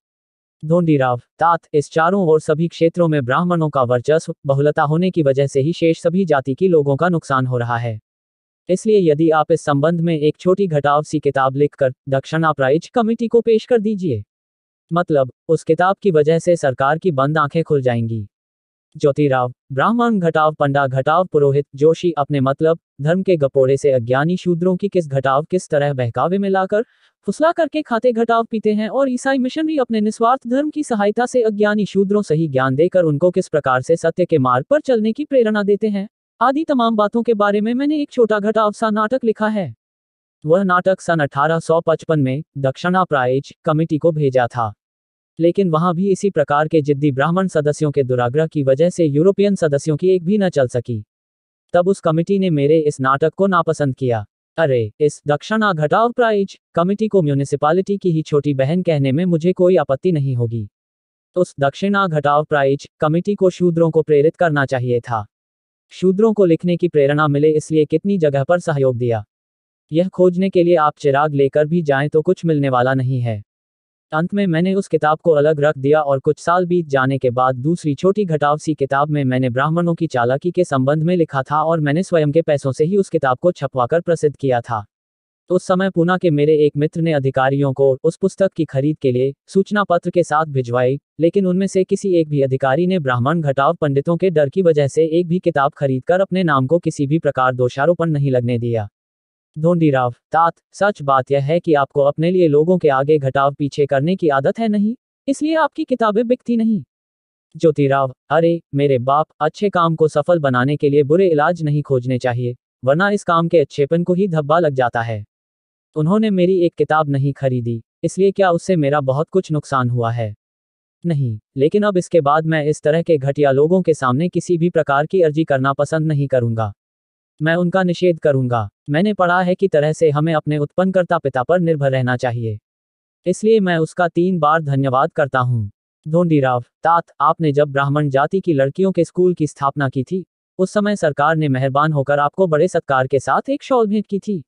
धोंडीराव तात इस चारों और सभी क्षेत्रों में ब्राह्मणों का वर्चस्व बहुलता होने की वजह से ही शेष सभी जाति के लोगों का नुकसान हो रहा है इसलिए यदि आप इस संबंध में एक छोटी घटाव सी किताब लिखकर अपराइज कमेटी को पेश कर दीजिए मतलब उस किताब की वजह से सरकार की बंद आंखें खुल जाएंगी ज्योतिराव ब्राह्मण घटाव पंडा घटाव पुरोहित जोशी अपने मतलब धर्म के गपोड़े से अज्ञानी शूद्रों की किस घटाव किस तरह बहकावे में लाकर फुसला करके खाते घटाव पीते हैं और ईसाई मिशनरी अपने निस्वार्थ धर्म की सहायता से अज्ञानी शूद्रों सही ज्ञान देकर उनको किस प्रकार से सत्य के मार्ग पर चलने की प्रेरणा देते हैं आदि तमाम बातों के बारे में मैंने एक छोटा घटाव सा नाटक लिखा है वह नाटक सन 1855 में दक्षिणा प्राइज कमेटी को भेजा था लेकिन वहां भी इसी प्रकार के जिद्दी ब्राह्मण सदस्यों के दुराग्रह की वजह से यूरोपियन सदस्यों की एक भी न चल सकी तब उस कमेटी ने मेरे इस नाटक को नापसंद किया अरे इस दक्षिणा घटाव प्राइज कमेटी को म्यूनिसिपालिटी की ही छोटी बहन कहने में मुझे कोई आपत्ति नहीं होगी उस दक्षिणा घटाव प्राइज कमेटी को शूद्रों को प्रेरित करना चाहिए था शूद्रों को लिखने की प्रेरणा मिले इसलिए कितनी जगह पर सहयोग दिया यह खोजने के लिए आप चिराग लेकर भी जाएं तो कुछ मिलने वाला नहीं है अंत में मैंने उस किताब को अलग रख दिया और कुछ साल बीत जाने के बाद दूसरी छोटी घटाव सी किताब में मैंने ब्राह्मणों की चालाकी के संबंध में लिखा था और मैंने स्वयं के पैसों से ही उस किताब को छपवाकर प्रसिद्ध किया था उस समय पूना के मेरे एक मित्र ने अधिकारियों को उस पुस्तक की खरीद के लिए सूचना पत्र के साथ भिजवाई लेकिन उनमें से किसी एक भी अधिकारी ने ब्राह्मण घटाव पंडितों के डर की वजह से एक भी किताब खरीदकर अपने नाम को किसी भी प्रकार दोषारोपण नहीं लगने दिया राव तात सच बात यह है कि आपको अपने लिए लोगों के आगे घटाव पीछे करने की आदत है नहीं इसलिए आपकी किताबें बिकती नहीं ज्योतिराव अरे मेरे बाप अच्छे काम को सफल बनाने के लिए बुरे इलाज नहीं खोजने चाहिए वरना इस काम के अच्छेपन को ही धब्बा लग जाता है उन्होंने मेरी एक किताब नहीं खरीदी इसलिए क्या उससे मेरा बहुत कुछ नुकसान हुआ है नहीं लेकिन अब इसके बाद मैं इस तरह के घटिया लोगों के सामने किसी भी प्रकार की अर्जी करना पसंद नहीं करूंगा मैं उनका निषेध करूंगा मैंने पढ़ा है कि तरह से हमें अपने उत्पन्नकर्ता पिता पर निर्भर रहना चाहिए इसलिए मैं उसका तीन बार धन्यवाद करता हूँ धोंडीराव तात आपने जब ब्राह्मण जाति की लड़कियों के स्कूल की स्थापना की थी उस समय सरकार ने मेहरबान होकर आपको बड़े सत्कार के साथ एक शॉल भेंट की थी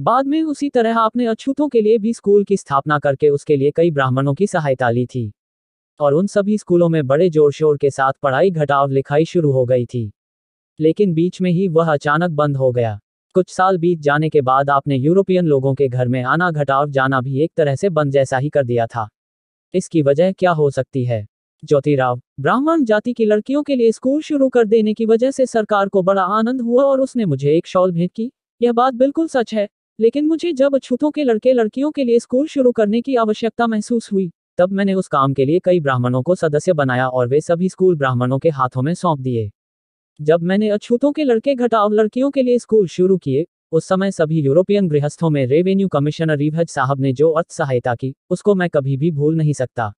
बाद में उसी तरह आपने अछूतों के लिए भी स्कूल की स्थापना करके उसके लिए कई ब्राह्मणों की सहायता ली थी और उन सभी स्कूलों में बड़े जोर शोर के साथ पढ़ाई घटाव लिखाई शुरू हो गई थी लेकिन बीच में ही वह अचानक बंद हो गया कुछ साल बीत जाने के बाद आपने यूरोपियन लोगों के घर में आना घटाव जाना भी एक तरह से बंद जैसा ही कर दिया था इसकी वजह क्या हो सकती है ज्योतिराव ब्राह्मण जाति की लड़कियों के लिए स्कूल शुरू कर देने की वजह से सरकार को बड़ा आनंद हुआ और उसने मुझे एक शॉल भेंट की यह बात बिल्कुल सच है लेकिन मुझे जब अछूतों के लड़के लड़कियों के लिए स्कूल शुरू करने की आवश्यकता महसूस हुई तब मैंने उस काम के लिए कई ब्राह्मणों को सदस्य बनाया और वे सभी स्कूल ब्राह्मणों के हाथों में सौंप दिए जब मैंने अछूतों के लड़के घटाव लड़कियों के लिए स्कूल शुरू किए उस समय सभी यूरोपियन गृहस्थों में रेवेन्यू कमिश्नर रिभज साहब ने जो अर्थ सहायता की उसको मैं कभी भी भूल नहीं सकता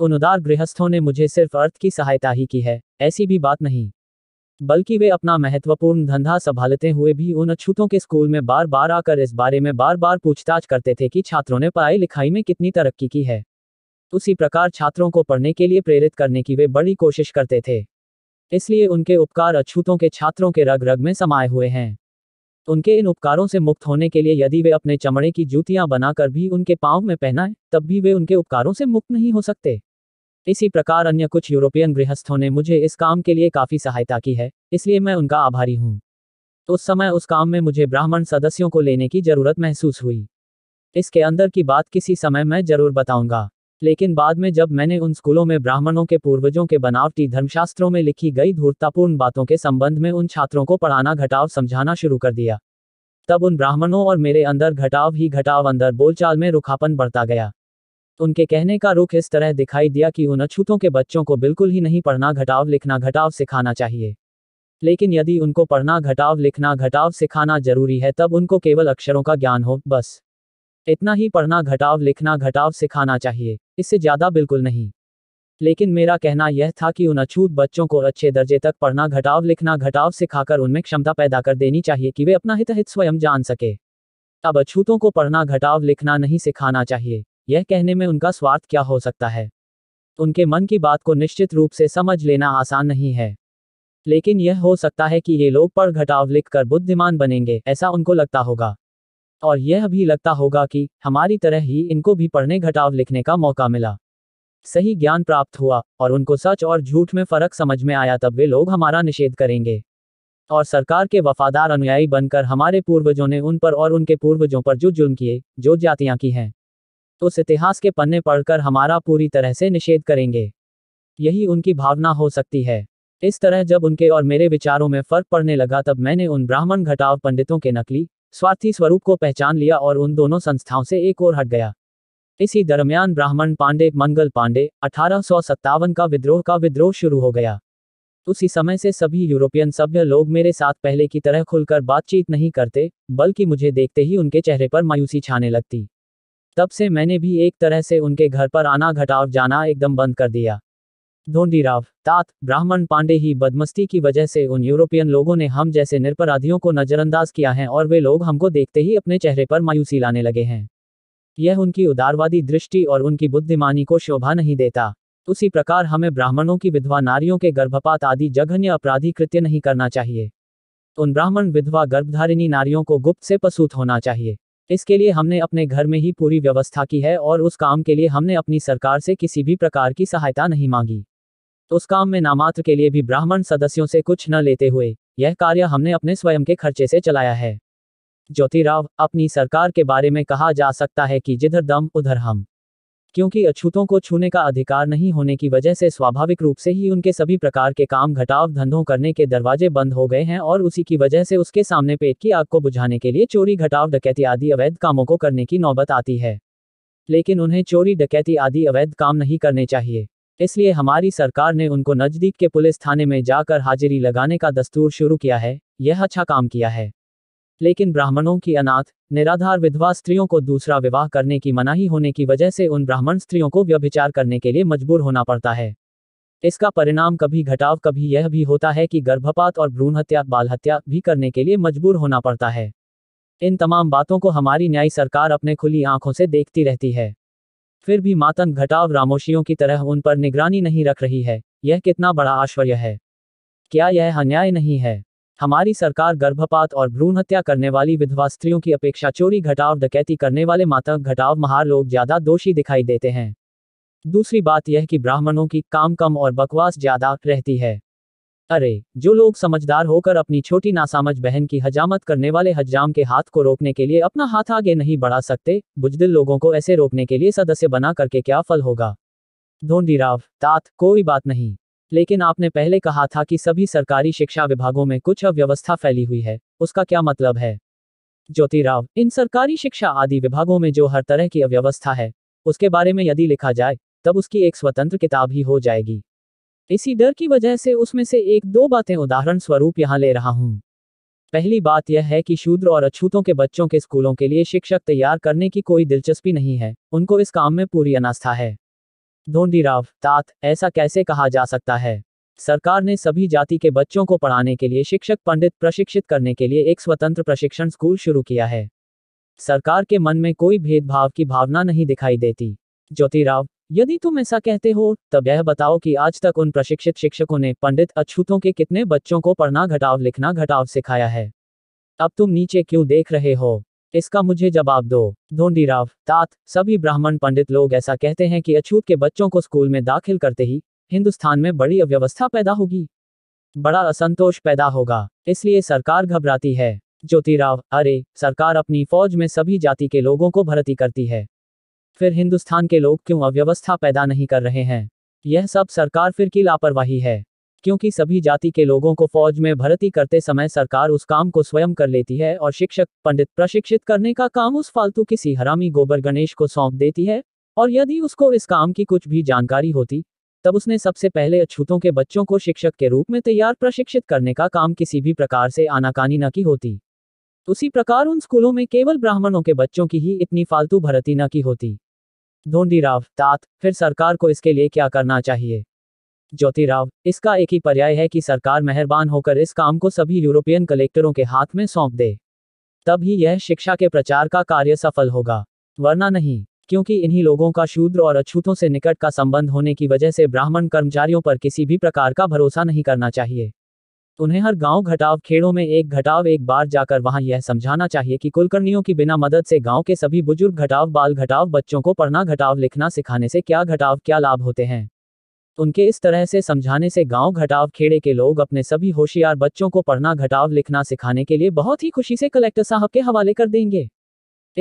उन उदार गृहस्थों ने मुझे सिर्फ अर्थ की सहायता ही की है ऐसी भी बात नहीं बल्कि वे अपना महत्वपूर्ण धंधा संभालते हुए भी उन अछूतों के स्कूल में बार बार आकर इस बारे में बार बार पूछताछ करते थे कि छात्रों ने पढ़ाई लिखाई में कितनी तरक्की की है उसी प्रकार छात्रों को पढ़ने के लिए प्रेरित करने की वे बड़ी कोशिश करते थे इसलिए उनके उपकार अछूतों के छात्रों के रग रग में समाये हुए हैं उनके इन उपकारों से मुक्त होने के लिए यदि वे अपने चमड़े की जूतियां बनाकर भी उनके पांव में पहनाएं तब भी वे उनके उपकारों से मुक्त नहीं हो सकते इसी प्रकार अन्य कुछ यूरोपियन गृहस्थों ने मुझे इस काम के लिए काफी सहायता की है इसलिए मैं उनका आभारी हूँ उस समय उस काम में मुझे ब्राह्मण सदस्यों को लेने की जरूरत महसूस हुई इसके अंदर की बात किसी समय मैं जरूर बताऊंगा लेकिन बाद में जब मैंने उन स्कूलों में ब्राह्मणों के पूर्वजों के बनावटी धर्मशास्त्रों में लिखी गई धूर्तापूर्ण बातों के संबंध में उन छात्रों को पढ़ाना घटाव समझाना शुरू कर दिया तब उन ब्राह्मणों और मेरे अंदर घटाव ही घटाव अंदर बोलचाल में रुखापन बढ़ता गया उनके कहने का रुख इस तरह दिखाई दिया कि उन अछूतों के बच्चों को बिल्कुल ही नहीं पढ़ना घटाव लिखना घटाव सिखाना चाहिए लेकिन यदि उनको पढ़ना घटाव लिखना घटाव सिखाना जरूरी है तब उनको केवल अक्षरों का ज्ञान हो बस इतना ही पढ़ना घटाव लिखना घटाव सिखाना चाहिए इससे ज़्यादा बिल्कुल नहीं लेकिन मेरा कहना यह था कि उन अछूत बच्चों को अच्छे दर्जे तक पढ़ना घटाव लिखना घटाव सिखाकर उनमें क्षमता पैदा कर देनी चाहिए कि वे अपना हित हित स्वयं जान सके अब अछूतों को पढ़ना घटाव लिखना नहीं सिखाना चाहिए यह कहने में उनका स्वार्थ क्या हो सकता है उनके मन की बात को निश्चित रूप से समझ लेना आसान नहीं है लेकिन यह हो सकता है कि ये लोग पढ़ घटाव लिख कर बुद्धिमान बनेंगे ऐसा उनको लगता होगा और यह भी लगता होगा कि हमारी तरह ही इनको भी पढ़ने घटाव लिखने का मौका मिला सही ज्ञान प्राप्त हुआ और उनको सच और झूठ में फर्क समझ में आया तब वे लोग हमारा निषेध करेंगे और सरकार के वफादार अनुयायी बनकर हमारे पूर्वजों ने उन पर और उनके पूर्वजों पर जो जुर्म किए जो जातियां की हैं तो उस इतिहास के पन्ने पढ़कर हमारा पूरी तरह से निषेध करेंगे यही उनकी भावना हो सकती है इस तरह जब उनके और मेरे विचारों में फर्क पड़ने लगा तब मैंने उन ब्राह्मण घटाव पंडितों के नकली स्वार्थी स्वरूप को पहचान लिया और उन दोनों संस्थाओं से एक और हट गया इसी दरमियान ब्राह्मण पांडे मंगल पांडे अठारह का विद्रोह का विद्रोह शुरू हो गया उसी समय से सभी यूरोपियन सभ्य लोग मेरे साथ पहले की तरह खुलकर बातचीत नहीं करते बल्कि मुझे देखते ही उनके चेहरे पर मायूसी छाने लगती तब से मैंने भी एक तरह से उनके घर पर आना घटाव जाना एकदम बंद कर दिया राव तात ब्राह्मण पांडे ही बदमस्ती की वजह से उन यूरोपियन लोगों ने हम जैसे निरपराधियों को नजरअंदाज किया है और वे लोग हमको देखते ही अपने चेहरे पर मायूसी लाने लगे हैं यह उनकी उदारवादी दृष्टि और उनकी बुद्धिमानी को शोभा नहीं देता उसी प्रकार हमें ब्राह्मणों की विधवा नारियों के गर्भपात आदि जघन्य अपराधी कृत्य नहीं करना चाहिए उन ब्राह्मण विधवा गर्भधारिणी नारियों को गुप्त से पसूत होना चाहिए इसके लिए हमने अपने घर में ही पूरी व्यवस्था की है और उस काम के लिए हमने अपनी सरकार से किसी भी प्रकार की सहायता नहीं मांगी तो उस काम में नामात्र के लिए भी ब्राह्मण सदस्यों से कुछ न लेते हुए यह कार्य हमने अपने स्वयं के खर्चे से चलाया है ज्योतिराव अपनी सरकार के बारे में कहा जा सकता है कि जिधर दम उधर हम क्योंकि अछूतों को छूने का अधिकार नहीं होने की वजह से स्वाभाविक रूप से ही उनके सभी प्रकार के काम घटाव धंधों करने के दरवाजे बंद हो गए हैं और उसी की वजह से उसके सामने पेट की आग को बुझाने के लिए चोरी घटाव डकैती आदि अवैध कामों को करने की नौबत आती है लेकिन उन्हें चोरी डकैती आदि अवैध काम नहीं करने चाहिए इसलिए हमारी सरकार ने उनको नजदीक के पुलिस थाने में जाकर हाजिरी लगाने का दस्तूर शुरू किया है यह अच्छा काम किया है लेकिन ब्राह्मणों की अनाथ निराधार विधवा स्त्रियों को दूसरा विवाह करने की मनाही होने की वजह से उन ब्राह्मण स्त्रियों को व्यभिचार करने के लिए मजबूर होना पड़ता है इसका परिणाम कभी घटाव कभी यह भी होता है कि गर्भपात और भ्रूण हत्या बाल हत्या भी करने के लिए मजबूर होना पड़ता है इन तमाम बातों को हमारी न्यायी सरकार अपने खुली आंखों से देखती रहती है फिर भी मातन घटाव रामोशियों की तरह उन पर निगरानी नहीं रख रही है यह कितना बड़ा आश्चर्य है क्या यह अन्याय नहीं है हमारी सरकार गर्भपात और भ्रूण हत्या करने वाली विधवा स्त्रियों की अपेक्षा चोरी घटाव डकैती करने वाले माता घटाव महार लोग ज्यादा दोषी दिखाई देते हैं दूसरी बात यह कि ब्राह्मणों की काम कम और बकवास ज्यादा रहती है अरे जो लोग समझदार होकर अपनी छोटी नासामझ बहन की हजामत करने वाले हजाम के हाथ को रोकने के लिए अपना हाथ आगे नहीं बढ़ा सकते बुजदिल लोगों को ऐसे रोकने के लिए सदस्य बना करके क्या फल होगा धोंडी राव तात कोई बात नहीं लेकिन आपने पहले कहा था कि सभी सरकारी शिक्षा विभागों में कुछ अव्यवस्था फैली हुई है उसका क्या मतलब है ज्योतिराव इन सरकारी शिक्षा आदि विभागों में जो हर तरह की अव्यवस्था है उसके बारे में यदि लिखा जाए तब उसकी एक स्वतंत्र किताब ही हो जाएगी इसी डर की वजह से उसमें से एक दो बातें उदाहरण स्वरूप यहाँ ले रहा हूँ पहली बात यह है कि शूद्र और अछूतों के बच्चों के स्कूलों के लिए शिक्षक तैयार करने की कोई दिलचस्पी नहीं है उनको इस काम में पूरी अनास्था है धोंडीराव तात ऐसा कैसे कहा जा सकता है सरकार ने सभी जाति के बच्चों को पढ़ाने के लिए शिक्षक पंडित प्रशिक्षित करने के लिए एक स्वतंत्र प्रशिक्षण स्कूल शुरू किया है सरकार के मन में कोई भेदभाव की भावना नहीं दिखाई देती ज्योतिराव यदि तुम ऐसा कहते हो तब यह बताओ कि आज तक उन प्रशिक्षित शिक्षकों ने पंडित अछूतों के कितने बच्चों को पढ़ना घटाव लिखना घटाव सिखाया है अब तुम नीचे क्यों देख रहे हो इसका मुझे जवाब दो राव तात सभी ब्राह्मण पंडित लोग ऐसा कहते हैं कि अछूत के बच्चों को स्कूल में दाखिल करते ही हिंदुस्तान में बड़ी अव्यवस्था पैदा होगी बड़ा असंतोष पैदा होगा इसलिए सरकार घबराती है ज्योतिराव अरे सरकार अपनी फौज में सभी जाति के लोगों को भर्ती करती है फिर हिंदुस्तान के लोग क्यों अव्यवस्था पैदा नहीं कर रहे हैं यह सब सरकार फिर की लापरवाही है क्योंकि सभी जाति के लोगों को फौज में भर्ती करते समय सरकार उस काम को स्वयं कर लेती है और शिक्षक पंडित प्रशिक्षित करने का काम उस फालतू किसी हरामी गोबर गणेश को सौंप देती है और यदि उसको इस काम की कुछ भी जानकारी होती तब उसने सबसे पहले अछूतों के बच्चों को शिक्षक के रूप में तैयार प्रशिक्षित करने का काम किसी भी प्रकार से आनाकानी न की होती उसी प्रकार उन स्कूलों में केवल ब्राह्मणों के बच्चों की ही इतनी फालतू भर्ती न की होती ढोंडीराव तात फिर सरकार को इसके लिए क्या करना चाहिए ज्योतिराव इसका एक ही पर्याय है कि सरकार मेहरबान होकर इस काम को सभी यूरोपियन कलेक्टरों के हाथ में सौंप दे तब ही यह शिक्षा के प्रचार का कार्य सफल होगा वरना नहीं क्योंकि इन्हीं लोगों का शूद्र और अछूतों से निकट का संबंध होने की वजह से ब्राह्मण कर्मचारियों पर किसी भी प्रकार का भरोसा नहीं करना चाहिए उन्हें हर गांव घटाव खेड़ों में एक घटाव एक बार जाकर वहां यह समझाना चाहिए कि कुलकर्णियों की बिना मदद से गांव के सभी बुजुर्ग घटाव बाल घटाव बच्चों को पढ़ना घटाव लिखना सिखाने से क्या घटाव क्या लाभ होते हैं उनके इस तरह से समझाने से गांव घटाव खेड़े के लोग अपने सभी होशियार बच्चों को पढ़ना घटाव लिखना सिखाने के लिए बहुत ही खुशी से कलेक्टर साहब के हवाले कर देंगे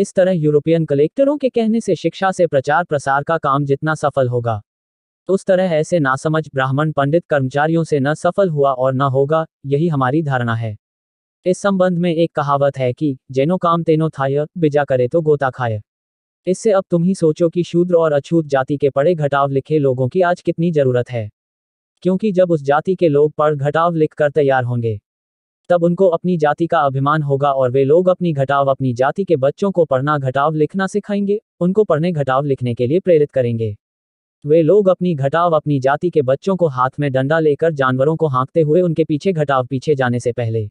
इस तरह यूरोपियन कलेक्टरों के कहने से शिक्षा से प्रचार प्रसार का काम जितना सफल होगा तो उस तरह ऐसे नासमझ ब्राह्मण पंडित कर्मचारियों से न सफल हुआ और न होगा यही हमारी धारणा है इस संबंध में एक कहावत है कि जेनो काम तेनो थाय बिजा करे तो गोता खाए इससे अब तुम ही सोचो कि शूद्र और अछूत जाति के पढ़े घटाव लिखे लोगों की आज कितनी जरूरत है क्योंकि जब उस जाति के लोग पढ़ घटाव लिख कर तैयार होंगे तब उनको अपनी जाति का अभिमान होगा और वे लोग अपनी घटाव अपनी जाति के बच्चों को पढ़ना घटाव लिखना सिखाएंगे उनको पढ़ने घटाव लिखने के लिए प्रेरित करेंगे वे लोग अपनी घटाव अपनी जाति के बच्चों को हाथ में डंडा लेकर जानवरों को हाँकते हुए उनके पीछे घटाव पीछे जाने से पहले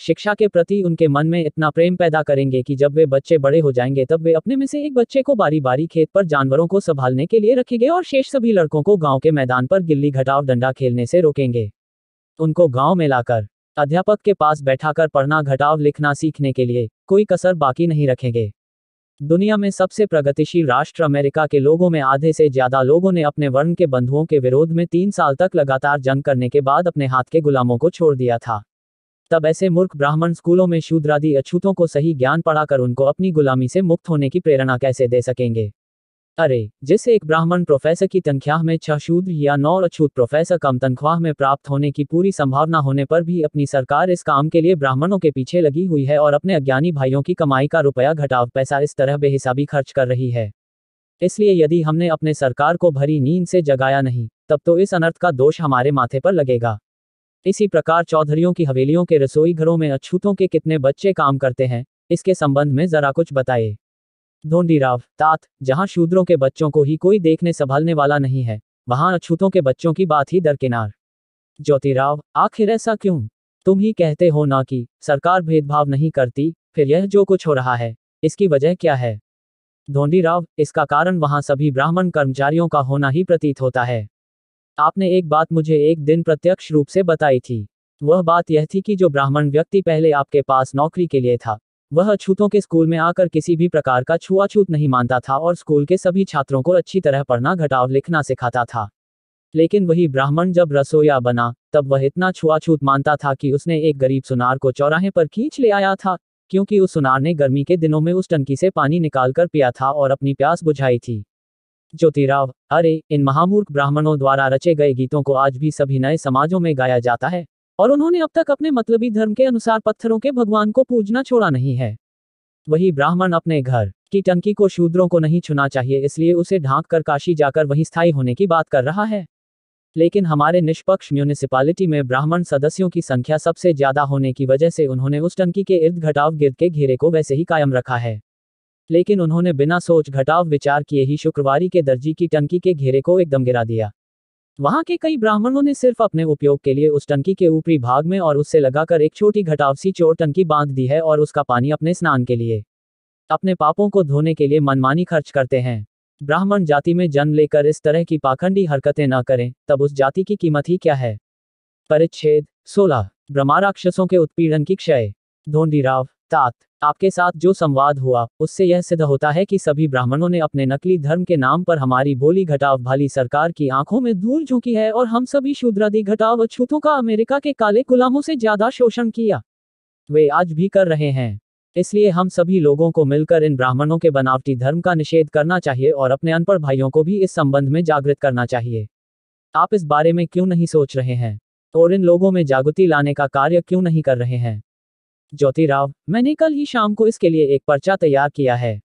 शिक्षा के प्रति उनके मन में इतना प्रेम पैदा करेंगे कि जब वे बच्चे बड़े हो जाएंगे तब वे अपने में से एक बच्चे को बारी बारी खेत पर जानवरों को संभालने के लिए रखेंगे और शेष सभी लड़कों को गांव के मैदान पर गिल्ली घटाव डंडा खेलने से रोकेंगे उनको गांव में लाकर अध्यापक के पास बैठाकर पढ़ना घटाव लिखना सीखने के लिए कोई कसर बाकी नहीं रखेंगे दुनिया में सबसे प्रगतिशील राष्ट्र अमेरिका के लोगों में आधे से ज्यादा लोगों ने अपने वर्ण के बंधुओं के विरोध में तीन साल तक लगातार जंग करने के बाद अपने हाथ के गुलामों को छोड़ दिया था तब ऐसे मूर्ख ब्राह्मण स्कूलों में शूद्रादि अछूतों को सही ज्ञान पढ़ाकर उनको अपनी गुलामी से मुक्त होने की प्रेरणा कैसे दे सकेंगे अरे जिसे एक ब्राह्मण प्रोफेसर की तनख्वाह में छह शूद्र या नौ अछूत प्रोफेसर कम तनख्वाह में प्राप्त होने की पूरी संभावना होने पर भी अपनी सरकार इस काम के लिए ब्राह्मणों के पीछे लगी हुई है और अपने अज्ञानी भाइयों की कमाई का रुपया घटाव पैसा इस तरह बेहिसाबी खर्च कर रही है इसलिए यदि हमने अपने सरकार को भरी नींद से जगाया नहीं तब तो इस अनर्थ का दोष हमारे माथे पर लगेगा इसी प्रकार चौधरियों की हवेलियों के रसोई घरों में अछूतों के कितने बच्चे काम करते हैं इसके संबंध में जरा कुछ बताएं ढोंडीराव तात जहां शूद्रों के बच्चों को ही कोई देखने संभालने वाला नहीं है वहां अछूतों के बच्चों की बात ही दरकिनार ज्योतिराव आखिर ऐसा क्यों तुम ही कहते हो ना कि सरकार भेदभाव नहीं करती फिर यह जो कुछ हो रहा है इसकी वजह क्या है धोंडीराव इसका कारण वहां सभी ब्राह्मण कर्मचारियों का होना ही प्रतीत होता है आपने एक बात मुझे एक दिन प्रत्यक्ष रूप से बताई थी वह बात यह थी कि जो ब्राह्मण व्यक्ति पहले आपके पास नौकरी के लिए था वह अछूतों के स्कूल में आकर किसी भी प्रकार का छुआछूत नहीं मानता था और स्कूल के सभी छात्रों को अच्छी तरह पढ़ना घटाव लिखना सिखाता था लेकिन वही ब्राह्मण जब रसोया बना तब वह इतना छुआछूत मानता था कि उसने एक गरीब सुनार को चौराहे पर खींच ले आया था क्योंकि उस सुनार ने गर्मी के दिनों में उस टंकी से पानी निकालकर पिया था और अपनी प्यास बुझाई थी ज्योतिराव अरे इन महामूर्ख ब्राह्मणों द्वारा रचे गए गीतों को आज भी सभी नए समाजों में गाया जाता है और उन्होंने अब तक अपने मतलबी धर्म के अनुसार पत्थरों के भगवान को पूजना छोड़ा नहीं है वही ब्राह्मण अपने घर की टंकी को शूद्रों को नहीं छुना चाहिए इसलिए उसे ढांक कर काशी जाकर वहीं स्थायी होने की बात कर रहा है लेकिन हमारे निष्पक्ष म्यूनिसिपालिटी में ब्राह्मण सदस्यों की संख्या सबसे ज्यादा होने की वजह से उन्होंने उस टंकी के इर्द घटाव गिर्द के घेरे को वैसे ही कायम रखा है लेकिन उन्होंने बिना सोच घटाव विचार किए ही शुक्रवार के दर्जी की टंकी के घेरे को एकदम गिरा दिया वहां के कई ब्राह्मणों ने सिर्फ अपने उपयोग के लिए उस टंकी के ऊपरी भाग में और उससे लगाकर एक छोटी घटावसी चोर टंकी बांध दी है और उसका पानी अपने स्नान के लिए अपने पापों को धोने के लिए मनमानी खर्च करते हैं ब्राह्मण जाति में जन्म लेकर इस तरह की पाखंडी हरकतें न करें तब उस जाति की कीमत ही क्या है परिच्छेद सोलह ब्रह्माराक्षसों के उत्पीड़न की क्षय राव तात आपके साथ जो संवाद हुआ उससे यह सिद्ध होता है कि सभी ब्राह्मणों ने अपने नकली धर्म के नाम पर हमारी बोली घटाव भाली सरकार की आंखों में धूल झोंकी है और हम सभी शूद्रादि घटाव अछूतों का अमेरिका के काले गुलामों से ज्यादा शोषण किया वे आज भी कर रहे हैं इसलिए हम सभी लोगों को मिलकर इन ब्राह्मणों के बनावटी धर्म का निषेध करना चाहिए और अपने अनपढ़ भाइयों को भी इस संबंध में जागृत करना चाहिए आप इस बारे में क्यों नहीं सोच रहे हैं और इन लोगों में जागृति लाने का कार्य क्यों नहीं कर रहे हैं ज्योति राव मैंने कल ही शाम को इसके लिए एक पर्चा तैयार किया है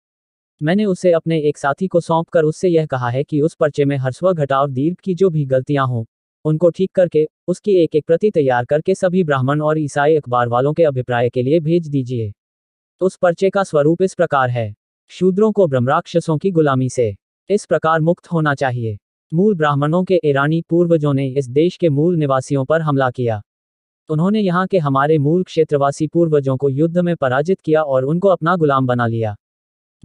मैंने उसे अपने एक साथी को सौंप कर उससे यह कहा है कि उस पर्चे में हर्स्व घटाव दीर्घ की जो भी गलतियां हों उनको ठीक करके उसकी एक एक प्रति तैयार करके सभी ब्राह्मण और ईसाई अखबार वालों के अभिप्राय के लिए भेज दीजिए उस पर्चे का स्वरूप इस प्रकार है शूद्रों को ब्रह्मराक्षसों की गुलामी से इस प्रकार मुक्त होना चाहिए मूल ब्राह्मणों के ईरानी पूर्वजों ने इस देश के मूल निवासियों पर हमला किया तो उन्होंने यहाँ के हमारे मूल क्षेत्रवासी पूर्वजों को युद्ध में पराजित किया और उनको अपना गुलाम बना लिया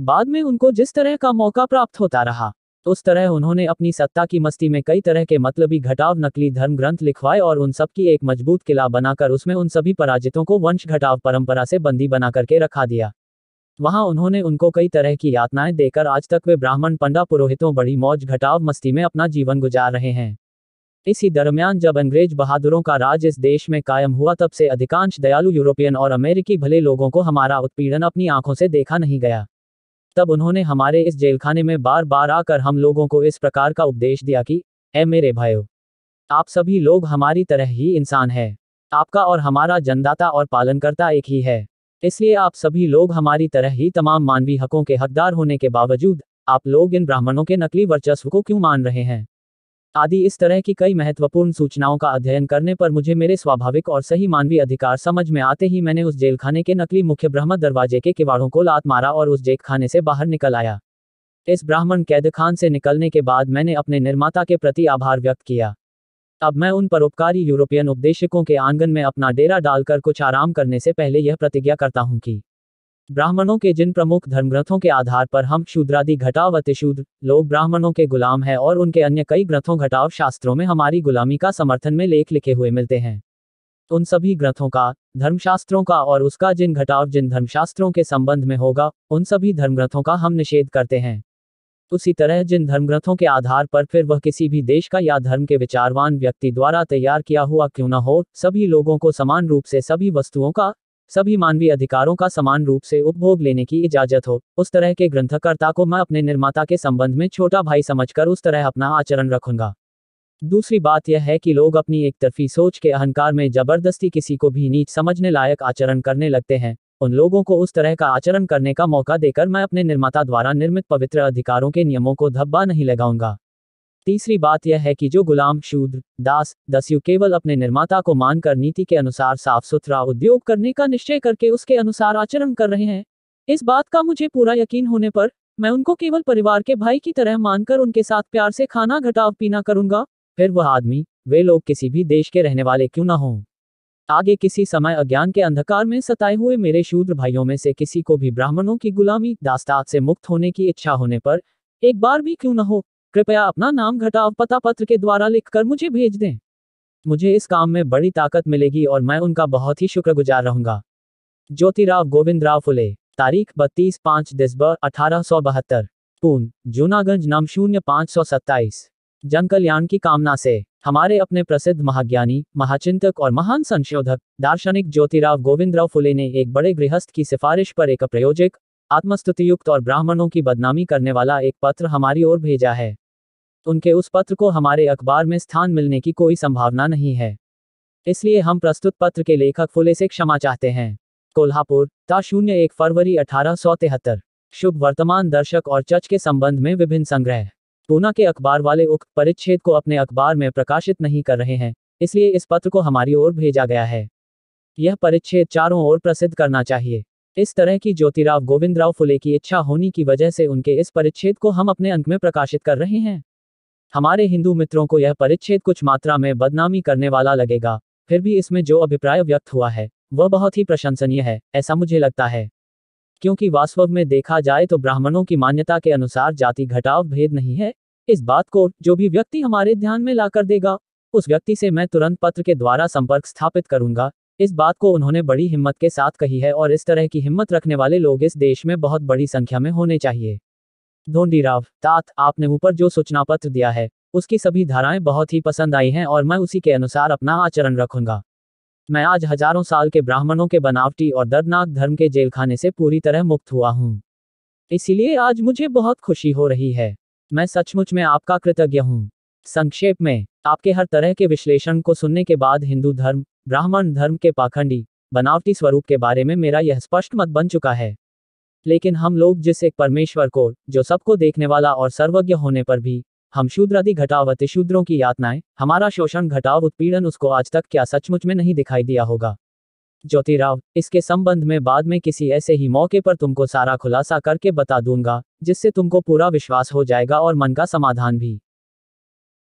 बाद में उनको जिस तरह का मौका प्राप्त होता रहा तो उस तरह उन्होंने अपनी सत्ता की मस्ती में कई तरह के मतलबी घटाव नकली धर्म ग्रंथ लिखवाए और उन सब की एक मजबूत किला बनाकर उसमें उन सभी पराजितों को वंश घटाव परंपरा से बंदी बना करके रखा दिया वहां उन्होंने उनको कई तरह की यातनाएं देकर आज तक वे ब्राह्मण पंडा पुरोहितों बड़ी मौज घटाव मस्ती में अपना जीवन गुजार रहे हैं इसी दरमियान जब अंग्रेज बहादुरों का राज इस देश में कायम हुआ तब से अधिकांश दयालु यूरोपियन और अमेरिकी भले लोगों को हमारा उत्पीड़न अपनी आंखों से देखा नहीं गया तब उन्होंने हमारे इस जेलखाने में बार बार आकर हम लोगों को इस प्रकार का उपदेश दिया कि ए मेरे भाइयों आप सभी लोग हमारी तरह ही इंसान है आपका और हमारा जनदाता और पालनकर्ता एक ही है इसलिए आप सभी लोग हमारी तरह ही तमाम मानवीय हकों के हकदार होने के बावजूद आप लोग इन ब्राह्मणों के नकली वर्चस्व को क्यों मान रहे हैं आदि इस तरह की कई महत्वपूर्ण सूचनाओं का अध्ययन करने पर मुझे मेरे स्वाभाविक और सही मानवीय अधिकार समझ में आते ही मैंने उस जेलखाने के नकली मुख्य ब्रह्म दरवाजे के किवाड़ों को लात मारा और उस जेलखाने से बाहर निकल आया इस ब्राह्मण कैदखान से निकलने के बाद मैंने अपने निर्माता के प्रति आभार व्यक्त किया अब मैं उन परोपकारी यूरोपियन उपदेशकों के आंगन में अपना डेरा डालकर कुछ आराम करने से पहले यह प्रतिज्ञा करता हूँ कि ब्राह्मणों के जिन प्रमुख धर्मग्रंथों के आधार पर हम शूद्रादि घटाव अतिशूद्र लोग ब्राह्मणों के गुलाम हैं और उनके अन्य कई ग्रंथों घटाव शास्त्रों में हमारी गुलामी का समर्थन में लेख लिखे हुए मिलते हैं उन सभी ग्रंथों का धर्मशास्त्रों का और उसका जिन घटाव जिन धर्मशास्त्रों के संबंध में होगा उन सभी धर्मग्रंथों का हम निषेध करते हैं उसी तरह जिन धर्मग्रंथों के आधार पर फिर वह किसी भी देश का या धर्म के विचारवान व्यक्ति द्वारा तैयार किया हुआ क्यों न हो सभी लोगों को समान रूप से सभी वस्तुओं का सभी मानवीय अधिकारों का समान रूप से उपभोग लेने की इजाजत हो उस तरह के ग्रंथकर्ता को मैं अपने निर्माता के संबंध में छोटा भाई समझकर उस तरह अपना आचरण रखूंगा दूसरी बात यह है कि लोग अपनी एक तरफी सोच के अहंकार में जबरदस्ती किसी को भी नीच समझने लायक आचरण करने लगते हैं उन लोगों को उस तरह का आचरण करने का मौका देकर मैं अपने निर्माता द्वारा निर्मित पवित्र अधिकारों के नियमों को धब्बा नहीं लगाऊंगा तीसरी बात यह है कि जो गुलाम शूद्र दास दस्यु केवल अपने निर्माता को मानकर नीति के अनुसार साफ सुथरा उद्योग करने का निश्चय करके उसके अनुसार आचरण कर रहे हैं इस बात का मुझे पूरा यकीन होने पर मैं उनको केवल परिवार के भाई की तरह मानकर उनके साथ प्यार से खाना घटाव पीना करूंगा फिर वह आदमी वे लोग किसी भी देश के रहने वाले क्यों ना हों आगे किसी समय अज्ञान के अंधकार में सताए हुए मेरे शूद्र भाइयों में से किसी को भी ब्राह्मणों की गुलामी दास्ताद से मुक्त होने की इच्छा होने पर एक बार भी क्यों न हो कृपया अपना नाम घटाव पता पत्र के द्वारा लिखकर मुझे भेज दें मुझे इस काम में बड़ी ताकत मिलेगी और मैं उनका बहुत ही शुक्रगुजार रहूंगा ज्योतिराव गोविंद राव फुले तारीख बत्तीस पाँच दिसंबर अठारह सौ बहत्तर पून जूनागंज नम शून्य पाँच सौ सत्ताईस जन कल्याण की कामना से हमारे अपने प्रसिद्ध महाज्ञानी महाचिंतक और महान संशोधक दार्शनिक ज्योतिराव गोविंद राव फुले ने एक बड़े गृहस्थ की सिफारिश पर एक प्रयोजक आत्मस्तुतियुक्त और ब्राह्मणों की बदनामी करने वाला एक पत्र हमारी ओर भेजा है तो उनके उस पत्र को हमारे अखबार में स्थान मिलने की कोई संभावना नहीं है इसलिए हम प्रस्तुत पत्र के लेखक फुले से क्षमा चाहते हैं कोल्हापुर ता शून्य एक फरवरी अठारह शुभ वर्तमान दर्शक और चर्च के संबंध में विभिन्न संग्रह पूना के अखबार वाले उक्त परिच्छेद को अपने अखबार में प्रकाशित नहीं कर रहे हैं इसलिए इस पत्र को हमारी ओर भेजा गया है यह परिच्छेद चारों ओर प्रसिद्ध करना चाहिए इस तरह की ज्योतिराव गोविंदराव फुले की इच्छा होने की वजह से उनके इस परिच्छेद को हम अपने अंक में प्रकाशित कर रहे हैं हमारे हिंदू मित्रों को यह परिच्छेद कुछ मात्रा में बदनामी करने वाला लगेगा फिर भी इसमें जो अभिप्राय व्यक्त हुआ है वह बहुत ही प्रशंसनीय है ऐसा मुझे लगता है क्योंकि वास्तव में देखा जाए तो ब्राह्मणों की मान्यता के अनुसार जाति घटाव भेद नहीं है इस बात को जो भी व्यक्ति हमारे ध्यान में लाकर देगा उस व्यक्ति से मैं तुरंत पत्र के द्वारा संपर्क स्थापित करूंगा इस बात को उन्होंने बड़ी हिम्मत के साथ कही है और इस तरह की हिम्मत रखने वाले लोग इस देश में बहुत बड़ी संख्या में होने चाहिए राव तात आपने ऊपर जो सूचना पत्र दिया है उसकी सभी धाराएं बहुत ही पसंद आई हैं और मैं उसी के अनुसार अपना आचरण रखूंगा मैं आज हजारों साल के ब्राह्मणों के बनावटी और दर्दनाक धर्म के जेल खाने से पूरी तरह मुक्त हुआ हूँ इसीलिए आज मुझे बहुत खुशी हो रही है मैं सचमुच में आपका कृतज्ञ हूँ संक्षेप में आपके हर तरह के विश्लेषण को सुनने के बाद हिंदू धर्म ब्राह्मण धर्म के पाखंडी बनावटी स्वरूप के बारे में मेरा यह स्पष्ट मत बन चुका है लेकिन हम लोग जिस एक परमेश्वर को जो सबको देखने वाला और सर्वज्ञ होने पर भी हम शूद्रादि घटाव अतिशूद्रों की यातनाएं हमारा शोषण घटाव उत्पीड़न उसको आज तक क्या सचमुच में नहीं दिखाई दिया होगा ज्योतिराव इसके संबंध में बाद में किसी ऐसे ही मौके पर तुमको सारा खुलासा करके बता दूंगा जिससे तुमको पूरा विश्वास हो जाएगा और मन का समाधान भी